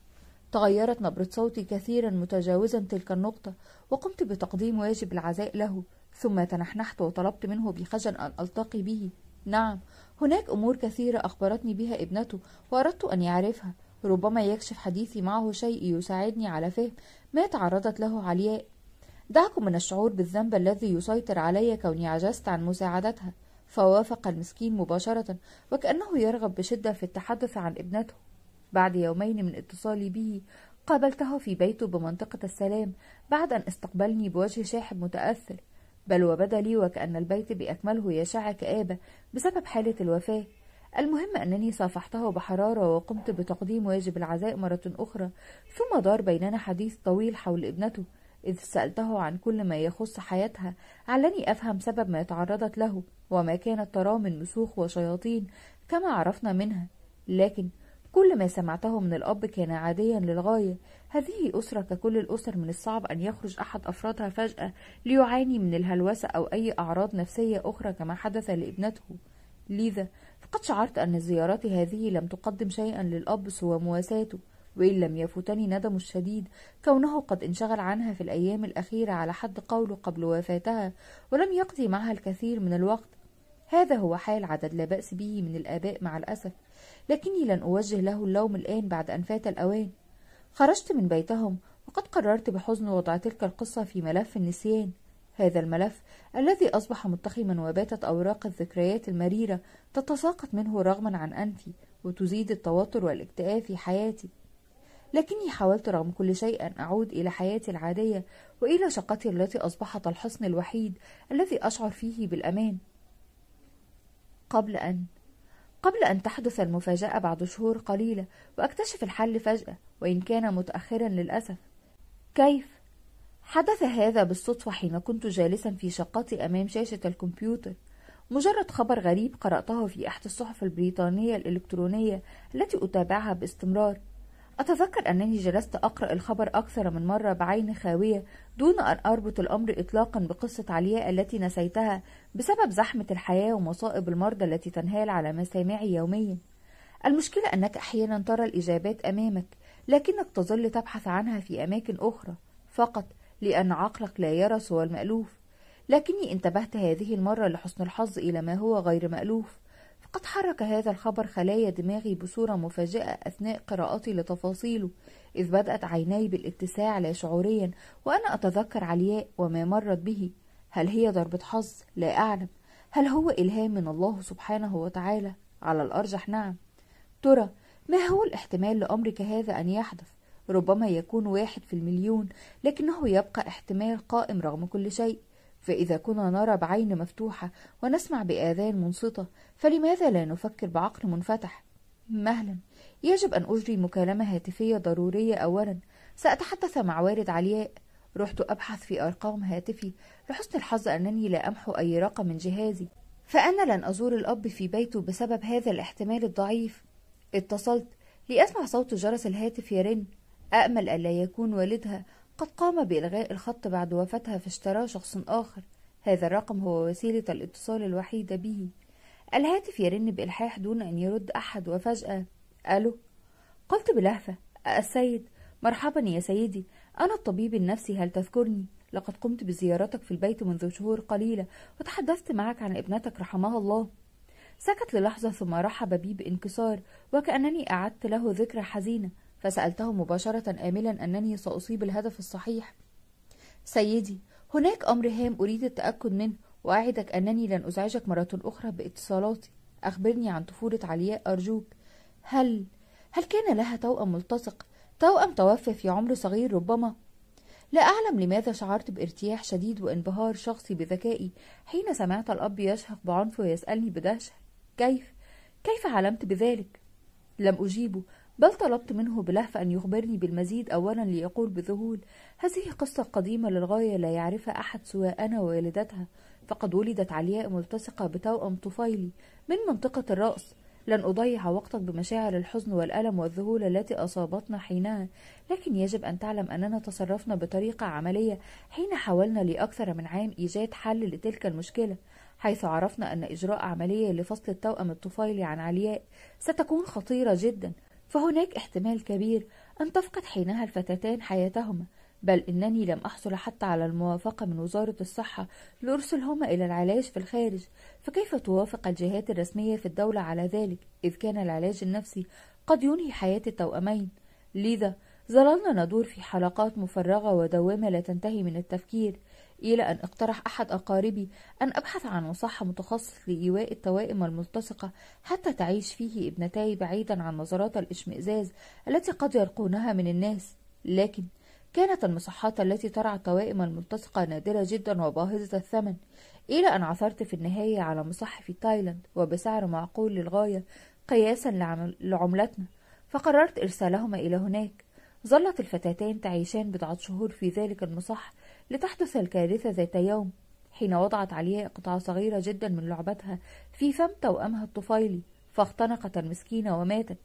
تغيرت نبرة صوتي كثيرا متجاوزا تلك النقطة وقمت بتقديم واجب العزاء له ثم تنحنحت وطلبت منه بخجل أن ألتقي به نعم هناك أمور كثيرة أخبرتني بها ابنته وأردت أن يعرفها ربما يكشف حديثي معه شيء يساعدني على فهم ما تعرضت له علياء دعكم من الشعور بالذنب الذي يسيطر علي كوني عجزت عن مساعدتها فوافق المسكين مباشرة وكأنه يرغب بشدة في التحدث عن ابنته بعد يومين من اتصالي به قابلته في بيته بمنطقة السلام بعد أن استقبلني بوجه شاحب متأثر بل وبدا لي وكأن البيت بأكمله يشع كآبة بسبب حالة الوفاة المهم أنني صافحته بحرارة وقمت بتقديم واجب العزاء مرة أخرى ثم دار بيننا حديث طويل حول ابنته إذ سألته عن كل ما يخص حياتها علني أفهم سبب ما تعرضت له وما كانت تراه من مسوخ وشياطين كما عرفنا منها لكن كل ما سمعته من الأب كان عاديا للغاية هذه أسرة ككل الأسر من الصعب أن يخرج أحد أفرادها فجأة ليعاني من الهلوسة أو أي أعراض نفسية أخرى كما حدث لابنته لذا فقد شعرت أن الزيارات هذه لم تقدم شيئا للأب سوى مواساته وإن لم يفوتني ندم الشديد كونه قد انشغل عنها في الأيام الأخيرة على حد قوله قبل وفاتها ولم يقضي معها الكثير من الوقت هذا هو حال عدد لا بأس به من الآباء مع الأسف لكني لن أوجه له اللوم الآن بعد أن فات الأوان خرجت من بيتهم وقد قررت بحزن وضع تلك القصة في ملف النسيان هذا الملف الذي أصبح متخما وباتت أوراق الذكريات المريرة تتساقط منه رغما عن أنفي وتزيد التوتر والاكتئاب في حياتي لكني حاولت رغم كل شيء أن أعود إلى حياتي العادية وإلى شقتي التي أصبحت الحصن الوحيد الذي أشعر فيه بالأمان قبل أن قبل أن تحدث المفاجأة بعد شهور قليلة وأكتشف الحل فجأة وإن كان متأخرا للأسف كيف؟ حدث هذا بالصدفة حين كنت جالسا في شقتي أمام شاشة الكمبيوتر مجرد خبر غريب قرأته في إحدى الصحف البريطانية الإلكترونية التي أتابعها باستمرار أتذكر أنني جلست أقرأ الخبر أكثر من مرة بعين خاوية دون أن أربط الأمر إطلاقا بقصة علياء التي نسيتها بسبب زحمة الحياة ومصائب المرضى التي تنهال على مسامعي يوميا المشكلة أنك أحيانا ترى الإجابات أمامك لكنك تظل تبحث عنها في أماكن أخرى فقط لأن عقلك لا يرى سوى المألوف لكني انتبهت هذه المرة لحسن الحظ إلى ما هو غير مألوف قد حرك هذا الخبر خلايا دماغي بصورة مفاجئة أثناء قراءتي لتفاصيله إذ بدأت عيني بالاتساع لا شعوريا وأنا أتذكر علياء وما مرت به هل هي ضربة حظ لا أعلم هل هو إلهام من الله سبحانه وتعالى على الأرجح نعم ترى ما هو الاحتمال لأمر كهذا أن يحدث ربما يكون واحد في المليون لكنه يبقى احتمال قائم رغم كل شيء فإذا كنا نرى بعين مفتوحة ونسمع بآذان منصتة فلماذا لا نفكر بعقل منفتح؟ مهلا يجب أن أجري مكالمة هاتفية ضرورية أولا سأتحدث مع وارد علياء رحت أبحث في أرقام هاتفي لحسن الحظ أنني لا أمحو أي رقم من جهازي فأنا لن أزور الأب في بيته بسبب هذا الاحتمال الضعيف اتصلت لأسمع صوت جرس الهاتف يرن أأمل ألا يكون والدها قد قام بإلغاء الخط بعد وفاتها فاشتراه شخص آخر هذا الرقم هو وسيلة الاتصال الوحيدة به الهاتف يرن بإلحاح دون أن يرد أحد وفجأة ألو قلت بلهفة السيد مرحبا يا سيدي أنا الطبيب النفسي هل تذكرني؟ لقد قمت بزيارتك في البيت منذ شهور قليلة وتحدثت معك عن ابنتك رحمها الله سكت للحظة ثم رحب بي بانكسار وكأنني أعدت له ذكرى حزينة فسألته مباشرة آملا أنني سأصيب الهدف الصحيح سيدي هناك أمر هام أريد التأكد منه وأعدك أنني لن أزعجك مرة أخرى باتصالاتي أخبرني عن طفولة علياء أرجوك هل هل كان لها توأم ملتصق توأم توفى في عمر صغير ربما لا أعلم لماذا شعرت بارتياح شديد وانبهار شخصي بذكائي حين سمعت الأب يشهق بعنف ويسألني بدهشة كيف؟ كيف علمت بذلك؟ لم أجيبه بل طلبت منه بلهف أن يخبرني بالمزيد أولا ليقول بذهول هذه قصة قديمة للغاية لا يعرفها أحد سوى أنا ووالدتها فقد ولدت علياء ملتصقة بتوأم طفيلي من منطقة الرأس لن أضيع وقتك بمشاعر الحزن والألم والذهول التي أصابتنا حينها لكن يجب أن تعلم أننا تصرفنا بطريقة عملية حين حاولنا لأكثر من عام إيجاد حل لتلك المشكلة حيث عرفنا أن إجراء عملية لفصل التوأم الطفيلي عن علياء ستكون خطيرة جدا فهناك احتمال كبير أن تفقد حينها الفتاتان حياتهما بل إنني لم أحصل حتى على الموافقة من وزارة الصحة لأرسلهما إلى العلاج في الخارج فكيف توافق الجهات الرسمية في الدولة على ذلك إذ كان العلاج النفسي قد ينهي حياة التوأمين لذا ظللنا ندور في حلقات مفرغة ودوامة لا تنتهي من التفكير إلى أن اقترح أحد أقاربي أن أبحث عن مصحة متخصص لإيواء التوائم الملتصقة حتى تعيش فيه ابنتاي بعيدا عن نظرات الإشمئزاز التي قد يلقونها من الناس لكن كانت المصحات التي ترعى التوائم الملتصقة نادرة جدا وباهظة الثمن إلى أن عثرت في النهاية على مصح في تايلاند وبسعر معقول للغاية قياسا لعملتنا فقررت إرسالهما إلى هناك ظلت الفتاتان تعيشان بضعة شهور في ذلك المصح لتحدث الكارثة ذات يوم حين وضعت عليها قطعة صغيرة جدا من لعبتها في فم توأمها الطفيلي فاختنقت المسكينة وماتت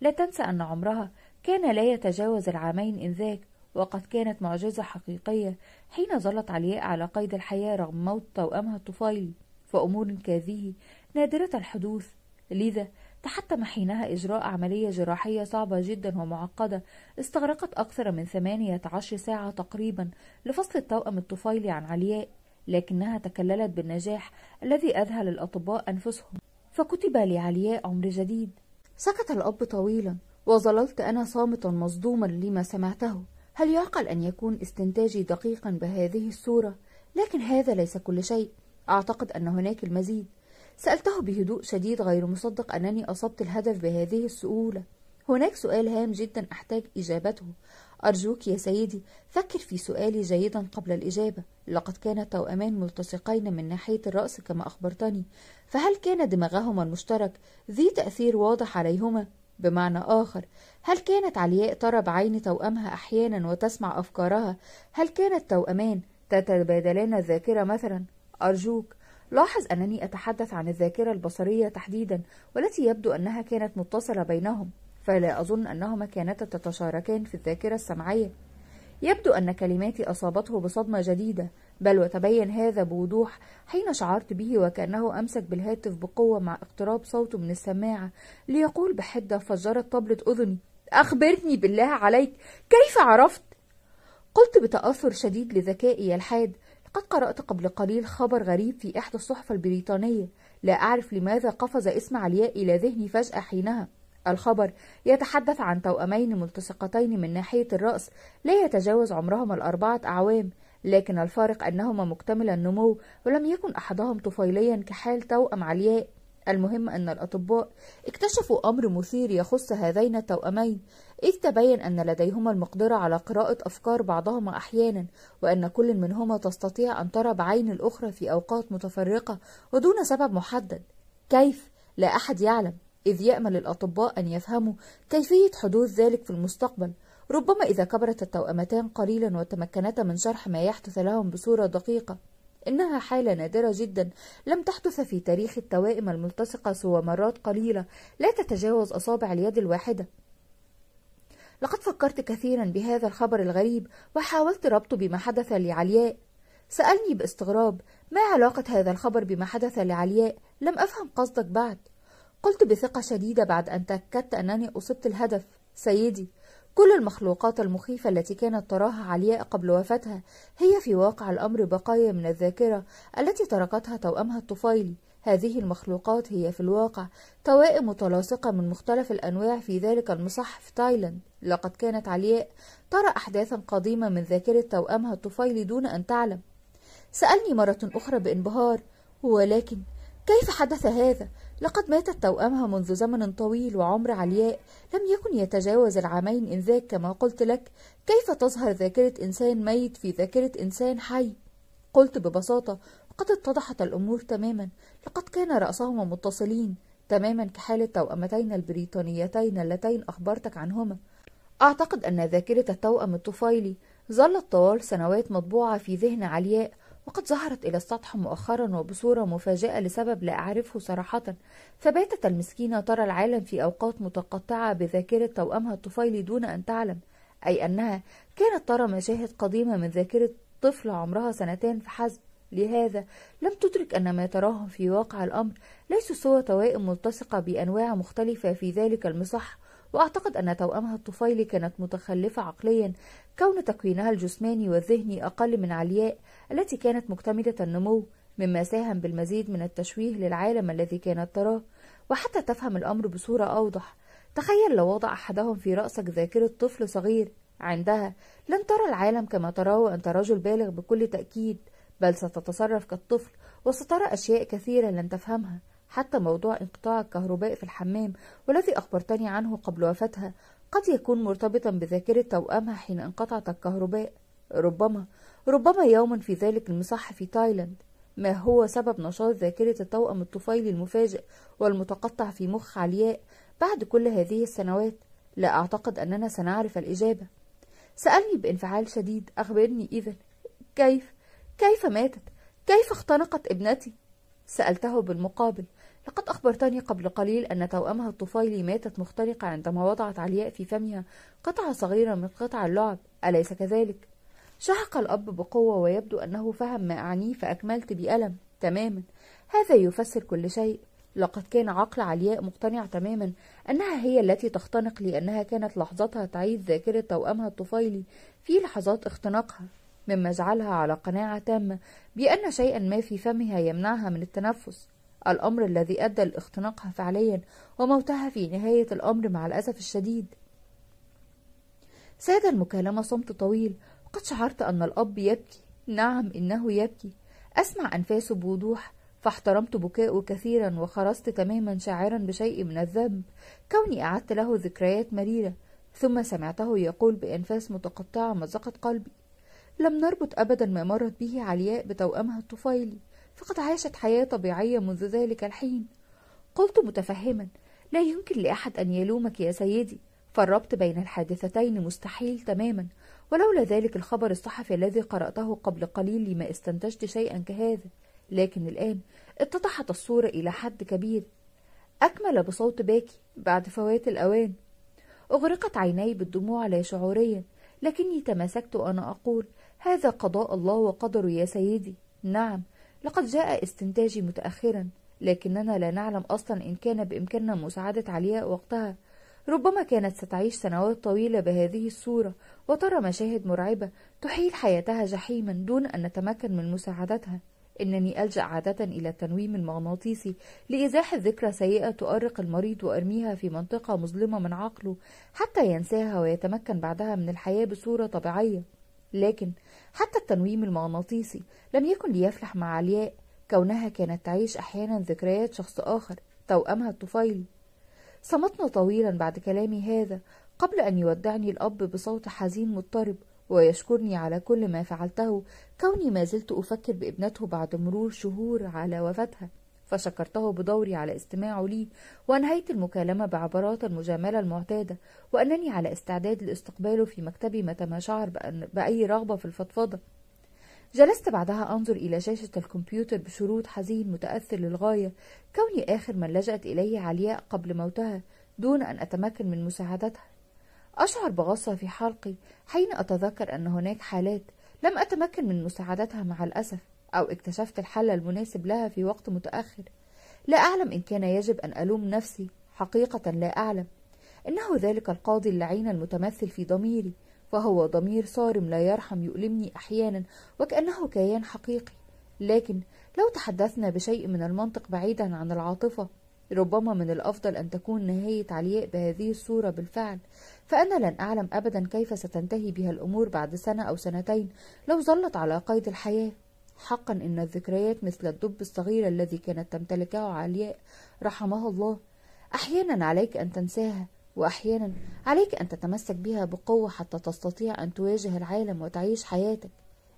لا تنسى أن عمرها كان لا يتجاوز العامين إن ذاك وقد كانت معجزة حقيقية حين ظلت علياء على قيد الحياة رغم موت توأمها الطفيلي فأمور كهذه نادرة الحدوث لذا تحتم حينها إجراء عملية جراحية صعبة جدا ومعقدة استغرقت أكثر من 18 ساعة تقريبا لفصل التوأم الطفيلي عن علياء لكنها تكللت بالنجاح الذي أذهل الأطباء أنفسهم فكتب لعلياء عمر جديد سكت الأب طويلا وظللت أنا صامتا مصدوما لما سمعته هل يعقل أن يكون استنتاجي دقيقا بهذه الصورة؟ لكن هذا ليس كل شيء أعتقد أن هناك المزيد سألته بهدوء شديد غير مصدق أنني أصبت الهدف بهذه السهولة هناك سؤال هام جدا أحتاج إجابته أرجوك يا سيدي فكر في سؤالي جيدا قبل الإجابة لقد كان توأمان ملتصقين من ناحية الرأس كما أخبرتني فهل كان دماغهما المشترك ذي تأثير واضح عليهما؟ بمعنى آخر هل كانت علياء ترى بعين توأمها أحيانا وتسمع أفكارها؟ هل كانت توأمان تتبادلان الذاكرة مثلا؟ أرجوك لاحظ أنني أتحدث عن الذاكرة البصرية تحديدا والتي يبدو أنها كانت متصلة بينهم فلا أظن أنهما كانتا تتشاركان في الذاكرة السمعية يبدو أن كلماتي أصابته بصدمة جديدة بل وتبين هذا بوضوح حين شعرت به وكأنه أمسك بالهاتف بقوة مع اقتراب صوته من السماعة ليقول بحدة فجرت طبلة أذني أخبرني بالله عليك كيف عرفت؟ قلت بتأثر شديد لذكائي الحاد قد قرأت قبل قليل خبر غريب في إحدى الصحف البريطانية لا أعرف لماذا قفز اسم علياء إلى ذهني فجأة حينها الخبر يتحدث عن توأمين ملتصقتين من ناحية الرأس لا يتجاوز عمرهما الأربعة أعوام لكن الفارق أنهما مكتملا النمو ولم يكن أحدهم طفيليا كحال توأم علياء المهم أن الأطباء اكتشفوا أمر مثير يخص هذين التوأمين إذ تبين أن لديهما المقدرة على قراءة أفكار بعضهما أحيانا وأن كل منهما تستطيع أن ترى بعين الأخرى في أوقات متفرقة ودون سبب محدد كيف؟ لا أحد يعلم إذ يأمل الأطباء أن يفهموا كيفية حدوث ذلك في المستقبل ربما إذا كبرت التوأمتان قليلا وتمكنتا من شرح ما يحدث لهم بصورة دقيقة إنها حالة نادرة جدا لم تحدث في تاريخ التوائم الملتصقة سوى مرات قليلة لا تتجاوز أصابع اليد الواحدة لقد فكرت كثيرا بهذا الخبر الغريب وحاولت ربطه بما حدث لعلياء سألني باستغراب ما علاقة هذا الخبر بما حدث لعلياء لم أفهم قصدك بعد قلت بثقة شديدة بعد أن تأكدت أنني أصبت الهدف سيدي كل المخلوقات المخيفة التي كانت تراها علياء قبل وفاتها هي في واقع الأمر بقايا من الذاكرة التي تركتها توأمها الطفيلي هذه المخلوقات هي في الواقع توائم متلاصقة من مختلف الأنواع في ذلك المصح في تايلاند لقد كانت علياء ترى أحداثا قديمة من ذاكرة توأمها الطفيلي دون أن تعلم سألني مرة أخرى بانبهار ولكن كيف حدث هذا؟ لقد ماتت توأمها منذ زمن طويل وعمر علياء لم يكن يتجاوز العامين إن ذاك كما قلت لك كيف تظهر ذاكرة إنسان ميت في ذاكرة إنسان حي؟ قلت ببساطة قد اتضحت الأمور تماما لقد كان رأسهما متصلين تماما كحالة توأمتين البريطانيتين اللتين أخبرتك عنهما أعتقد أن ذاكرة التوأم الطفيلي ظلت طوال سنوات مطبوعة في ذهن علياء وقد ظهرت إلى السطح مؤخرا وبصورة مفاجئة لسبب لا أعرفه صراحة فباتت المسكينة ترى العالم في أوقات متقطعة بذاكرة توأمها الطفيلي دون أن تعلم أي أنها كانت ترى مشاهد قديمة من ذاكرة طفل عمرها سنتين فحسب لهذا لم تدرك أن ما تراه في واقع الأمر ليسوا سوى توائم ملتصقة بأنواع مختلفة في ذلك المصح وأعتقد أن توأمها الطفيلي كانت متخلفة عقليا كون تكوينها الجسماني والذهني أقل من علياء التي كانت مكتملة النمو مما ساهم بالمزيد من التشويه للعالم الذي كانت تراه وحتى تفهم الأمر بصورة أوضح تخيل لو وضع أحدهم في رأسك ذاكرة طفل صغير عندها لن ترى العالم كما تراه أنت رجل بالغ بكل تأكيد بل ستتصرف كالطفل وسترى أشياء كثيرة لن تفهمها حتى موضوع انقطاع الكهرباء في الحمام والذي أخبرتني عنه قبل وفاتها قد يكون مرتبطا بذاكرة توأمها حين انقطعت الكهرباء ربما ربما يوما في ذلك المصح في تايلاند ما هو سبب نشاط ذاكرة التوأم الطفيلي المفاجئ والمتقطع في مخ علياء بعد كل هذه السنوات لا أعتقد أننا سنعرف الإجابة سألني بانفعال شديد أخبرني إذا كيف كيف ماتت كيف اختنقت ابنتي سألته بالمقابل لقد أخبرتني قبل قليل أن توأمها الطفيلي ماتت مختنقة عندما وضعت علياء في فمها قطعة صغيرة من قطع اللعب أليس كذلك؟ شهق الأب بقوة ويبدو أنه فهم ما أعنيه فأكملت بألم تماما هذا يفسر كل شيء لقد كان عقل علياء مقتنع تماما أنها هي التي تختنق لأنها كانت لحظتها تعيد ذاكرة توأمها الطفيلي في لحظات اختناقها مما جعلها على قناعة تامة بأن شيئا ما في فمها يمنعها من التنفس الأمر الذي أدى لاختناقها فعليا وموتها في نهاية الأمر مع الأسف الشديد ساد المكالمة صمت طويل وقد شعرت أن الأب يبكي نعم إنه يبكي أسمع أنفاسه بوضوح فاحترمت بكاءه كثيرا وخرجت تماما شاعرا بشيء من الذنب كوني أعدت له ذكريات مريرة ثم سمعته يقول بأنفاس متقطعة مزقت قلبي لم نربط أبدا ما مرت به علياء بتوأمها الطفيلي فقد عاشت حياة طبيعية منذ ذلك الحين قلت متفهما لا يمكن لأحد أن يلومك يا سيدي فالربط بين الحادثتين مستحيل تماما ولولا ذلك الخبر الصحفي الذي قرأته قبل قليل لما استنتجت شيئا كهذا لكن الآن اتضحت الصورة إلى حد كبير أكمل بصوت باكي بعد فوات الأوان أغرقت عيني بالدموع لا شعوريا لكني تماسكت وأنا أقول هذا قضاء الله وقدره يا سيدي نعم لقد جاء استنتاجي متأخرا لكننا لا نعلم أصلا إن كان بإمكاننا مساعدة علياء وقتها ربما كانت ستعيش سنوات طويلة بهذه الصورة وترى مشاهد مرعبة تحيل حياتها جحيما دون أن نتمكن من مساعدتها إنني ألجأ عادة إلى التنويم المغناطيسي لإزاحة ذكرى سيئة تؤرق المريض وأرميها في منطقة مظلمة من عقله حتى ينساها ويتمكن بعدها من الحياة بصورة طبيعية لكن حتى التنويم المغناطيسي لم يكن ليفلح مع علياء كونها كانت تعيش أحيانا ذكريات شخص آخر توأمها الطفيلي صمتنا طويلا بعد كلامي هذا قبل أن يودعني الأب بصوت حزين مضطرب ويشكرني على كل ما فعلته كوني ما زلت أفكر بابنته بعد مرور شهور على وفاتها فشكرته بدوري على استماعه لي وأنهيت المكالمة بعبرات المجاملة المعتادة وأنني على استعداد لاستقباله في مكتبي متى ما شعر بأن بأي رغبة في الفضفضة جلست بعدها أنظر إلى شاشة الكمبيوتر بشروط حزين متأثر للغاية كوني آخر من لجأت إليه علياء قبل موتها دون أن أتمكن من مساعدتها أشعر بغصة في حلقي حين أتذكر أن هناك حالات لم أتمكن من مساعدتها مع الأسف أو اكتشفت الحل المناسب لها في وقت متأخر لا أعلم إن كان يجب أن ألوم نفسي حقيقة لا أعلم إنه ذلك القاضي اللعين المتمثل في ضميري فهو ضمير صارم لا يرحم يؤلمني أحيانا وكأنه كيان حقيقي لكن لو تحدثنا بشيء من المنطق بعيدا عن العاطفة ربما من الأفضل أن تكون نهاية علياء بهذه الصورة بالفعل فأنا لن أعلم أبدا كيف ستنتهي بها الأمور بعد سنة أو سنتين لو ظلت على قيد الحياة حقا إن الذكريات مثل الدب الصغير الذي كانت تمتلكه علياء رحمه الله أحيانا عليك أن تنساها وأحيانا عليك أن تتمسك بها بقوة حتى تستطيع أن تواجه العالم وتعيش حياتك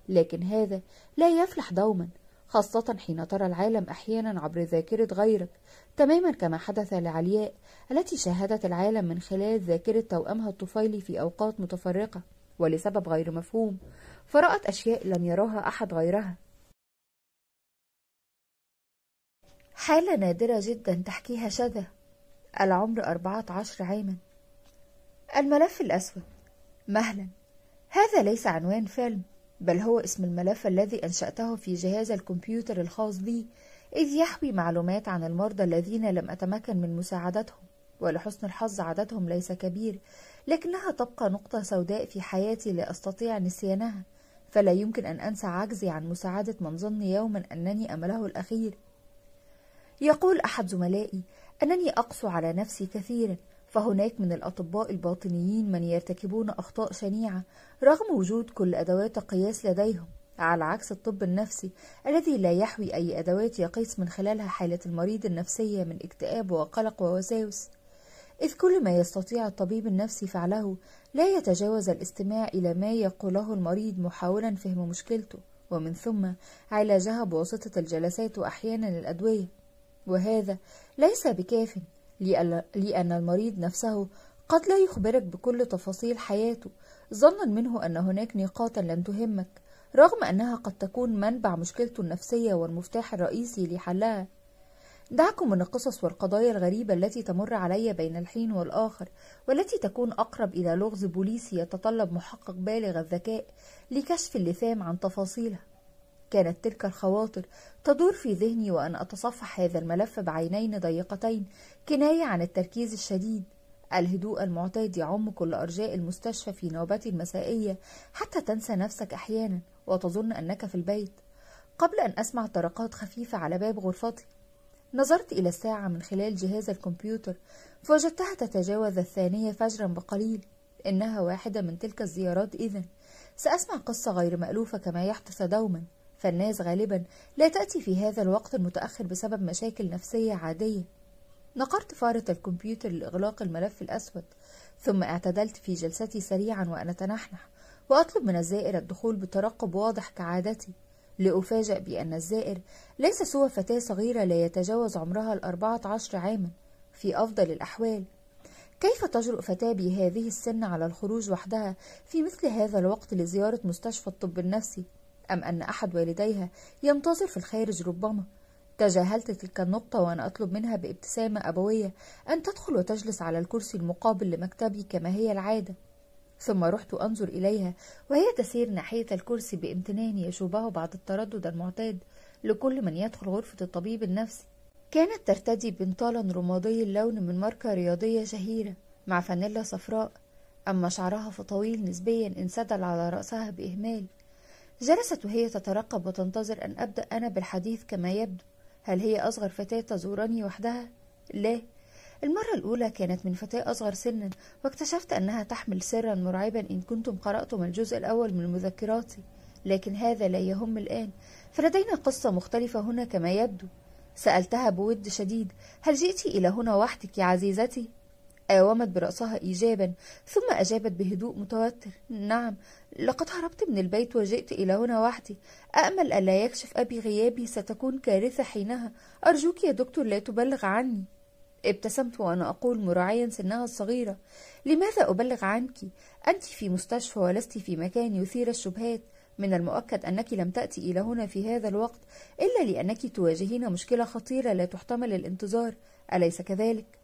لكن هذا لا يفلح دوما خاصة حين ترى العالم أحيانا عبر ذاكرة غيرك تماما كما حدث لعلياء التي شاهدت العالم من خلال ذاكرة توأمها الطفيلي في أوقات متفرقة ولسبب غير مفهوم فرأت أشياء لم يراها أحد غيرها حالة نادرة جدا تحكيها شذا العمر أربعة عشر عاما الملف الأسود مهلا هذا ليس عنوان فيلم بل هو اسم الملف الذي أنشأته في جهاز الكمبيوتر الخاص بي إذ يحوي معلومات عن المرضى الذين لم أتمكن من مساعدتهم ولحسن الحظ عددهم ليس كبير لكنها تبقى نقطة سوداء في حياتي لا أستطيع نسيانها فلا يمكن أن أنسى عجزي عن مساعدة من ظن يوما أنني أمله الأخير يقول أحد زملائي أنني أقسو على نفسي كثيرا فهناك من الأطباء الباطنيين من يرتكبون أخطاء شنيعة رغم وجود كل أدوات القياس لديهم على عكس الطب النفسي الذي لا يحوي أي أدوات يقيس من خلالها حالة المريض النفسية من اكتئاب وقلق ووساوس إذ كل ما يستطيع الطبيب النفسي فعله لا يتجاوز الاستماع إلى ما يقوله المريض محاولا فهم مشكلته ومن ثم علاجها بواسطة الجلسات وأحيانا الأدوية وهذا ليس بكاف لأن المريض نفسه قد لا يخبرك بكل تفاصيل حياته ظنا منه أن هناك نقاطا لم تهمك رغم أنها قد تكون منبع مشكلته النفسية والمفتاح الرئيسي لحلها دعكم من القصص والقضايا الغريبة التي تمر علي بين الحين والآخر والتي تكون أقرب إلى لغز بوليسي يتطلب محقق بالغ الذكاء لكشف اللثام عن تفاصيلها كانت تلك الخواطر تدور في ذهني وأنا أتصفح هذا الملف بعينين ضيقتين كناية عن التركيز الشديد الهدوء المعتاد يعم كل أرجاء المستشفى في نوبات المسائية حتى تنسى نفسك أحيانا وتظن أنك في البيت قبل أن أسمع طرقات خفيفة على باب غرفتي نظرت إلى الساعة من خلال جهاز الكمبيوتر فوجدتها تتجاوز الثانية فجرا بقليل إنها واحدة من تلك الزيارات إذا سأسمع قصة غير مألوفة كما يحدث دوما فالناس غالبا لا تأتي في هذا الوقت المتأخر بسبب مشاكل نفسية عادية نقرت فارة الكمبيوتر لإغلاق الملف الأسود ثم اعتدلت في جلستي سريعا وأنا أتنحنح وأطلب من الزائر الدخول بترقب واضح كعادتي لأفاجأ بأن الزائر ليس سوى فتاة صغيرة لا يتجاوز عمرها الأربعة عشر عاما في أفضل الأحوال كيف تجرؤ فتاة بهذه السن على الخروج وحدها في مثل هذا الوقت لزيارة مستشفى الطب النفسي أم أن أحد والديها ينتظر في الخارج ربما تجاهلت تلك النقطة وأنا أطلب منها بابتسامة أبوية أن تدخل وتجلس على الكرسي المقابل لمكتبي كما هي العادة ثم رحت أنظر إليها وهي تسير ناحية الكرسي بامتنان يشوبه بعد التردد المعتاد لكل من يدخل غرفة الطبيب النفسي كانت ترتدي بنطالا رمادي اللون من ماركة رياضية شهيرة مع فانيلا صفراء أما شعرها فطويل نسبيا انسدل على رأسها بإهمال جلست وهي تترقب وتنتظر أن أبدأ أنا بالحديث كما يبدو هل هي أصغر فتاة تزورني وحدها؟ لا المرة الأولى كانت من فتاة أصغر سنا واكتشفت أنها تحمل سرا مرعبا إن كنتم قرأتم الجزء الأول من مذكراتي لكن هذا لا يهم الآن فلدينا قصة مختلفة هنا كما يبدو سألتها بود شديد هل جئت إلى هنا وحدك يا عزيزتي؟ قاومت برأسها إيجابا ثم أجابت بهدوء متوتر نعم لقد هربت من البيت وجئت إلى هنا وحدي أأمل ألا يكشف أبي غيابي ستكون كارثة حينها أرجوك يا دكتور لا تبلغ عني ابتسمت وأنا أقول مراعيا سنها الصغيرة لماذا أبلغ عنك؟ أنت في مستشفى ولست في مكان يثير الشبهات من المؤكد أنك لم تأتي إلى هنا في هذا الوقت إلا لأنك تواجهين مشكلة خطيرة لا تحتمل الانتظار أليس كذلك؟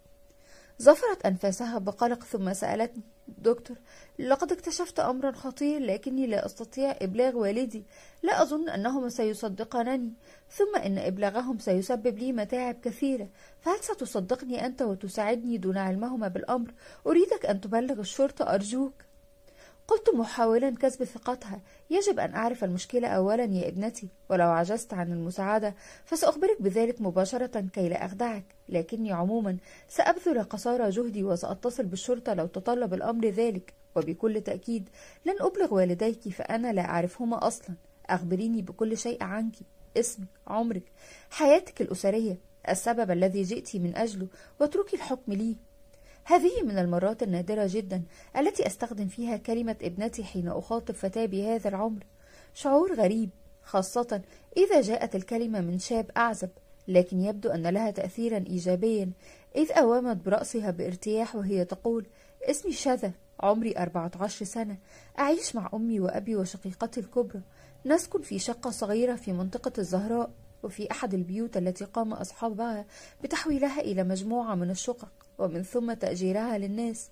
ظفرت أنفاسها بقلق ثم سألتني دكتور لقد اكتشفت أمرا خطير لكني لا أستطيع إبلاغ والدي لا أظن أنهما سيصدقانني ثم إن إبلاغهم سيسبب لي متاعب كثيرة فهل ستصدقني أنت وتساعدني دون علمهما بالأمر أريدك أن تبلغ الشرطة أرجوك قلت محاولا كسب ثقتها يجب أن أعرف المشكلة أولا يا ابنتي ولو عجزت عن المساعدة فسأخبرك بذلك مباشرة كي لا أخدعك لكني عموما سأبذل قصارى جهدي وسأتصل بالشرطة لو تطلب الأمر ذلك وبكل تأكيد لن أبلغ والديك فأنا لا أعرفهما أصلا أخبريني بكل شيء عنك اسمك عمرك حياتك الأسرية السبب الذي جئت من أجله واتركي الحكم لي هذه من المرات النادرة جدا التي أستخدم فيها كلمة ابنتي حين أخاطب فتاة بهذا العمر شعور غريب خاصة إذا جاءت الكلمة من شاب أعزب لكن يبدو أن لها تأثيرا إيجابيا إذ أوامت برأسها بارتياح وهي تقول اسمي شذا عمري 14 سنة أعيش مع أمي وأبي وشقيقتي الكبرى نسكن في شقة صغيرة في منطقة الزهراء وفي أحد البيوت التي قام أصحابها بتحويلها إلى مجموعة من الشقق ومن ثم تأجيرها للناس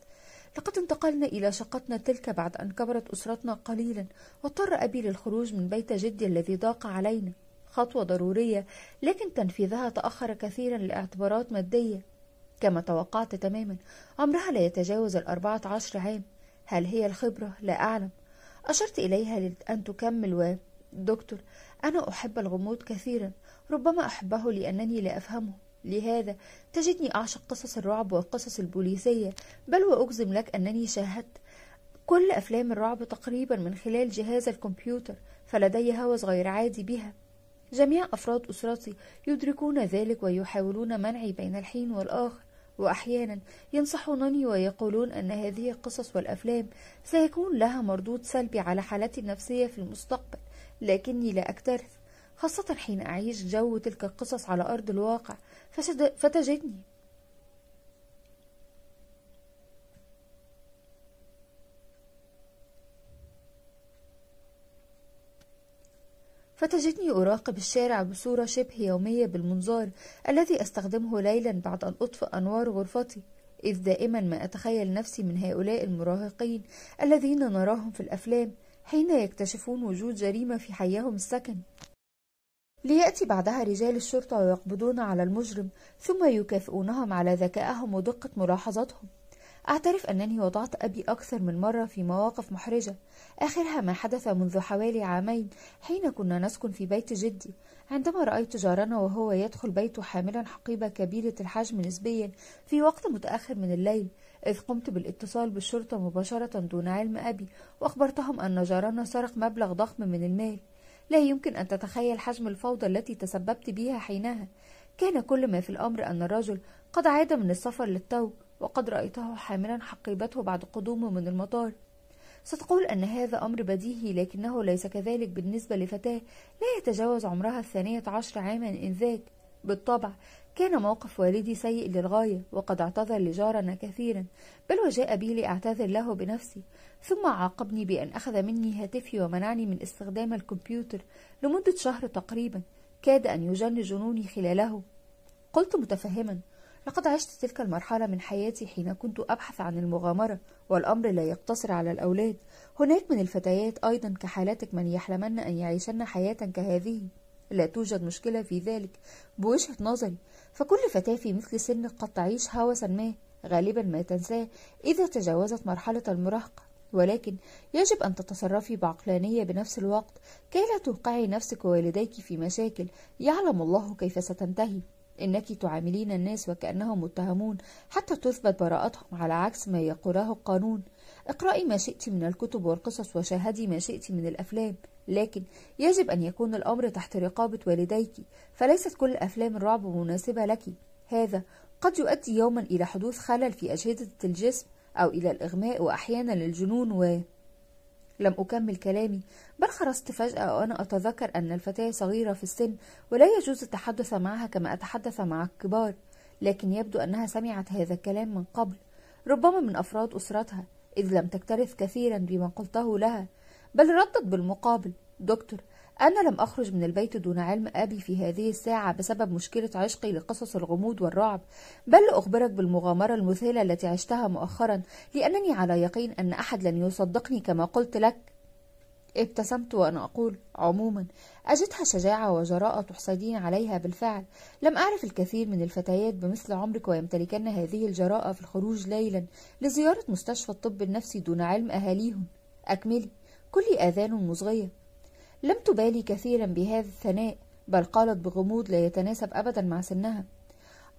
لقد انتقلنا إلى شقتنا تلك بعد أن كبرت أسرتنا قليلا واضطر أبي للخروج من بيت جدي الذي ضاق علينا خطوة ضرورية لكن تنفيذها تأخر كثيرا لاعتبارات مادية كما توقعت تماما عمرها لا يتجاوز الأربعة عشر عام هل هي الخبرة؟ لا أعلم أشرت إليها أن تكمل و دكتور أنا أحب الغموض كثيرا ربما أحبه لأنني لا أفهمه لهذا تجدني أعشق قصص الرعب والقصص البوليسية بل وأجزم لك أنني شاهدت كل أفلام الرعب تقريبا من خلال جهاز الكمبيوتر فلدي هوس غير عادي بها جميع أفراد أسرتي يدركون ذلك ويحاولون منعي بين الحين والآخر وأحيانا ينصحونني ويقولون أن هذه القصص والأفلام سيكون لها مردود سلبي على حالتي النفسية في المستقبل لكني لا أكترث خاصة حين أعيش جو تلك القصص على أرض الواقع فتجدني فتجدني أراقب الشارع بصورة شبه يومية بالمنظار الذي أستخدمه ليلا بعد أن أطفئ أنوار غرفتي إذ دائما ما أتخيل نفسي من هؤلاء المراهقين الذين نراهم في الأفلام حين يكتشفون وجود جريمة في حيهم السكن ليأتي بعدها رجال الشرطة ويقبضون على المجرم ثم يكافئونهم على ذكائهم ودقة ملاحظاتهم أعترف أنني وضعت أبي أكثر من مرة في مواقف محرجة آخرها ما حدث منذ حوالي عامين حين كنا نسكن في بيت جدي عندما رأيت جارنا وهو يدخل بيته حاملا حقيبة كبيرة الحجم نسبيا في وقت متأخر من الليل إذ قمت بالاتصال بالشرطة مباشرة دون علم أبي وأخبرتهم أن جارنا سرق مبلغ ضخم من المال لا يمكن أن تتخيل حجم الفوضى التي تسببت بها حينها كان كل ما في الأمر أن الرجل قد عاد من السفر للتو وقد رأيته حاملا حقيبته بعد قدومه من المطار ستقول أن هذا أمر بديهي لكنه ليس كذلك بالنسبة لفتاة لا يتجاوز عمرها الثانية عشر عاما إن ذاك بالطبع كان موقف والدي سيء للغاية وقد اعتذر لجارنا كثيرا بل وجاء بي لأعتذر له بنفسي ثم عاقبني بأن أخذ مني هاتفي ومنعني من استخدام الكمبيوتر لمدة شهر تقريبا كاد أن يجن جنوني خلاله قلت متفهما لقد عشت تلك المرحلة من حياتي حين كنت أبحث عن المغامرة والأمر لا يقتصر على الأولاد هناك من الفتيات أيضا كحالتك من يحلمن أن يعيشن حياة كهذه لا توجد مشكلة في ذلك بوجهة نظري فكل فتاة في مثل سنك قد تعيش هوسا ما غالبا ما تنساه إذا تجاوزت مرحلة المراهقة ولكن يجب أن تتصرفي بعقلانية بنفس الوقت كي لا توقعي نفسك ووالديك في مشاكل يعلم الله كيف ستنتهي إنك تعاملين الناس وكأنهم متهمون حتى تثبت براءتهم على عكس ما يقوله القانون اقرأي ما شئت من الكتب والقصص وشاهدي ما شئت من الأفلام لكن يجب أن يكون الأمر تحت رقابة والديك فليست كل أفلام الرعب مناسبة لك هذا قد يؤدي يوما إلى حدوث خلل في أجهزة الجسم أو إلى الإغماء وأحيانا للجنون و لم أكمل كلامي بل خرجت فجأة وأنا أتذكر أن الفتاة صغيرة في السن ولا يجوز التحدث معها كما أتحدث مع الكبار لكن يبدو أنها سمعت هذا الكلام من قبل ربما من أفراد أسرتها إذ لم تكترث كثيرا بما قلته لها بل ردت بالمقابل دكتور أنا لم أخرج من البيت دون علم أبي في هذه الساعة بسبب مشكلة عشقي لقصص الغموض والرعب، بل لأخبرك بالمغامرة المذهلة التي عشتها مؤخرا، لأنني على يقين أن أحد لن يصدقني كما قلت لك. ابتسمت وأنا أقول: عموما، أجدها شجاعة وجراءة تحسدين عليها بالفعل، لم أعرف الكثير من الفتيات بمثل عمرك ويمتلكن هذه الجراءة في الخروج ليلا لزيارة مستشفى الطب النفسي دون علم أهاليهن. أكملي، كل آذان مصغية. لم تبالي كثيرا بهذا الثناء بل قالت بغموض لا يتناسب أبدا مع سنها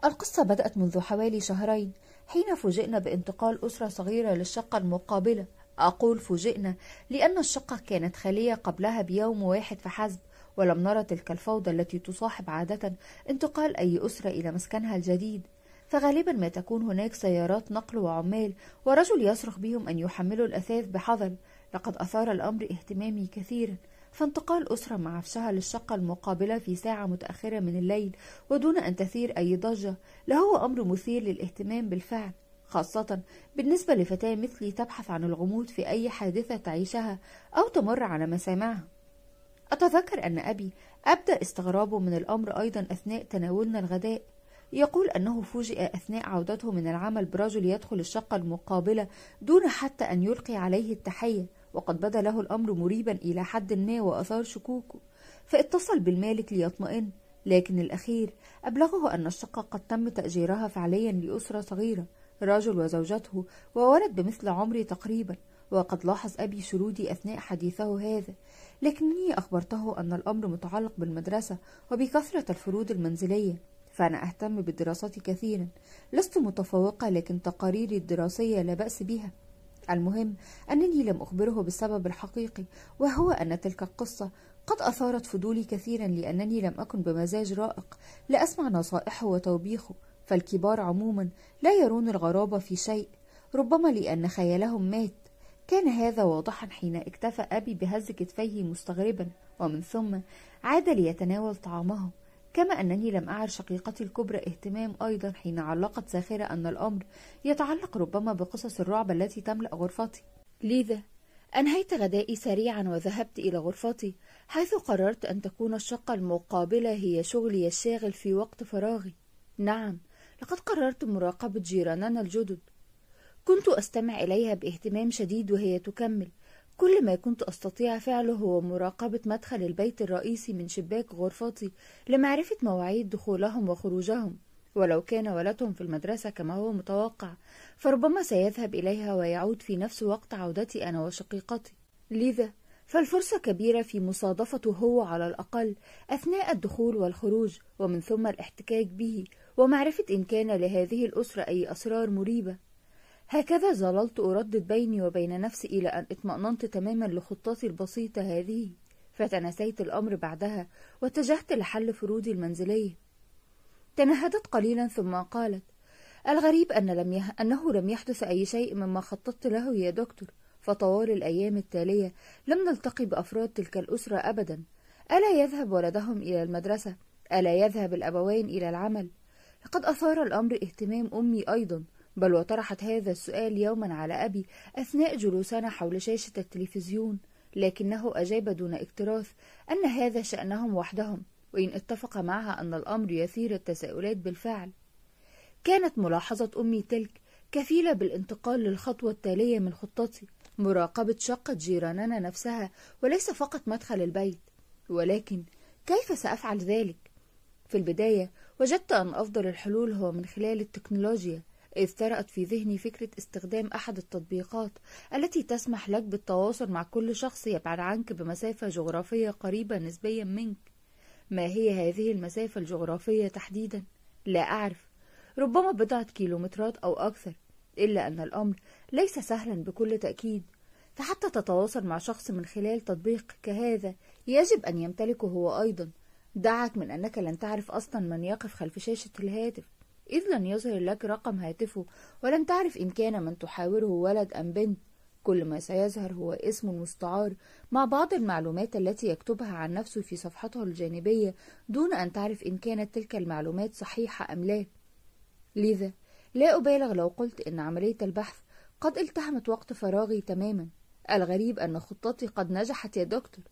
القصة بدأت منذ حوالي شهرين حين فوجئنا بانتقال أسرة صغيرة للشقة المقابلة أقول فوجئنا لأن الشقة كانت خالية قبلها بيوم واحد فحسب ولم نرى تلك الفوضى التي تصاحب عادة انتقال أي أسرة إلى مسكنها الجديد فغالبا ما تكون هناك سيارات نقل وعمال ورجل يصرخ بهم أن يحملوا الأثاث بحذر لقد أثار الأمر اهتمامي كثيرا فانتقال أسرة مع عفشها للشقة المقابلة في ساعة متأخرة من الليل ودون أن تثير أي ضجة لهو أمر مثير للاهتمام بالفعل خاصة بالنسبة لفتاة مثلي تبحث عن الغموض في أي حادثة تعيشها أو تمر على مسامعها أتذكر أن أبي أبدأ استغرابه من الأمر أيضا أثناء تناولنا الغداء يقول أنه فوجئ أثناء عودته من العمل برجل يدخل الشقة المقابلة دون حتى أن يلقي عليه التحية وقد بدا له الأمر مريبا إلى حد ما وأثار شكوكه فاتصل بالمالك ليطمئن لكن الأخير أبلغه أن الشقة قد تم تأجيرها فعليا لأسرة صغيرة رجل وزوجته وولد بمثل عمري تقريبا وقد لاحظ أبي شرودي أثناء حديثه هذا لكنني أخبرته أن الأمر متعلق بالمدرسة وبكثرة الفروض المنزلية فأنا أهتم بالدراسات كثيرا لست متفوقة لكن تقاريري الدراسية لا بأس بها المهم أنني لم أخبره بالسبب الحقيقي وهو أن تلك القصة قد أثارت فضولي كثيرا لأنني لم أكن بمزاج رائق لأسمع نصائحه وتوبيخه فالكبار عموما لا يرون الغرابة في شيء ربما لأن خيالهم مات كان هذا واضحا حين اكتفى أبي بهز كتفيه مستغربا ومن ثم عاد ليتناول طعامه كما أنني لم أعر شقيقتي الكبرى اهتمام أيضا حين علقت ساخرة أن الأمر يتعلق ربما بقصص الرعب التي تملأ غرفتي لذا أنهيت غدائي سريعا وذهبت إلى غرفتي حيث قررت أن تكون الشقة المقابلة هي شغلي الشاغل في وقت فراغي نعم لقد قررت مراقبة جيراننا الجدد كنت أستمع إليها باهتمام شديد وهي تكمل كل ما كنت أستطيع فعله هو مراقبة مدخل البيت الرئيسي من شباك غرفتي لمعرفة مواعيد دخولهم وخروجهم ولو كان ولدهم في المدرسة كما هو متوقع فربما سيذهب إليها ويعود في نفس وقت عودتي أنا وشقيقتي لذا فالفرصة كبيرة في مصادفته هو على الأقل أثناء الدخول والخروج ومن ثم الاحتكاك به ومعرفة إن كان لهذه الأسرة أي أسرار مريبة هكذا ظللت أردد بيني وبين نفسي إلى أن اطمأننت تماما لخطتي البسيطة هذه فتناسيت الأمر بعدها واتجهت لحل فروضي المنزلية تنهدت قليلا ثم قالت الغريب أن لم يه... أنه لم يحدث أي شيء مما خططت له يا دكتور فطوال الأيام التالية لم نلتقي بأفراد تلك الأسرة أبدا ألا يذهب ولدهم إلى المدرسة؟ ألا يذهب الأبوين إلى العمل؟ لقد أثار الأمر اهتمام أمي أيضا بل وطرحت هذا السؤال يوما على أبي أثناء جلوسنا حول شاشة التلفزيون لكنه أجاب دون اكتراث أن هذا شأنهم وحدهم وإن اتفق معها أن الأمر يثير التساؤلات بالفعل كانت ملاحظة أمي تلك كفيلة بالانتقال للخطوة التالية من خطتي مراقبة شقة جيراننا نفسها وليس فقط مدخل البيت ولكن كيف سأفعل ذلك؟ في البداية وجدت أن أفضل الحلول هو من خلال التكنولوجيا إذ طرأت في ذهني فكرة استخدام أحد التطبيقات التي تسمح لك بالتواصل مع كل شخص يبعد عنك بمسافة جغرافية قريبة نسبيا منك ما هي هذه المسافة الجغرافية تحديدا؟ لا أعرف ربما بضعة كيلومترات أو أكثر إلا أن الأمر ليس سهلا بكل تأكيد فحتى تتواصل مع شخص من خلال تطبيق كهذا يجب أن يمتلكه هو أيضا دعك من أنك لن تعرف أصلا من يقف خلف شاشة الهاتف إذ لن يظهر لك رقم هاتفه ولن تعرف إن كان من تحاوره ولد أم بنت كل ما سيظهر هو اسمه المستعار مع بعض المعلومات التي يكتبها عن نفسه في صفحته الجانبية دون أن تعرف إن كانت تلك المعلومات صحيحة أم لا لذا لا أبالغ لو قلت إن عملية البحث قد التهمت وقت فراغي تماما الغريب أن خطتي قد نجحت يا دكتور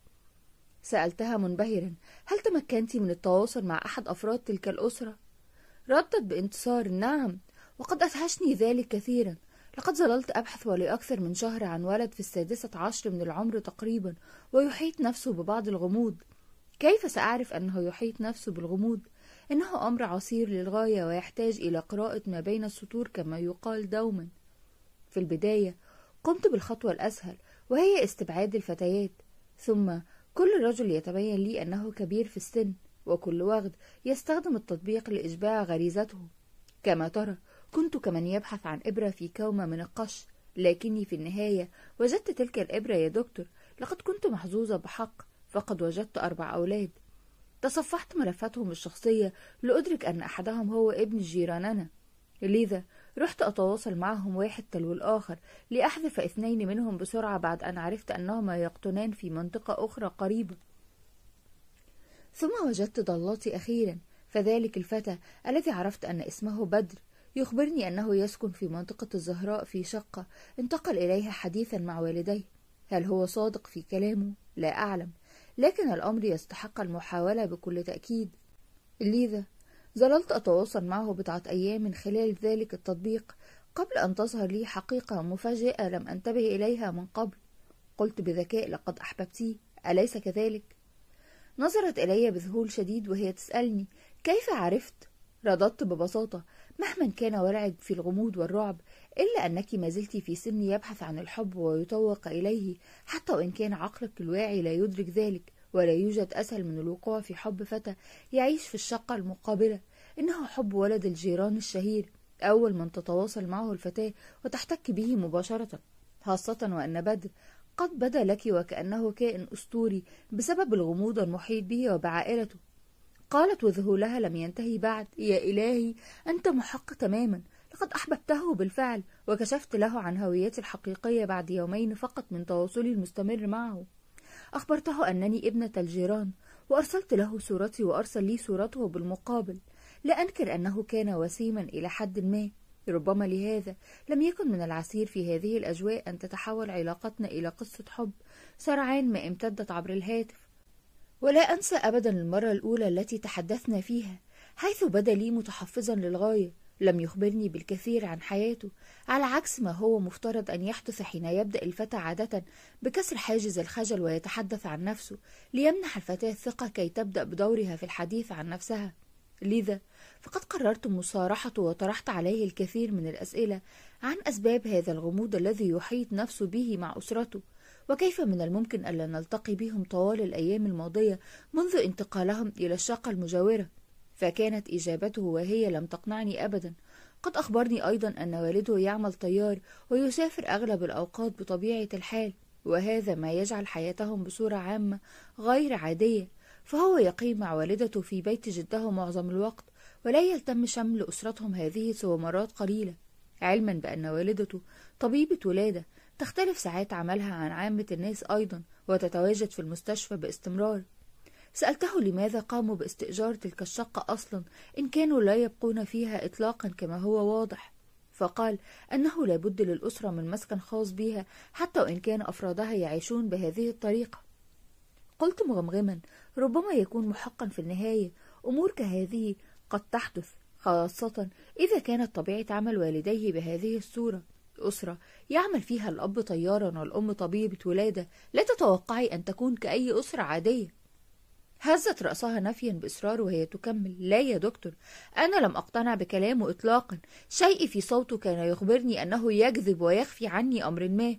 سألتها منبهرا هل تمكنت من التواصل مع أحد أفراد تلك الأسرة؟ ردت بانتصار نعم وقد أدهشني ذلك كثيرا لقد ظللت أبحث ولأكثر من شهر عن ولد في السادسة عشر من العمر تقريبا ويحيط نفسه ببعض الغموض كيف سأعرف أنه يحيط نفسه بالغموض؟ إنه أمر عسير للغاية ويحتاج إلى قراءة ما بين السطور كما يقال دوما في البداية قمت بالخطوة الأسهل وهي استبعاد الفتيات ثم كل رجل يتبين لي أنه كبير في السن وكل وغد يستخدم التطبيق لإشباع غريزته كما ترى كنت كمن يبحث عن إبرة في كومة من القش لكني في النهاية وجدت تلك الإبرة يا دكتور لقد كنت محظوظة بحق فقد وجدت أربع أولاد تصفحت ملفاتهم الشخصية لأدرك أن أحدهم هو ابن جيراننا لذا رحت أتواصل معهم واحد تلو الآخر لأحذف اثنين منهم بسرعة بعد أن عرفت أنهما يقطنان في منطقة أخرى قريبة ثم وجدت ضلاتي أخيرا فذلك الفتى الذي عرفت أن اسمه بدر يخبرني أنه يسكن في منطقة الزهراء في شقة انتقل إليها حديثا مع والديه هل هو صادق في كلامه؟ لا أعلم لكن الأمر يستحق المحاولة بكل تأكيد لذا ظللت أتواصل معه بضعة أيام من خلال ذلك التطبيق قبل أن تظهر لي حقيقة مفاجئة لم أنتبه إليها من قبل قلت بذكاء لقد أحببتيه أليس كذلك؟ نظرت إلي بذهول شديد وهي تسألني كيف عرفت؟ رددت ببساطة مهما كان ورعك في الغموض والرعب إلا أنك ما زلت في سن يبحث عن الحب ويتوق إليه حتى وإن كان عقلك الواعي لا يدرك ذلك ولا يوجد أسهل من الوقوع في حب فتى يعيش في الشقة المقابلة إنه حب ولد الجيران الشهير أول من تتواصل معه الفتاة وتحتك به مباشرة خاصة وأن بدر قد بدا لك وكأنه كائن أسطوري بسبب الغموض المحيط به وبعائلته قالت وذهولها لم ينتهي بعد يا إلهي أنت محق تماما لقد أحببته بالفعل وكشفت له عن هويتي الحقيقية بعد يومين فقط من تواصلي المستمر معه أخبرته أنني ابنة الجيران وأرسلت له صورتي وأرسل لي صورته بالمقابل لا أنكر أنه كان وسيما إلى حد ما ربما لهذا لم يكن من العسير في هذه الأجواء أن تتحول علاقتنا إلى قصة حب سرعان ما امتدت عبر الهاتف ولا أنسى أبدا المرة الأولى التي تحدثنا فيها حيث بدا لي متحفظا للغاية لم يخبرني بالكثير عن حياته على عكس ما هو مفترض أن يحدث حين يبدأ الفتى عادة بكسر حاجز الخجل ويتحدث عن نفسه ليمنح الفتاة الثقة كي تبدأ بدورها في الحديث عن نفسها لذا فقد قررت مصارحته وطرحت عليه الكثير من الأسئلة عن أسباب هذا الغموض الذي يحيط نفسه به مع أسرته وكيف من الممكن ألا نلتقي بهم طوال الأيام الماضية منذ انتقالهم إلى الشقة المجاورة فكانت إجابته وهي لم تقنعني أبدا قد أخبرني أيضا أن والده يعمل طيار ويسافر أغلب الأوقات بطبيعة الحال وهذا ما يجعل حياتهم بصورة عامة غير عادية فهو يقيم مع والدته في بيت جده معظم الوقت ولا يلتم شمل أسرتهم هذه سوى مرات قليلة علما بأن والدته طبيبة ولادة تختلف ساعات عملها عن عامة الناس أيضا وتتواجد في المستشفى باستمرار سألته لماذا قاموا باستئجار تلك الشقة أصلا إن كانوا لا يبقون فيها إطلاقا كما هو واضح فقال أنه لابد للأسرة من مسكن خاص بها حتى وإن كان أفرادها يعيشون بهذه الطريقة قلت مغمغما ربما يكون محقا في النهاية أمور كهذه قد تحدث خاصة إذا كانت طبيعة عمل والديه بهذه الصورة أسرة يعمل فيها الأب طيارا والأم طبيبة ولادة لا تتوقعي أن تكون كأي أسرة عادية هزت رأسها نفيا بإصرار وهي تكمل لا يا دكتور أنا لم أقتنع بكلامه إطلاقا شيء في صوته كان يخبرني أنه يكذب ويخفي عني أمر ما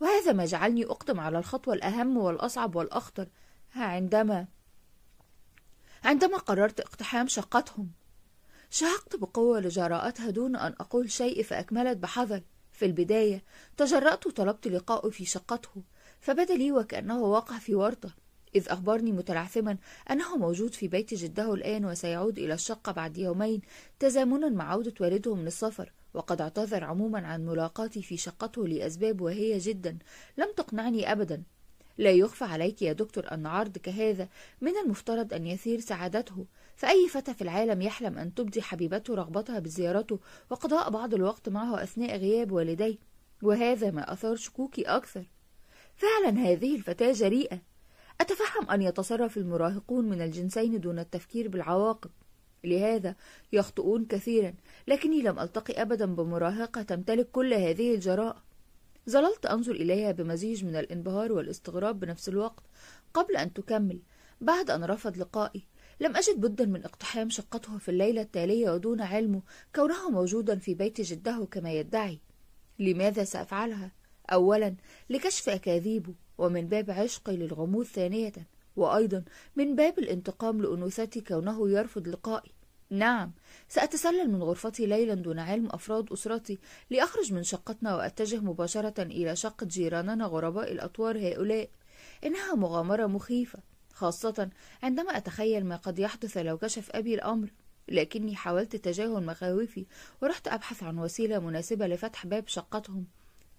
وهذا ما جعلني أقدم على الخطوة الأهم والأصعب والأخطر عندما عندما قررت اقتحام شقتهم شهقت بقوة لجراءتها دون أن أقول شيء فأكملت بحذر في البداية تجرأت وطلبت لقائه في شقته فبدا لي وكأنه واقع في ورطة إذ أخبرني متلعثما أنه موجود في بيت جده الآن وسيعود إلى الشقة بعد يومين تزامنا مع عودة والده من السفر وقد اعتذر عموما عن ملاقاتي في شقته لأسباب وهي جدا لم تقنعني أبدا لا يخفى عليك يا دكتور أن عرض كهذا من المفترض أن يثير سعادته فأي فتى في العالم يحلم أن تبدي حبيبته رغبتها بزيارته وقضاء بعض الوقت معه أثناء غياب والديه وهذا ما أثار شكوكي أكثر فعلا هذه الفتاة جريئة أتفهم أن يتصرف المراهقون من الجنسين دون التفكير بالعواقب لهذا يخطئون كثيرا لكني لم ألتقي أبدا بمراهقة تمتلك كل هذه الجراءة ظللت أنظر إليها بمزيج من الانبهار والاستغراب بنفس الوقت قبل أن تكمل بعد أن رفض لقائي لم أجد بدا من اقتحام شقته في الليلة التالية ودون علمه كونه موجودا في بيت جده كما يدعي لماذا سأفعلها؟ أولا لكشف أكاذيبه ومن باب عشقي للغموض ثانية وأيضا من باب الانتقام لأنوثتي كونه يرفض لقائي نعم سأتسلل من غرفتي ليلا دون علم أفراد أسرتي لأخرج من شقتنا وأتجه مباشرة إلى شقة جيراننا غرباء الأطوار هؤلاء إنها مغامرة مخيفة خاصة عندما أتخيل ما قد يحدث لو كشف أبي الأمر لكني حاولت تجاهل مخاوفي ورحت أبحث عن وسيلة مناسبة لفتح باب شقتهم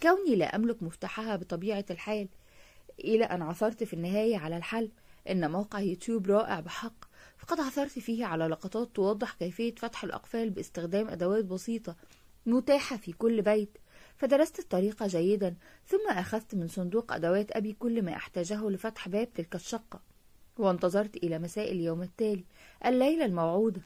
كوني لا أملك مفتاحها بطبيعة الحال إلى أن عثرت في النهاية على الحل إن موقع يوتيوب رائع بحق فقد عثرت فيه على لقطات توضح كيفية فتح الأقفال باستخدام أدوات بسيطة متاحة في كل بيت فدرست الطريقة جيدا ثم أخذت من صندوق أدوات أبي كل ما احتاجه لفتح باب تلك الشقة وانتظرت إلى مساء اليوم التالي الليلة الموعودة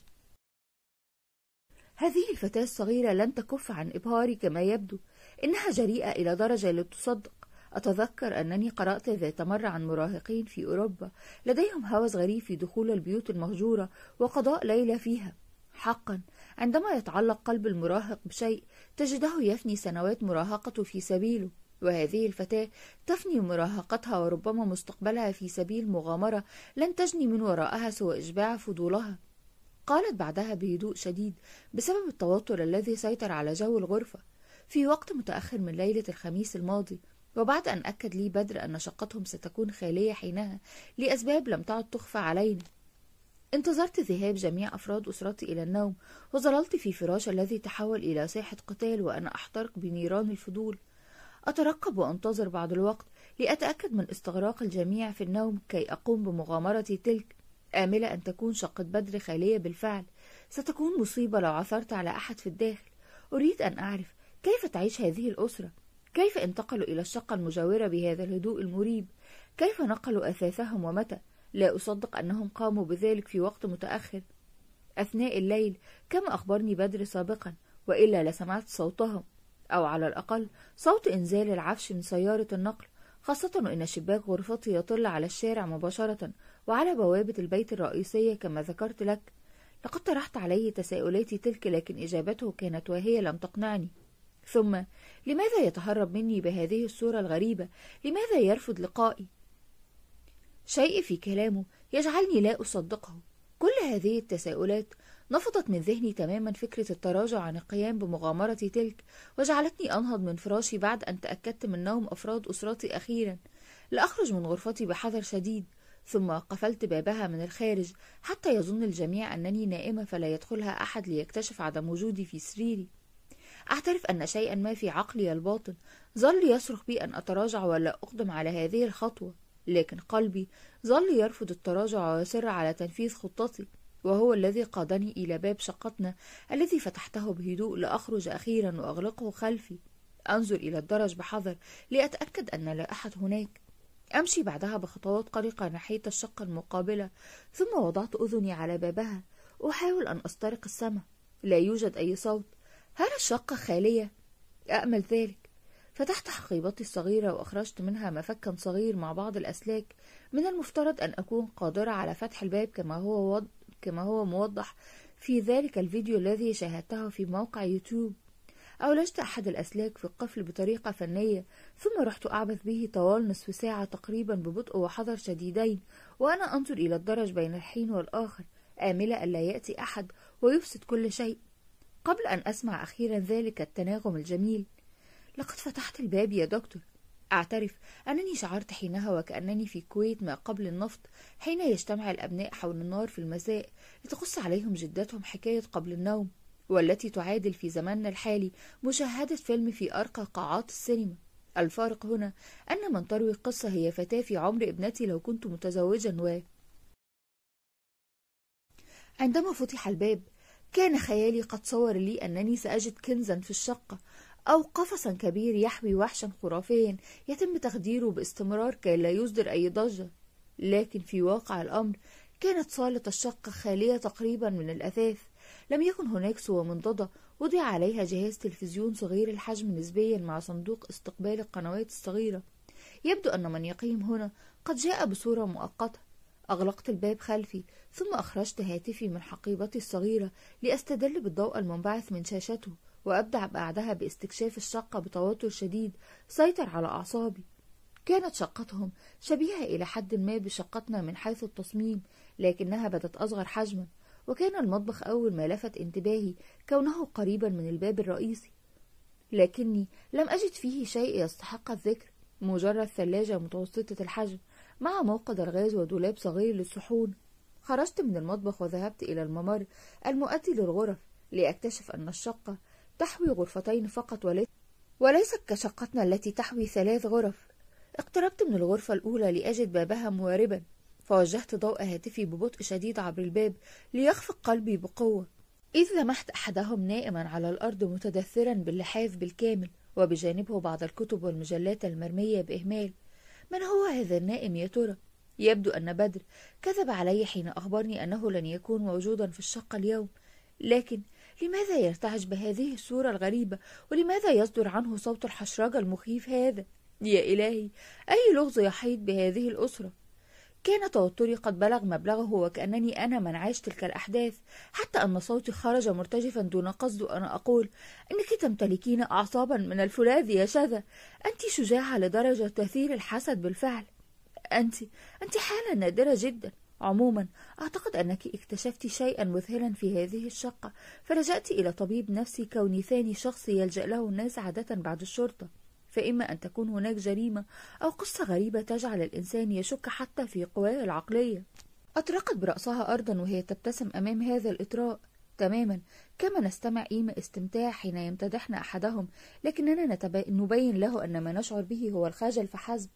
هذه الفتاة الصغيرة لن تكف عن إبهاري كما يبدو إنها جريئة إلى درجة لا تصدق أتذكر أنني قرأت ذات مرة عن مراهقين في أوروبا لديهم هوس غريب في دخول البيوت المهجورة وقضاء ليلة فيها حقا عندما يتعلق قلب المراهق بشيء تجده يفني سنوات مراهقته في سبيله وهذه الفتاة تفني مراهقتها وربما مستقبلها في سبيل مغامرة لن تجني من وراءها سوى إشباع فضولها قالت بعدها بهدوء شديد بسبب التوتر الذي سيطر على جو الغرفة في وقت متأخر من ليلة الخميس الماضي وبعد أن أكد لي بدر أن شقتهم ستكون خالية حينها لأسباب لم تعد تخفى علينا انتظرت ذهاب جميع أفراد أسرتي إلى النوم وظللت في فراش الذي تحول إلى ساحة قتال وأنا أحترق بنيران الفضول أترقب وأنتظر بعض الوقت لأتأكد من استغراق الجميع في النوم كي أقوم بمغامرة تلك آملة أن تكون شقة بدر خالية بالفعل ستكون مصيبة لو عثرت على أحد في الداخل أريد أن أعرف كيف تعيش هذه الأسرة كيف انتقلوا إلى الشقة المجاورة بهذا الهدوء المريب؟ كيف نقلوا أثاثهم ومتى؟ لا أصدق أنهم قاموا بذلك في وقت متأخر أثناء الليل كما أخبرني بدر سابقا وإلا لسمعت صوتهم أو على الأقل صوت إنزال العفش من سيارة النقل خاصة وإن شباك غرفتي يطل على الشارع مباشرة وعلى بوابة البيت الرئيسية كما ذكرت لك لقد طرحت عليه تساؤلاتي تلك لكن إجابته كانت واهية لم تقنعني ثم لماذا يتهرب مني بهذه الصورة الغريبة؟ لماذا يرفض لقائي؟ شيء في كلامه يجعلني لا أصدقه كل هذه التساؤلات نفضت من ذهني تماما فكرة التراجع عن القيام بمغامرة تلك وجعلتني أنهض من فراشي بعد أن تأكدت من نوم أفراد أسرتي أخيرا لأخرج من غرفتي بحذر شديد ثم قفلت بابها من الخارج حتى يظن الجميع أنني نائمة فلا يدخلها أحد ليكتشف عدم وجودي في سريري أعترف أن شيئا ما في عقلي الباطن ظل يصرخ بي أن أتراجع ولا أقدم على هذه الخطوة لكن قلبي ظل يرفض التراجع ويصر على تنفيذ خطتي وهو الذي قادني إلى باب شقتنا الذي فتحته بهدوء لأخرج أخيرا وأغلقه خلفي أنظر إلى الدرج بحذر لأتأكد أن لا أحد هناك أمشي بعدها بخطوات قلقة ناحية الشقة المقابلة ثم وضعت أذني على بابها أحاول أن أسترق السماء لا يوجد أي صوت هل الشقة خالية؟ أأمل ذلك فتحت حقيبتي الصغيرة وأخرجت منها مفكا صغير مع بعض الأسلاك من المفترض أن أكون قادرة على فتح الباب كما هو, وض... كما هو موضح في ذلك الفيديو الذي شاهدته في موقع يوتيوب أولجت أحد الأسلاك في القفل بطريقة فنية ثم رحت أعبث به طوال نصف ساعة تقريبا ببطء وحذر شديدين وأنا أنظر إلى الدرج بين الحين والآخر آملة ألا يأتي أحد ويفسد كل شيء قبل أن أسمع أخيرا ذلك التناغم الجميل لقد فتحت الباب يا دكتور أعترف أنني شعرت حينها وكأنني في كويت ما قبل النفط حين يجتمع الأبناء حول النار في المساء لتقص عليهم جدتهم حكاية قبل النوم والتي تعادل في زماننا الحالي مشاهدة فيلم في أرقى قاعات السينما الفارق هنا أن من تروي القصة هي فتاة في عمر ابنتي لو كنت متزوجا و عندما فتح الباب كان خيالي قد صور لي أنني سأجد كنزا في الشقة أو قفصا كبير يحوي وحشا خرافيا يتم تخديره باستمرار كي لا يصدر أي ضجة لكن في واقع الأمر كانت صالة الشقة خالية تقريبا من الأثاث لم يكن هناك سوى منضدة وضع عليها جهاز تلفزيون صغير الحجم نسبيا مع صندوق استقبال القنوات الصغيرة يبدو أن من يقيم هنا قد جاء بصورة مؤقتة أغلقت الباب خلفي ثم أخرجت هاتفي من حقيبتي الصغيرة لأستدل بالضوء المنبعث من شاشته وأبدع بعدها باستكشاف الشقة بتوتر شديد سيطر على أعصابي كانت شقتهم شبيهة إلى حد ما بشقتنا من حيث التصميم لكنها بدت أصغر حجما وكان المطبخ أول ما لفت انتباهي كونه قريبا من الباب الرئيسي لكني لم أجد فيه شيء يستحق الذكر مجرد ثلاجة متوسطة الحجم مع موقد الغاز ودولاب صغير للصحون خرجت من المطبخ وذهبت إلى الممر المؤدي للغرف لأكتشف أن الشقة تحوي غرفتين فقط وليس وليست كشقتنا التي تحوي ثلاث غرف اقتربت من الغرفة الأولى لأجد بابها مواربا فوجهت ضوء هاتفي ببطء شديد عبر الباب ليخفق قلبي بقوة إذ لمحت أحدهم نائما على الأرض متدثرا باللحاف بالكامل وبجانبه بعض الكتب والمجلات المرمية بإهمال من هو هذا النائم يا ترى يبدو أن بدر كذب علي حين أخبرني أنه لن يكون موجودا في الشقة اليوم لكن لماذا يرتعش بهذه الصورة الغريبة ولماذا يصدر عنه صوت الحشرجة المخيف هذا يا إلهي أي لغز يحيط بهذه الأسرة كان توتري قد بلغ مبلغه وكأنني أنا من عاش تلك الأحداث حتى أن صوتي خرج مرتجفا دون قصد وأنا أقول إنك تمتلكين أعصابا من الفولاذ يا شذا أنت شجاعة لدرجة تثير الحسد بالفعل أنت أنت حالة نادرة جدا عموما أعتقد أنك اكتشفت شيئا مذهلا في هذه الشقة فلجأت إلى طبيب نفسي كوني ثاني شخص يلجأ له الناس عادة بعد الشرطة فإما أن تكون هناك جريمة أو قصة غريبة تجعل الإنسان يشك حتى في قواه العقلية أطرقت برأسها أرضا وهي تبتسم أمام هذا الإطراء تماما كما نستمع إيما استمتاع حين يمتدحنا أحدهم لكننا نتب... نبين له أن ما نشعر به هو الخجل فحسب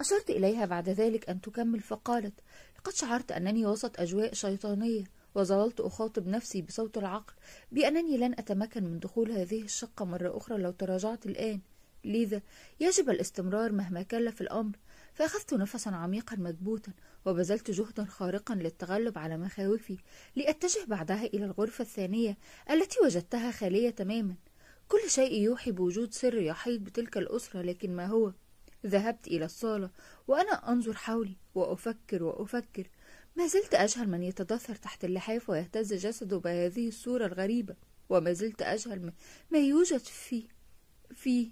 أشرت إليها بعد ذلك أن تكمل فقالت لقد شعرت أنني وسط أجواء شيطانية وظللت أخاطب نفسي بصوت العقل بأنني لن أتمكن من دخول هذه الشقة مرة أخرى لو تراجعت الآن لذا يجب الاستمرار مهما كلف الأمر فأخذت نفسا عميقا مكبوتا وبذلت جهدا خارقا للتغلب على مخاوفي لأتجه بعدها إلى الغرفة الثانية التي وجدتها خالية تماما كل شيء يوحي بوجود سر يحيط بتلك الأسرة لكن ما هو ذهبت إلى الصالة وأنا أنظر حولي وأفكر وأفكر ما زلت أجهل من يتدثر تحت اللحاف ويهتز جسده بهذه الصورة الغريبة وما زلت أجهل ما يوجد فيه فيه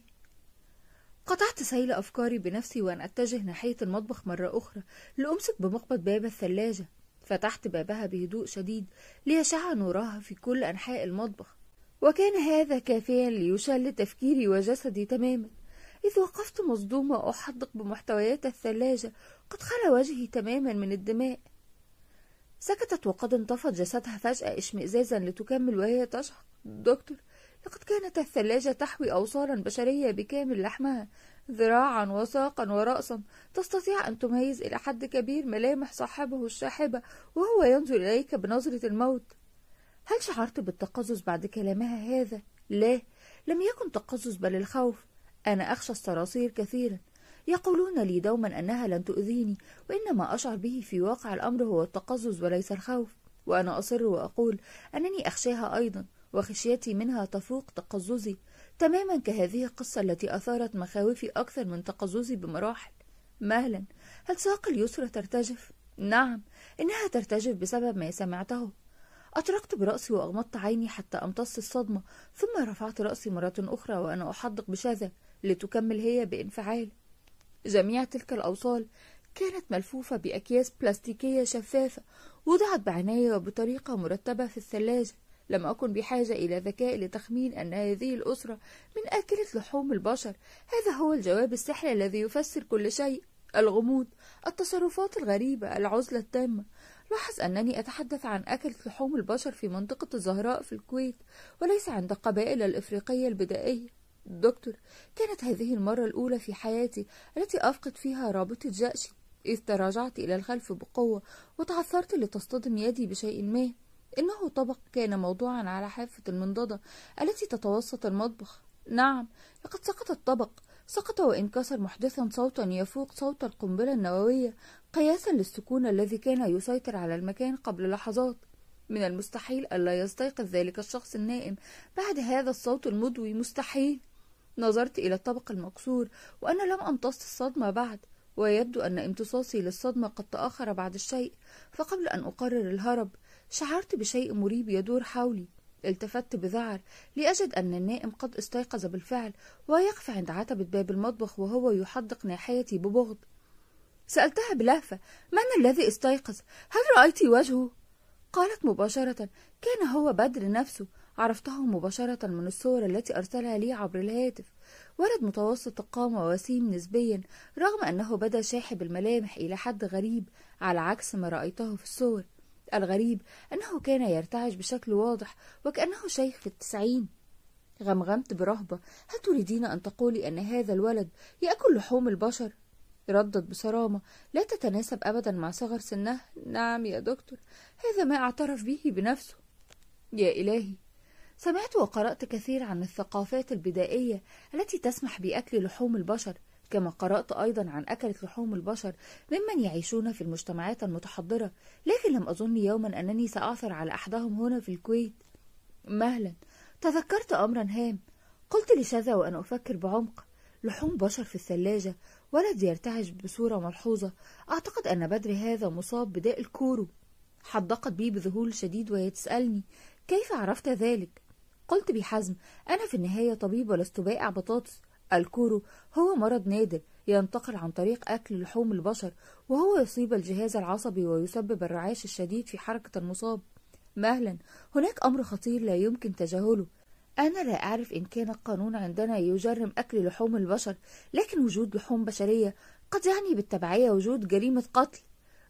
قطعت سيل أفكاري بنفسي وأن أتجه ناحية المطبخ مرة أخرى لأمسك بمقبض باب الثلاجة فتحت بابها بهدوء شديد ليشع نورها في كل أنحاء المطبخ وكان هذا كافيا ليشل تفكيري وجسدي تماما إذ وقفت مصدومة أحدق بمحتويات الثلاجة قد خلى وجهي تماما من الدماء سكتت وقد انطفت جسدها فجأة اشمئزازا لتكمل وهي تشهق دكتور لقد كانت الثلاجة تحوي أوصالا بشرية بكامل لحمها ذراعا وساقا ورأسا تستطيع أن تميز إلى حد كبير ملامح صاحبه الشاحبة وهو ينظر إليك بنظرة الموت هل شعرت بالتقزز بعد كلامها هذا؟ لا لم يكن تقزز بل الخوف أنا أخشى الصراصير كثيرا يقولون لي دوما أنها لن تؤذيني وإنما أشعر به في واقع الأمر هو التقزز وليس الخوف وأنا أصر وأقول أنني أخشاها أيضا وخشيتي منها تفوق تقززي تماما كهذه القصة التي أثارت مخاوفي أكثر من تقززي بمراحل مهلا هل ساق اليسرى ترتجف؟ نعم إنها ترتجف بسبب ما سمعته أطرقت برأسي وأغمضت عيني حتى أمتص الصدمة ثم رفعت رأسي مرة أخرى وأنا أحدق بشذا لتكمل هي بانفعال جميع تلك الأوصال كانت ملفوفة بأكياس بلاستيكية شفافة وضعت بعناية وبطريقة مرتبة في الثلاجة لم أكن بحاجة إلى ذكاء لتخمين أن هذه الأسرة من آكلة لحوم البشر هذا هو الجواب السحري الذي يفسر كل شيء الغموض التصرفات الغريبة العزلة التامة لاحظ أنني أتحدث عن أكلة لحوم البشر في منطقة الزهراء في الكويت وليس عند القبائل الإفريقية البدائية دكتور كانت هذه المرة الأولى في حياتي التي أفقد فيها رابطة جأشي إذ تراجعت إلى الخلف بقوة وتعثرت لتصطدم يدي بشيء ما إنه طبق كان موضوعا على حافة المنضدة التي تتوسط المطبخ نعم لقد سقط الطبق سقط وانكسر محدثا صوتا يفوق صوت القنبلة النووية قياسا للسكون الذي كان يسيطر على المكان قبل لحظات من المستحيل ألا يستيقظ ذلك الشخص النائم بعد هذا الصوت المضوي مستحيل نظرت إلى الطبق المكسور وأنا لم أمتص الصدمة بعد ويبدو أن امتصاصي للصدمة قد تأخر بعد الشيء فقبل أن أقرر الهرب شعرت بشيء مريب يدور حولي التفت بذعر لأجد أن النائم قد استيقظ بالفعل ويقف عند عتبة باب المطبخ وهو يحدق ناحيتي ببغض سألتها بلهفة من الذي استيقظ؟ هل رأيت وجهه؟ قالت مباشرة كان هو بدر نفسه عرفته مباشرة من الصور التي أرسلها لي عبر الهاتف ولد متوسط القامة وسيم نسبيا رغم أنه بدا شاحب الملامح إلى حد غريب على عكس ما رأيته في الصور الغريب أنه كان يرتعش بشكل واضح وكأنه شيخ في التسعين غمغمت برهبة هل تريدين أن تقولي أن هذا الولد يأكل لحوم البشر؟ ردت بصرامة لا تتناسب أبدا مع صغر سنه نعم يا دكتور هذا ما اعترف به بنفسه يا إلهي سمعت وقرأت كثير عن الثقافات البدائية التي تسمح بأكل لحوم البشر كما قرأت أيضا عن أكلة لحوم البشر ممن يعيشون في المجتمعات المتحضرة لكن لم أظن يوما أنني سأعثر على أحدهم هنا في الكويت مهلا تذكرت أمرا هام قلت لشذا وأنا أفكر بعمق لحوم بشر في الثلاجة ولد يرتعش بصورة ملحوظة أعتقد أن بدر هذا مصاب بداء الكورو حدقت بي بذهول شديد وهي تسألني كيف عرفت ذلك؟ قلت بحزم أنا في النهاية طبيب ولست بائع بطاطس الكورو هو مرض نادر ينتقل عن طريق أكل لحوم البشر وهو يصيب الجهاز العصبي ويسبب الرعاش الشديد في حركة المصاب مهلا هناك أمر خطير لا يمكن تجاهله أنا لا أعرف إن كان القانون عندنا يجرم أكل لحوم البشر لكن وجود لحوم بشرية قد يعني بالتبعية وجود جريمة قتل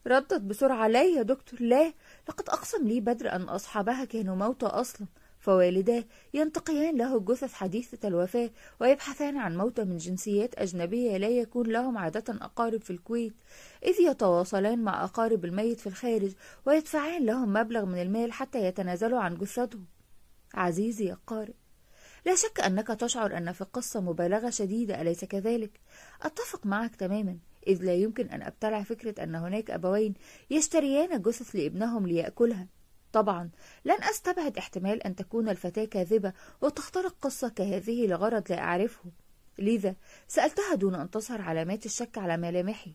ردت بسرعة لا يا دكتور لا لقد أقسم لي بدر أن أصحابها كانوا موتى أصلا فوالداه ينتقيان له الجثث حديثة الوفاة ويبحثان عن موتى من جنسيات أجنبية لا يكون لهم عادة أقارب في الكويت إذ يتواصلان مع أقارب الميت في الخارج ويدفعان لهم مبلغ من المال حتى يتنازلوا عن جثته عزيزي القارئ لا شك أنك تشعر أن في القصة مبالغة شديدة أليس كذلك؟ أتفق معك تماما إذ لا يمكن أن أبتلع فكرة أن هناك أبوين يشتريان جثث لابنهم ليأكلها طبعا لن أستبعد احتمال أن تكون الفتاة كاذبة وتخترق قصة كهذه لغرض لا أعرفه لذا سألتها دون أن تظهر علامات الشك على ملامحي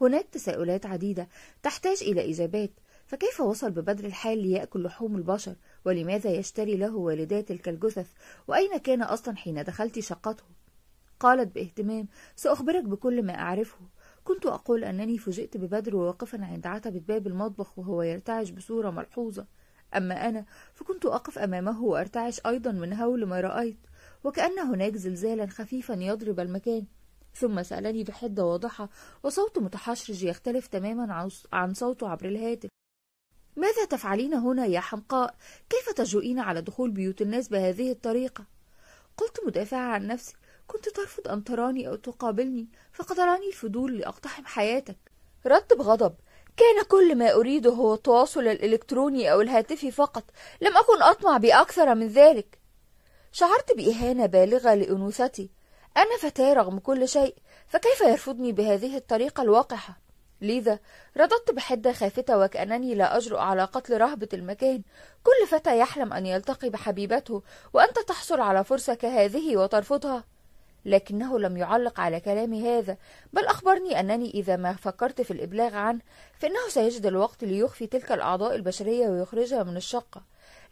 هناك تساؤلات عديدة تحتاج إلى إجابات فكيف وصل ببدر الحال ليأكل لحوم البشر ولماذا يشتري له والداه تلك الجثث وأين كان أصلا حين دخلت شقته قالت باهتمام سأخبرك بكل ما أعرفه كنت أقول أنني فوجئت ببدر واقفا عند عتبة باب المطبخ وهو يرتعش بصورة ملحوظة أما أنا فكنت أقف أمامه وأرتعش أيضا من هول ما رأيت وكأن هناك زلزالا خفيفا يضرب المكان ثم سألني بحدة واضحة وصوت متحشرج يختلف تماما عن صوته عبر الهاتف ماذا تفعلين هنا يا حمقاء؟ كيف تجرؤين على دخول بيوت الناس بهذه الطريقة؟ قلت مدافعة عن نفسي كنت ترفض أن تراني أو تقابلني فقدراني الفضول لأقتحم حياتك رد بغضب كان كل ما أريده هو التواصل الإلكتروني أو الهاتفي فقط لم أكن أطمع بأكثر من ذلك شعرت بإهانة بالغة لأنوثتي أنا فتاة رغم كل شيء فكيف يرفضني بهذه الطريقة الوقحة لذا رددت بحدة خافتة وكأنني لا أجرؤ على قتل رهبة المكان كل فتى يحلم أن يلتقي بحبيبته وأنت تحصل على فرصة كهذه وترفضها لكنه لم يعلق على كلامي هذا بل أخبرني أنني إذا ما فكرت في الإبلاغ عنه فإنه سيجد الوقت ليخفي تلك الأعضاء البشرية ويخرجها من الشقة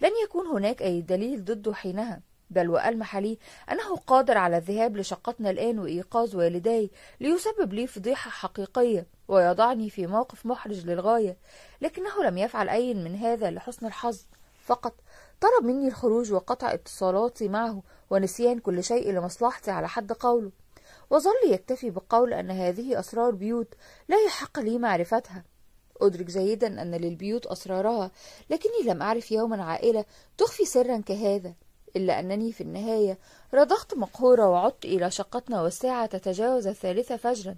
لن يكون هناك أي دليل ضده حينها بل وألمح لي أنه قادر على الذهاب لشقتنا الآن وإيقاظ والدي ليسبب لي فضيحة حقيقية ويضعني في موقف محرج للغاية لكنه لم يفعل أي من هذا لحسن الحظ فقط طلب مني الخروج وقطع اتصالاتي معه ونسيان كل شيء لمصلحتي على حد قوله وظل يكتفي بقول أن هذه أسرار بيوت لا يحق لي معرفتها أدرك جيدا أن للبيوت أسرارها لكني لم أعرف يوما عائلة تخفي سرا كهذا إلا أنني في النهاية رضخت مقهورة وعدت إلى شقتنا والساعة تتجاوز الثالثة فجرا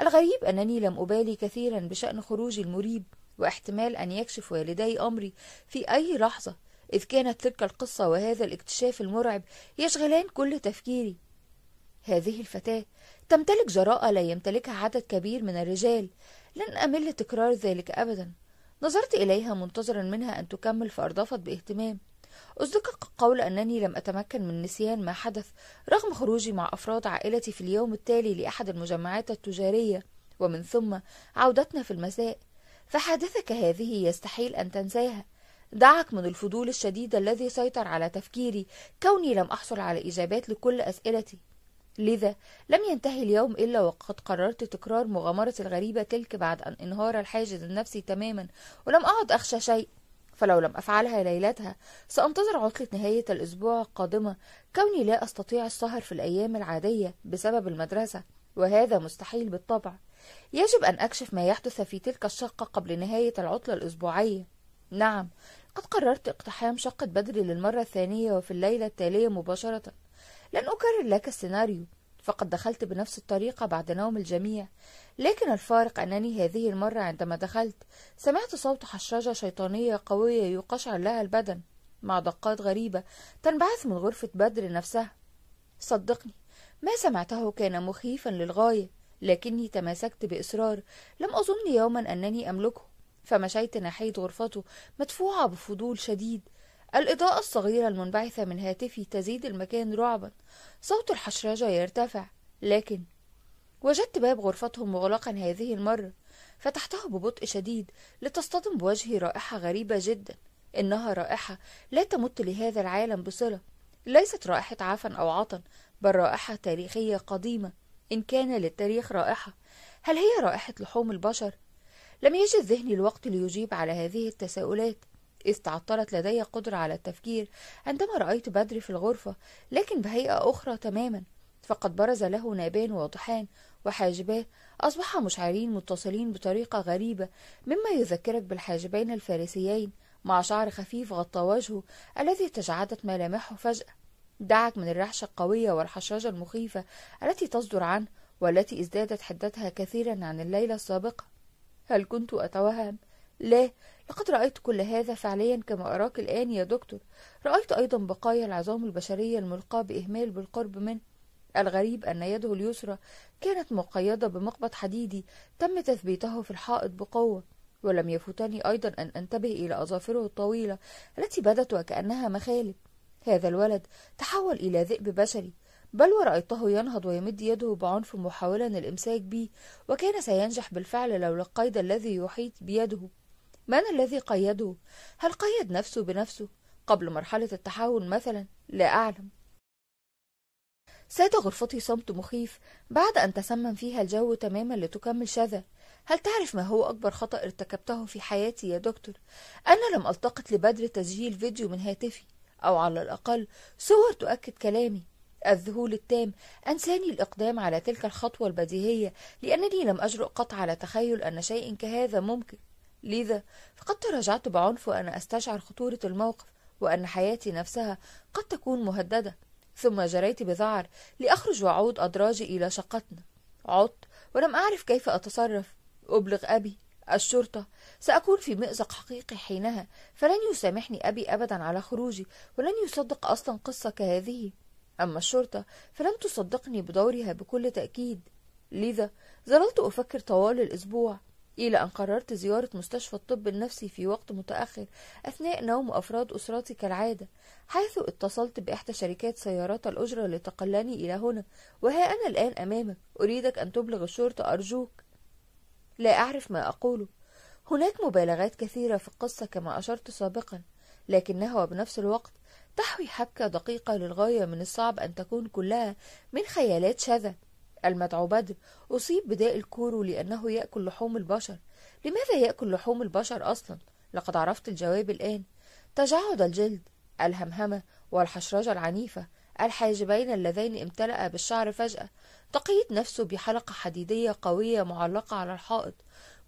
الغريب أنني لم أبالي كثيرا بشأن خروجي المريب واحتمال أن يكشف والدي أمري في أي لحظة إذ كانت تلك القصة وهذا الاكتشاف المرعب يشغلان كل تفكيري هذه الفتاة تمتلك جراءة لا يمتلكها عدد كبير من الرجال لن أمل تكرار ذلك أبدا نظرت إليها منتظرا منها أن تكمل فأرضفت باهتمام أصدقك القول أنني لم أتمكن من نسيان ما حدث رغم خروجي مع أفراد عائلتي في اليوم التالي لأحد المجمعات التجارية ومن ثم عودتنا في المساء فحادثة كهذه يستحيل أن تنساها دعك من الفضول الشديد الذي سيطر على تفكيري كوني لم أحصل على إجابات لكل أسئلتي لذا لم ينتهي اليوم إلا وقد قررت تكرار مغامرة الغريبة تلك بعد أن انهار الحاجز النفسي تماما ولم أعد أخشى شيء فلو لم أفعلها ليلتها سأنتظر عطلة نهاية الأسبوع القادمة كوني لا أستطيع السهر في الأيام العادية بسبب المدرسة وهذا مستحيل بالطبع يجب أن أكشف ما يحدث في تلك الشقة قبل نهاية العطلة الأسبوعية نعم قد قررت اقتحام شقة بدر للمرة الثانية وفي الليلة التالية مباشرة لن أكرر لك السيناريو فقد دخلت بنفس الطريقة بعد نوم الجميع لكن الفارق أنني هذه المرة عندما دخلت سمعت صوت حشرجة شيطانية قوية يقشعر لها البدن مع دقات غريبة تنبعث من غرفة بدر نفسها صدقني ما سمعته كان مخيفا للغاية لكني تماسكت بإصرار لم أظن يوما أنني أملكه فمشيت ناحية غرفته مدفوعة بفضول شديد الإضاءة الصغيرة المنبعثة من هاتفي تزيد المكان رعبا صوت الحشرجة يرتفع لكن وجدت باب غرفتهم مغلقا هذه المرة فتحته ببطء شديد لتصطدم بوجهي رائحة غريبة جدا إنها رائحة لا تمت لهذا العالم بصلة ليست رائحة عفن أو عطن بل رائحة تاريخية قديمة إن كان للتاريخ رائحة هل هي رائحة لحوم البشر لم يجد ذهني الوقت ليجيب على هذه التساؤلات إذ تعطلت لدي قدرة على التفكير عندما رأيت بدر في الغرفة لكن بهيئة أخرى تماما فقد برز له نابان واضحان وحاجباه أصبحا مشعرين متصلين بطريقة غريبة مما يذكرك بالحاجبين الفارسيين مع شعر خفيف غطى وجهه الذي تجعدت ملامحه فجأة دعك من الرحشة القوية والحشاجة المخيفة التي تصدر عنه والتي ازدادت حدتها كثيرا عن الليلة السابقة هل كنت أتوهم؟ لا لقد رأيت كل هذا فعليا كما أراك الآن يا دكتور رأيت أيضا بقايا العظام البشرية الملقاة بإهمال بالقرب منه الغريب أن يده اليسرى كانت مقيدة بمقبض حديدي تم تثبيته في الحائط بقوة ولم يفوتني أيضا أن أنتبه إلى أظافره الطويلة التي بدت وكأنها مخالب هذا الولد تحول إلى ذئب بشري بل ورأيته ينهض ويمد يده بعنف محاولا الإمساك به وكان سينجح بالفعل لولا القيد الذي يحيط بيده من الذي قيده؟ هل قيد نفسه بنفسه؟ قبل مرحلة التحول مثلا؟ لا أعلم ساد غرفتي صمت مخيف بعد أن تسمم فيها الجو تماما لتكمل شذا هل تعرف ما هو أكبر خطأ ارتكبته في حياتي يا دكتور؟ أنا لم ألتقط لبدر تسجيل فيديو من هاتفي أو على الأقل صور تؤكد كلامي الذهول التام أنساني الإقدام على تلك الخطوة البديهية لأنني لم أجرؤ قط على تخيل أن شيء كهذا ممكن لذا فقد تراجعت بعنف وأنا أستشعر خطورة الموقف وأن حياتي نفسها قد تكون مهددة ثم جريت بذعر لأخرج وأعود أدراجي إلى شقتنا عدت ولم أعرف كيف أتصرف أبلغ أبي الشرطة سأكون في مأزق حقيقي حينها فلن يسامحني أبي أبدا على خروجي ولن يصدق أصلا قصة كهذه أما الشرطة فلم تصدقني بدورها بكل تأكيد لذا ظللت أفكر طوال الأسبوع إلى أن قررت زيارة مستشفى الطب النفسي في وقت متأخر أثناء نوم أفراد أسرتي كالعادة حيث اتصلت بإحدى شركات سيارات الأجرة لتقلني إلى هنا وها أنا الآن أمامك أريدك أن تبلغ الشرطة أرجوك لا أعرف ما أقوله هناك مبالغات كثيرة في القصة كما أشرت سابقا لكنها وبنفس الوقت تحوي حبكة دقيقة للغاية من الصعب أن تكون كلها من خيالات شذا المدعو بدر أصيب بداء الكورو لأنه يأكل لحوم البشر لماذا يأكل لحوم البشر أصلا؟ لقد عرفت الجواب الآن تجعد الجلد الهمهمة والحشرجة العنيفة الحاجبين اللذين امتلأ بالشعر فجأة تقيد نفسه بحلقة حديدية قوية معلقة على الحائط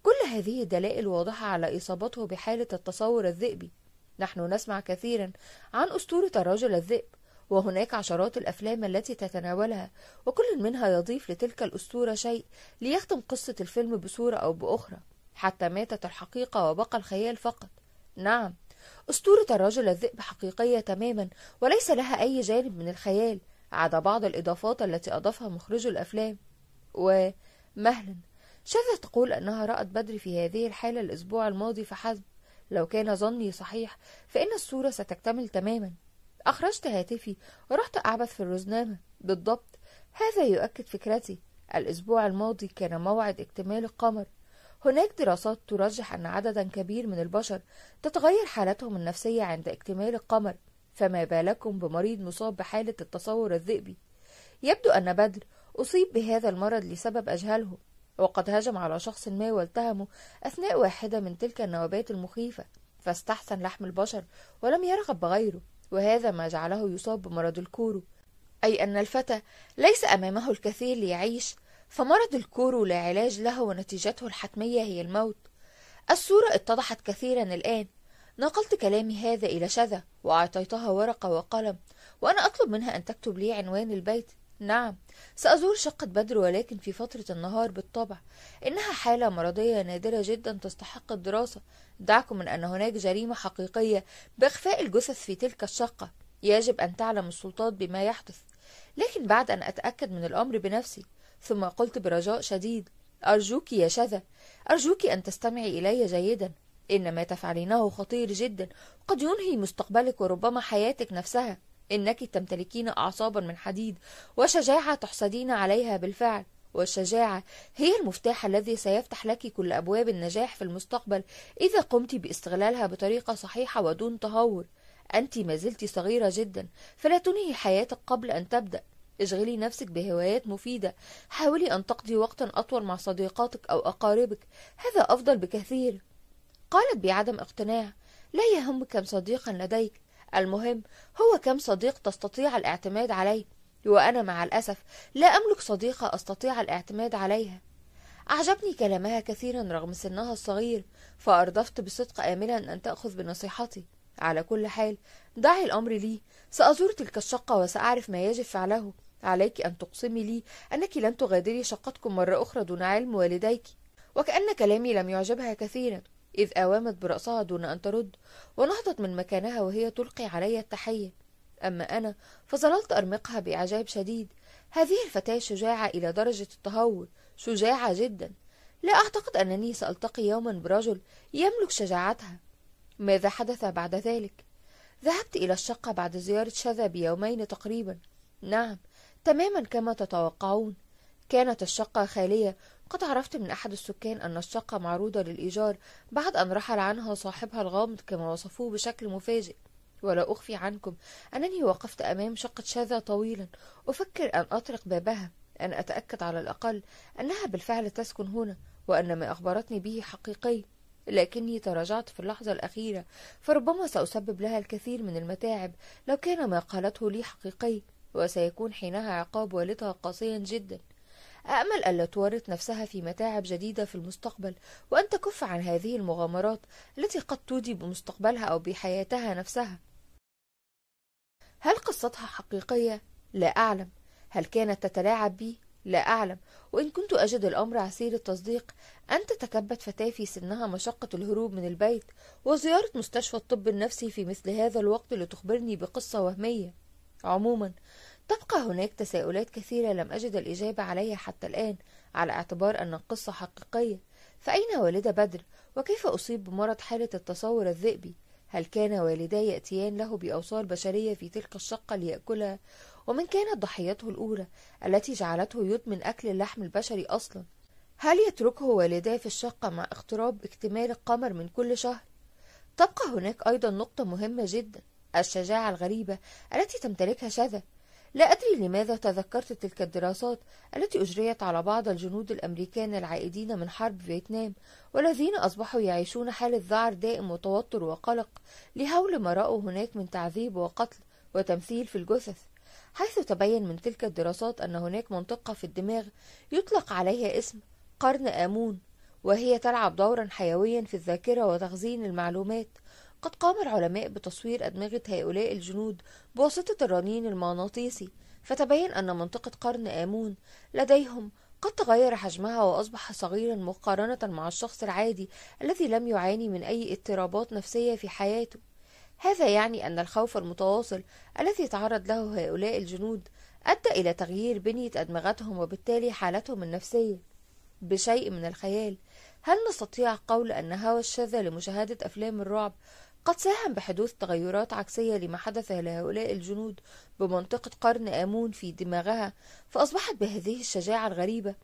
كل هذه دلائل واضحة على إصابته بحالة التصور الذئبي نحن نسمع كثيرا عن أسطورة الرجل الذئب وهناك عشرات الأفلام التي تتناولها وكل منها يضيف لتلك الأسطورة شيء ليختم قصة الفيلم بصورة أو بأخرى حتى ماتت الحقيقة وبقى الخيال فقط نعم أسطورة الرجل الذئب حقيقية تماما وليس لها أي جانب من الخيال عدا بعض الإضافات التي أضافها مخرج الأفلام ومهلا شذا تقول أنها رأت بدر في هذه الحالة الأسبوع الماضي فحسب لو كان ظني صحيح فإن الصورة ستكتمل تماما أخرجت هاتفي ورحت أعبث في الرزنامة بالضبط هذا يؤكد فكرتي الأسبوع الماضي كان موعد اكتمال القمر هناك دراسات ترجح أن عددا كبير من البشر تتغير حالتهم النفسية عند اكتمال القمر فما بالكم بمريض مصاب بحالة التصور الذئبي يبدو أن بدر أصيب بهذا المرض لسبب أجهله وقد هجم على شخص ما والتهمه أثناء واحدة من تلك النوبات المخيفة فاستحسن لحم البشر ولم يرغب بغيره وهذا ما جعله يصاب بمرض الكورو أي أن الفتى ليس أمامه الكثير ليعيش فمرض الكورو لا علاج له ونتيجته الحتمية هي الموت الصورة اتضحت كثيرا الآن نقلت كلامي هذا إلى شذا وأعطيتها ورقة وقلم وأنا أطلب منها أن تكتب لي عنوان البيت نعم سأزور شقة بدر ولكن في فترة النهار بالطبع إنها حالة مرضية نادرة جدا تستحق الدراسة دعكم من أن هناك جريمة حقيقية بإخفاء الجثث في تلك الشقة يجب أن تعلم السلطات بما يحدث لكن بعد أن أتأكد من الأمر بنفسي ثم قلت برجاء شديد أرجوك يا شذا أرجوك أن تستمعي إلي جيدا إن ما تفعلينه خطير جدا قد ينهي مستقبلك وربما حياتك نفسها إنك تمتلكين أعصابا من حديد وشجاعة تحسدين عليها بالفعل والشجاعة هي المفتاح الذي سيفتح لك كل أبواب النجاح في المستقبل إذا قمت باستغلالها بطريقة صحيحة ودون تهور أنت ما زلت صغيرة جدا فلا تنهي حياتك قبل أن تبدأ اشغلي نفسك بهوايات مفيدة حاولي أن تقضي وقتا أطول مع صديقاتك أو أقاربك هذا أفضل بكثير قالت بعدم اقتناع لا يهم كم صديقا لديك المهم هو كم صديق تستطيع الاعتماد عليه وأنا مع الأسف لا أملك صديقة أستطيع الاعتماد عليها أعجبني كلامها كثيرا رغم سنها الصغير فأردفت بصدق آملا أن تأخذ بنصيحتي على كل حال دعي الأمر لي سأزور تلك الشقة وسأعرف ما يجب فعله عليك أن تقسمي لي أنك لن تغادري شقتكم مرة أخرى دون علم والديك وكأن كلامي لم يعجبها كثيرا إذ آومت برأسها دون أن ترد ونهضت من مكانها وهي تلقي علي التحية أما أنا فظللت أرمقها بإعجاب شديد هذه الفتاة شجاعة إلى درجة التهور شجاعة جدا لا أعتقد أنني سألتقي يوما برجل يملك شجاعتها ماذا حدث بعد ذلك؟ ذهبت إلى الشقة بعد زيارة شذا بيومين تقريبا نعم تماما كما تتوقعون كانت الشقة خالية قد عرفت من أحد السكان أن الشقة معروضة للإيجار بعد أن رحل عنها صاحبها الغامض كما وصفوه بشكل مفاجئ ولا أخفي عنكم أنني وقفت أمام شقة شاذة طويلا أفكر أن أطرق بابها أن أتأكد على الأقل أنها بالفعل تسكن هنا وأن ما أخبرتني به حقيقي لكني تراجعت في اللحظة الأخيرة فربما سأسبب لها الكثير من المتاعب لو كان ما قالته لي حقيقي وسيكون حينها عقاب والدها قاسيا جدا أأمل ألا تورط نفسها في متاعب جديدة في المستقبل وأن تكف عن هذه المغامرات التي قد تودي بمستقبلها أو بحياتها نفسها هل قصتها حقيقية؟ لا أعلم هل كانت تتلاعب بي؟ لا أعلم وإن كنت أجد الأمر عسير التصديق أن تتكبد فتاة في سنها مشقة الهروب من البيت وزيارة مستشفى الطب النفسي في مثل هذا الوقت لتخبرني بقصة وهمية عموما تبقى هناك تساؤلات كثيرة لم أجد الإجابة عليها حتى الآن على اعتبار أن القصة حقيقية فأين والدة بدر وكيف أصيب بمرض حالة التصور الذئبي هل كان والداه يأتيان له بأوصال بشرية في تلك الشقة ليأكلها ومن كانت ضحيته الأولى التي جعلته يدمن أكل اللحم البشري أصلا هل يتركه والداه في الشقة مع اقتراب اكتمال القمر من كل شهر تبقى هناك أيضا نقطة مهمة جدا الشجاعة الغريبة التي تمتلكها شذا لا أدري لماذا تذكرت تلك الدراسات التي أجريت على بعض الجنود الأمريكان العائدين من حرب فيتنام والذين أصبحوا يعيشون حالة ذعر دائم وتوتر وقلق لهول ما رأوا هناك من تعذيب وقتل وتمثيل في الجثث حيث تبين من تلك الدراسات أن هناك منطقة في الدماغ يطلق عليها اسم قرن آمون وهي تلعب دورا حيويا في الذاكرة وتخزين المعلومات قد قام العلماء بتصوير أدمغة هؤلاء الجنود بواسطة الرنين المغناطيسي فتبين أن منطقة قرن آمون لديهم قد تغير حجمها وأصبح صغيرا مقارنة مع الشخص العادي الذي لم يعاني من أي اضطرابات نفسية في حياته هذا يعني أن الخوف المتواصل الذي تعرض له هؤلاء الجنود أدى إلى تغيير بنية أدمغتهم وبالتالي حالتهم النفسية بشيء من الخيال هل نستطيع قول أن هوى الشذة لمشاهدة أفلام الرعب قد ساهم بحدوث تغيرات عكسية لما حدث لهؤلاء الجنود بمنطقة قرن آمون في دماغها فأصبحت بهذه الشجاعة الغريبة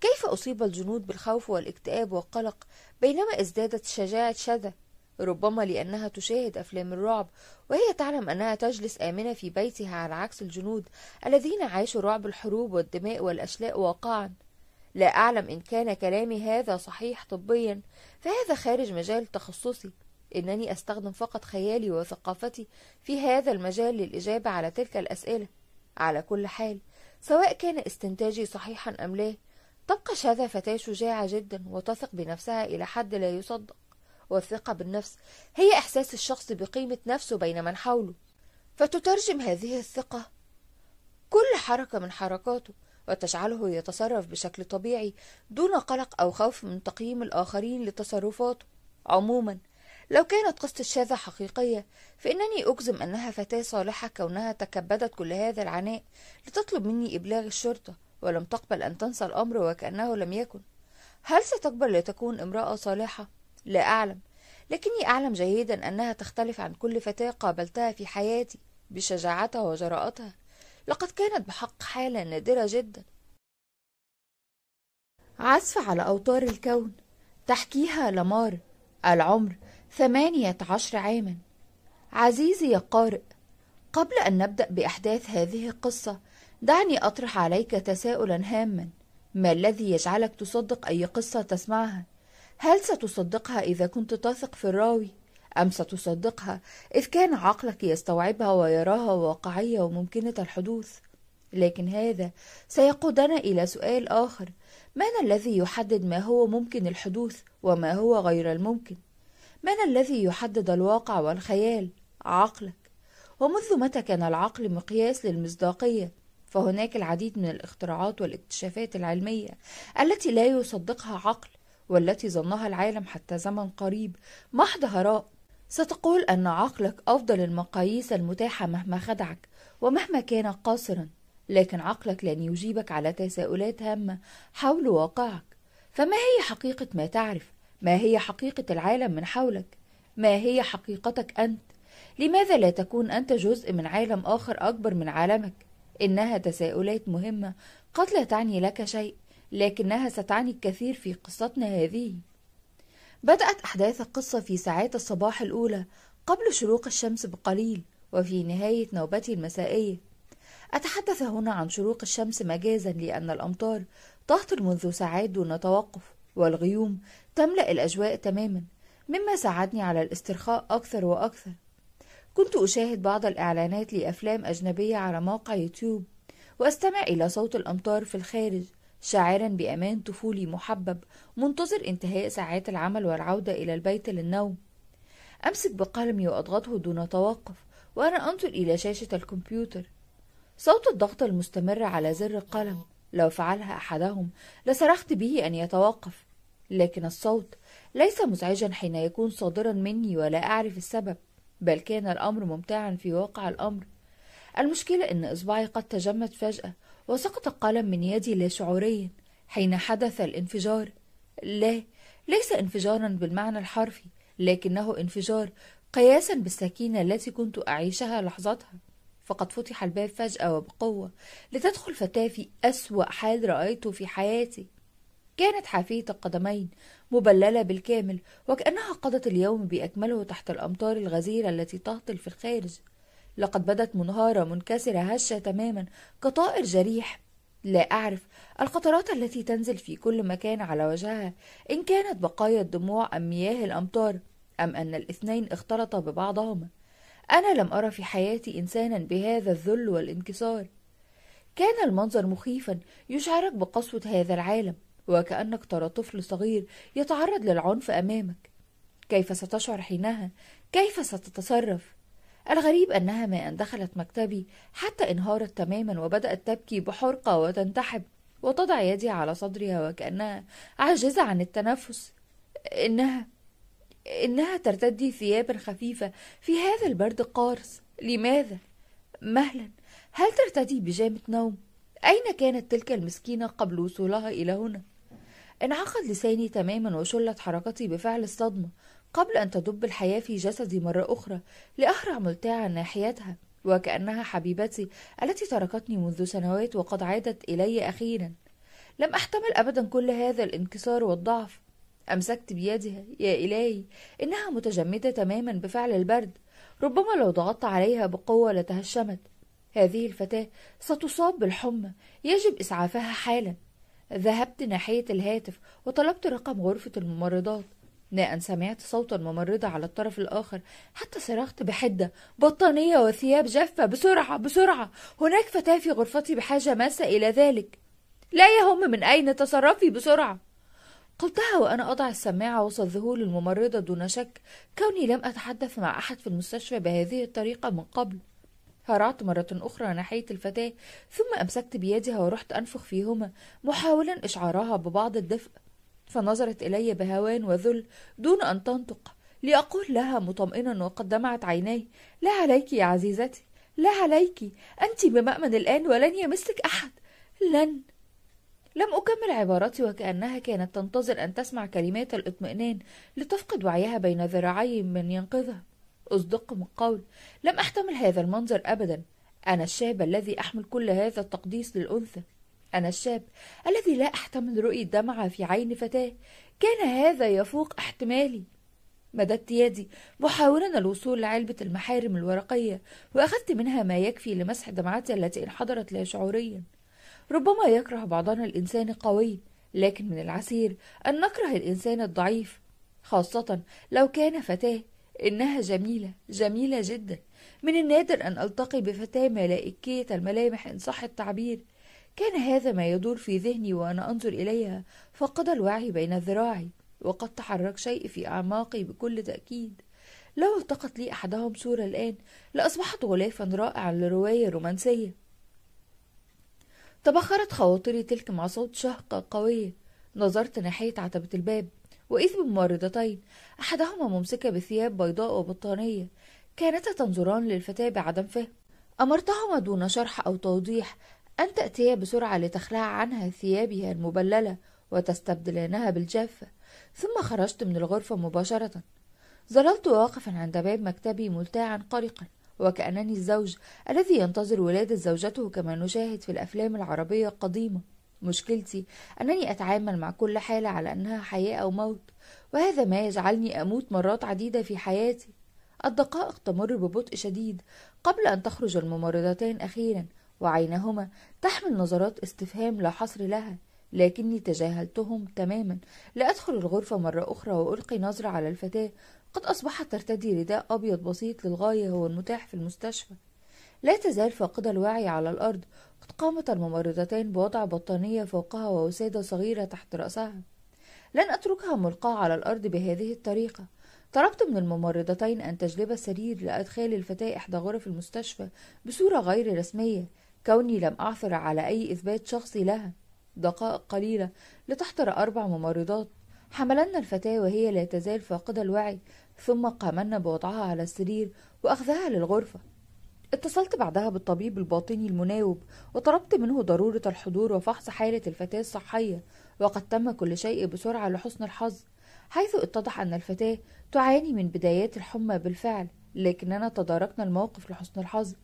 كيف أصيب الجنود بالخوف والاكتئاب والقلق بينما ازدادت شجاعة شذا ربما لأنها تشاهد أفلام الرعب وهي تعلم أنها تجلس آمنة في بيتها على عكس الجنود الذين عاشوا رعب الحروب والدماء والأشلاء واقعا لا أعلم إن كان كلامي هذا صحيح طبيا فهذا خارج مجال تخصصي أنني أستخدم فقط خيالي وثقافتي في هذا المجال للإجابة على تلك الأسئلة على كل حال سواء كان استنتاجي صحيحا أم لا تبقى شذا فتاة شجاعة جدا وتثق بنفسها إلى حد لا يصدق والثقة بالنفس هي إحساس الشخص بقيمة نفسه بين من حوله فتترجم هذه الثقة كل حركة من حركاته وتجعله يتصرف بشكل طبيعي دون قلق أو خوف من تقييم الآخرين لتصرفاته عموما لو كانت قصة الشاذة حقيقية فإنني أجزم أنها فتاة صالحة كونها تكبدت كل هذا العناء لتطلب مني إبلاغ الشرطة ولم تقبل أن تنسى الأمر وكأنه لم يكن هل ستقبل لتكون امرأة صالحة؟ لا أعلم لكني أعلم جيدا أنها تختلف عن كل فتاة قابلتها في حياتي بشجاعتها وجراءتها لقد كانت بحق حالة نادرة جدا عزف على أوتار الكون تحكيها لمار العمر ثمانية عشر عاما عزيزي يا قارئ قبل أن نبدأ بأحداث هذه القصة دعني أطرح عليك تساؤلا هاما ما الذي يجعلك تصدق أي قصة تسمعها؟ هل ستصدقها إذا كنت تثق في الراوي؟ أم ستصدقها إذ كان عقلك يستوعبها ويراها واقعية وممكنة الحدوث؟ لكن هذا سيقودنا إلى سؤال آخر من الذي يحدد ما هو ممكن الحدوث وما هو غير الممكن؟ من الذي يحدد الواقع والخيال عقلك ومنذ متى كان العقل مقياس للمصداقية فهناك العديد من الاختراعات والاكتشافات العلمية التي لا يصدقها عقل والتي ظنها العالم حتى زمن قريب محض هراء ستقول أن عقلك أفضل المقاييس المتاحة مهما خدعك ومهما كان قاصرا لكن عقلك لن يجيبك على تساؤلات هامة حول واقعك فما هي حقيقة ما تعرف ما هي حقيقة العالم من حولك؟ ما هي حقيقتك أنت؟ لماذا لا تكون أنت جزء من عالم آخر أكبر من عالمك؟ إنها تساؤلات مهمة قد لا تعني لك شيء، لكنها ستعني الكثير في قصتنا هذه. بدأت أحداث القصة في ساعات الصباح الأولى قبل شروق الشمس بقليل، وفي نهاية نوبتي المسائية. أتحدث هنا عن شروق الشمس مجازا لأن الأمطار تهطل منذ ساعات دون توقف والغيوم تملأ الأجواء تماما مما ساعدني على الاسترخاء أكثر وأكثر كنت أشاهد بعض الإعلانات لأفلام أجنبية على موقع يوتيوب وأستمع إلى صوت الأمطار في الخارج شاعرا بأمان طفولي محبب منتظر انتهاء ساعات العمل والعودة إلى البيت للنوم أمسك بقلمي وأضغطه دون توقف وأنا أنظر إلى شاشة الكمبيوتر صوت الضغط المستمر على زر القلم لو فعلها أحدهم لصرخت به أن يتوقف لكن الصوت ليس مزعجا حين يكون صادرا مني ولا أعرف السبب بل كان الأمر ممتعا في واقع الأمر المشكلة أن إصبعي قد تجمد فجأة وسقط القلم من يدي لا شعوريا حين حدث الانفجار لا ليس انفجارا بالمعنى الحرفي لكنه انفجار قياسا بالسكينة التي كنت أعيشها لحظتها فقد فتح الباب فجأة وبقوة لتدخل فتاة في أسوأ حال رأيته في حياتي كانت حافية القدمين مبللة بالكامل وكأنها قضت اليوم بأكمله تحت الأمطار الغزيرة التي تهطل في الخارج لقد بدت منهارة منكسرة هشة تماما كطائر جريح لا أعرف القطرات التي تنزل في كل مكان على وجهها إن كانت بقايا الدموع أم مياه الأمطار أم أن الاثنين اختلطا ببعضهما أنا لم أرى في حياتي إنسانا بهذا الذل والانكسار كان المنظر مخيفا يشعرك بقسوة هذا العالم وكأنك ترى طفل صغير يتعرض للعنف أمامك كيف ستشعر حينها؟ كيف ستتصرف؟ الغريب أنها ما أن دخلت مكتبي حتى انهارت تماما وبدأت تبكي بحرقة وتنتحب وتضع يدي على صدرها وكأنها عاجزة عن التنفس إنها إنها ترتدي ثيابا خفيفة في هذا البرد القارس لماذا؟ مهلا هل ترتدي بيجامة نوم؟ أين كانت تلك المسكينة قبل وصولها إلى هنا؟ انعقد لساني تماما وشلت حركتي بفعل الصدمة قبل أن تدب الحياة في جسدي مرة أخرى لأهرع ملتاعا ناحيتها وكأنها حبيبتي التي تركتني منذ سنوات وقد عادت إلي أخيرا لم أحتمل أبدا كل هذا الانكسار والضعف أمسكت بيدها يا إلهي إنها متجمدة تماما بفعل البرد ربما لو ضغطت عليها بقوة لتهشمت هذه الفتاة ستصاب بالحمى يجب إسعافها حالا ذهبت ناحية الهاتف وطلبت رقم غرفة الممرضات ناء سمعت صوت الممرضة على الطرف الآخر حتى صرخت بحدة بطانية وثياب جافة بسرعة بسرعة هناك فتاة في غرفتي بحاجة ماسة إلى ذلك لا يهم من أين تصرفي بسرعة قلتها وأنا أضع السماعة وسط ذهول الممرضة دون شك كوني لم أتحدث مع أحد في المستشفى بهذه الطريقة من قبل هرعت مرة أخرى ناحية الفتاة ثم أمسكت بيدها ورحت أنفخ فيهما محاولا إشعارها ببعض الدفء فنظرت إلي بهوان وذل دون أن تنطق لأقول لها مطمئنا وقد دمعت عيناي لا عليك يا عزيزتي لا عليك أنت بمأمن الآن ولن يمسك أحد لن لم أكمل عبارتي وكأنها كانت تنتظر أن تسمع كلمات الاطمئنان لتفقد وعيها بين ذراعي من ينقذها أصدقكم القول لم أحتمل هذا المنظر أبدا أنا الشاب الذي أحمل كل هذا التقديس للأنثى أنا الشاب الذي لا أحتمل رؤية دمعة في عين فتاة كان هذا يفوق احتمالي مددت يدي محاولا الوصول لعلبة المحارم الورقية وأخذت منها ما يكفي لمسح دمعتي التي انحدرت لا شعوريا ربما يكره بعضنا الإنسان القوي لكن من العسير أن نكره الإنسان الضعيف خاصة لو كان فتاة إنها جميلة جميلة جدا من النادر أن ألتقي بفتاة ملائكية الملامح إن صح التعبير كان هذا ما يدور في ذهني وأنا أنظر إليها فقد الوعي بين ذراعي وقد تحرك شيء في أعماقي بكل تأكيد لو التقط لي أحدهم صورة الآن لأصبحت غلافا رائعا لرواية رومانسية تبخرت خواطري تلك مع صوت شهقة قوية نظرت ناحية عتبة الباب وإذ بممرضتين أحدهما ممسكة بثياب بيضاء وبطانية كانتا تنظران للفتاة بعدم فهم أمرتهما دون شرح أو توضيح أن تأتيا بسرعة لتخلع عنها ثيابها المبللة وتستبدلانها بالجافة ثم خرجت من الغرفة مباشرة ظللت واقفا عند باب مكتبي ملتاعا قلقا وكأنني الزوج الذي ينتظر ولادة زوجته كما نشاهد في الأفلام العربية القديمة مشكلتي أنني أتعامل مع كل حالة على أنها حياة أو موت وهذا ما يجعلني أموت مرات عديدة في حياتي الدقائق تمر ببطء شديد قبل أن تخرج الممرضتان أخيرا وعينهما تحمل نظرات استفهام لا حصر لها لكني تجاهلتهم تماما لأدخل الغرفة مرة أخرى وألقي نظرة على الفتاة قد أصبحت ترتدي رداء أبيض بسيط للغاية هو المتاح في المستشفى لا تزال فاقدة الوعي على الأرض قامت الممرضتان بوضع بطانية فوقها ووسادة صغيرة تحت رأسها لن أتركها ملقاة على الأرض بهذه الطريقة طلبت من الممرضتين أن تجلب السرير لأدخال الفتاة إحدى غرف المستشفى بصورة غير رسمية كوني لم أعثر على أي إثبات شخصي لها دقائق قليلة لتحضر أربع ممرضات حملنا الفتاة وهي لا تزال فاقدة الوعي ثم قامنا بوضعها على السرير وأخذها للغرفة اتصلت بعدها بالطبيب الباطني المناوب وطلبت منه ضرورة الحضور وفحص حالة الفتاة الصحية وقد تم كل شيء بسرعة لحسن الحظ حيث اتضح أن الفتاة تعاني من بدايات الحمى بالفعل لكننا تداركنا الموقف لحسن الحظ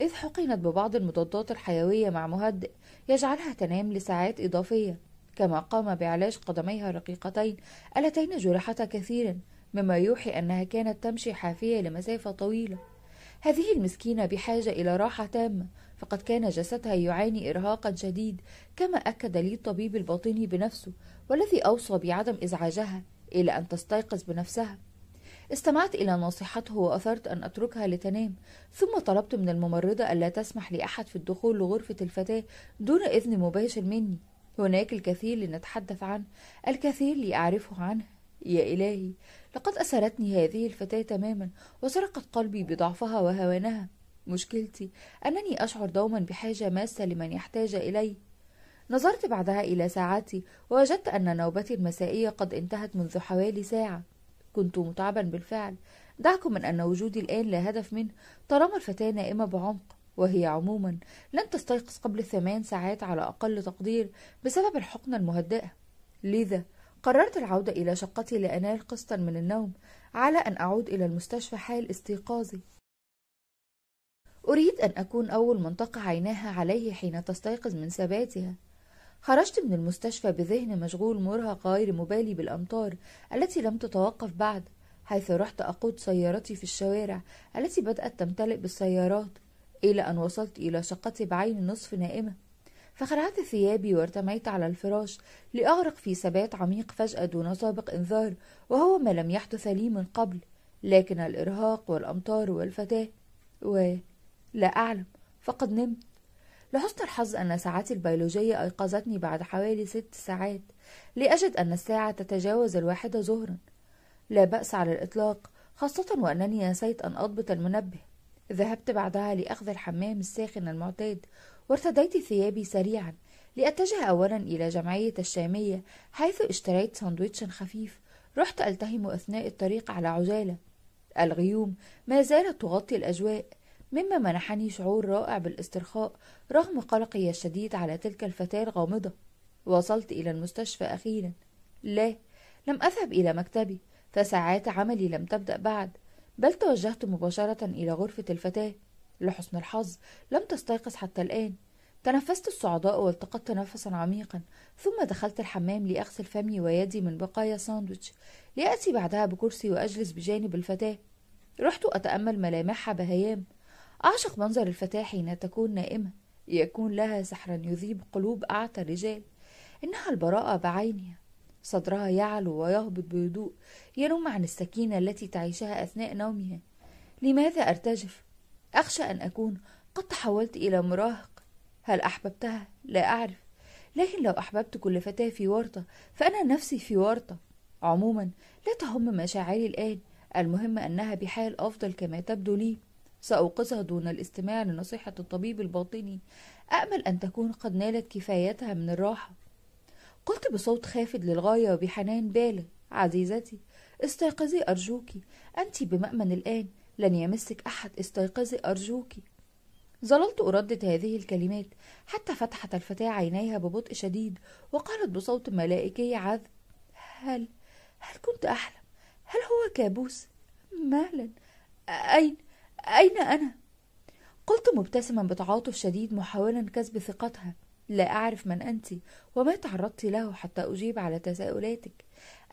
إذ حقنت ببعض المضادات الحيوية مع مهدئ يجعلها تنام لساعات إضافية كما قام بعلاج قدميها الرقيقتين اللتين جرحتا كثيرا مما يوحي أنها كانت تمشي حافية لمسافة طويلة هذه المسكينة بحاجة إلى راحة تامة فقد كان جسدها يعاني إرهاقا شديد كما أكد لي الطبيب الباطني بنفسه والذي أوصى بعدم إزعاجها إلى أن تستيقظ بنفسها استمعت إلى نصيحته وأثرت أن أتركها لتنام ثم طلبت من الممرضة ألا تسمح لأحد في الدخول لغرفة الفتاة دون إذن مباشر مني هناك الكثير لنتحدث عنه الكثير لأعرفه عنها يا إلهي لقد أسرتني هذه الفتاة تماما وسرقت قلبي بضعفها وهوانها مشكلتي أنني أشعر دوما بحاجة ماسة لمن يحتاج إلي نظرت بعدها إلى ساعتي ووجدت أن نوبتي المسائية قد انتهت منذ حوالي ساعة كنت متعبا بالفعل دعكم من أن وجودي الآن لا هدف منه طالما الفتاة نائمة بعمق وهي عموما لن تستيقظ قبل ثمان ساعات على أقل تقدير بسبب الحقنة المهدئة لذا قررت العودة إلى شقتي لأنال قسطا من النوم على أن أعود إلى المستشفى حال استيقاظي أريد أن أكون أول من تقع عيناها عليه حين تستيقظ من سباتها خرجت من المستشفى بذهن مشغول مرهق غير مبالي بالأمطار التي لم تتوقف بعد حيث رحت أقود سيارتي في الشوارع التي بدأت تمتلئ بالسيارات إلى أن وصلت إلى شقتي بعين نصف نائمة فخلعت ثيابي وارتميت على الفراش لأغرق في سبات عميق فجأة دون سابق إنذار وهو ما لم يحدث لي من قبل لكن الإرهاق والأمطار والفتاة و... لا أعلم فقد نمت لحسن الحظ أن ساعتي البيولوجية أيقظتني بعد حوالي ست ساعات لأجد أن الساعة تتجاوز الواحدة ظهرا لا بأس على الإطلاق خاصة وأنني نسيت أن أضبط المنبه ذهبت بعدها لأخذ الحمام الساخن المعتاد وارتديت ثيابي سريعا لأتجه أولا إلى جمعية الشامية حيث اشتريت ساندويتش خفيف رحت ألتهم أثناء الطريق على عجالة الغيوم ما زالت تغطي الأجواء مما منحني شعور رائع بالاسترخاء رغم قلقي الشديد على تلك الفتاة الغامضة وصلت إلى المستشفى أخيرا لا لم أذهب إلى مكتبي فساعات عملي لم تبدأ بعد بل توجهت مباشرة إلى غرفة الفتاة لحسن الحظ لم تستيقظ حتى الآن تنفست الصعداء والتقطت نفسا عميقا ثم دخلت الحمام لأغسل فمي ويدي من بقايا ساندويتش لأتي بعدها بكرسي وأجلس بجانب الفتاة رحت أتأمل ملامحها بهيام أعشق منظر الفتاة حين تكون نائمة يكون لها سحرا يذيب قلوب أعتى الرجال إنها البراءة بعينها صدرها يعلو ويهبط بهدوء ينم عن السكينة التي تعيشها أثناء نومها لماذا أرتجف؟ أخشى أن أكون قد تحولت إلى مراهق هل أحببتها؟ لا أعرف لكن لو أحببت كل فتاة في ورطة فأنا نفسي في ورطة عموما لا تهم مشاعري الآن المهم أنها بحال أفضل كما تبدو لي سأوقظها دون الاستماع لنصيحة الطبيب الباطني أأمل أن تكون قد نالت كفايتها من الراحة قلت بصوت خافت للغاية وبحنان بالغ عزيزتي استيقظي أرجوك أنت بمأمن الآن لن يمسك أحد استيقظي أرجوك ظللت أردد هذه الكلمات حتى فتحت الفتاة عينيها ببطء شديد وقالت بصوت ملائكي عذب هل هل كنت أحلم هل هو كابوس مهلا أين أين أنا قلت مبتسما بتعاطف شديد محاولا كسب ثقتها لا أعرف من أنت وما تعرضت له حتى أجيب على تساؤلاتك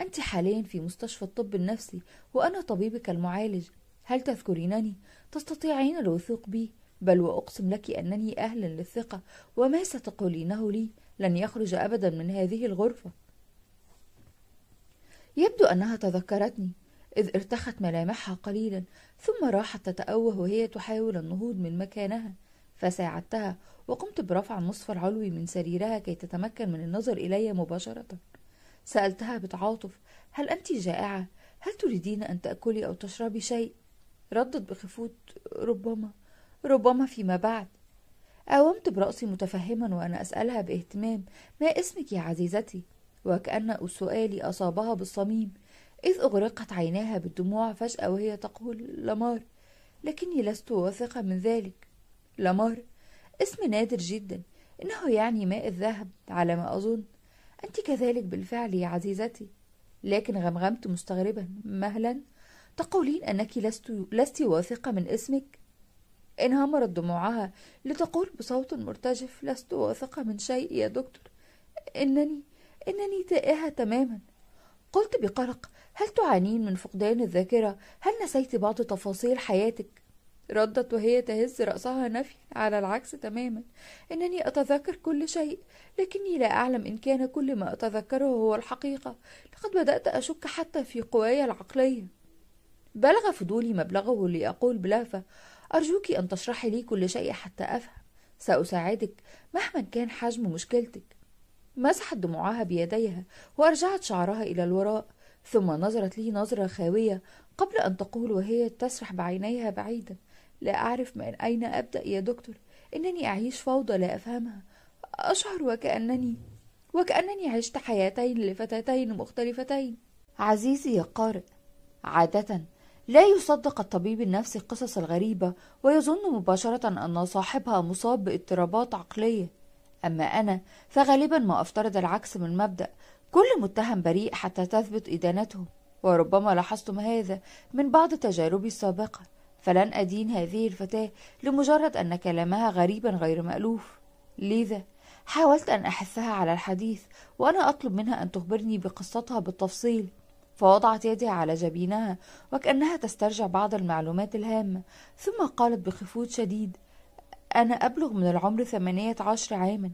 أنت حاليا في مستشفى الطب النفسي وأنا طبيبك المعالج هل تذكرينني تستطيعين الوثوق بي بل وأقسم لك أنني أهل للثقة وما ستقولينه لي لن يخرج أبدا من هذه الغرفة يبدو أنها تذكرتني إذ ارتخت ملامحها قليلا ثم راحت تتأوه وهي تحاول النهوض من مكانها فساعدتها وقمت برفع النصف العلوي من سريرها كي تتمكن من النظر إلي مباشرة سألتها بتعاطف هل أنت جائعة؟ هل تريدين أن تأكلي أو تشربي شيء؟ ردت بخفوت ربما ربما فيما بعد قاومت برأسي متفهما وأنا أسألها باهتمام ما اسمك يا عزيزتي وكأن سؤالي أصابها بالصميم إذ أغرقت عيناها بالدموع فجأة وهي تقول لمار لكني لست واثقة من ذلك لمار اسم نادر جدا إنه يعني ماء الذهب على ما أظن أنت كذلك بالفعل يا عزيزتي لكن غمغمت مستغربا مهلا تقولين أنك لست, لست واثقة من اسمك؟ انهمرت دموعها لتقول بصوت مرتجف لست واثقة من شيء يا دكتور إنني إنني تائهة تماما قلت بقلق هل تعانين من فقدان الذاكرة؟ هل نسيت بعض تفاصيل حياتك؟ ردت وهي تهز رأسها نفي على العكس تماما إنني أتذكر كل شيء لكني لا أعلم إن كان كل ما أتذكره هو الحقيقة لقد بدأت أشك حتى في قواي العقلية بلغ فضولي مبلغه لأقول بلهفة أرجوك أن تشرحي لي كل شيء حتى أفهم سأساعدك مهما كان حجم مشكلتك مسحت دموعها بيديها وأرجعت شعرها إلى الوراء ثم نظرت لي نظرة خاوية قبل أن تقول وهي تسرح بعينيها بعيدا لا أعرف من أين أبدأ يا دكتور إنني أعيش فوضى لا أفهمها أشعر وكأنني وكأنني عشت حياتين لفتاتين مختلفتين عزيزي يا قارئ عادة لا يصدق الطبيب النفسي القصص الغريبة ويظن مباشرة أن صاحبها مصاب باضطرابات عقلية أما أنا فغالبا ما أفترض العكس من مبدأ كل متهم بريء حتى تثبت إدانته وربما لاحظتم هذا من بعض تجاربي السابقة فلن أدين هذه الفتاة لمجرد أن كلامها غريبا غير مألوف لذا حاولت أن أحثها على الحديث وأنا أطلب منها أن تخبرني بقصتها بالتفصيل فوضعت يدها على جبينها وكأنها تسترجع بعض المعلومات الهامة ثم قالت بخفوت شديد أنا أبلغ من العمر ثمانية عشر عاما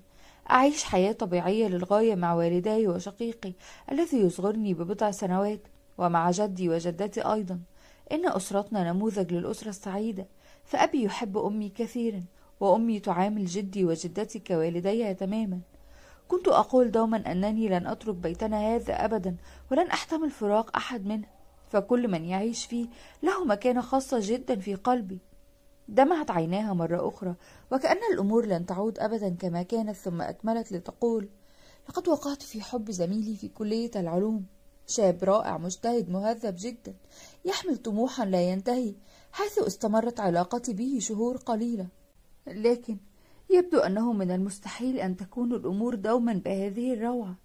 أعيش حياة طبيعية للغاية مع والداي وشقيقي الذي يصغرني ببضع سنوات ومع جدي وجدتي أيضا إن أسرتنا نموذج للأسرة السعيدة فأبي يحب أمي كثيرا وأمي تعامل جدي وجدتي كوالديها تماما كنت أقول دوما أنني لن أترك بيتنا هذا أبدا ولن أحتمل فراق أحد منه فكل من يعيش فيه له مكانة خاصة جدا في قلبي دمعت عيناها مرة أخرى وكأن الأمور لن تعود أبدا كما كانت ثم أكملت لتقول لقد وقعت في حب زميلي في كلية العلوم شاب رائع مجتهد مهذب جدا يحمل طموحا لا ينتهي حيث استمرت علاقتي به شهور قليلة لكن يبدو أنه من المستحيل أن تكون الأمور دوما بهذه الروعة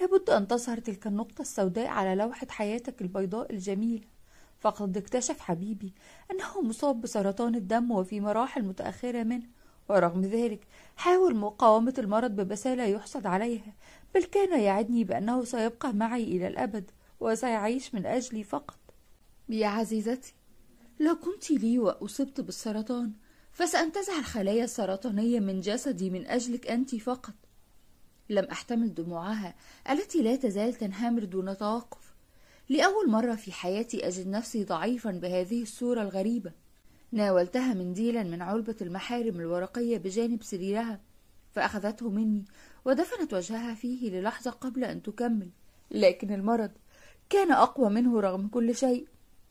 لابد أن تظهر تلك النقطة السوداء على لوحة حياتك البيضاء الجميلة فقد اكتشف حبيبي أنه مصاب بسرطان الدم وفي مراحل متأخرة منه ورغم ذلك حاول مقاومة المرض ببسالة يحسد عليها بل كان يعدني بأنه سيبقى معي إلى الأبد وسيعيش من أجلي فقط يا عزيزتي لو كنت لي وأصبت بالسرطان فسأنتزع الخلايا السرطانية من جسدي من أجلك أنت فقط لم أحتمل دموعها التي لا تزال تنهمر دون توقف لأول مرة في حياتي أجد نفسي ضعيفا بهذه الصورة الغريبة ناولتها منديلا من علبة المحارم الورقية بجانب سريرها فأخذته مني ودفنت وجهها فيه للحظة قبل أن تكمل لكن المرض كان أقوى منه رغم كل شيء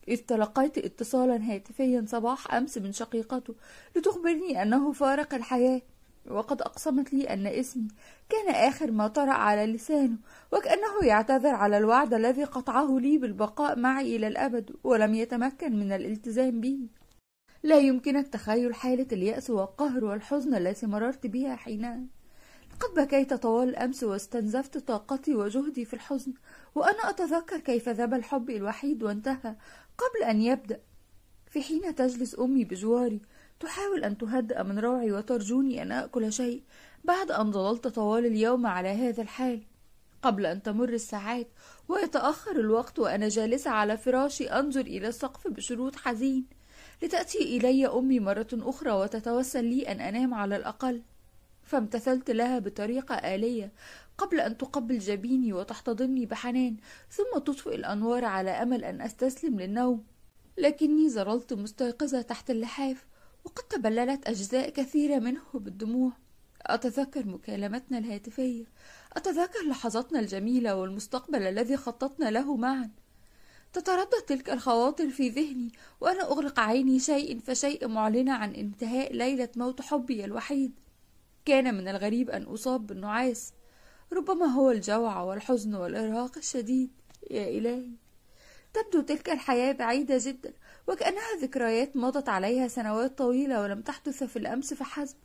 إذ تلقيت اتصالا هاتفيا صباح أمس من شقيقته لتخبرني أنه فارق الحياة وقد أقسمت لي أن اسمي كان آخر ما طرأ على لسانه وكأنه يعتذر على الوعد الذي قطعه لي بالبقاء معي إلى الأبد ولم يتمكن من الالتزام به لا يمكنك تخيل حالة اليأس والقهر والحزن التي مررت بها حينها لقد بكيت طوال الأمس واستنزفت طاقتي وجهدي في الحزن وأنا أتذكر كيف ذاب الحب الوحيد وانتهى قبل أن يبدأ في حين تجلس أمي بجواري تحاول أن تهدأ من روعي وترجوني أن أكل شيء بعد أن ظللت طوال اليوم على هذا الحال قبل أن تمر الساعات ويتأخر الوقت وأنا جالسة على فراشي أنظر إلى السقف بشروط حزين لتأتي إلي أمي مرة أخرى وتتوسل لي أن أنام على الأقل فامتثلت لها بطريقة آلية قبل أن تقبل جبيني وتحتضني بحنان ثم تطفئ الأنوار على أمل أن أستسلم للنوم لكني ظللت مستيقظة تحت اللحاف وقد تبللت أجزاء كثيرة منه بالدموع أتذكر مكالمتنا الهاتفية أتذكر لحظاتنا الجميلة والمستقبل الذي خططنا له معا تتردد تلك الخواطر في ذهني وأنا أغلق عيني شيء فشيء معلنة عن انتهاء ليلة موت حبي الوحيد كان من الغريب أن أصاب بالنعاس ربما هو الجوع والحزن والإرهاق الشديد يا إلهي تبدو تلك الحياة بعيدة جدا وكأنها ذكريات مضت عليها سنوات طويلة ولم تحدث في الأمس فحسب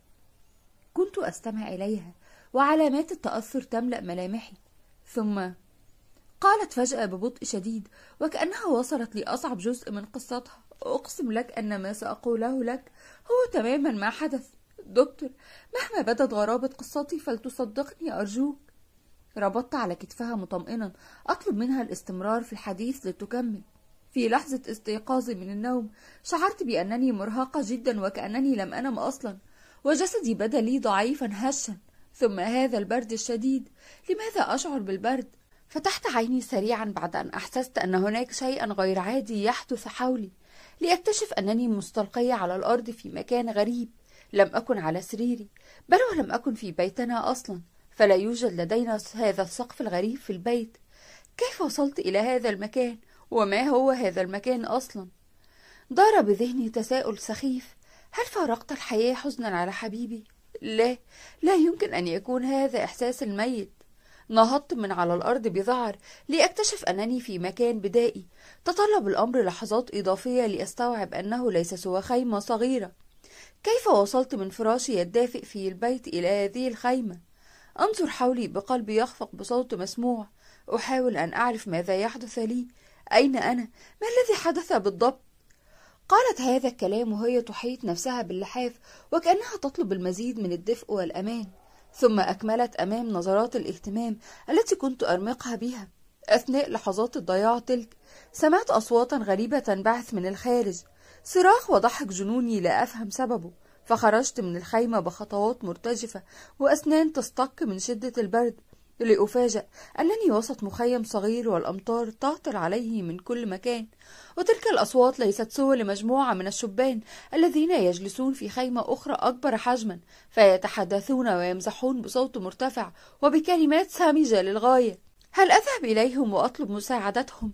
كنت أستمع إليها وعلامات التأثر تملأ ملامحي ثم قالت فجأة ببطء شديد وكأنها وصلت لأصعب جزء من قصتها أقسم لك أن ما سأقوله لك هو تماما ما حدث دكتور مهما بدت غرابة قصتي فلتصدقني أرجوك ربطت على كتفها مطمئنا أطلب منها الاستمرار في الحديث لتكمل في لحظة استيقاظي من النوم شعرت بأنني مرهقة جدا وكأنني لم أنم أصلا وجسدي بدا لي ضعيفا هشا ثم هذا البرد الشديد لماذا أشعر بالبرد؟ فتحت عيني سريعا بعد أن أحسست أن هناك شيئا غير عادي يحدث حولي لأكتشف أنني مستلقية على الأرض في مكان غريب لم أكن على سريري بل ولم أكن في بيتنا أصلا فلا يوجد لدينا هذا السقف الغريب في البيت كيف وصلت إلى هذا المكان وما هو هذا المكان أصلا دار بذهني تساؤل سخيف هل فارقت الحياة حزنا على حبيبي؟ لا لا يمكن أن يكون هذا إحساس الميت نهضت من على الأرض بذعر لأكتشف أنني في مكان بدائي تطلب الأمر لحظات إضافية لأستوعب أنه ليس سوى خيمة صغيرة كيف وصلت من فراشي الدافئ في البيت إلى هذه الخيمة؟ أنظر حولي بقلبي يخفق بصوت مسموع أحاول أن أعرف ماذا يحدث لي أين أنا؟ ما الذي حدث بالضبط؟ قالت هذا الكلام وهي تحيط نفسها باللحاف وكأنها تطلب المزيد من الدفء والأمان ثم أكملت أمام نظرات الاهتمام التي كنت أرمقها بها أثناء لحظات الضياع تلك سمعت أصواتا غريبة تنبعث من الخارج صراخ وضحك جنوني لا أفهم سببه فخرجت من الخيمة بخطوات مرتجفة وأسنان تستق من شدة البرد لأفاجأ أنني وسط مخيم صغير والأمطار تعطر عليه من كل مكان وتلك الأصوات ليست سوى لمجموعة من الشبان الذين يجلسون في خيمة أخرى أكبر حجما فيتحدثون ويمزحون بصوت مرتفع وبكلمات سامجة للغاية هل أذهب إليهم وأطلب مساعدتهم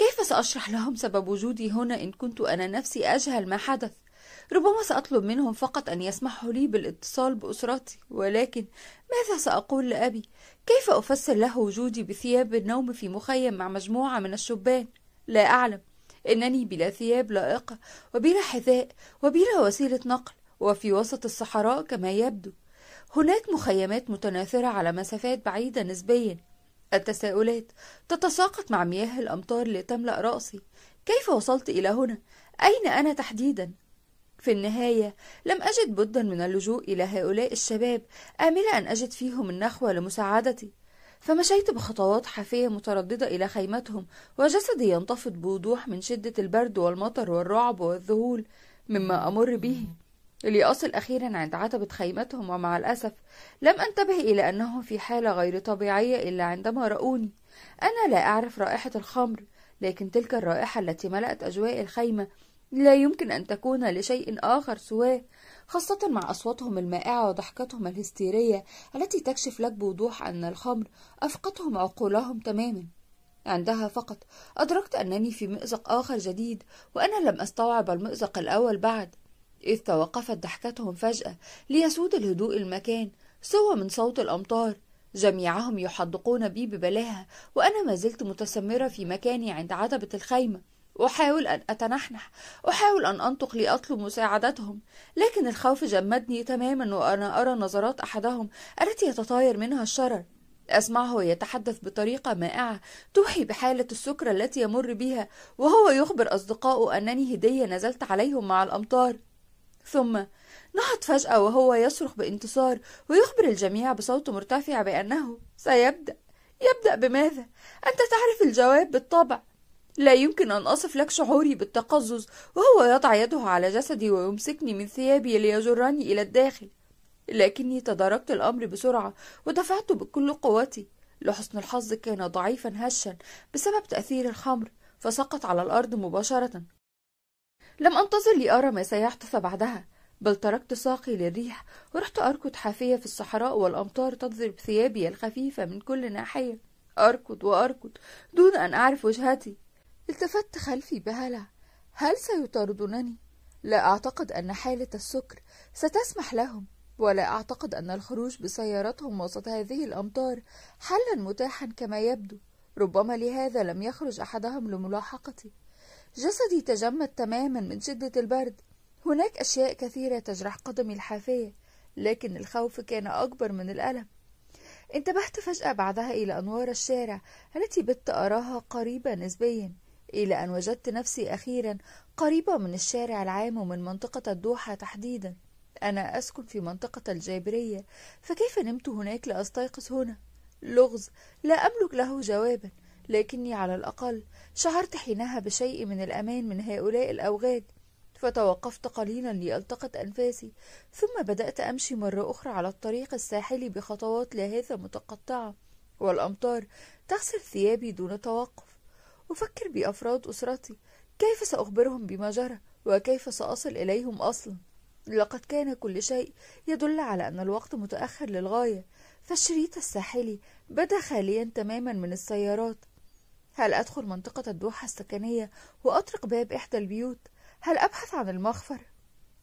كيف سأشرح لهم سبب وجودي هنا إن كنت أنا نفسي أجهل ما حدث؟ ربما سأطلب منهم فقط أن يسمحوا لي بالاتصال بأسرتي، ولكن ماذا سأقول لأبي؟ كيف أفسر له وجودي بثياب النوم في مخيم مع مجموعة من الشبان؟ لا أعلم، إنني بلا ثياب لائقة، وبلا حذاء، وبلا وسيلة نقل، وفي وسط الصحراء كما يبدو. هناك مخيمات متناثرة على مسافات بعيدة نسبيا التساؤلات تتساقط مع مياه الأمطار لتملأ رأسي كيف وصلت إلى هنا؟ أين أنا تحديدا؟ في النهاية لم أجد بدا من اللجوء إلى هؤلاء الشباب آملة أن أجد فيهم النخوة لمساعدتي فمشيت بخطوات حافية مترددة إلى خيمتهم وجسدي ينتفض بوضوح من شدة البرد والمطر والرعب والذهول مما أمر به ليصل أخيرا عند عتبة خيمتهم ومع الأسف لم أنتبه إلى أنهم في حالة غير طبيعية إلا عندما رأوني أنا لا أعرف رائحة الخمر لكن تلك الرائحة التي ملأت أجواء الخيمة لا يمكن أن تكون لشيء آخر سواه خاصة مع أصواتهم المائعة وضحكتهم الهستيرية التي تكشف لك بوضوح أن الخمر أفقتهم عقولهم تماما عندها فقط أدركت أنني في مأزق آخر جديد وأنا لم أستوعب المأزق الأول بعد إذ توقفت ضحكتهم فجأة ليسود الهدوء المكان سوى من صوت الأمطار جميعهم يحدقون بي ببلاها وأنا ما زلت متسمرة في مكاني عند عتبة الخيمة أحاول أن أتنحنح أحاول أن أنطق لأطلب مساعدتهم لكن الخوف جمدني تماما وأنا أرى نظرات أحدهم التي يتطاير منها الشرر أسمعه يتحدث بطريقة مائعة توحي بحالة السكر التي يمر بها وهو يخبر أصدقائه أنني هدية نزلت عليهم مع الأمطار ثم نهض فجأة وهو يصرخ بانتصار ويخبر الجميع بصوت مرتفع بأنه سيبدأ يبدأ بماذا؟ أنت تعرف الجواب بالطبع لا يمكن أن أصف لك شعوري بالتقزز وهو يضع يده على جسدي ويمسكني من ثيابي ليجرني إلى الداخل لكني تداركت الأمر بسرعة ودفعت بكل قوتي لحسن الحظ كان ضعيفا هشا بسبب تأثير الخمر فسقط على الأرض مباشرة لم أنتظر لأرى ما سيحدث بعدها بل تركت ساقي للريح ورحت أركض حافية في الصحراء والأمطار تضرب ثيابي الخفيفة من كل ناحية أركض وأركض دون أن أعرف وجهتي التفت خلفي بهلع هل سيطاردونني؟ لا أعتقد أن حالة السكر ستسمح لهم ولا أعتقد أن الخروج بسيارتهم وسط هذه الأمطار حلا متاحا كما يبدو ربما لهذا لم يخرج أحدهم لملاحقتي جسدي تجمد تماما من شدة البرد هناك أشياء كثيرة تجرح قدمي الحافية لكن الخوف كان أكبر من الألم انتبهت فجأة بعدها إلى أنوار الشارع التي بت أراها قريبة نسبيا إلى أن وجدت نفسي أخيرا قريبة من الشارع العام ومن منطقة الدوحة تحديدا أنا أسكن في منطقة الجابرية فكيف نمت هناك لأستيقظ هنا؟ لغز لا أملك له جوابا لكني على الأقل شعرت حينها بشيء من الأمان من هؤلاء الأوغاد فتوقفت قليلا لألتقط أنفاسي ثم بدأت أمشي مرة أخرى على الطريق الساحلي بخطوات لهذا متقطعة والأمطار تغسل ثيابي دون توقف أفكر بأفراد أسرتي كيف سأخبرهم بما جرى وكيف سأصل إليهم أصلا لقد كان كل شيء يدل على أن الوقت متأخر للغاية فالشريط الساحلي بدا خاليا تماما من السيارات هل أدخل منطقة الدوحة السكنية وأطرق باب إحدى البيوت؟ هل أبحث عن المخفر؟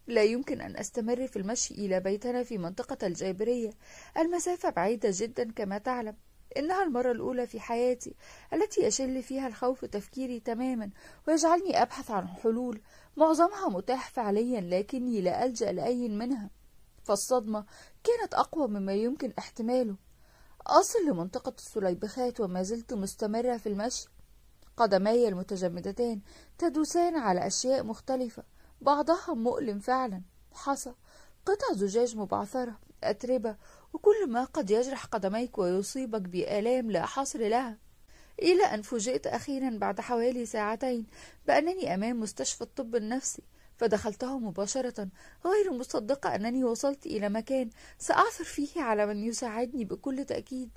لا يمكن أن أستمر في المشي إلى بيتنا في منطقة الجابرية المسافة بعيدة جدا كما تعلم إنها المرة الأولى في حياتي التي يشل فيها الخوف تفكيري تماما ويجعلني أبحث عن حلول معظمها متاح فعليا لكني لا ألجأ لأي منها فالصدمة كانت أقوى مما يمكن احتماله أصل لمنطقة السليبخات وما زلت مستمرة في المشي قدماي المتجمدتان تدوسان على أشياء مختلفة بعضها مؤلم فعلا حصى قطع زجاج مبعثرة أتربة وكل ما قد يجرح قدميك ويصيبك بآلام لا حصر لها إلى أن فوجئت أخيرا بعد حوالي ساعتين بأنني أمام مستشفى الطب النفسي فدخلته مباشرة غير مصدقة أنني وصلت إلى مكان سأعثر فيه على من يساعدني بكل تأكيد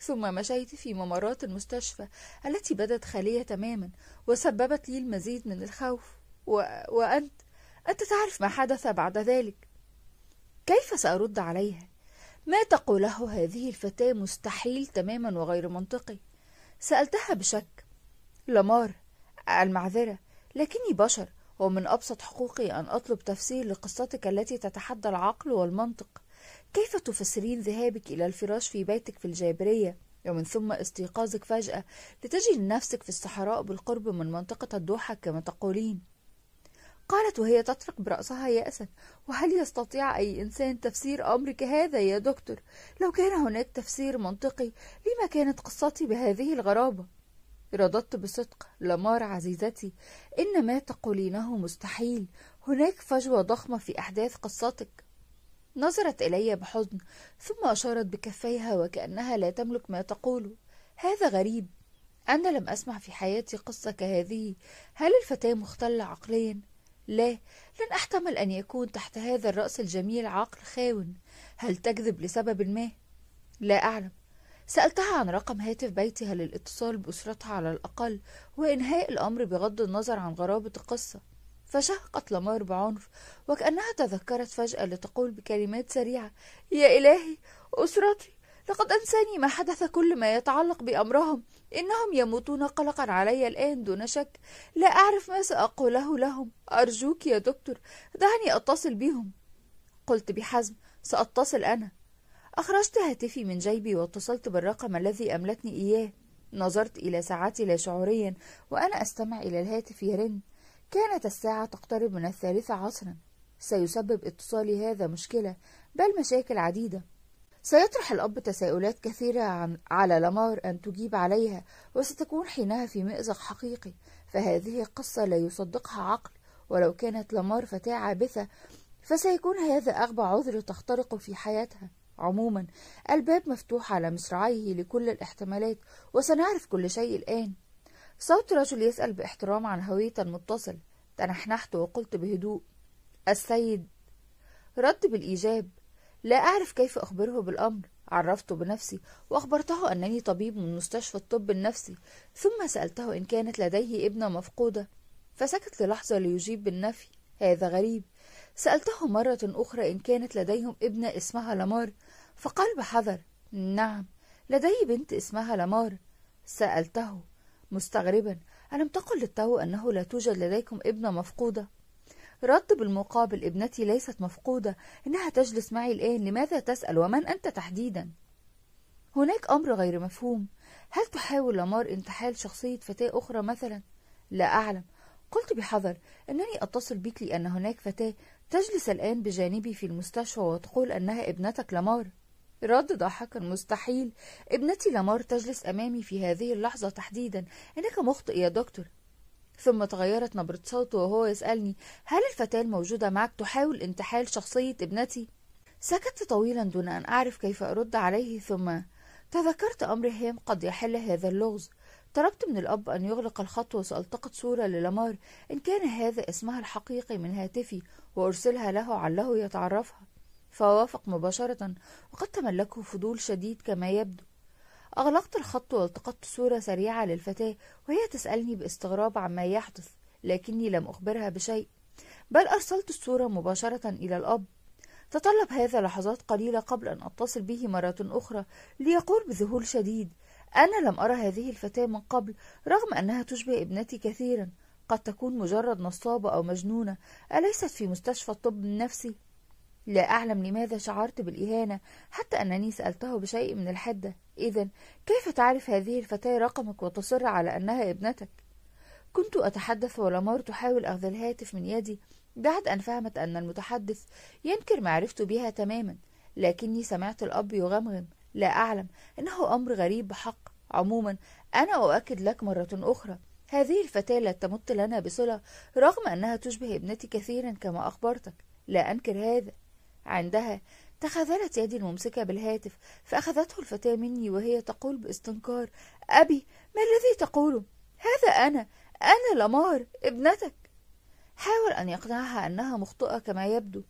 ثم مشيت في ممرات المستشفى التي بدت خالية تماما وسببت لي المزيد من الخوف و... وأنت أنت تعرف ما حدث بعد ذلك كيف سأرد عليها؟ ما تقوله هذه الفتاة مستحيل تماما وغير منطقي سألتها بشك لمار المعذرة لكني بشر ومن أبسط حقوقي أن أطلب تفسير لقصتك التي تتحدى العقل والمنطق كيف تفسرين ذهابك إلى الفراش في بيتك في الجابرية ومن ثم استيقاظك فجأة لتجد نفسك في الصحراء بالقرب من منطقة الدوحة كما تقولين قالت وهي تطرق برأسها يأسا وهل يستطيع أي إنسان تفسير أمرك هذا يا دكتور لو كان هناك تفسير منطقي لما كانت قصتي بهذه الغرابة رددت بصدق لمار عزيزتي إن ما تقولينه مستحيل هناك فجوة ضخمة في أحداث قصتك نظرت إلي بحزن ثم أشارت بكفيها وكأنها لا تملك ما تقوله هذا غريب أنا لم أسمع في حياتي قصة كهذه هل الفتاة مختلة عقليا؟ لا لن أحتمل أن يكون تحت هذا الرأس الجميل عقل خاون هل تكذب لسبب ما؟ لا أعلم سألتها عن رقم هاتف بيتها للاتصال بأسرتها على الأقل وإنهاء الأمر بغض النظر عن غرابة القصة فشهقت لمار بعنف وكأنها تذكرت فجأة لتقول بكلمات سريعة يا إلهي أسرتي لقد أنساني ما حدث كل ما يتعلق بأمرهم إنهم يموتون قلقا علي الآن دون شك لا أعرف ما سأقوله لهم أرجوك يا دكتور دعني أتصل بهم قلت بحزم سأتصل أنا أخرجت هاتفي من جيبي واتصلت بالرقم الذي أملتني إياه نظرت إلى ساعتي لا شعوريا وأنا أستمع إلى الهاتف يرن كانت الساعة تقترب من الثالثة عصرا سيسبب اتصالي هذا مشكلة بل مشاكل عديدة سيطرح الأب تساؤلات كثيرة عن على لمار أن تجيب عليها وستكون حينها في مأزق حقيقي فهذه قصة لا يصدقها عقل ولو كانت لمار فتاة عابثة فسيكون هذا أغبى عذر تخترق في حياتها عموما الباب مفتوح على مصراعيه لكل الاحتمالات وسنعرف كل شيء الآن صوت رجل يسأل باحترام عن هوية المتصل تنحنحت وقلت بهدوء السيد رد بالإيجاب لا أعرف كيف أخبره بالأمر عرفته بنفسي وأخبرته أنني طبيب من مستشفى الطب النفسي ثم سألته إن كانت لديه ابنة مفقودة فسكت للحظة ليجيب بالنفي هذا غريب سألته مرة أخرى إن كانت لديهم ابنة اسمها لامار فقال بحذر نعم لدي بنت اسمها لمار سألته مستغربا ألم تقل للتو أنه لا توجد لديكم ابنة مفقودة رد بالمقابل ابنتي ليست مفقودة إنها تجلس معي الآن لماذا تسأل ومن أنت تحديدا هناك أمر غير مفهوم هل تحاول لمار انتحال شخصية فتاة أخرى مثلا لا أعلم قلت بحذر أنني أتصل بك لأن هناك فتاة تجلس الآن بجانبي في المستشفى وتقول أنها ابنتك لمار رد ضاحكا مستحيل ابنتي لامار تجلس أمامي في هذه اللحظة تحديدا إنك مخطئ يا دكتور ثم تغيرت نبرة صوته وهو يسألني هل الفتاة الموجودة معك تحاول انتحال شخصية ابنتي؟ سكت طويلا دون أن أعرف كيف أرد عليه ثم تذكرت أمر هام قد يحل هذا اللغز طلبت من الأب أن يغلق الخط وسألتقط صورة للامار إن كان هذا اسمها الحقيقي من هاتفي وأرسلها له علّه يتعرفها فوافق مباشرة وقد تملكه فضول شديد كما يبدو أغلقت الخط والتقطت صورة سريعة للفتاة وهي تسألني باستغراب عما يحدث لكني لم أخبرها بشيء بل أرسلت الصورة مباشرة إلى الأب تطلب هذا لحظات قليلة قبل أن أتصل به مرة أخرى ليقول بذهول شديد أنا لم أرى هذه الفتاة من قبل رغم أنها تشبه ابنتي كثيرا قد تكون مجرد نصابة أو مجنونة أليست في مستشفى الطب النفسي لا أعلم لماذا شعرت بالإهانة حتى أنني سألته بشيء من الحدة إذا كيف تعرف هذه الفتاة رقمك وتصر على أنها ابنتك؟ كنت أتحدث ولمار تحاول أخذ الهاتف من يدي بعد أن فهمت أن المتحدث ينكر معرفته بها تماما لكني سمعت الأب يغمغم لا أعلم إنه أمر غريب بحق عموما أنا أؤكد لك مرة أخرى هذه الفتاة لا تمت لنا بصلة رغم أنها تشبه ابنتي كثيرا كما أخبرتك لا أنكر هذا عندها تخاذلت يدي الممسكة بالهاتف فأخذته الفتاة مني وهي تقول باستنكار أبي ما الذي تقوله؟ هذا أنا أنا لمار ابنتك حاول أن يقنعها أنها مخطئة كما يبدو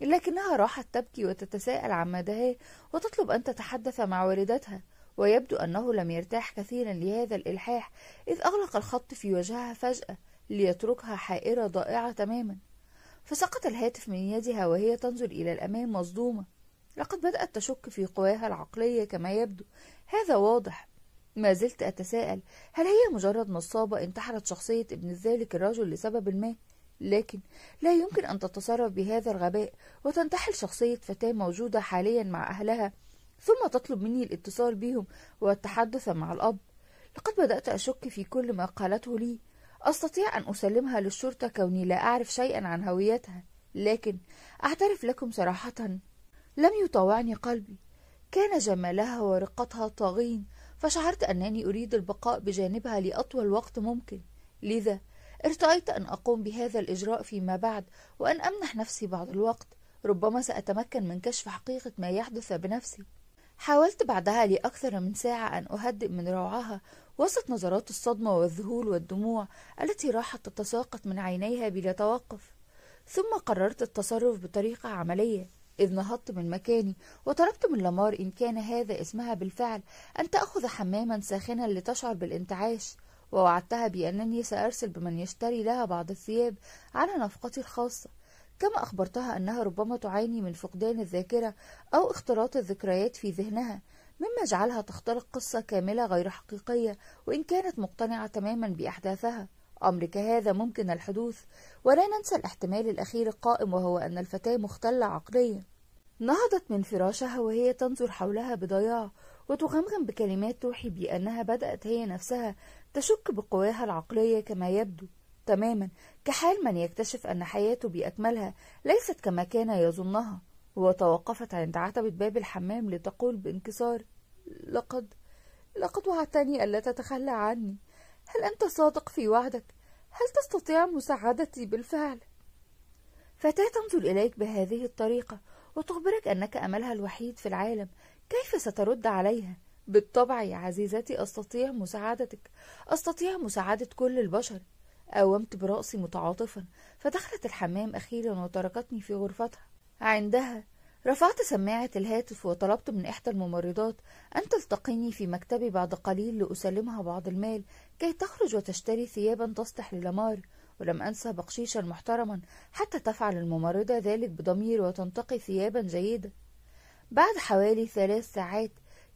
لكنها راحت تبكي وتتساءل عما مداها وتطلب أن تتحدث مع والدتها ويبدو أنه لم يرتاح كثيرا لهذا الإلحاح إذ أغلق الخط في وجهها فجأة ليتركها حائرة ضائعة تماما فسقط الهاتف من يدها وهي تنظر إلى الأمام مصدومة لقد بدأت تشك في قواها العقلية كما يبدو هذا واضح ما زلت أتساءل هل هي مجرد نصابة انتحرت شخصية ابن ذلك الرجل لسبب ما لكن لا يمكن أن تتصرف بهذا الغباء وتنتحل شخصية فتاة موجودة حاليا مع أهلها ثم تطلب مني الاتصال بهم والتحدث مع الأب لقد بدأت أشك في كل ما قالته لي أستطيع أن أسلمها للشرطة كوني لا أعرف شيئا عن هويتها لكن أعترف لكم صراحة لم يطاوعني قلبي كان جمالها ورقتها طاغين فشعرت أنني أريد البقاء بجانبها لأطول وقت ممكن لذا ارتأيت أن أقوم بهذا الإجراء فيما بعد وأن أمنح نفسي بعض الوقت ربما سأتمكن من كشف حقيقة ما يحدث بنفسي حاولت بعدها لأكثر من ساعة أن أهدئ من روعها وسط نظرات الصدمة والذهول والدموع التي راحت تتساقط من عينيها بلا توقف ثم قررت التصرف بطريقة عملية إذ نهضت من مكاني وطلبت من لامار إن كان هذا اسمها بالفعل أن تأخذ حماما ساخنا لتشعر بالانتعاش ووعدتها بأنني سأرسل بمن يشتري لها بعض الثياب على نفقتي الخاصة كما أخبرتها أنها ربما تعاني من فقدان الذاكرة أو اختلاط الذكريات في ذهنها مما جعلها تخترق قصة كاملة غير حقيقية وإن كانت مقتنعة تماما بأحداثها أمر كهذا ممكن الحدوث ولا ننسى الاحتمال الأخير القائم وهو أن الفتاة مختلة عقليا نهضت من فراشها وهي تنظر حولها بضياع وتغمغم بكلمات توحي بأنها بدأت هي نفسها تشك بقواها العقلية كما يبدو تماما كحال من يكتشف أن حياته بأكملها ليست كما كان يظنها وتوقفت عند عتبة باب الحمام لتقول بانكسار لقد لقد وعدتني ألا تتخلى عني هل أنت صادق في وعدك؟ هل تستطيع مساعدتي بالفعل؟ فتاة تنظر إليك بهذه الطريقة وتخبرك أنك أملها الوحيد في العالم كيف سترد عليها؟ بالطبع يا عزيزتي أستطيع مساعدتك أستطيع مساعدة كل البشر قومت برأسي متعاطفا فدخلت الحمام أخيرا وتركتني في غرفتها عندها رفعت سماعة الهاتف وطلبت من إحدى الممرضات أن تلتقيني في مكتبي بعد قليل لأسلمها بعض المال كي تخرج وتشتري ثيابا تصلح للمار ولم أنسى بقشيشا محترما حتى تفعل الممرضة ذلك بضمير وتنتقي ثيابا جيدة بعد حوالي ثلاث ساعات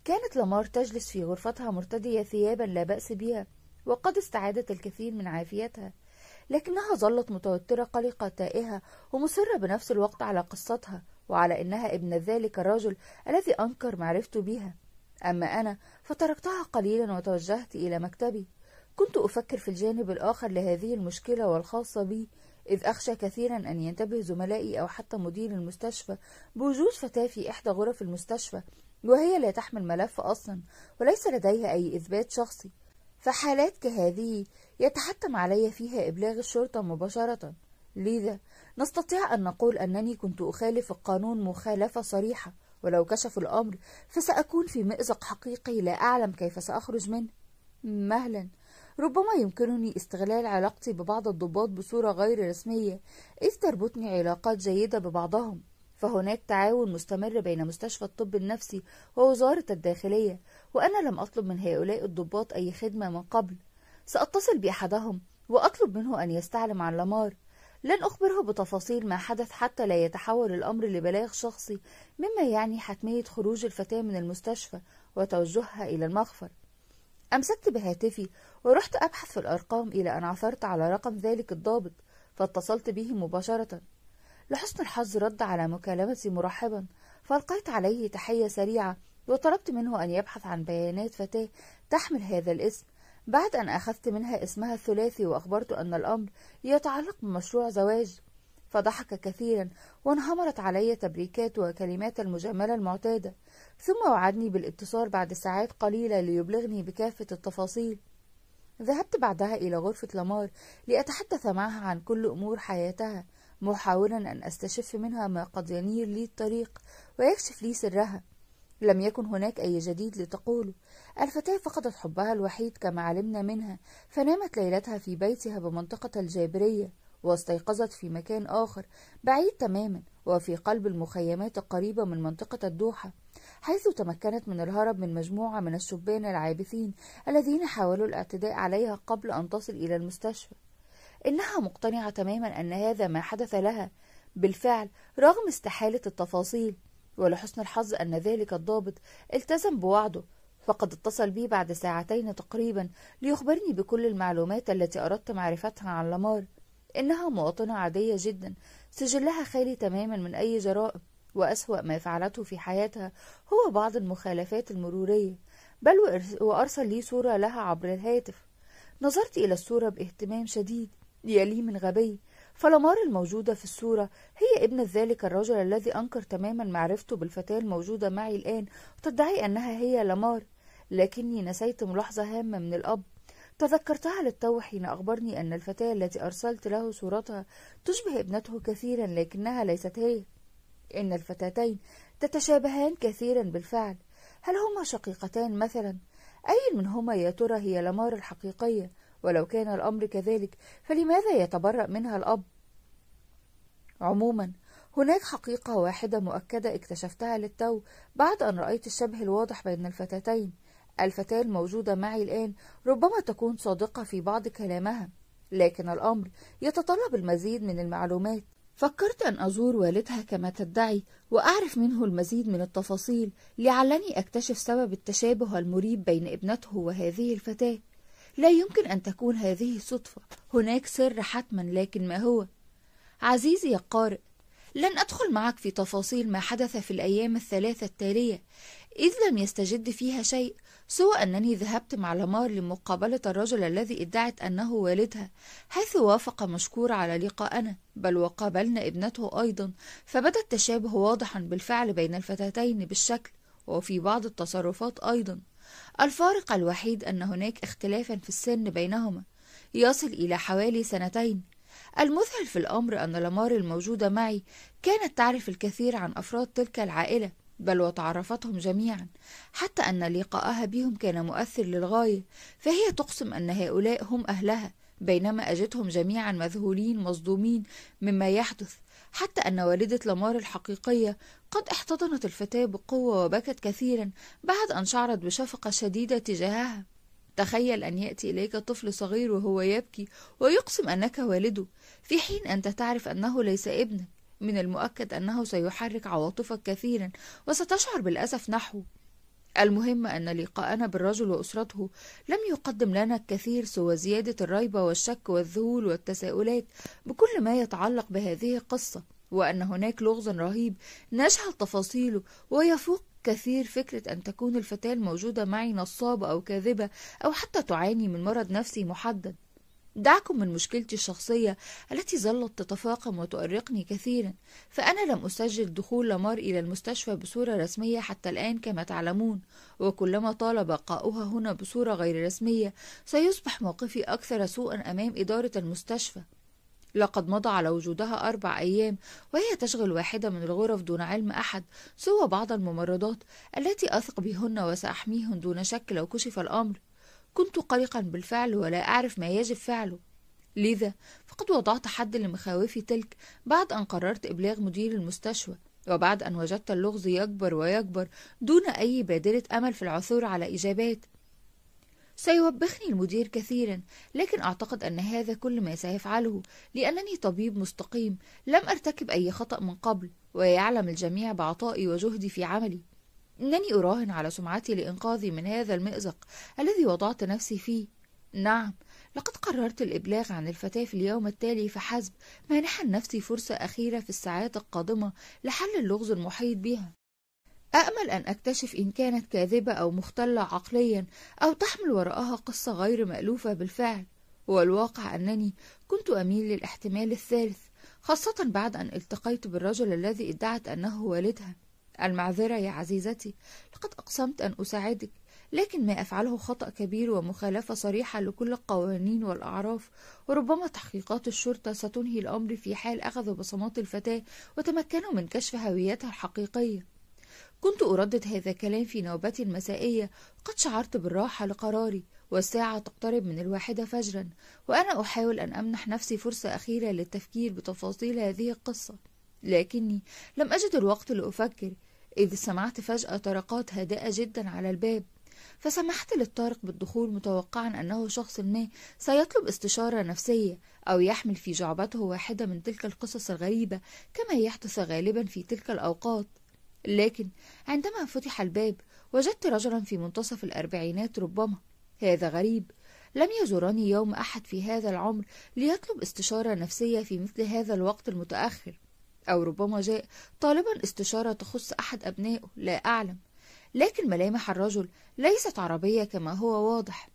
كانت لمار تجلس في غرفتها مرتدية ثيابا لا بأس بها وقد استعادت الكثير من عافيتها لكنها ظلت متوترة قلقة تائهة ومصرة بنفس الوقت على قصتها وعلى إنها ابن ذلك الرجل الذي أنكر معرفته بها أما أنا فتركتها قليلا وتوجهت إلى مكتبي كنت أفكر في الجانب الآخر لهذه المشكلة والخاصة بي إذ أخشى كثيرا أن ينتبه زملائي أو حتى مدير المستشفى بوجود فتاة في إحدى غرف المستشفى وهي لا تحمل ملف أصلا وليس لديها أي إثبات شخصي فحالات كهذه يتحتم علي فيها إبلاغ الشرطة مباشرة لذا نستطيع أن نقول أنني كنت أخالف القانون مخالفة صريحة ولو كشف الأمر فسأكون في مأزق حقيقي لا أعلم كيف سأخرج منه مهلا ربما يمكنني استغلال علاقتي ببعض الضباط بصورة غير رسمية إذ تربطني علاقات جيدة ببعضهم فهناك تعاون مستمر بين مستشفى الطب النفسي ووزارة الداخلية وأنا لم أطلب من هؤلاء الضباط أي خدمة من قبل سأتصل بأحدهم وأطلب منه أن يستعلم عن لامار لن أخبره بتفاصيل ما حدث حتى لا يتحول الأمر لبلاغ شخصي مما يعني حتمية خروج الفتاة من المستشفى وتوجهها إلى المخفر أمسكت بهاتفي ورحت أبحث في الأرقام إلى أن عثرت على رقم ذلك الضابط فاتصلت به مباشرة لحسن الحظ رد على مكالمتي مرحبا فألقيت عليه تحية سريعة وطلبت منه أن يبحث عن بيانات فتاة تحمل هذا الاسم بعد أن أخذت منها اسمها الثلاثي وأخبرته أن الأمر يتعلق بمشروع زواج فضحك كثيرا وانهمرت علي تبريكات وكلمات المجاملة المعتادة ثم وعدني بالاتصال بعد ساعات قليلة ليبلغني بكافة التفاصيل ذهبت بعدها إلى غرفة لامار لأتحدث معها عن كل أمور حياتها محاولا أن أستشف منها ما قد ينير لي الطريق ويكشف لي سرها لم يكن هناك أي جديد لتقوله الفتاة فقدت حبها الوحيد كما علمنا منها فنامت ليلتها في بيتها بمنطقة الجابرية واستيقظت في مكان آخر بعيد تماما وفي قلب المخيمات القريبة من منطقة الدوحة حيث تمكنت من الهرب من مجموعة من الشبان العابثين الذين حاولوا الاعتداء عليها قبل أن تصل إلى المستشفى إنها مقتنعة تماما أن هذا ما حدث لها بالفعل رغم استحالة التفاصيل ولحسن الحظ أن ذلك الضابط التزم بوعده فقد اتصل بي بعد ساعتين تقريبا ليخبرني بكل المعلومات التي أردت معرفتها عن لامار إنها مواطنة عادية جدا سجلها خالي تماما من أي جرائم وأسوأ ما فعلته في حياتها هو بعض المخالفات المرورية بل وأرسل لي صورة لها عبر الهاتف نظرت إلى الصورة باهتمام شديد يا لي من غبي فلمار الموجودة في الصورة هي ابنة ذلك الرجل الذي أنكر تماما معرفته بالفتاة الموجودة معي الآن وتدعي أنها هي لمار لكني نسيت ملاحظة هامة من الأب تذكرتها للتو حين أخبرني أن الفتاة التي أرسلت له صورتها تشبه ابنته كثيرا لكنها ليست هي إن الفتاتين تتشابهان كثيرا بالفعل هل هما شقيقتان مثلا؟ أي منهما يا ترى هي لمار الحقيقية؟ ولو كان الأمر كذلك فلماذا يتبرأ منها الأب؟ عموما هناك حقيقة واحدة مؤكدة اكتشفتها للتو بعد أن رأيت الشبه الواضح بين الفتاتين الفتاة الموجودة معي الآن ربما تكون صادقة في بعض كلامها لكن الأمر يتطلب المزيد من المعلومات فكرت أن أزور والدها كما تدعي وأعرف منه المزيد من التفاصيل لعلني أكتشف سبب التشابه المريب بين ابنته وهذه الفتاة لا يمكن أن تكون هذه صدفة هناك سر حتما لكن ما هو؟ عزيزي يا قارئ لن أدخل معك في تفاصيل ما حدث في الأيام الثلاثة التالية إذ لم يستجد فيها شيء سوى أنني ذهبت مع لمار لمقابلة الرجل الذي ادعت أنه والدها حيث وافق مشكور على لقاءنا بل وقابلنا ابنته أيضا فبدا التشابه واضحا بالفعل بين الفتاتين بالشكل وفي بعض التصرفات أيضا الفارق الوحيد أن هناك اختلافا في السن بينهما يصل إلى حوالي سنتين المذهل في الأمر أن لمار الموجودة معي كانت تعرف الكثير عن أفراد تلك العائلة بل وتعرفتهم جميعا حتى أن لقاءها بهم كان مؤثر للغاية فهي تقسم أن هؤلاء هم أهلها بينما أجدهم جميعا مذهولين مصدومين مما يحدث حتى أن والدة لامار الحقيقية قد احتضنت الفتاة بقوة وبكت كثيرا بعد أن شعرت بشفقة شديدة تجاهها تخيل أن يأتي إليك طفل صغير وهو يبكي ويقسم أنك والده في حين أنت تعرف أنه ليس ابنك من المؤكد أنه سيحرك عواطفك كثيرا وستشعر بالأسف نحوه المهم أن لقاءنا بالرجل وأسرته لم يقدم لنا الكثير سوى زيادة الريبة والشك والذهول والتساؤلات بكل ما يتعلق بهذه القصة وأن هناك لغزا رهيب نجهل تفاصيله ويفوق كثير فكرة أن تكون الفتاة الموجودة معي نصابة أو كاذبة أو حتى تعاني من مرض نفسي محدد دعكم من مشكلتي الشخصية التي ظلت تتفاقم وتؤرقني كثيرا فأنا لم أسجل دخول لامار إلى المستشفى بصورة رسمية حتى الآن كما تعلمون وكلما طال بقاؤها هنا بصورة غير رسمية سيصبح موقفي أكثر سوءا أمام إدارة المستشفى لقد مضى على وجودها أربع أيام وهي تشغل واحدة من الغرف دون علم أحد سوى بعض الممرضات التي أثق بهن وسأحميهن دون شك لو كشف الأمر كنت قلقا بالفعل ولا أعرف ما يجب فعله لذا فقد وضعت حد لمخاوفي تلك بعد أن قررت إبلاغ مدير المستشفى وبعد أن وجدت اللغز يكبر ويكبر دون أي بادرة أمل في العثور على إجابات سيوبخني المدير كثيرا لكن أعتقد أن هذا كل ما سيفعله لأنني طبيب مستقيم لم أرتكب أي خطأ من قبل ويعلم الجميع بعطائي وجهدي في عملي إنني أراهن على سمعتي لإنقاذي من هذا المأزق الذي وضعت نفسي فيه نعم لقد قررت الإبلاغ عن الفتاة في اليوم التالي فحسب مانحا لنفسي فرصة أخيرة في الساعات القادمة لحل اللغز المحيط بها أأمل أن أكتشف إن كانت كاذبة أو مختلة عقليا أو تحمل وراءها قصة غير مألوفة بالفعل والواقع أنني كنت أميل للاحتمال الثالث خاصة بعد أن التقيت بالرجل الذي ادعت أنه والدها المعذرة يا عزيزتي لقد أقسمت أن أساعدك لكن ما أفعله خطأ كبير ومخالفة صريحة لكل القوانين والأعراف وربما تحقيقات الشرطة ستنهي الأمر في حال أخذوا بصمات الفتاة وتمكنوا من كشف هويتها الحقيقية كنت أردد هذا الكلام في نوبتي المسائية قد شعرت بالراحة لقراري والساعة تقترب من الواحدة فجرا وأنا أحاول أن أمنح نفسي فرصة أخيرة للتفكير بتفاصيل هذه القصة لكني لم أجد الوقت لأفكر إذ سمعت فجأة طرقات هادئة جدا على الباب فسمحت للطارق بالدخول متوقعا أنه شخص ما سيطلب استشارة نفسية أو يحمل في جعبته واحدة من تلك القصص الغريبة كما يحدث غالبا في تلك الأوقات لكن عندما فتح الباب وجدت رجلا في منتصف الأربعينات ربما هذا غريب لم يزورني يوم أحد في هذا العمر ليطلب استشارة نفسية في مثل هذا الوقت المتأخر أو ربما جاء طالبا استشارة تخص أحد أبنائه لا أعلم لكن ملامح الرجل ليست عربية كما هو واضح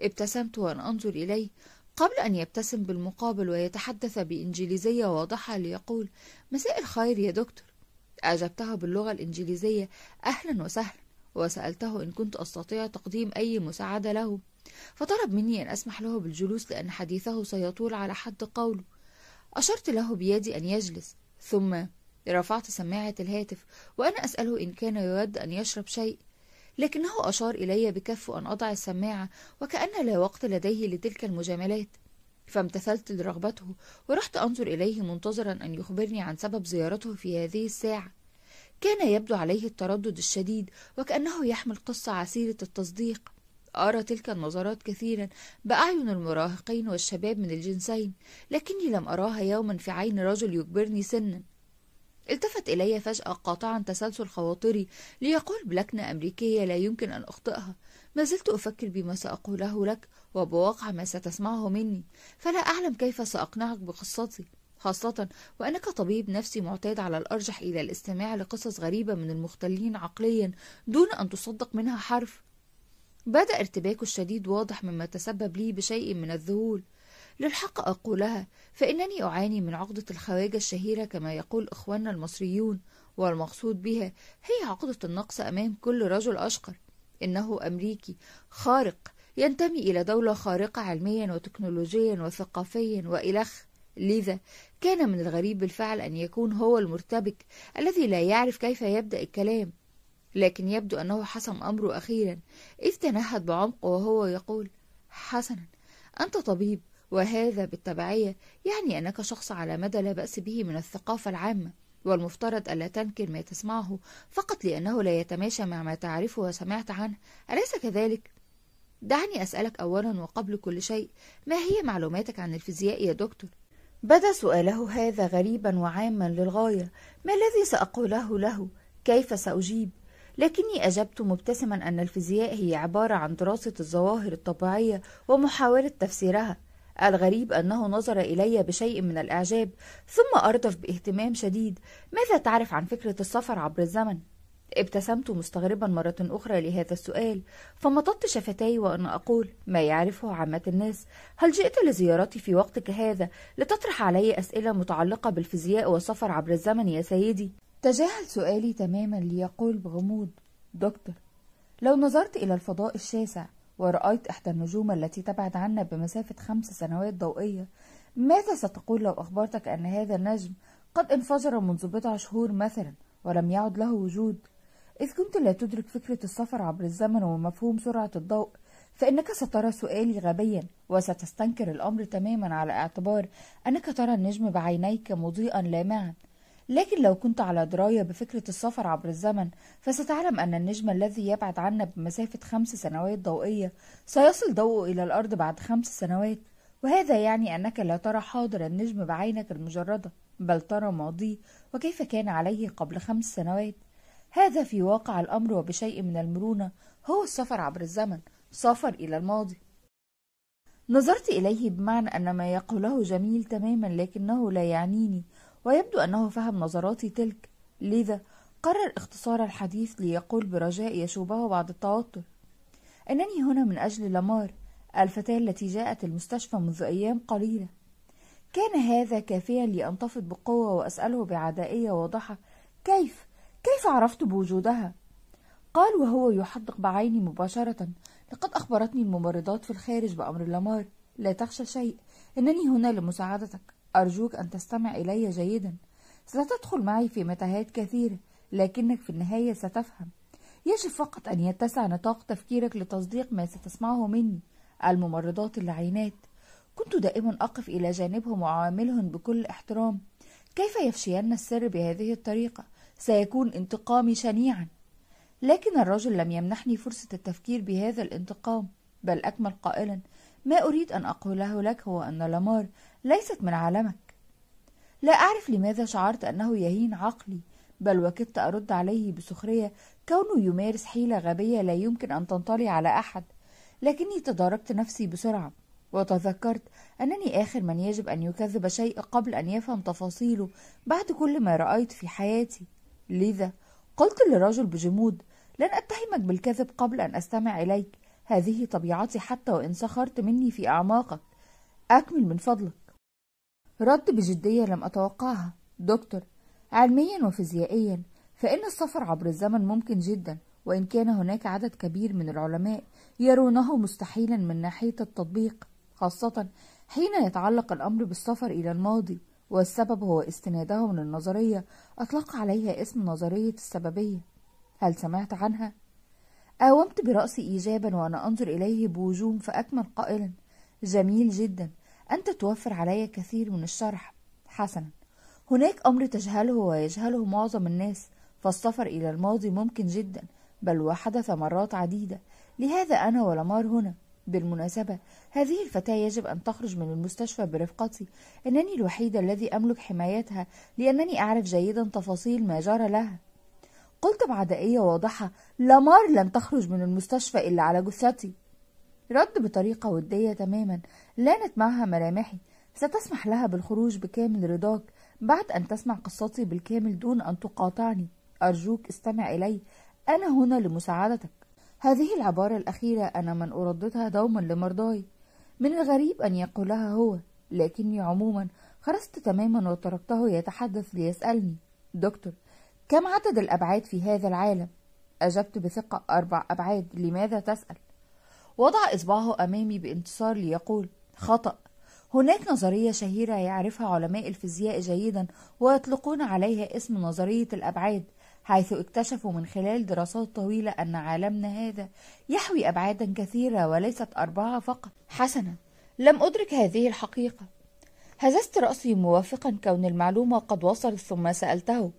ابتسمت وأنا أنظر إليه قبل أن يبتسم بالمقابل ويتحدث بإنجليزية واضحة ليقول مساء الخير يا دكتور أجبتها باللغة الإنجليزية أهلا وسهلا وسألته إن كنت أستطيع تقديم أي مساعدة له فطلب مني أن أسمح له بالجلوس لأن حديثه سيطول على حد قوله أشرت له بيدي أن يجلس ثم رفعت سماعة الهاتف وأنا أسأله إن كان يود أن يشرب شيء لكنه أشار إلي بكفه أن أضع السماعة وكأن لا وقت لديه لتلك المجاملات فامتثلت لرغبته ورحت أنظر إليه منتظرا أن يخبرني عن سبب زيارته في هذه الساعة كان يبدو عليه التردد الشديد وكأنه يحمل قصة عسيرة التصديق أرى تلك النظرات كثيرا بأعين المراهقين والشباب من الجنسين لكني لم أراها يوما في عين رجل يكبرني سنا التفت إلي فجأة قاطعا تسلسل خواطري ليقول بلكنة أمريكية لا يمكن أن أخطئها ما زلت أفكر بما سأقوله لك وبواقع ما ستسمعه مني فلا أعلم كيف سأقنعك بقصتي خاصة وأنك طبيب نفسي معتاد على الأرجح إلى الاستماع لقصص غريبة من المختلين عقليا دون أن تصدق منها حرف بدأ ارتباكه الشديد واضح مما تسبب لي بشيء من الذهول للحق أقولها فإنني أعاني من عقدة الخواجة الشهيرة كما يقول إخواننا المصريون والمقصود بها هي عقدة النقص أمام كل رجل أشقر إنه أمريكي خارق ينتمي إلى دولة خارقة علميا وتكنولوجيا وثقافيا وإلخ لذا كان من الغريب بالفعل أن يكون هو المرتبك الذي لا يعرف كيف يبدأ الكلام لكن يبدو أنه حسم أمره أخيرا إذ تنهد بعمق وهو يقول حسنا أنت طبيب وهذا بالتبعية يعني أنك شخص على مدى لا بأس به من الثقافة العامة والمفترض ألا تنكر ما تسمعه فقط لأنه لا يتماشى مع ما تعرفه وسمعت عنه أليس كذلك؟ دعني أسألك أولا وقبل كل شيء ما هي معلوماتك عن الفيزياء يا دكتور؟ بدا سؤاله هذا غريبا وعاما للغاية ما الذي سأقوله له؟ كيف سأجيب؟ لكني أجبت مبتسما أن الفيزياء هي عبارة عن دراسة الظواهر الطبيعية ومحاولة تفسيرها الغريب أنه نظر إلي بشيء من الإعجاب ثم أردف باهتمام شديد ماذا تعرف عن فكرة السفر عبر الزمن؟ ابتسمت مستغربا مرة أخرى لهذا السؤال فمططت شفتي وأنا أقول ما يعرفه عامة الناس هل جئت لزيارتي في وقتك هذا لتطرح علي أسئلة متعلقة بالفيزياء والسفر عبر الزمن يا سيدي؟ تجاهل سؤالي تماما ليقول بغموض دكتور لو نظرت إلى الفضاء الشاسع ورأيت إحدى النجوم التي تبعد عنا بمسافة خمس سنوات ضوئية ماذا ستقول لو أخبرتك أن هذا النجم قد انفجر منذ بضع شهور مثلا ولم يعد له وجود إذ كنت لا تدرك فكرة السفر عبر الزمن ومفهوم سرعة الضوء فإنك سترى سؤالي غبيا وستستنكر الأمر تماما على اعتبار أنك ترى النجم بعينيك مضيئا لامعا لكن لو كنت على دراية بفكرة السفر عبر الزمن فستعلم أن النجم الذي يبعد عنا بمسافة خمس سنوات ضوئية سيصل ضوءه إلى الأرض بعد خمس سنوات وهذا يعني أنك لا ترى حاضر النجم بعينك المجردة بل ترى ماضيه وكيف كان عليه قبل خمس سنوات هذا في واقع الأمر وبشيء من المرونة هو السفر عبر الزمن سفر إلى الماضي نظرت إليه بمعنى أن ما يقوله جميل تماما لكنه لا يعنيني ويبدو أنه فهم نظراتي تلك لذا قرر اختصار الحديث ليقول برجاء يشوبه بعد التوتر إنني هنا من أجل لامار الفتاة التي جاءت المستشفى منذ أيام قليلة كان هذا كافيا لأنتفض بقوة وأسأله بعدائية واضحة كيف؟ كيف عرفت بوجودها؟ قال وهو يحدق بعيني مباشرة لقد أخبرتني الممرضات في الخارج بأمر لامار لا تخشى شيء إنني هنا لمساعدتك أرجوك أن تستمع إلي جيدا ستدخل معي في متاهات كثيرة لكنك في النهاية ستفهم يجب فقط أن يتسع نطاق تفكيرك لتصديق ما ستسمعه مني الممرضات اللعينات كنت دائما أقف إلى جانبهم وأعاملهم بكل احترام كيف يفشين السر بهذه الطريقة؟ سيكون انتقامي شنيعا لكن الرجل لم يمنحني فرصة التفكير بهذا الانتقام بل أكمل قائلا ما أريد أن أقوله لك هو أن لامار ليست من عالمك لا أعرف لماذا شعرت أنه يهين عقلي بل وكدت أرد عليه بسخرية كونه يمارس حيلة غبية لا يمكن أن تنطلي على أحد لكني تداركت نفسي بسرعة وتذكرت أنني آخر من يجب أن يكذب شيء قبل أن يفهم تفاصيله بعد كل ما رأيت في حياتي لذا قلت للرجل بجمود لن أتهمك بالكذب قبل أن أستمع إليك هذه طبيعتي حتى وإن سخرت مني في أعماقك أكمل من فضلك رد بجدية لم أتوقعها دكتور علميا وفيزيائيا فإن السفر عبر الزمن ممكن جدا وإن كان هناك عدد كبير من العلماء يرونه مستحيلا من ناحية التطبيق خاصة حين يتعلق الأمر بالسفر إلى الماضي والسبب هو استنادهم للنظرية أطلق عليها اسم نظرية السببية هل سمعت عنها؟ قاومت برأسي إيجابا وأنا أنظر إليه بوجوم فأكمل قائلا جميل جدا أنت توفر علي كثير من الشرح حسنا هناك أمر تجهله ويجهله معظم الناس فالسفر إلى الماضي ممكن جدا بل وحدث مرات عديدة لهذا أنا ولمار هنا بالمناسبة هذه الفتاة يجب أن تخرج من المستشفى برفقتي إنني الوحيد الذي أملك حمايتها لأنني أعرف جيدا تفاصيل ما جرى لها قلت بعدائية واضحة لامار لن تخرج من المستشفى إلا على جثتي رد بطريقة ودية تماما لانت معها ملامحي ستسمح لها بالخروج بكامل رضاك بعد أن تسمع قصتي بالكامل دون أن تقاطعني أرجوك استمع إلي أنا هنا لمساعدتك هذه العبارة الأخيرة أنا من أرددها دوما لمرضاي من الغريب أن يقولها هو لكني عموما خرجت تماما وتركته يتحدث ليسألني دكتور كم عدد الأبعاد في هذا العالم؟ أجبت بثقة أربع أبعاد لماذا تسأل؟ وضع إصبعه أمامي بانتصار ليقول خطأ هناك نظرية شهيرة يعرفها علماء الفيزياء جيدا ويطلقون عليها اسم نظرية الأبعاد حيث اكتشفوا من خلال دراسات طويلة أن عالمنا هذا يحوي أبعادا كثيرة وليست أربعة فقط حسنا لم أدرك هذه الحقيقة هززت رأسي موافقا كون المعلومة قد وصلت ثم سألته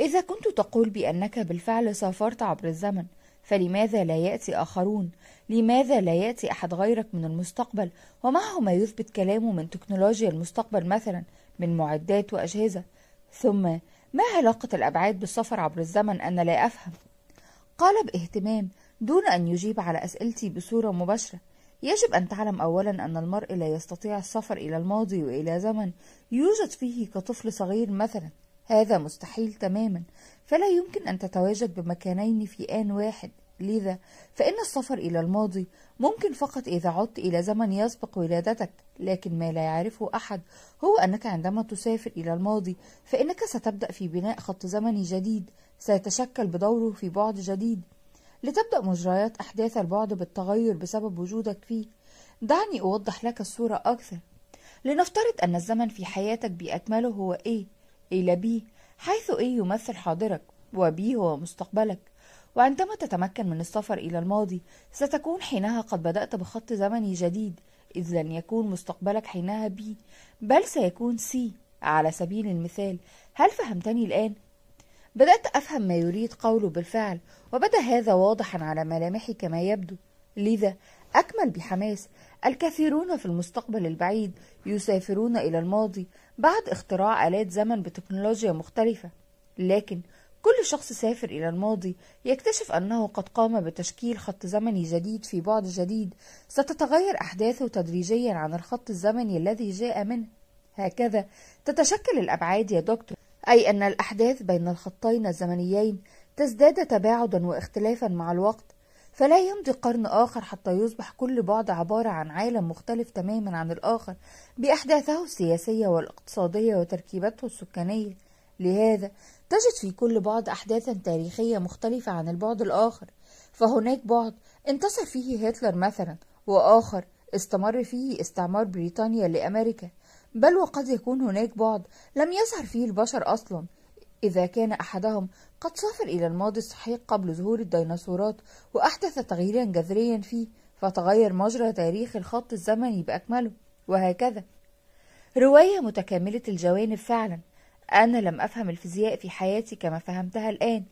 إذا كنت تقول بأنك بالفعل سافرت عبر الزمن فلماذا لا يأتي آخرون؟ لماذا لا يأتي أحد غيرك من المستقبل ومعه ما يثبت كلامه من تكنولوجيا المستقبل مثلا من معدات وأجهزة؟ ثم ما علاقة الأبعاد بالسفر عبر الزمن أنا لا أفهم؟ قال باهتمام دون أن يجيب على أسئلتي بصورة مباشرة يجب أن تعلم أولا أن المرء لا يستطيع السفر إلى الماضي وإلى زمن يوجد فيه كطفل صغير مثلا هذا مستحيل تماما فلا يمكن أن تتواجد بمكانين في آن واحد لذا فإن السفر إلى الماضي ممكن فقط إذا عدت إلى زمن يسبق ولادتك لكن ما لا يعرفه أحد هو أنك عندما تسافر إلى الماضي فإنك ستبدأ في بناء خط زمني جديد سيتشكل بدوره في بعد جديد لتبدأ مجريات أحداث البعد بالتغير بسبب وجودك فيه دعني أوضح لك الصورة أكثر لنفترض أن الزمن في حياتك بأكمله هو إيه إلى بي حيث إيه يمثل حاضرك وبي هو مستقبلك وعندما تتمكن من السفر إلى الماضي ستكون حينها قد بدأت بخط زمني جديد إذ لن يكون مستقبلك حينها بي بل سيكون سي على سبيل المثال هل فهمتني الآن؟ بدأت أفهم ما يريد قوله بالفعل وبدا هذا واضحا على ملامحي كما يبدو لذا أكمل بحماس الكثيرون في المستقبل البعيد يسافرون إلى الماضي بعد اختراع آلات زمن بتكنولوجيا مختلفة لكن كل شخص سافر إلى الماضي يكتشف أنه قد قام بتشكيل خط زمني جديد في بعد جديد ستتغير أحداثه تدريجيا عن الخط الزمني الذي جاء منه هكذا تتشكل الأبعاد يا دكتور أي أن الأحداث بين الخطين الزمنيين تزداد تباعدا واختلافا مع الوقت فلا يمضي قرن آخر حتى يصبح كل بعد عبارة عن عالم مختلف تماما عن الآخر بأحداثه السياسية والاقتصادية وتركيبته السكانية لهذا تجد في كل بعد أحداثا تاريخية مختلفة عن البعد الآخر فهناك بعد انتصر فيه هتلر مثلا وآخر استمر فيه استعمار بريطانيا لأمريكا بل وقد يكون هناك بعد لم يظهر فيه البشر أصلا إذا كان أحدهم قد سافر إلى الماضي السحيق قبل ظهور الديناصورات وأحدث تغييرا جذريا فيه فتغير مجرى تاريخ الخط الزمني بأكمله وهكذا رواية متكاملة الجوانب فعلا أنا لم أفهم الفيزياء في حياتي كما فهمتها الآن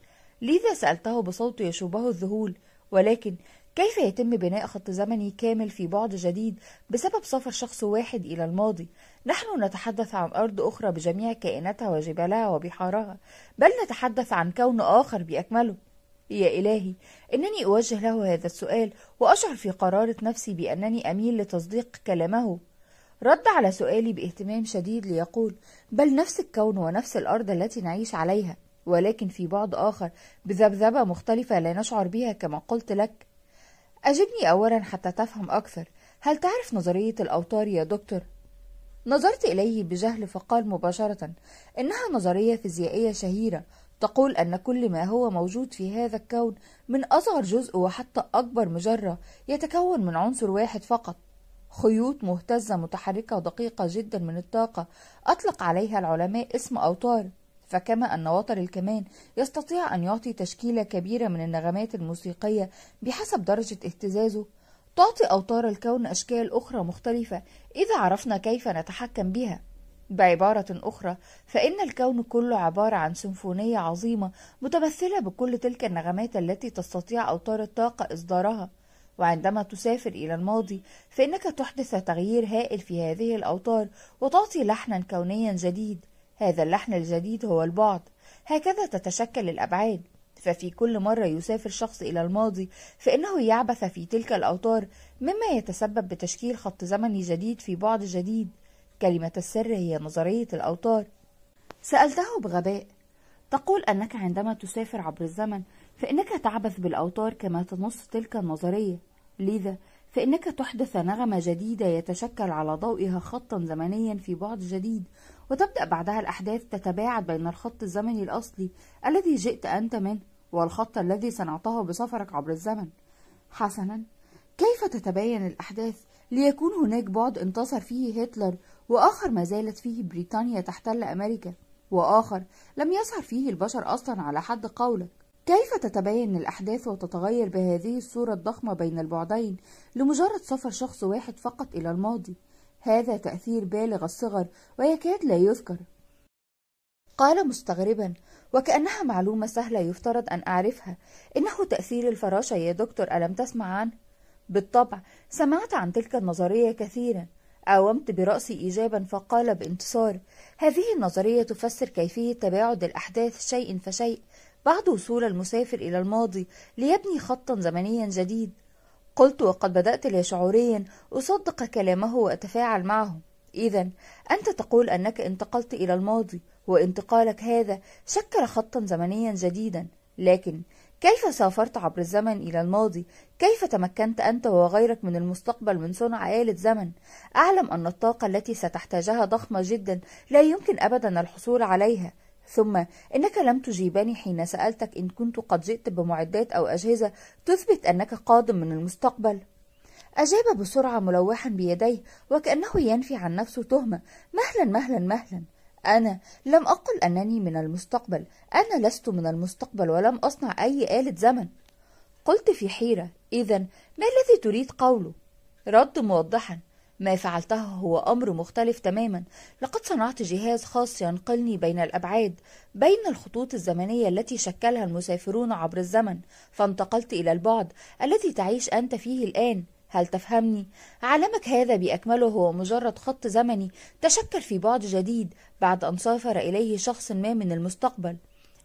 لذا سألته بصوت يشوبه الذهول ولكن كيف يتم بناء خط زمني كامل في بعد جديد بسبب سفر شخص واحد إلى الماضي؟ نحن نتحدث عن أرض أخرى بجميع كائناتها وجبالها وبحارها، بل نتحدث عن كون آخر بأكمله. يا إلهي، إنني أوجه له هذا السؤال وأشعر في قرارة نفسي بأنني أميل لتصديق كلامه. رد على سؤالي باهتمام شديد ليقول: بل نفس الكون ونفس الأرض التي نعيش عليها، ولكن في بعد آخر بذبذبة مختلفة لا نشعر بها كما قلت لك. أجبني أولا حتى تفهم أكثر هل تعرف نظرية الأوتار يا دكتور؟ نظرت إليه بجهل فقال مباشرة إنها نظرية فيزيائية شهيرة تقول أن كل ما هو موجود في هذا الكون من أصغر جزء وحتى أكبر مجرة يتكون من عنصر واحد فقط خيوط مهتزة متحركة ودقيقة جدا من الطاقة أطلق عليها العلماء اسم أوتار فكما أن وتر الكمان يستطيع أن يعطي تشكيلة كبيرة من النغمات الموسيقية بحسب درجة اهتزازه تعطي أوتار الكون أشكال أخرى مختلفة إذا عرفنا كيف نتحكم بها بعبارة أخرى فإن الكون كله عبارة عن سيمفونية عظيمة متمثلة بكل تلك النغمات التي تستطيع أوتار الطاقة إصدارها وعندما تسافر إلى الماضي فإنك تحدث تغيير هائل في هذه الأوتار وتعطي لحنا كونيا جديد هذا اللحن الجديد هو البعد هكذا تتشكل الأبعاد ففي كل مرة يسافر شخص إلى الماضي فإنه يعبث في تلك الأوتار مما يتسبب بتشكيل خط زمني جديد في بعد جديد كلمة السر هي نظرية الأوتار سألته بغباء تقول أنك عندما تسافر عبر الزمن فإنك تعبث بالأوتار كما تنص تلك النظرية لذا فإنك تحدث نغمة جديدة يتشكل على ضوئها خطا زمنيا في بعد جديد وتبدأ بعدها الأحداث تتباعد بين الخط الزمني الأصلي الذي جئت أنت منه والخط الذي صنعته بسفرك عبر الزمن حسنا كيف تتباين الأحداث ليكون هناك بعد انتصر فيه هتلر وآخر ما زالت فيه بريطانيا تحتل أمريكا وآخر لم يسهر فيه البشر أصلا على حد قولك كيف تتباين الأحداث وتتغير بهذه الصورة الضخمة بين البعدين لمجرد سفر شخص واحد فقط إلى الماضي؟ هذا تأثير بالغ الصغر ويكاد لا يذكر قال مستغربا وكأنها معلومة سهلة يفترض أن أعرفها إنه تأثير الفراشة يا دكتور ألم تسمع عنه؟ بالطبع سمعت عن تلك النظرية كثيرا أومت برأسي إيجابا فقال بانتصار هذه النظرية تفسر كيفية تباعد الأحداث شيء فشيء بعد وصول المسافر إلى الماضي ليبني خطا زمنيا جديد قلت وقد بدأت لا شعوريا أصدق كلامه وأتفاعل معه إذا أنت تقول أنك انتقلت إلى الماضي وانتقالك هذا شكل خطا زمنيا جديدا لكن كيف سافرت عبر الزمن إلى الماضي؟ كيف تمكنت أنت وغيرك من المستقبل من صنع آلة زمن؟ أعلم أن الطاقة التي ستحتاجها ضخمة جدا لا يمكن أبدا الحصول عليها ثم إنك لم تجيبني حين سألتك إن كنت قد جئت بمعدات أو أجهزة تثبت أنك قادم من المستقبل أجاب بسرعة ملوحا بيديه وكأنه ينفي عن نفسه تهمة مهلا مهلا مهلا أنا لم أقل أنني من المستقبل أنا لست من المستقبل ولم أصنع أي آلة زمن قلت في حيرة إذا ما الذي تريد قوله؟ رد موضحا ما فعلته هو أمر مختلف تماما لقد صنعت جهاز خاص ينقلني بين الأبعاد بين الخطوط الزمنية التي شكلها المسافرون عبر الزمن فانتقلت إلى البعد الذي تعيش أنت فيه الآن هل تفهمني؟ عالمك هذا بأكمله هو مجرد خط زمني تشكل في بعد جديد بعد أن سافر إليه شخص ما من المستقبل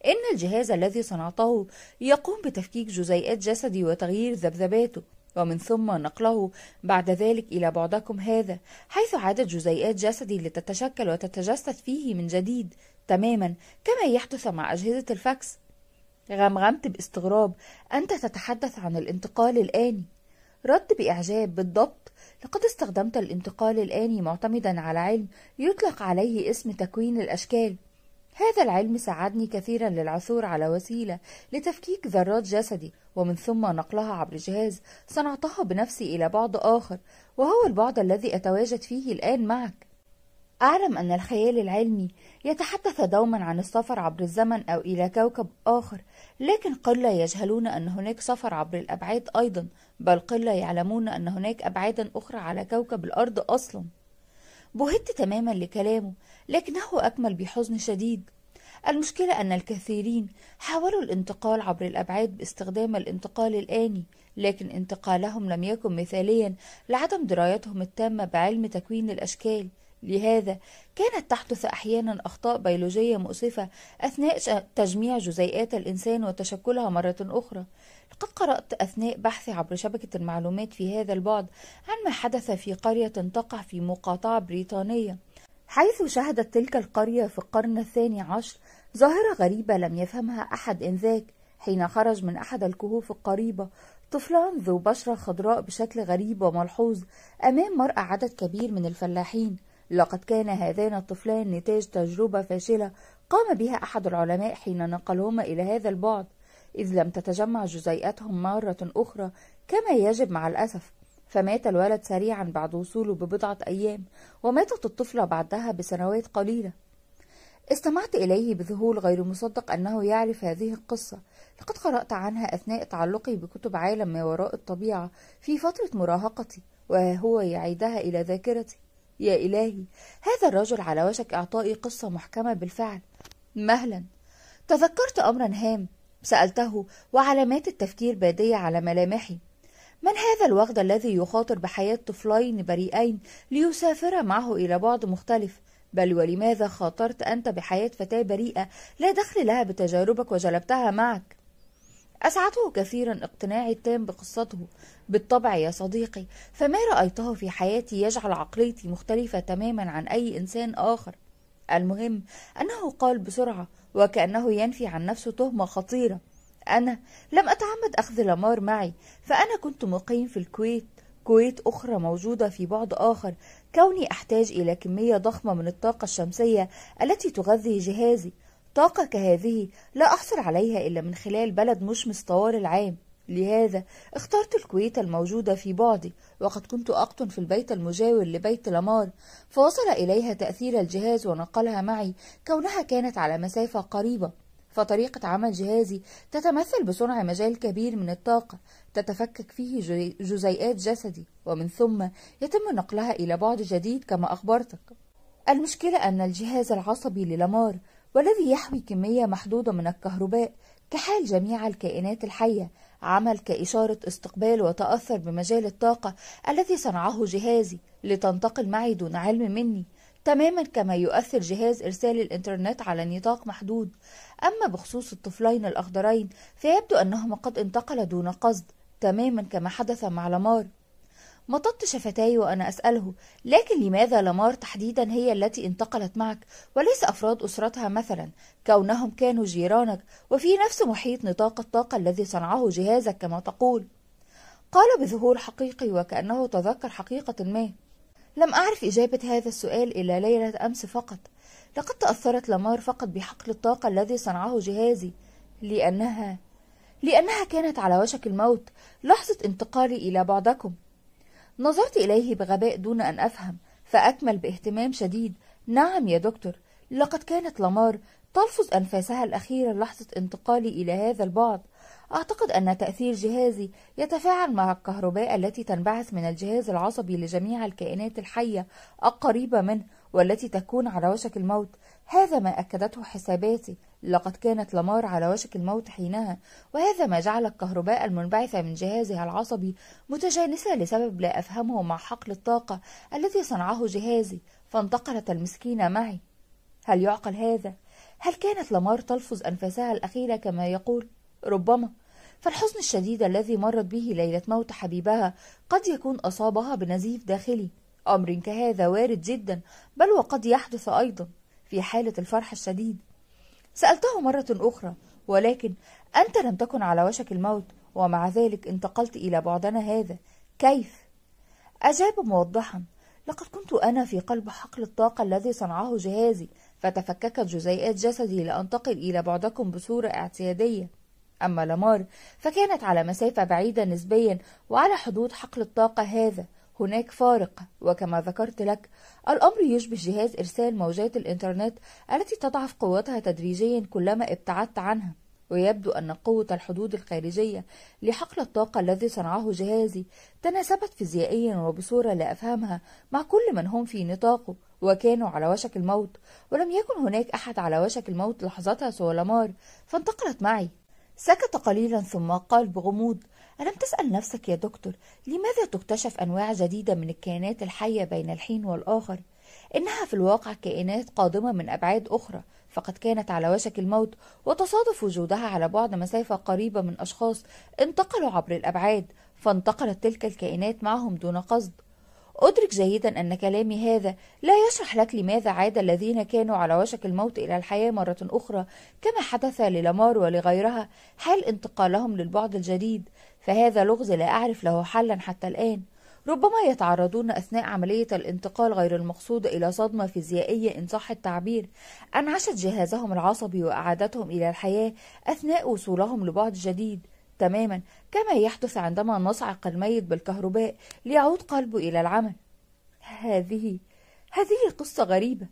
إن الجهاز الذي صنعته يقوم بتفكيك جزيئات جسدي وتغيير ذبذباته ومن ثم نقله بعد ذلك إلى بعدكم هذا حيث عادت جزيئات جسدي لتتشكل وتتجسد فيه من جديد تماما كما يحدث مع أجهزة الفاكس غمغمت باستغراب أنت تتحدث عن الانتقال الآني رد بإعجاب بالضبط لقد استخدمت الانتقال الآني معتمدا على علم يطلق عليه اسم تكوين الأشكال هذا العلم ساعدني كثيرا للعثور على وسيلة لتفكيك ذرات جسدي ومن ثم نقلها عبر جهاز صنعتها بنفسي إلى بعد آخر وهو البعد الذي أتواجد فيه الآن معك أعلم أن الخيال العلمي يتحدث دوما عن السفر عبر الزمن أو إلى كوكب آخر لكن قلة يجهلون أن هناك سفر عبر الأبعاد أيضا بل قلة يعلمون أن هناك أبعادا أخرى على كوكب الأرض أصلاً بهت تماما لكلامه لكنه أكمل بحزن شديد المشكلة أن الكثيرين حاولوا الانتقال عبر الأبعاد باستخدام الانتقال الآني لكن انتقالهم لم يكن مثاليا لعدم درايتهم التامة بعلم تكوين الأشكال لهذا كانت تحدث أحيانا أخطاء بيولوجية مؤسفة أثناء تجميع جزيئات الإنسان وتشكلها مرة أخرى لقد قرأت أثناء بحثي عبر شبكة المعلومات في هذا البعد عن ما حدث في قرية تقع في مقاطعة بريطانية حيث شهدت تلك القرية في القرن الثاني عشر ظاهرة غريبة لم يفهمها أحد إنذاك حين خرج من أحد الكهوف القريبة طفلان ذو بشرة خضراء بشكل غريب وملحوظ أمام مرأى عدد كبير من الفلاحين لقد كان هذان الطفلان نتاج تجربة فاشلة قام بها أحد العلماء حين نقلهما إلى هذا البعد إذ لم تتجمع جزيئاتهم مرة أخرى كما يجب مع الأسف فمات الولد سريعا بعد وصوله ببضعة أيام وماتت الطفلة بعدها بسنوات قليلة استمعت إليه بذهول غير مصدق أنه يعرف هذه القصة لقد قرأت عنها أثناء تعلقي بكتب عالم ما وراء الطبيعة في فترة مراهقتي وهو يعيدها إلى ذاكرتي يا إلهي هذا الرجل على وشك إعطائي قصة محكمة بالفعل مهلا تذكرت أمرا هام سألته وعلامات التفكير بادية على ملامحي من هذا الوغد الذي يخاطر بحياة طفلين بريئين ليسافر معه إلى بعد مختلف بل ولماذا خاطرت أنت بحياة فتاة بريئة لا دخل لها بتجاربك وجلبتها معك أسعته كثيرا اقتناعي التام بقصته بالطبع يا صديقي فما رأيته في حياتي يجعل عقليتي مختلفة تماما عن أي إنسان آخر المهم أنه قال بسرعة وكأنه ينفي عن نفسه تهمة خطيرة أنا لم أتعمد أخذ لامار معي فأنا كنت مقيم في الكويت كويت أخرى موجودة في بعد آخر كوني أحتاج إلى كمية ضخمة من الطاقة الشمسية التي تغذي جهازي طاقة كهذه لا أحصل عليها إلا من خلال بلد مشمس طوال العام لهذا اخترت الكويت الموجودة في بعدي وقد كنت أقطن في البيت المجاور لبيت لامار فوصل إليها تأثير الجهاز ونقلها معي كونها كانت على مسافة قريبة فطريقة عمل جهازي تتمثل بصنع مجال كبير من الطاقة تتفكك فيه جزيئات جسدي ومن ثم يتم نقلها إلى بعد جديد كما أخبرتك المشكلة أن الجهاز العصبي للامار والذي يحوي كمية محدودة من الكهرباء كحال جميع الكائنات الحية عمل كإشارة استقبال وتأثر بمجال الطاقة الذي صنعه جهازي لتنتقل معي دون علم مني تماما كما يؤثر جهاز إرسال الإنترنت على نطاق محدود أما بخصوص الطفلين الأخضرين فيبدو أنهما قد انتقلا دون قصد تماما كما حدث مع لامار مططت شفتاي وأنا أسأله لكن لماذا لمار تحديدا هي التي انتقلت معك وليس أفراد أسرتها مثلا كونهم كانوا جيرانك وفي نفس محيط نطاق الطاقة الذي صنعه جهازك كما تقول قال بظهور حقيقي وكأنه تذكر حقيقة ما لم أعرف إجابة هذا السؤال إلى ليلة أمس فقط لقد تأثرت لمار فقط بحقل الطاقة الذي صنعه جهازي لأنها لأنها كانت على وشك الموت لحظة انتقالي إلى بعضكم نظرت إليه بغباء دون أن أفهم فأكمل باهتمام شديد نعم يا دكتور لقد كانت لمار تلفظ أنفاسها الأخيرة لحظة انتقالي إلى هذا البعد أعتقد أن تأثير جهازي يتفاعل مع الكهرباء التي تنبعث من الجهاز العصبي لجميع الكائنات الحية القريبة منه والتي تكون على وشك الموت هذا ما أكدته حساباتي لقد كانت لمار على وشك الموت حينها وهذا ما جعل الكهرباء المنبعثة من جهازها العصبي متجانسة لسبب لا أفهمه مع حقل الطاقة الذي صنعه جهازي فانتقلت المسكينة معي هل يعقل هذا؟ هل كانت لمار تلفظ أنفاسها الأخيرة كما يقول؟ ربما فالحزن الشديد الذي مرت به ليلة موت حبيبها قد يكون أصابها بنزيف داخلي أمر كهذا وارد جدا بل وقد يحدث أيضا في حالة الفرح الشديد سألته مرة أخرى ولكن أنت لم تكن على وشك الموت ومع ذلك انتقلت إلى بعدنا هذا كيف؟ أجاب موضحا لقد كنت أنا في قلب حقل الطاقة الذي صنعه جهازي فتفككت جزيئات جسدي لأنتقل إلى بعدكم بصورة اعتيادية أما لامار فكانت على مسافة بعيدة نسبيا وعلى حدود حقل الطاقة هذا هناك فارق وكما ذكرت لك الأمر يشبه جهاز إرسال موجات الإنترنت التي تضعف قوتها تدريجيا كلما ابتعدت عنها ويبدو أن قوة الحدود الخارجية لحقل الطاقة الذي صنعه جهازي تناسبت فيزيائيا وبصورة لا أفهمها مع كل من هم في نطاقه وكانوا على وشك الموت ولم يكن هناك أحد على وشك الموت لحظتها سولمار فانتقلت معي سكت قليلا ثم قال بغموض ألم تسأل نفسك يا دكتور لماذا تكتشف أنواع جديدة من الكائنات الحية بين الحين والآخر؟ إنها في الواقع كائنات قادمة من أبعاد أخرى فقد كانت على وشك الموت وتصادف وجودها على بعد مسافة قريبة من أشخاص انتقلوا عبر الأبعاد فانتقلت تلك الكائنات معهم دون قصد أدرك جيدا أن كلامي هذا لا يشرح لك لماذا عاد الذين كانوا على وشك الموت إلى الحياة مرة أخرى كما حدث للامار ولغيرها حال انتقالهم للبعد الجديد فهذا لغز لا أعرف له حلا حتى الآن ربما يتعرضون أثناء عملية الانتقال غير المقصود إلى صدمة فيزيائية إن صح التعبير أنعشت جهازهم العصبي وأعادتهم إلى الحياة أثناء وصولهم لبعد جديد تماما كما يحدث عندما نصعق الميت بالكهرباء ليعود قلبه إلى العمل هذه هذه قصة غريبة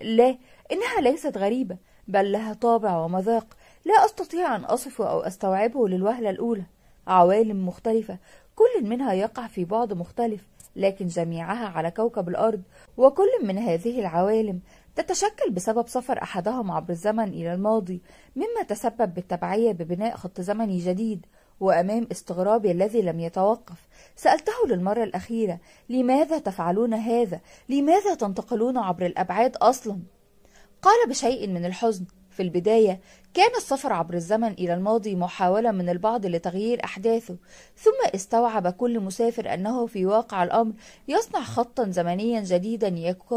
لا إنها ليست غريبة بل لها طابع ومذاق لا أستطيع أن أصفه أو أستوعبه للوهلة الأولى عوالم مختلفة كل منها يقع في بعد مختلف لكن جميعها على كوكب الأرض وكل من هذه العوالم تتشكل بسبب سفر أحدهم عبر الزمن إلى الماضي مما تسبب بالتبعية ببناء خط زمني جديد وأمام استغرابي الذي لم يتوقف سألته للمرة الأخيرة لماذا تفعلون هذا؟ لماذا تنتقلون عبر الأبعاد أصلا؟ قال بشيء من الحزن في البداية كان السفر عبر الزمن إلى الماضي محاولة من البعض لتغيير أحداثه، ثم استوعب كل مسافر أنه في واقع الأمر يصنع خطًا زمنيًا جديدًا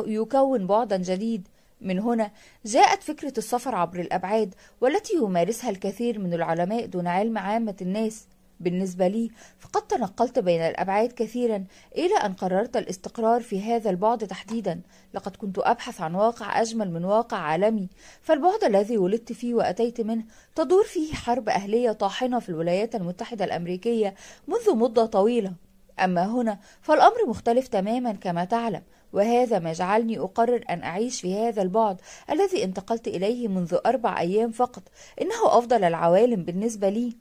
يكون بعدًا جديد، من هنا جاءت فكرة السفر عبر الأبعاد والتي يمارسها الكثير من العلماء دون علم عامة الناس، بالنسبة لي فقد تنقلت بين الأبعاد كثيرا إلى أن قررت الاستقرار في هذا البعد تحديدا لقد كنت أبحث عن واقع أجمل من واقع عالمي فالبعد الذي ولدت فيه وأتيت منه تدور فيه حرب أهلية طاحنة في الولايات المتحدة الأمريكية منذ مدة طويلة أما هنا فالأمر مختلف تماما كما تعلم وهذا ما جعلني أقرر أن أعيش في هذا البعد الذي انتقلت إليه منذ أربع أيام فقط إنه أفضل العوالم بالنسبة لي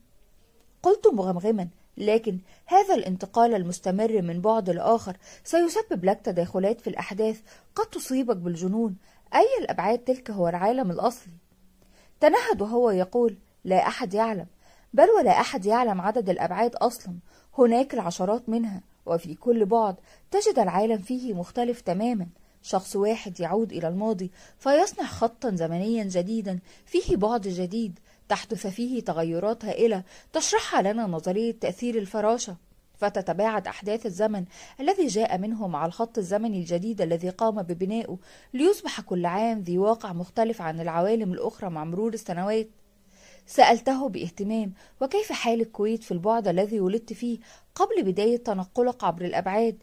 قلت مغمغما لكن هذا الانتقال المستمر من بعد لآخر سيسبب لك تداخلات في الأحداث قد تصيبك بالجنون أي الأبعاد تلك هو العالم الأصلي تنهد وهو يقول لا أحد يعلم بل ولا أحد يعلم عدد الأبعاد أصلا هناك العشرات منها وفي كل بعد تجد العالم فيه مختلف تماما شخص واحد يعود إلى الماضي فيصنع خطا زمنيا جديدا فيه بعد جديد تحدث فيه تغيرات هائلة تشرح لنا نظرية تأثير الفراشة فتتباعد أحداث الزمن الذي جاء منه مع الخط الزمني الجديد الذي قام ببنائه ليصبح كل عام ذي واقع مختلف عن العوالم الأخرى مع مرور السنوات سألته باهتمام وكيف حال الكويت في البعد الذي ولدت فيه قبل بداية تنقلك عبر الأبعاد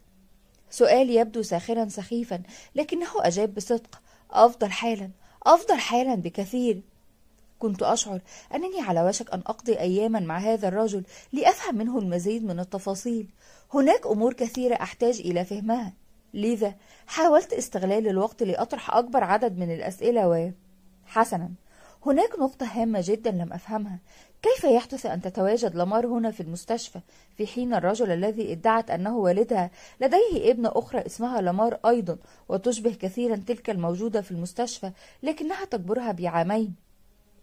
سؤال يبدو ساخرا سخيفا لكنه أجاب بصدق أفضل حالا أفضل حالا بكثير كنت أشعر أنني على وشك أن أقضي أياما مع هذا الرجل لأفهم منه المزيد من التفاصيل هناك أمور كثيرة أحتاج إلى فهمها لذا حاولت استغلال الوقت لأطرح أكبر عدد من الأسئلة و حسنا هناك نقطة هامة جدا لم أفهمها كيف يحدث أن تتواجد لمار هنا في المستشفى في حين الرجل الذي ادعت أنه والدها لديه ابنة أخرى اسمها لمار أيضا وتشبه كثيرا تلك الموجودة في المستشفى لكنها تكبرها بعامين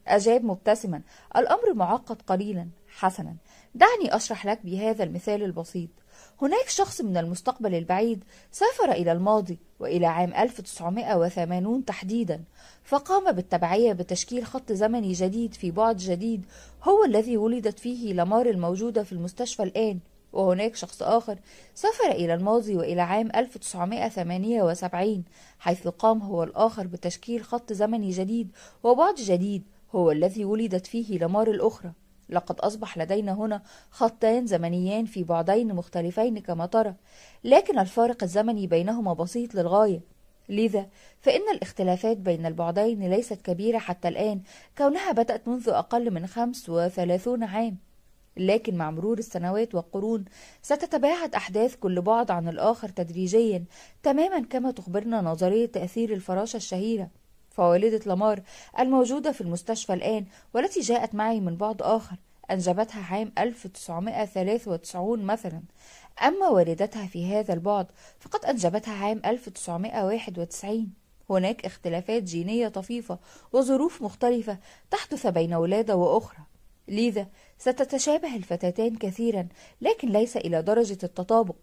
أجاب مبتسما الأمر معقد قليلا حسنا دعني أشرح لك بهذا المثال البسيط هناك شخص من المستقبل البعيد سافر إلى الماضي وإلى عام 1980 تحديدا فقام بالتبعية بتشكيل خط زمني جديد في بعد جديد هو الذي ولدت فيه لمار الموجودة في المستشفى الآن وهناك شخص آخر سافر إلى الماضي وإلى عام 1978 حيث قام هو الآخر بتشكيل خط زمني جديد وبعد جديد هو الذي ولدت فيه لمار الأخرى لقد أصبح لدينا هنا خطان زمنيان في بعدين مختلفين كما ترى لكن الفارق الزمني بينهما بسيط للغاية لذا فإن الاختلافات بين البعدين ليست كبيرة حتى الآن كونها بدأت منذ أقل من 35 عام لكن مع مرور السنوات والقرون ستتباعد أحداث كل بعد عن الآخر تدريجيا تماما كما تخبرنا نظرية تأثير الفراشة الشهيرة فوالدة لامار الموجودة في المستشفى الآن والتي جاءت معي من بعد آخر أنجبتها عام 1993 مثلا أما والدتها في هذا البعد فقد أنجبتها عام 1991 هناك اختلافات جينية طفيفة وظروف مختلفة تحدث بين ولادة وأخرى لذا ستتشابه الفتاتان كثيرا لكن ليس إلى درجة التطابق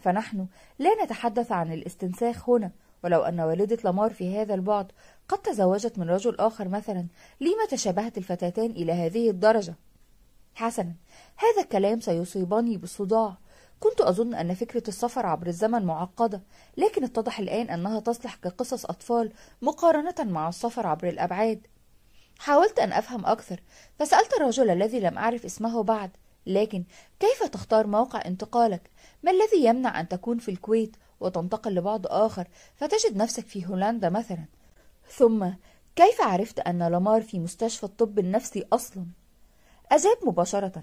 فنحن لا نتحدث عن الاستنساخ هنا ولو أن والدة لامار في هذا البعد قد تزوجت من رجل آخر مثلا لما تشابهت الفتاتان إلى هذه الدرجة حسنا هذا الكلام سيصيبني بالصداع كنت أظن أن فكرة السفر عبر الزمن معقدة لكن اتضح الآن أنها تصلح كقصص أطفال مقارنة مع السفر عبر الأبعاد حاولت أن أفهم أكثر فسألت الرجل الذي لم أعرف اسمه بعد لكن كيف تختار موقع انتقالك؟ ما الذي يمنع أن تكون في الكويت وتنتقل لبعض آخر فتجد نفسك في هولندا مثلا ثم كيف عرفت أن لامار في مستشفى الطب النفسي أصلا؟ أجاب مباشرة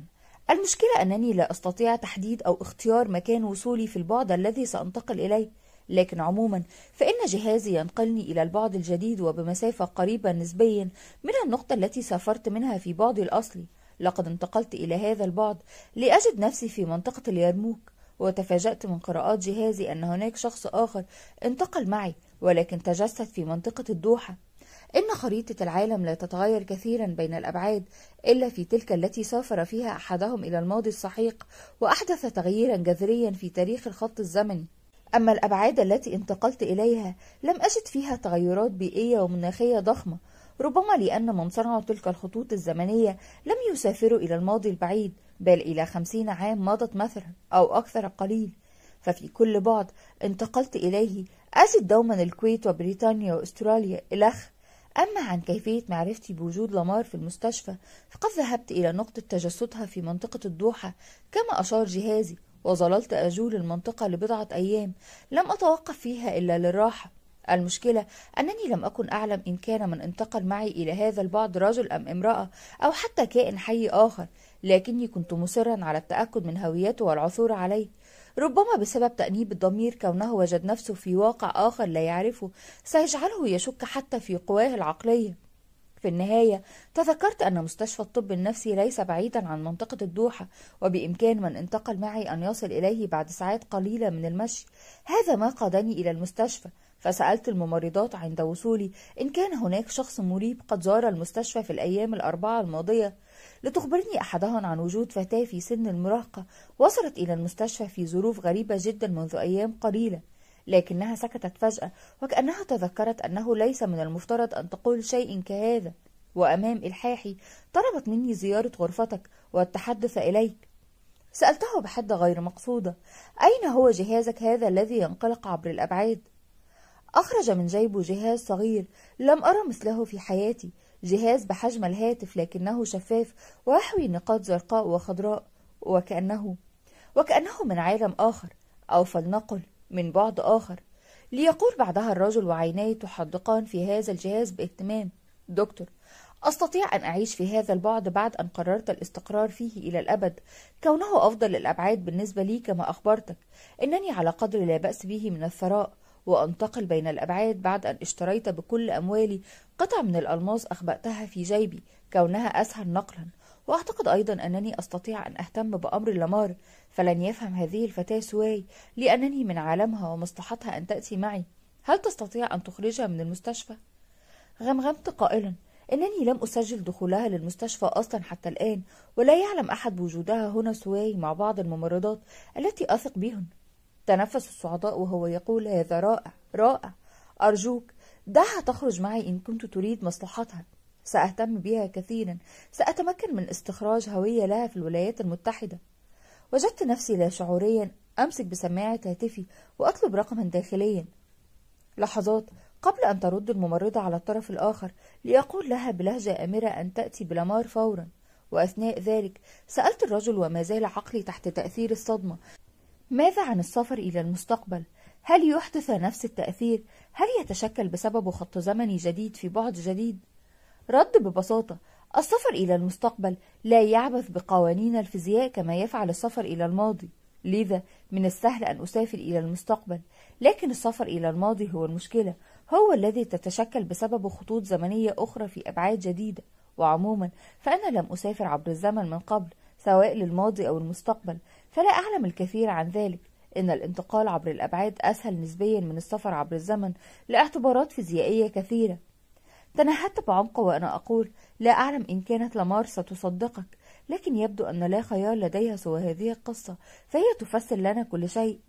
المشكلة أنني لا أستطيع تحديد أو اختيار مكان وصولي في البعد الذي سأنتقل إليه لكن عموما فإن جهازي ينقلني إلى البعد الجديد وبمسافة قريبة نسبيا من النقطة التي سافرت منها في بعدي الأصلي لقد انتقلت إلى هذا البعد لأجد نفسي في منطقة اليرموك وتفاجأت من قراءات جهازي أن هناك شخص آخر انتقل معي ولكن تجسد في منطقة الدوحة إن خريطة العالم لا تتغير كثيرا بين الأبعاد إلا في تلك التي سافر فيها أحدهم إلى الماضي السحيق وأحدث تغييرا جذريا في تاريخ الخط الزمني أما الأبعاد التي انتقلت إليها لم أجد فيها تغيرات بيئية ومناخية ضخمة ربما لأن من صنعوا تلك الخطوط الزمنية لم يسافروا إلى الماضي البعيد بل إلى خمسين عام مضت مثلا أو أكثر قليل ففي كل بعد انتقلت إليه أجد دوما الكويت وبريطانيا وأستراليا إلخ أما عن كيفية معرفتي بوجود لامار في المستشفى فقد ذهبت إلى نقطة تجسدها في منطقة الدوحة كما أشار جهازي وظللت أجول المنطقة لبضعة أيام لم أتوقف فيها إلا للراحة المشكلة أنني لم أكن أعلم إن كان من انتقل معي إلى هذا البعد رجل أم امرأة أو حتى كائن حي آخر لكني كنت مصرا على التأكد من هويته والعثور عليه ربما بسبب تأنيب الضمير كونه وجد نفسه في واقع آخر لا يعرفه سيجعله يشك حتى في قواه العقلية في النهاية تذكرت أن مستشفى الطب النفسي ليس بعيدا عن منطقة الدوحة وبإمكان من انتقل معي أن يصل إليه بعد ساعات قليلة من المشي هذا ما قادني إلى المستشفى فسألت الممرضات عند وصولي إن كان هناك شخص مريب قد زار المستشفى في الأيام الأربعة الماضية لتخبرني أحدهن عن وجود فتاة في سن المراهقة وصلت إلى المستشفى في ظروف غريبة جدا منذ أيام قليلة لكنها سكتت فجأة وكأنها تذكرت أنه ليس من المفترض أن تقول شيء كهذا وأمام إلحاحي طلبت مني زيارة غرفتك والتحدث إليك سألته بحد غير مقصودة أين هو جهازك هذا الذي ينقلق عبر الأبعاد؟ أخرج من جيبه جهاز صغير لم أرى مثله في حياتي جهاز بحجم الهاتف لكنه شفاف ويحوي نقاط زرقاء وخضراء وكأنه وكأنه من عالم آخر أو فلنقل من بعد آخر ليقول بعدها الرجل وعيناه تحدقان في هذا الجهاز باهتمام دكتور أستطيع أن أعيش في هذا البعد بعد أن قررت الاستقرار فيه إلى الأبد كونه أفضل الأبعاد بالنسبة لي كما أخبرتك إنني على قدر لا بأس به من الثراء وأنتقل بين الأبعاد بعد أن اشتريت بكل أموالي قطع من الألماس أخبأتها في جيبي كونها أسهل نقلا وأعتقد أيضا أنني أستطيع أن أهتم بأمر لامار فلن يفهم هذه الفتاة سواي لأنني من عالمها ومصلحتها أن تأتي معي هل تستطيع أن تخرجها من المستشفى؟ غمغمت قائلا إنني لم أسجل دخولها للمستشفى أصلا حتى الآن ولا يعلم أحد بوجودها هنا سواي مع بعض الممرضات التي أثق بهن تنفس السعداء وهو يقول هذا رائع رائع أرجوك دعها تخرج معي إن كنت تريد مصلحتها سأهتم بها كثيرا سأتمكن من استخراج هوية لها في الولايات المتحدة وجدت نفسي لا شعوريا أمسك بسماعة هاتفي وأطلب رقما داخليا لحظات قبل أن ترد الممرضة على الطرف الآخر ليقول لها بلهجة أمرة أن تأتي بلامار فورا وأثناء ذلك سألت الرجل وما زال عقلي تحت تأثير الصدمة ماذا عن السفر إلى المستقبل؟ هل يحدث نفس التأثير؟ هل يتشكل بسببه خط زمني جديد في بعد جديد؟ رد ببساطة السفر إلى المستقبل لا يعبث بقوانين الفيزياء كما يفعل السفر إلى الماضي لذا من السهل أن أسافر إلى المستقبل لكن السفر إلى الماضي هو المشكلة هو الذي تتشكل بسببه خطوط زمنية أخرى في أبعاد جديدة وعموما فأنا لم أسافر عبر الزمن من قبل سواء للماضي أو المستقبل فلا أعلم الكثير عن ذلك إن الانتقال عبر الأبعاد أسهل نسبيا من السفر عبر الزمن لاعتبارات فيزيائية كثيرة تنهدت بعمق وأنا أقول لا أعلم إن كانت لامار ستصدقك لكن يبدو أن لا خيار لديها سوى هذه القصة فهي تفسر لنا كل شيء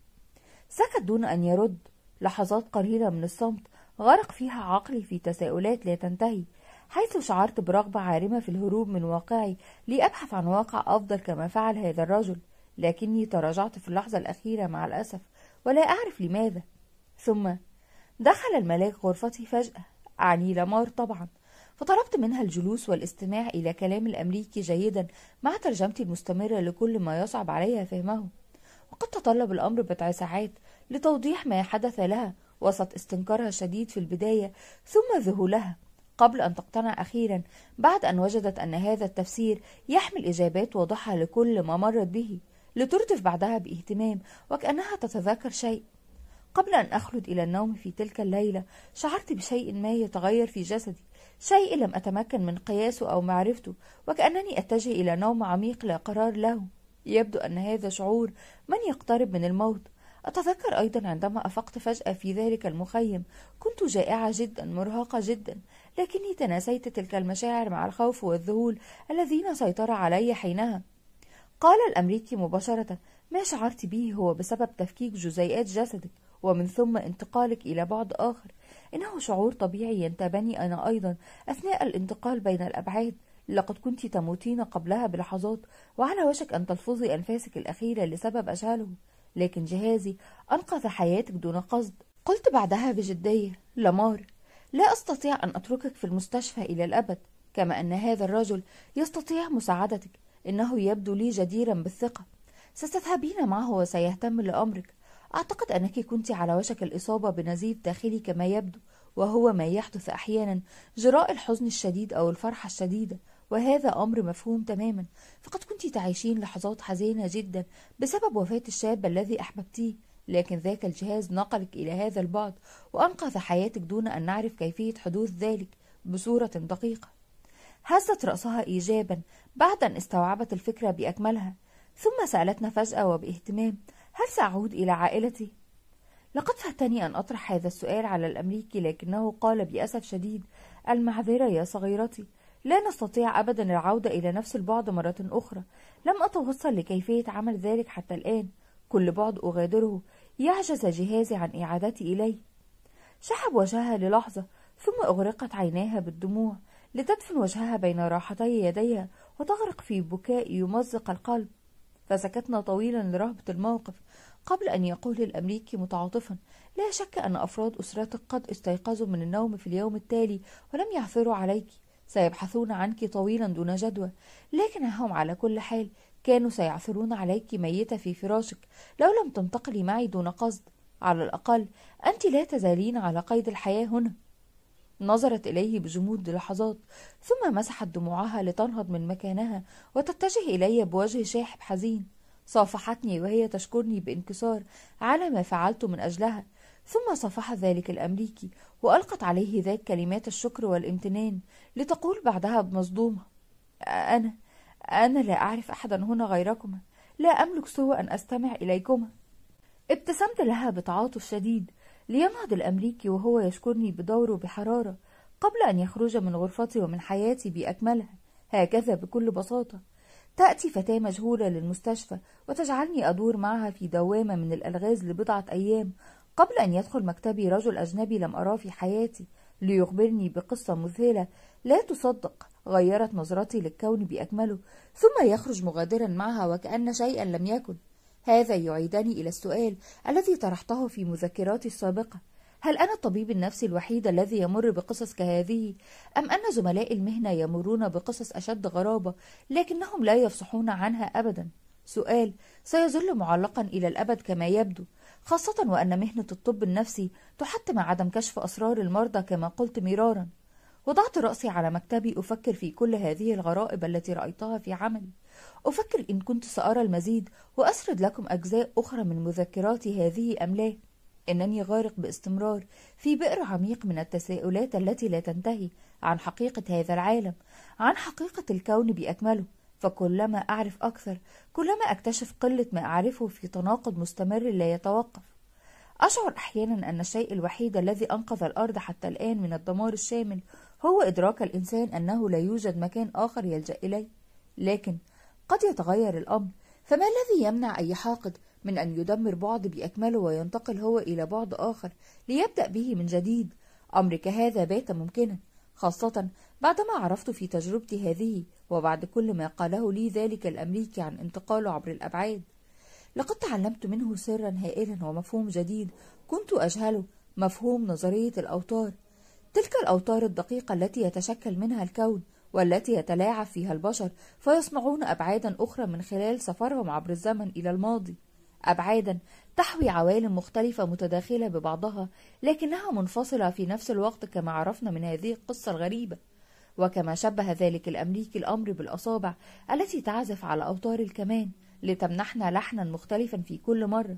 سكت دون أن يرد لحظات قليلة من الصمت غرق فيها عقلي في تساؤلات لا تنتهي حيث شعرت برغبة عارمة في الهروب من واقعي لأبحث عن واقع أفضل كما فعل هذا الرجل لكني تراجعت في اللحظة الأخيرة مع الأسف ولا أعرف لماذا ثم دخل الملاك غرفتي فجأة أعني لامار طبعا فطلبت منها الجلوس والاستماع إلى كلام الأمريكي جيدا مع ترجمتي المستمرة لكل ما يصعب عليها فهمه وقد تطلب الأمر بضع ساعات لتوضيح ما حدث لها وسط استنكارها الشديد في البداية ثم ذهولها قبل أن تقتنع أخيرا بعد أن وجدت أن هذا التفسير يحمل إجابات واضحة لكل ما مرت به لترتف بعدها باهتمام وكأنها تتذكر شيء قبل أن أخلد إلى النوم في تلك الليلة شعرت بشيء ما يتغير في جسدي شيء لم أتمكن من قياسه أو معرفته وكأنني أتجه إلى نوم عميق لا قرار له يبدو أن هذا شعور من يقترب من الموت أتذكر أيضا عندما أفقت فجأة في ذلك المخيم كنت جائعة جدا مرهقة جدا لكني تناسيت تلك المشاعر مع الخوف والذهول الذين سيطر علي حينها قال الأمريكي مباشرة ما شعرت به هو بسبب تفكيك جزيئات جسدك ومن ثم انتقالك إلى بعد آخر إنه شعور طبيعي ينتابني أنا أيضا أثناء الانتقال بين الأبعاد لقد كنت تموتين قبلها بلحظات وعلى وشك أن تلفظي أنفاسك الأخيرة لسبب أجهله لكن جهازي أنقذ حياتك دون قصد قلت بعدها بجدية لمار لا أستطيع أن أتركك في المستشفى إلى الأبد كما أن هذا الرجل يستطيع مساعدتك إنه يبدو لي جديرا بالثقة ستذهبين معه وسيهتم لأمرك أعتقد أنك كنت على وشك الإصابة بنزيف داخلي كما يبدو وهو ما يحدث أحيانا جراء الحزن الشديد أو الفرحة الشديدة وهذا أمر مفهوم تماما فقد كنت تعيشين لحظات حزينة جدا بسبب وفاة الشاب الذي أحببتيه لكن ذاك الجهاز نقلك إلى هذا البعد وأنقذ حياتك دون أن نعرف كيفية حدوث ذلك بصورة دقيقة هزت رأسها إيجابا بعد أن استوعبت الفكرة بأكملها ثم سألتنا فجأة وباهتمام هل سأعود إلى عائلتي؟ لقد فاتني أن أطرح هذا السؤال على الأمريكي لكنه قال بأسف شديد المعذرة يا صغيرتي لا نستطيع أبدا العودة إلى نفس البعد مرة أخرى لم أتوصل لكيفية عمل ذلك حتى الآن كل بعد أغادره يعجز جهازي عن إعادتي إليه شحب وجهها للحظة ثم أغرقت عيناها بالدموع لتدفن وجهها بين راحتي يديها وتغرق في بكاء يمزق القلب فسكتنا طويلا لرهبة الموقف قبل أن يقول الأمريكي متعاطفا لا شك أن أفراد أسرتك قد استيقظوا من النوم في اليوم التالي ولم يعثروا عليك سيبحثون عنك طويلا دون جدوى لكن هم على كل حال كانوا سيعثرون عليك ميتة في فراشك لو لم تنتقلي معي دون قصد على الأقل أنت لا تزالين على قيد الحياة هنا نظرت إليه بجمود لحظات ثم مسحت دموعها لتنهض من مكانها وتتجه إلي بوجه شاحب حزين صافحتني وهي تشكرني بانكسار على ما فعلت من أجلها ثم صفح ذلك الأمريكي وألقت عليه ذاك كلمات الشكر والامتنان لتقول بعدها بمصدومة أنا أنا لا أعرف أحدا هنا غيركما لا أملك سوى أن أستمع إليكما ابتسمت لها بتعاطف شديد لينهض الأمريكي وهو يشكرني بدوره بحرارة قبل أن يخرج من غرفتي ومن حياتي بأكملها هكذا بكل بساطة تأتي فتاة مجهولة للمستشفى وتجعلني أدور معها في دوامة من الألغاز لبضعة أيام قبل أن يدخل مكتبي رجل أجنبي لم أراه في حياتي ليخبرني بقصة مذهلة لا تصدق غيرت نظرتي للكون بأكمله ثم يخرج مغادرا معها وكأن شيئا لم يكن هذا يعيدني إلى السؤال الذي طرحته في مذكراتي السابقة هل أنا الطبيب النفسي الوحيد الذي يمر بقصص كهذه؟ أم أن زملاء المهنة يمرون بقصص أشد غرابة لكنهم لا يفصحون عنها أبدا؟ سؤال سيظل معلقا إلى الأبد كما يبدو خاصة وأن مهنة الطب النفسي تحتم عدم كشف أسرار المرضى كما قلت مرارا وضعت رأسي على مكتبي أفكر في كل هذه الغرائب التي رأيتها في عملي أفكر إن كنت سأرى المزيد وأسرد لكم أجزاء أخرى من مذكراتي هذه أم لا إنني غارق باستمرار في بئر عميق من التساؤلات التي لا تنتهي عن حقيقة هذا العالم عن حقيقة الكون بأكمله فكلما أعرف أكثر كلما أكتشف قلة ما أعرفه في تناقض مستمر لا يتوقف أشعر أحيانا أن الشيء الوحيد الذي أنقذ الأرض حتى الآن من الدمار الشامل هو إدراك الإنسان أنه لا يوجد مكان آخر يلجأ إليه لكن قد يتغير الأمر فما الذي يمنع أي حاقد من أن يدمر بعض بأكمله وينتقل هو إلى بعض آخر ليبدأ به من جديد أمر كهذا بات ممكنا خاصة بعدما عرفت في تجربتي هذه وبعد كل ما قاله لي ذلك الأمريكي عن انتقاله عبر الأبعاد لقد تعلمت منه سرا هائلا ومفهوم جديد كنت أجهله مفهوم نظرية الأوتار تلك الأوتار الدقيقة التي يتشكل منها الكون والتي يتلاعب فيها البشر فيصنعون أبعادا أخرى من خلال سفرهم عبر الزمن إلى الماضي أبعادا تحوي عوالم مختلفة متداخلة ببعضها لكنها منفصلة في نفس الوقت كما عرفنا من هذه القصة الغريبة وكما شبه ذلك الأمريكي الأمر بالأصابع التي تعزف على أوتار الكمان لتمنحنا لحنا مختلفا في كل مرة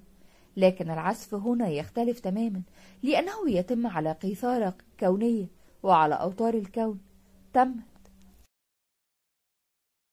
لكن العزف هنا يختلف تماما لأنه يتم على قيثارة كونية وعلى أوتار الكون تم